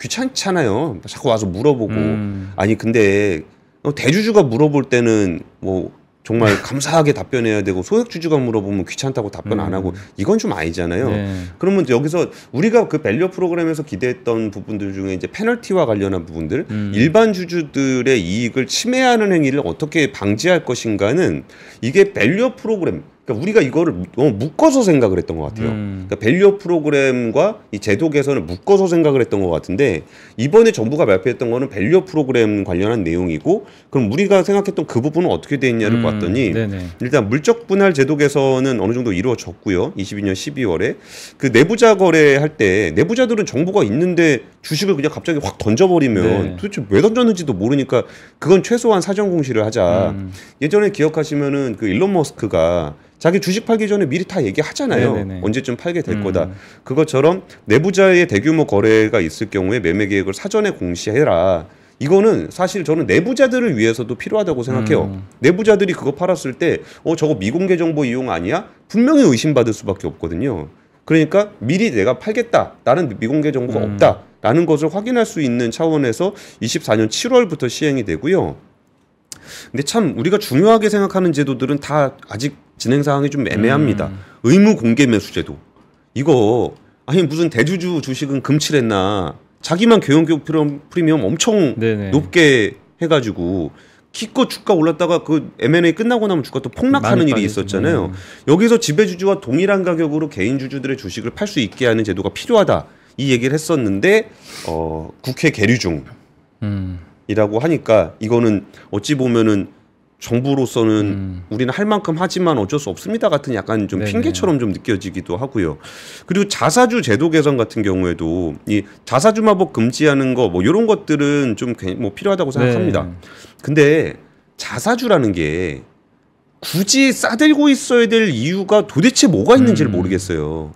귀찮잖아요. 자꾸 와서 물어보고 음. 아니 근데 어, 대주주가 물어볼 때는 뭐 정말 감사하게 답변해야 되고 소액 주주가 물어보면 귀찮다고 답변 음. 안 하고 이건 좀 아니잖아요. 네. 그러면 여기서 우리가 그 밸류 프로그램에서 기대했던 부분들 중에 이제 페널티와 관련한 부분들 음. 일반 주주들의 이익을 침해하는 행위를 어떻게 방지할 것인가는 이게 밸류 프로그램 그러니까 우리가 이거를 너무 묶어서 생각을 했던 것 같아요. 음. 그러니까 밸류업 프로그램과 이 제도 개선을 묶어서 생각을 했던 것 같은데 이번에 정부가 발표했던 거는 밸류업 프로그램 관련한 내용이고 그럼 우리가 생각했던 그 부분은 어떻게 돼 있냐를 음. 봤더니 네네. 일단 물적 분할 제도 개선은 어느 정도 이루어졌고요. 22년 12월에 그 내부자 거래할 때 내부자들은 정보가 있는데 주식을 그냥 갑자기 확 던져버리면 네. 도대체 왜 던졌는지도 모르니까 그건 최소한 사전 공시를 하자. 음. 예전에 기억하시면은 그 일론 머스크가 자기 주식 팔기 전에 미리 다 얘기하잖아요. 네네네. 언제쯤 팔게 될 음. 거다. 그것처럼 내부자의 대규모 거래가 있을 경우에 매매 계획을 사전에 공시해라. 이거는 사실 저는 내부자들을 위해서도 필요하다고 생각해요. 음. 내부자들이 그거 팔았을 때, 어, 저거 미공개 정보 이용 아니야? 분명히 의심받을 수밖에 없거든요. 그러니까 미리 내가 팔겠다. 나는 미공개 정보가 음. 없다. 라는 것을 확인할 수 있는 차원에서 24년 7월부터 시행이 되고요. 근데 참 우리가 중요하게 생각하는 제도들은 다 아직 진행 상황이 좀 애매합니다. 음. 의무 공개 매수 제도. 이거 아니 무슨 대주주 주식은 금칠했나. 자기만 경영교육 프리미엄 엄청 네네. 높게 해 가지고 기껏 주가 올랐다가 그 M&A 끝나고 나면 주가 또 폭락하는 일이 있었잖아요. 음. 여기서 지배주주와 동일한 가격으로 개인 주주들의 주식을 팔 수 있게 하는 제도가 필요하다. 이 얘기를 했었는데 어 국회 계류 중 이라고 하니까 이거는 어찌 보면은 정부로서는 음. 우리는 할 만큼 하지만 어쩔 수 없습니다 같은 약간 좀 네네. 핑계처럼 좀 느껴지기도 하고요. 그리고 자사주 제도 개선 같은 경우에도 이 자사주 마법 금지하는 거 뭐 이런 것들은 좀뭐 필요하다고 네. 생각합니다. 네. 근데 자사주라는 게 굳이 싸들고 있어야 될 이유가 도대체 뭐가 있는지를 음. 모르겠어요.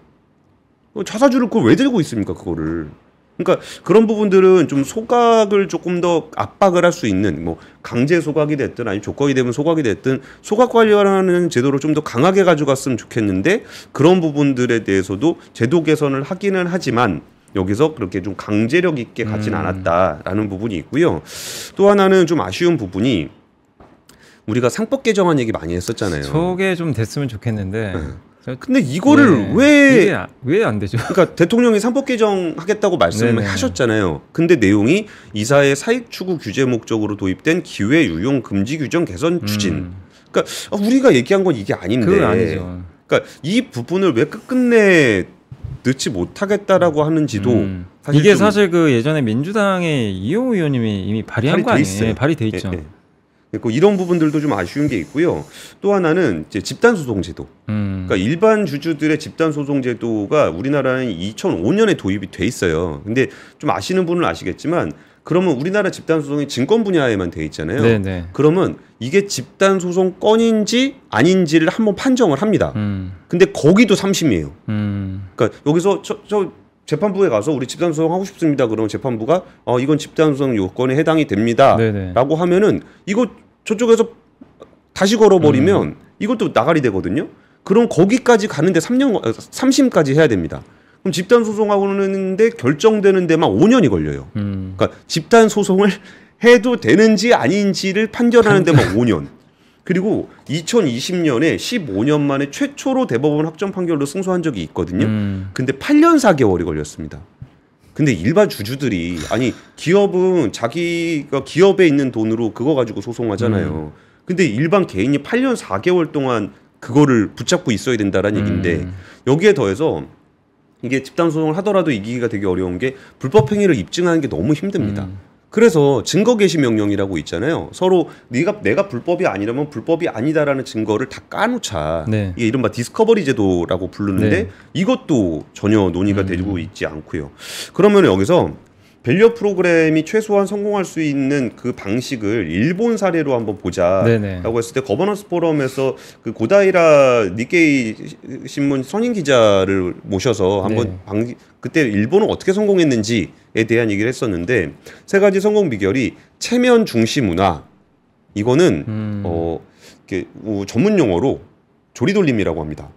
자사주를 그걸 왜 들고 있습니까 그거를? 그러니까 그런 부분들은 좀 소각을 조금 더 압박을 할 수 있는 뭐 강제 소각이 됐든 아니면 조건이 되면 소각이 됐든 소각 관리하는 제도를 좀 더 강하게 가져갔으면 좋겠는데 그런 부분들에 대해서도 제도 개선을 하기는 하지만 여기서 그렇게 좀 강제력 있게 가진 음. 않았다라는 부분이 있고요. 또 하나는 좀 아쉬운 부분이 우리가 상법 개정안 얘기 많이 했었잖아요. 소개 좀 됐으면 좋겠는데 응. 네. 근데 이거를 네. 예. 왜왜 안 되죠? 그러니까 대통령이 삼법 개정 하겠다고 말씀하셨잖아요. 을 근데 내용이 이사의 사익 추구 규제 목적으로 도입된 기회 유용 금지 규정 개선 추진. 음. 그러니까 아, 우리가 얘기한 건 이게 아닌데. 그건 아니죠. 그러니까 이 부분을 왜 끝끝내 넣지 못하겠다라고 하는지도 음. 사실 이게 사실 그 예전에 민주당의 이용우 의원님이 이미 발의한 거 아니에요? 예, 발의돼 예, 있죠. 예, 예. 있 이런 부분들도 좀 아쉬운 게 있고요. 또 하나는 이제 집단 소송 제도. 음. 그러니까 일반 주주들의 집단 소송 제도가 우리나라는 2005년에 도입이 돼 있어요. 근데 좀 아시는 분은 아시겠지만 그러면 우리나라 집단 소송이 증권 분야에만 돼 있잖아요. 네네. 네. 그러면 이게 집단 소송 건인지 아닌지를 한번 판정을 합니다. 음. 근데 거기도 3심이에요 음. 그러니까 여기서 저, 저 재판부에 가서 우리 집단 소송 하고 싶습니다. 그러면 재판부가 어 이건 집단 소송 요건에 해당이 됩니다.라고 하면은 이거 저쪽에서 다시 걸어버리면 음. 이것도 나가리 되거든요. 그럼 거기까지 가는데 3년 3심까지 어, 해야 됩니다. 그럼 집단 소송하고는데 결정되는 데만 5년이 걸려요. 음. 그러니까 집단 소송을 해도 되는지 아닌지를 판결하는 데만 5년. 그리고 2020년에 15년 만에 최초로 대법원 합정 판결로 승소한 적이 있거든요. 음. 근데 8년 4개월이 걸렸습니다. 근데 일반 주주들이 아니 기업은 자기가 기업에 있는 돈으로 그거 가지고 소송하잖아요. 음. 근데 일반 개인이 8년 4개월 동안 그거를 붙잡고 있어야 된다라는 음. 얘기인데 여기에 더해서 이게 집단 소송을 하더라도 이기기가 되게 어려운 게 불법 행위를 입증하는 게 너무 힘듭니다. 음. 그래서 증거 개시 명령이라고 있잖아요. 서로 네가 내가 불법이 아니라면 불법이 아니다라는 증거를 다 까놓자. 네. 이게 이른바 디스커버리 제도라고 부르는데 네. 이것도 전혀 논의가 음. 되고 있지 않고요. 그러면 여기서 밸류 프로그램이 최소한 성공할 수 있는 그 방식을 일본 사례로 한번 보자라고 했을 때 거버넌스 포럼에서 그 고다이라 니케이 신문 선임 기자를 모셔서 한번 네. 방, 그때 일본은 어떻게 성공했는지에 대한 얘기를 했었는데 세 가지 성공 비결이 체면 중시 문화 이거는 음. 어 이렇게 전문 용어로 조리돌림이라고 합니다.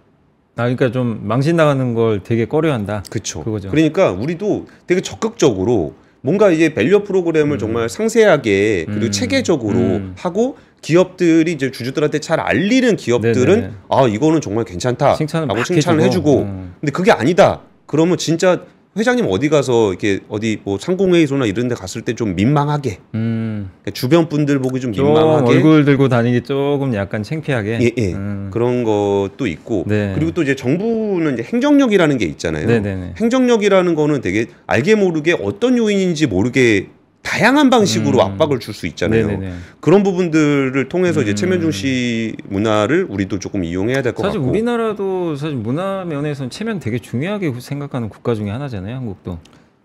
아, 그러니까 좀 망신 나가는 걸 되게 꺼려한다. 그렇죠. 그러니까 우리도 되게 적극적으로 뭔가 이제 밸류 프로그램을 음. 정말 상세하게 그리고 음. 체계적으로 음. 하고 기업들이 이제 주주들한테 잘 알리는 기업들은 네네. 아 이거는 정말 괜찮다라고 칭찬을, 칭찬을 해주고 음. 근데 그게 아니다. 그러면 진짜 회장님 어디 가서 이렇게 어디 뭐 상공회의소나 이런 데 갔을 때 좀 민망하게 음. 그러니까 주변 분들 보기 좀, 좀 민망하게 얼굴 들고 다니기 조금 약간 창피하게 예, 예. 음. 그런 것도 있고 네. 그리고 또 이제 정부는 이제 행정력이라는 게 있잖아요 네네네. 네, 네. 행정력이라는 거는 되게 알게 모르게 어떤 요인인지 모르게 다양한 방식으로 음. 압박을 줄 수 있잖아요. 네네네. 그런 부분들을 통해서 음. 이제 체면중 시 문화를 우리도 조금 이용해야 될 것 같고. 사실 우리나라도 사실 문화 면에서는 체면 되게 중요하게 생각하는 국가 중에 하나잖아요, 한국도.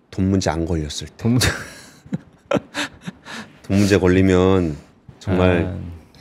돈 문제 안 걸렸을 때. 돈 문제. 돈 문제 걸리면 정말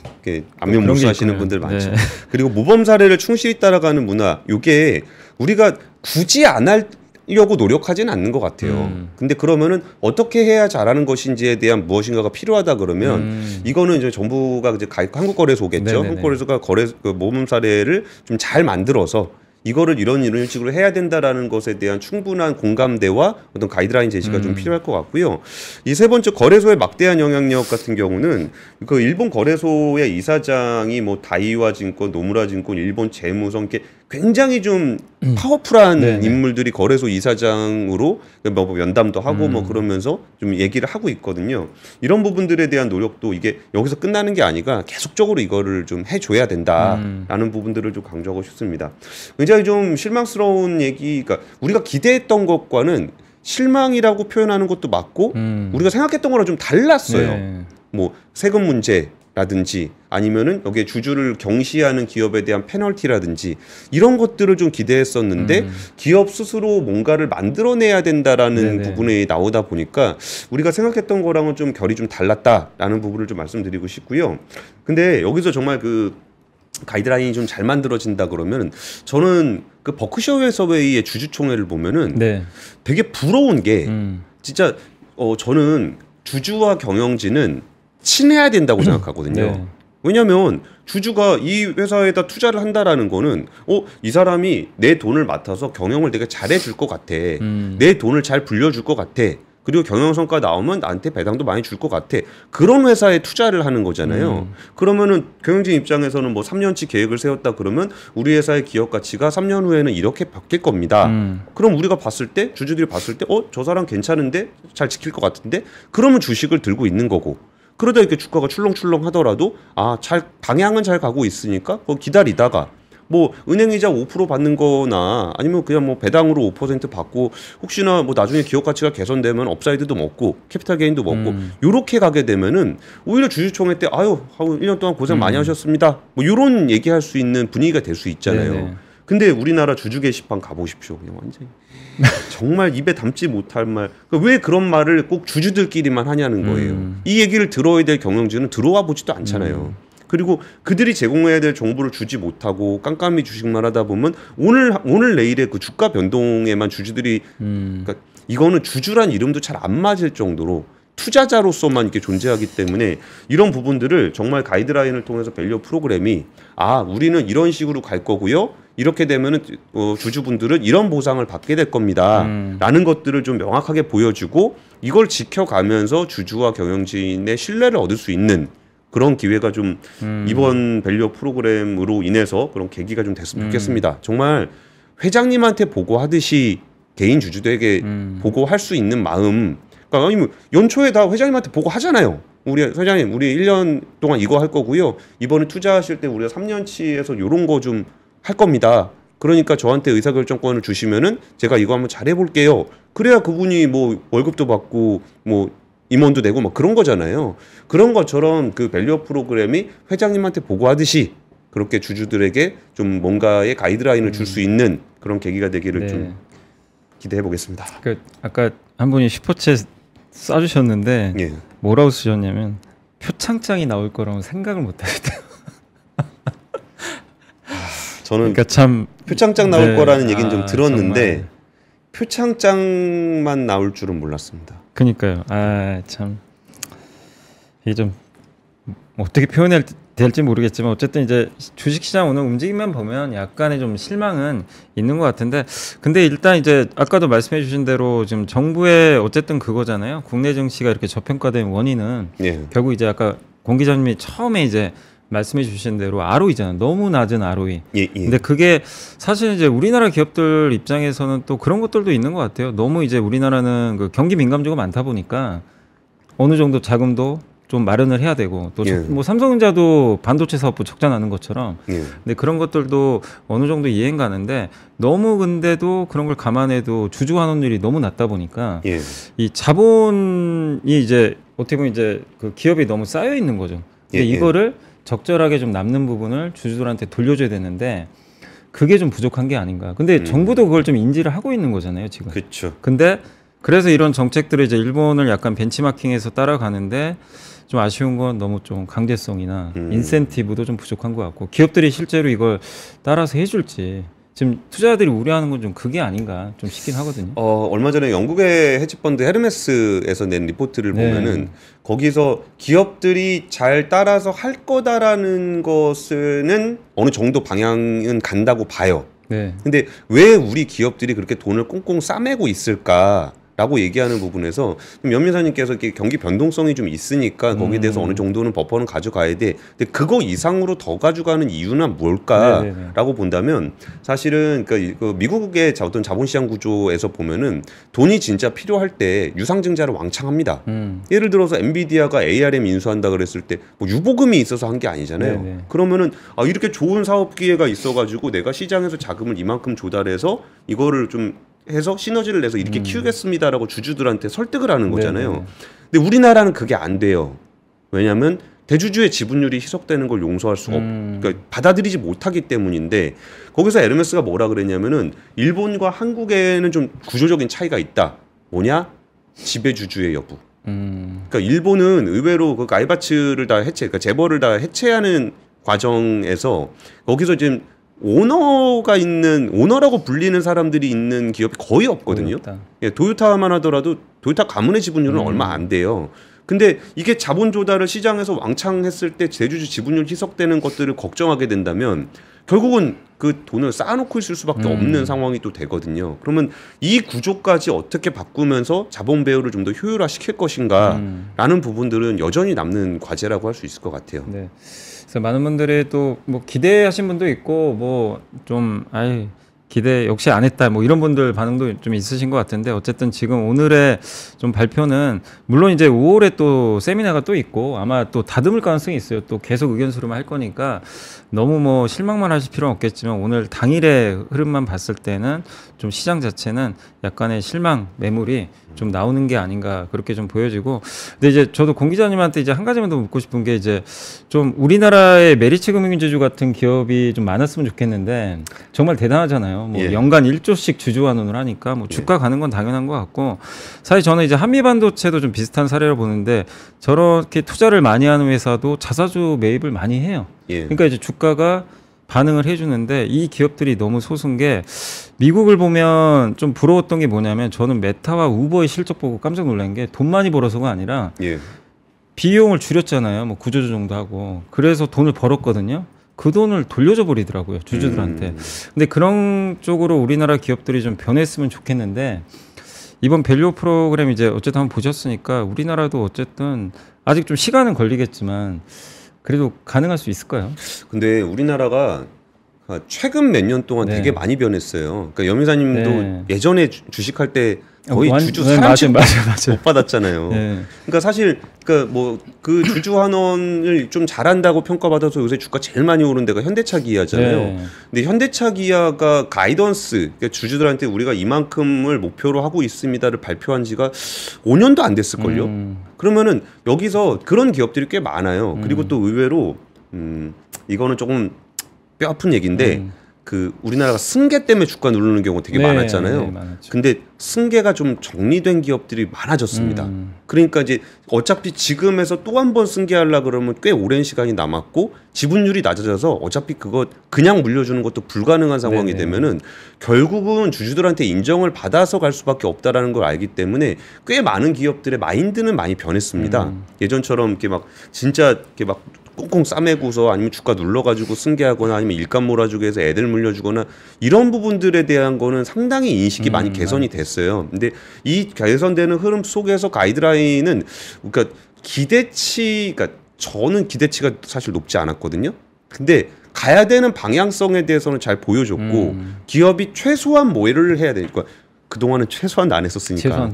아... 이렇게 그 안면 몰수하시는 분들 네. 많죠. 네. 그리고 모범 사례를 충실히 따라가는 문화. 요게 우리가 굳이 안할 하려고 노력하지는 않는 것 같아요. 음. 근데 그러면은 어떻게 해야 잘하는 것인지에 대한 무엇인가가 필요하다 그러면 음. 이거는 이제 정부가 이제 한국거래소 오겠죠. 네, 네, 한국거래소가 네. 거래 그 모범 사례를 좀 잘 만들어서 이거를 이런 이런 식으로 해야 된다라는 것에 대한 충분한 공감대와 어떤 가이드라인 제시가 음. 좀 필요할 것 같고요. 이 세 번째 거래소의 막대한 영향력 같은 경우는 그 일본 거래소의 이사장이 뭐 다이와 증권, 노무라 증권, 일본 재무성 이렇게 굉장히 좀 음. 파워풀한 네, 네 인물들이 거래소 이사장으로 뭐 면담도 하고 뭐 음. 뭐 그러면서 좀 얘기를 하고 있거든요. 이런 부분들에 대한 노력도 이게 여기서 끝나는 게 아니라 계속적으로 이거를 좀 해줘야 된다라는 음. 부분들을 좀 강조하고 싶습니다. 굉장히 좀 실망스러운 얘기, 그러니까 우리가 기대했던 것과는 실망이라고 표현하는 것도 맞고 음. 우리가 생각했던 거랑 좀 달랐어요. 네. 뭐 세금 문제, 라든지 아니면은 여기에 주주를 경시하는 기업에 대한 페널티라든지 이런 것들을 좀 기대했었는데 음. 기업 스스로 뭔가를 만들어내야 된다라는 네네. 부분에 나오다 보니까 우리가 생각했던 거랑은 좀 결이 좀 달랐다라는 부분을 좀 말씀드리고 싶고요. 근데 여기서 정말 그 가이드라인이 좀 잘 만들어진다 그러면 저는 그 버크셔 웨서웨이의 주주총회를 보면은 네. 되게 부러운 게 음. 진짜 어 저는 주주와 경영진은 친해야 된다고 음. 생각하거든요. 네. 왜냐하면 주주가 이 회사에다 투자를 한다라는 거는 어 이 사람이 내 돈을 맡아서 경영을 되게 잘해줄 것 같아. 음. 내 돈을 잘 불려줄 것 같아. 그리고 경영 성과 나오면 나한테 배당도 많이 줄 것 같아. 그런 회사에 투자를 하는 거잖아요. 음. 그러면은 경영진 입장에서는 뭐 3년치 계획을 세웠다 그러면 우리 회사의 기업 가치가 3년 후에는 이렇게 바뀔 겁니다. 음. 그럼 우리가 봤을 때 주주들이 봤을 때어 저 사람 괜찮은데 잘 지킬 것 같은데 그러면 주식을 들고 있는 거고. 그러다 이렇게 주가가 출렁출렁 하더라도 아잘 방향은 잘 가고 있으니까 그 기다리다가 뭐 은행이자 5% 받는 거나 아니면 그냥 뭐 배당으로 5% 받고 혹시나 뭐 나중에 기업 가치가 개선되면 업사이드도 먹고 캐피탈 게인도 먹고 음. 요렇게 가게 되면은 오히려 주주총회 때 아유 하고 1년 동안 고생 음. 많이 하셨습니다. 뭐 요런 얘기할 수 있는 분위기가 될 수 있잖아요. 네네. 근데 우리나라 주주 게시판 가보십시오. 그냥 완전히 정말 입에 담지 못할 말. 그왜 그러니까 그런 말을 꼭 주주들끼리만 하냐는 거예요. 음. 이 얘기를 들어야 될 경영진은 들어와 보지도 않잖아요. 음. 그리고 그들이 제공해야 될 정보를 주지 못하고 깜깜이 주식만 하다 보면 오늘 오늘 내일의 그 주가 변동에만 주주들이 음. 그러니까 이거는 주주란 이름도 잘 안 맞을 정도로 투자자로서만 이렇게 존재하기 때문에 이런 부분들을 정말 가이드라인을 통해서 밸류 프로그램이 아 우리는 이런 식으로 갈 거고요. 이렇게 되면은 어, 주주분들은 이런 보상을 받게 될 겁니다라는 음. 것들을 좀 명확하게 보여주고 이걸 지켜가면서 주주와 경영진의 신뢰를 얻을 수 있는 그런 기회가 좀 음. 이번 밸류 프로그램으로 인해서 그런 계기가 좀 됐으면 음. 좋겠습니다. 음. 정말 회장님한테 보고하듯이 개인 주주들에게 음. 보고할 수 있는 마음. 그니까 아니면 연초에 다 회장님한테 보고하잖아요. 우리 사장님 우리 1년 동안 이거 할 거고요. 이번에 투자하실 때 우리가 3년치에서 요런 거좀 할 겁니다. 그러니까 저한테 의사결정권을 주시면은 제가 이거 한번 잘 해볼게요. 그래야 그분이 뭐 월급도 받고 뭐 임원도 되고 막 그런 거잖아요. 그런 것처럼 그 밸류업 프로그램이 회장님한테 보고하듯이 그렇게 주주들에게 좀 뭔가의 가이드라인을 줄수 음. 있는 그런 계기가 되기를 네. 좀 기대해 보겠습니다. 그 아까 한 분이 슈퍼챗 쏴주셨는데 예. 뭐라고 쓰셨냐면 표창장이 나올 거라고 생각을 못 하셨다. 저는 그러니까 참 표창장 나올 네. 거라는 얘기는 아, 좀 들었는데 정말. 표창장만 나올 줄은 몰랐습니다. 그니까요. 아 참 이게 좀 어떻게 표현할 될지 모르겠지만 어쨌든 이제 주식시장 오늘 움직임만 보면 약간의 좀 실망은 있는 것 같은데 근데 일단 이제 아까도 말씀해 주신 대로 지금 정부의 어쨌든 그거잖아요 국내 증시가 이렇게 저평가된 원인은 예. 결국 이제 아까 공 기자님이 처음에 이제 말씀해 주신 대로 ROE잖아요. 너무 낮은 ROE. 예, 예. 근데 그게 사실 이제 우리나라 기업들 입장에서는 또 그런 것들도 있는 것 같아요. 너무 이제 우리나라는 그 경기 민감주가 많다 보니까 어느 정도 자금도 좀 마련을 해야 되고 또뭐 예. 뭐 삼성전자도 반도체 사업부 적자 나는 것처럼 예. 근데 그런 것들도 어느 정도 이해는 가는데 너무 근데도 그런 걸 감안해도 주주 환원율이 너무 낮다 보니까 예. 이 자본이 이제 어떻게 보면 이제 그 기업이 너무 쌓여 있는 거죠. 근데 예, 예. 이거를 적절하게 좀 남는 부분을 주주들한테 돌려줘야 되는데 그게 좀 부족한 게 아닌가. 근데 음. 정부도 그걸 좀 인지를 하고 있는 거잖아요, 지금. 그렇죠. 근데 그래서 이런 정책들을 이제 일본을 약간 벤치마킹해서 따라가는데 좀 아쉬운 건 너무 좀 강제성이나 음. 인센티브도 좀 부족한 것 같고 기업들이 실제로 이걸 따라서 해줄지 지금 투자자들이 우려하는 건 좀 그게 아닌가 좀 싶긴 하거든요. 어, 얼마 전에 영국의 헤지펀드 헤르메스에서 낸 리포트를 네. 보면은 거기서 기업들이 잘 따라서 할 거다라는 것은 어느 정도 방향은 간다고 봐요. 네. 근데 왜 우리 기업들이 그렇게 돈을 꽁꽁 싸매고 있을까? 라고 얘기하는 부분에서 면민사님께서 이렇게 경기 변동성이 좀 있으니까 거기에 대해서 음. 어느 정도는 버퍼는 가져가야 돼. 근데 그거 이상으로 더 가져가는 이유는 뭘까라고 네, 네, 네. 네네 본다면 사실은 그니까 그 미국의 어떤 자본시장 구조에서 보면은 돈이 진짜 필요할 때 유상증자를 왕창 합니다. 음. 예를 들어서 엔비디아가 ARM 인수한다 그랬을 때뭐 유보금이 있어서 한 게 아니잖아요. 네네. 그러면은 아 이렇게 좋은 사업 기회가 있어가지고 내가 시장에서 자금을 이만큼 조달해서 이거를 좀 해서 시너지를 내서 이렇게 음. 키우겠습니다라고 주주들한테 설득을 하는 거잖아요. 네네. 근데 우리나라는 그게 안 돼요. 왜냐하면 대주주의 지분율이 희석되는 걸 용서할 수가 없, 음. 그러니까 받아들이지 못하기 때문인데 거기서 에르메스가 뭐라 그랬냐면은 일본과 한국에는 좀 구조적인 차이가 있다. 뭐냐 지배주주의 여부. 음. 그러니까 일본은 의외로 그 알바츠를 다 해체, 그러니까 재벌을 다 해체하는 과정에서 거기서 지금 오너가 있는 오너라고 불리는 사람들이 있는 기업이 거의 없거든요. 도요타. 예, 도요타만 하더라도 도요타 가문의 지분율은 음. 얼마 안 돼요. 근데 이게 자본 조달을 시장에서 왕창 했을 때 제주주 지분율 희석되는 것들을 걱정하게 된다면 결국은 그 돈을 쌓아놓고 있을 수밖에 음. 없는 상황이 또 되거든요. 그러면 이 구조까지 어떻게 바꾸면서 자본 배우를 좀더 효율화시킬 것인가라는 음. 부분들은 여전히 남는 과제라고 할 수 있을 것 같아요. 네. 그래서 많은 분들이 또뭐 기대하신 분도 있고 뭐 좀 아이 기대 역시 안 했다 뭐 이런 분들 반응도 좀 있으신 것 같은데 어쨌든 지금 오늘의 좀 발표는 물론 이제 5월에 또 세미나가 또 있고 아마 또 다듬을 가능성이 있어요 또 계속 의견 수렴 할 거니까 너무 뭐 실망만 하실 필요는 없겠지만 오늘 당일의 흐름만 봤을 때는 좀 시장 자체는 약간의 실망 매물이 좀 나오는 게 아닌가 그렇게 좀 보여지고 근데 이제 저도 공 기자님한테 이제 한 가지만 더 묻고 싶은 게 이제 좀 우리나라의 메리츠 금융제주 같은 기업이 좀 많았으면 좋겠는데 정말 대단하잖아요. 있잖아요. 뭐 예. 연간 1조씩 주주환원을 하니까 뭐 예. 주가 예. 가는 건 당연한 것 같고 사실 저는 이제 한미반도체도 좀 비슷한 사례를 보는데 저렇게 투자를 많이 하는 회사도 자사주 매입을 많이 해요. 예. 그러니까 이제 주가가 반응을 해주는데 이 기업들이 너무 소수인 게 미국을 보면 좀 부러웠던 게 뭐냐면 저는 메타와 우버의 실적 보고 깜짝 놀란 게 돈 많이 벌어서가 아니라 예. 비용을 줄였잖아요. 뭐 구조조정도 하고 그래서 돈을 벌었거든요. 그 돈을 돌려줘 버리더라고요 주주들한테. 음. 근데 그런 쪽으로 우리나라 기업들이 좀 변했으면 좋겠는데 이번 밸류 프로그램 이제 어쨌든 한번 보셨으니까 우리나라도 어쨌든 아직 좀 시간은 걸리겠지만 그래도 가능할 수 있을까요? 근데 우리나라가 아, 최근 몇 년 동안 네. 되게 많이 변했어요. 그러니까 염사님도 네. 예전에 주식할 때 어, 거의 어, 주주 네, 사람씩 네, 못 받았잖아요. 네. 그러니까 사실 그니까뭐그 뭐 그 주주 환원을 좀 잘한다고 평가받아서 요새 주가 제일 많이 오른 데가 현대차 기아잖아요. 네. 근데 현대차 기아가 가이던스 그러니까 주주들한테 우리가 이만큼을 목표로 하고 있습니다를 발표한 지가 5년도 안 됐을 걸요. 음. 그러면은 여기서 그런 기업들이 꽤 많아요. 그리고 음. 또 의외로 음 이거는 조금 뼈 아픈 얘기인데 음. 그 우리나라가 승계 때문에 주가 누르는 경우 가 되게 네, 많았잖아요. 네, 근데 승계가 좀 정리된 기업들이 많아졌습니다. 음. 그러니까 이제 어차피 지금에서 또 한 번 승계하려 그러면 꽤 오랜 시간이 남았고 지분율이 낮아져서 어차피 그거 그냥 물려주는 것도 불가능한 상황이 네, 네 되면은 결국은 주주들한테 인정을 받아서 갈 수밖에 없다라는 걸 알기 때문에 꽤 많은 기업들의 마인드는 많이 변했습니다. 음. 예전처럼 이렇게 막 진짜 이렇게 막 꽁꽁 싸매고서 아니면 주가 눌러가지고 승계하거나 아니면 일감 몰아주기 위 해서 애들 물려주거나 이런 부분들에 대한 거는 상당히 인식이 음, 많이 개선이 음. 됐어요. 근데 이 개선되는 흐름 속에서 가이드라인은 그러니까 기대치, 그러니까 저는 기대치가 사실 높지 않았거든요. 근데 가야 되는 방향성에 대해서는 잘 보여줬고 음. 기업이 최소한 뭐를 해야 되니까 그러니까 그동안은 최소한 안 했었으니까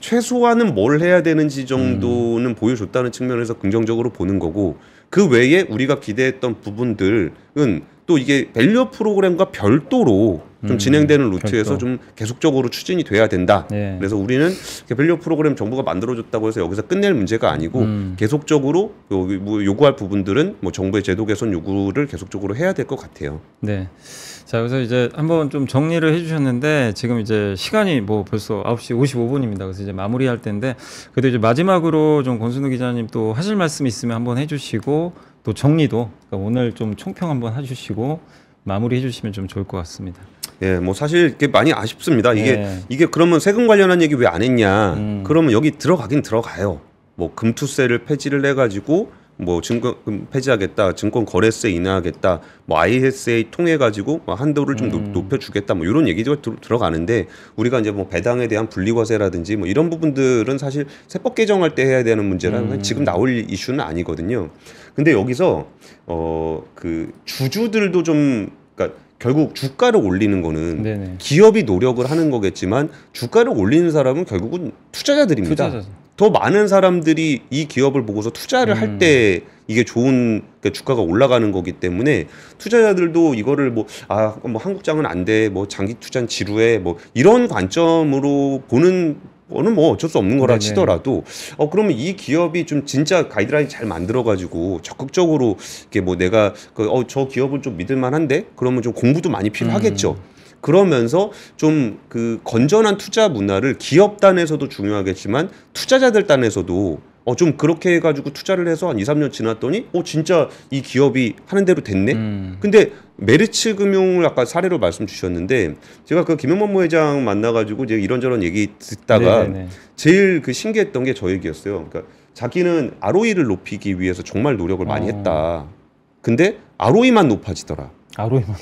최소한 은뭘 해야 되는지 정도는 음. 보여줬다는 측면에서 긍정적으로 보는 거고 그 외에 우리가 기대했던 부분들은 또 이게 밸류 프로그램과 별도로 좀 음, 진행되는 음, 루트에서 별도. 좀 계속적으로 추진이 돼야 된다. 네. 그래서 우리는 밸류 프로그램 정부가 만들어줬다고 해서 여기서 끝낼 문제가 아니고 음. 계속적으로 요구할 부분들은 뭐 정부의 제도 개선 요구를 계속적으로 해야 될 것 같아요. 네. 자, 그래서 이제 한번 좀 정리를 해주셨는데 지금 이제 시간이 뭐 벌써 9시 55분입니다. 그래서 이제 마무리할 텐데 그래도 이제 마지막으로 좀 권순우 기자님 또 하실 말씀 이 있으면 한번 해주시고 또 정리도 그러니까 오늘 좀 총평 한번 해주시고 마무리해 주시면 좀 좋을 것 같습니다. 예, 뭐 사실 이게 많이 아쉽습니다. 이게 예. 이게 그러면 세금 관련한 얘기 왜 안 했냐? 음. 그러면 여기 들어가긴 들어가요. 뭐 금투세를 폐지를 해가지고 뭐 증권 그 폐지하겠다, 증권 거래세 인하하겠다, 뭐 ISA 통해 가지고 뭐 한도를 좀 음. 높여주겠다, 뭐 이런 얘기가 들어가는데 우리가 이제 뭐 배당에 대한 분리과세라든지 뭐 이런 부분들은 사실 세법 개정할 때 해야 되는 문제라 음. 지금 나올 이슈는 아니거든요. 근데 여기서 어 그 주주들도 좀 그러니까 결국 주가를 올리는 거는 네네. 기업이 노력을 하는 거겠지만 주가를 올리는 사람은 결국은 투자자들입니다. 투자자죠. 더 많은 사람들이 이 기업을 보고서 투자를 음. 할때 이게 좋은 그러니까 주가가 올라가는 거기 때문에 투자자들도 이거를 뭐 아뭐 아, 뭐 한국장은 안 돼 뭐 장기 투자는 지루해 뭐 이런 관점으로 보는 거는 뭐 어쩔 수 없는 거라 네네. 치더라도 어 그러면 이 기업이 좀 진짜 가이드라인 잘 만들어 가지고 적극적으로 이렇게 뭐 내가 그 어 저 기업은 좀 믿을 만한데 그러면 좀 공부도 많이 필요하겠죠. 음. 그러면서 좀 그 건전한 투자 문화를 기업 단에서도 중요하겠지만 투자자들 단에서도 어, 좀 그렇게 해가지고 투자를 해서 한 2, 3년 지났더니, 어, 진짜 이 기업이 하는 대로 됐네? 음. 근데 메르츠 금융을 아까 사례로 말씀 주셨는데, 제가 그김영범 부회장 만나가지고 이제 이런저런 얘기 듣다가 네네네. 네. 제일 그 신기했던 게 저 얘기였어요. 그러니까 자기는 ROE를 높이기 위해서 정말 노력을 많이 어. 했다. 근데 ROE만 높아지더라. ROE만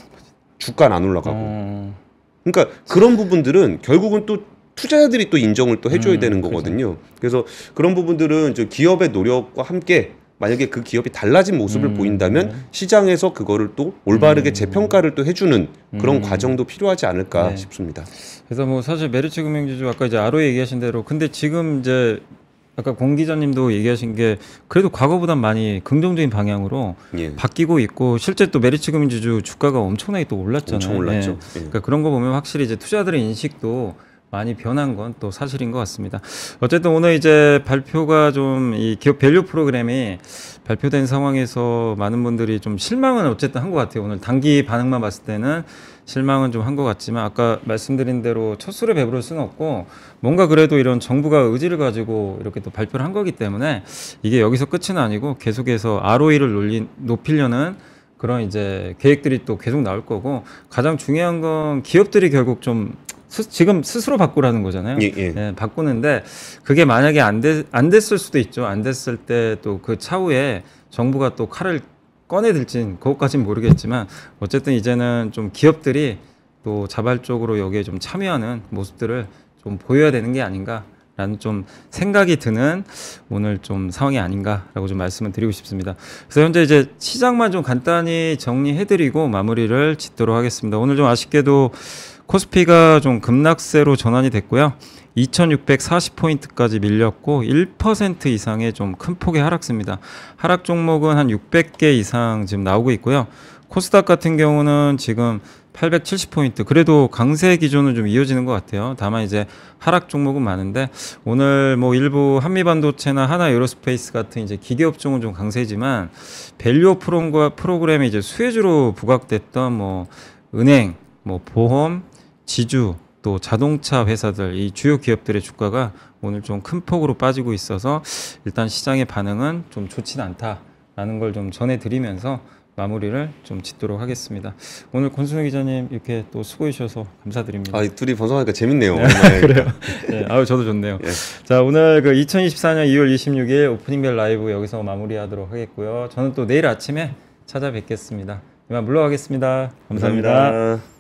주가는 안 올라가고. 어... 그러니까 그런 부분들은 결국은 또 투자자들이 또 인정을 또 해줘야 음, 되는 그렇죠. 거거든요. 그래서. 그래서 그런 부분들은 저 기업의 노력과 함께 만약에 그 기업이 달라진 모습을 음, 보인다면 음. 시장에서 그거를 또 올바르게 음. 재평가를 또 해주는 그런 음. 과정도 필요하지 않을까 네. 싶습니다. 그래서 뭐 사실 메르츠 금융지주 아까 이제 아로 얘기하신 대로 근데 지금 이제 아까 공 기자님도 얘기하신 게 그래도 과거보단 많이 긍정적인 방향으로 예. 바뀌고 있고 실제 또 메리츠금융주주 주가가 엄청나게 또 올랐잖아요. 엄청 올랐죠. 예. 예. 그러니까 그런 거 보면 확실히 이제 투자들의 인식도 많이 변한 건 또 사실인 것 같습니다. 어쨌든 오늘 이제 발표가 좀 이 기업 밸류 프로그램이 발표된 상황에서 많은 분들이 좀 실망은 어쨌든 한 것 같아요. 오늘 단기 반응만 봤을 때는 실망은 좀 한 것 같지만 아까 말씀드린 대로 첫 수를 배부를 수는 없고 뭔가 그래도 이런 정부가 의지를 가지고 이렇게 또 발표를 한 거기 때문에 이게 여기서 끝은 아니고 계속해서 ROE를 놀린, 높이려는 그런 이제 계획들이 또 계속 나올 거고 가장 중요한 건 기업들이 결국 좀 스, 지금 스스로 바꾸라는 거잖아요. 예, 예. 예, 바꾸는데 그게 만약에 안, 되, 안 됐을 수도 있죠. 안 됐을 때 또 그 차후에 정부가 또 칼을 꺼내들진 그것까진 모르겠지만 어쨌든 이제는 좀 기업들이 또 자발적으로 여기에 좀 참여하는 모습들을 좀 보여야 되는 게 아닌가라는 좀 생각이 드는 오늘 좀 상황이 아닌가라고 좀 말씀을 드리고 싶습니다. 그래서 현재 이제 시장만 좀 간단히 정리해드리고 마무리를 짓도록 하겠습니다. 오늘 좀 아쉽게도 코스피가 좀 급락세로 전환이 됐고요. 2640포인트까지 밀렸고 1% 이상의 좀 큰 폭의 하락세입니다. 하락 종목은 한 600개 이상 지금 나오고 있고요. 코스닥 같은 경우는 지금 870포인트. 그래도 강세 기조는 좀 이어지는 것 같아요. 다만 이제 하락 종목은 많은데 오늘 뭐 일부 한미반도체나 하나 에어로스페이스 같은 이제 기계 업종은 좀 강세지만 밸류어 프로그램이 이제 수혜주로 부각됐던 뭐 은행, 뭐 보험, 지주 또 자동차 회사들 이 주요 기업들의 주가가 오늘 좀 큰 폭으로 빠지고 있어서 일단 시장의 반응은 좀 좋진 않다라는 걸 좀 전해드리면서 마무리를 좀 짓도록 하겠습니다. 오늘 권순우 기자님 이렇게 또 수고해 주셔서 감사드립니다. 아, 둘이 방송하니까 재밌네요. 네, 아, 네. 그래요. 네, 아유 저도 좋네요. 예. 자, 오늘 그 2024년 2월 26일 오프닝벨 라이브 여기서 마무리하도록 하겠고요. 저는 또 내일 아침에 찾아뵙겠습니다. 이만 물러가겠습니다 감사합니다. 감사합니다.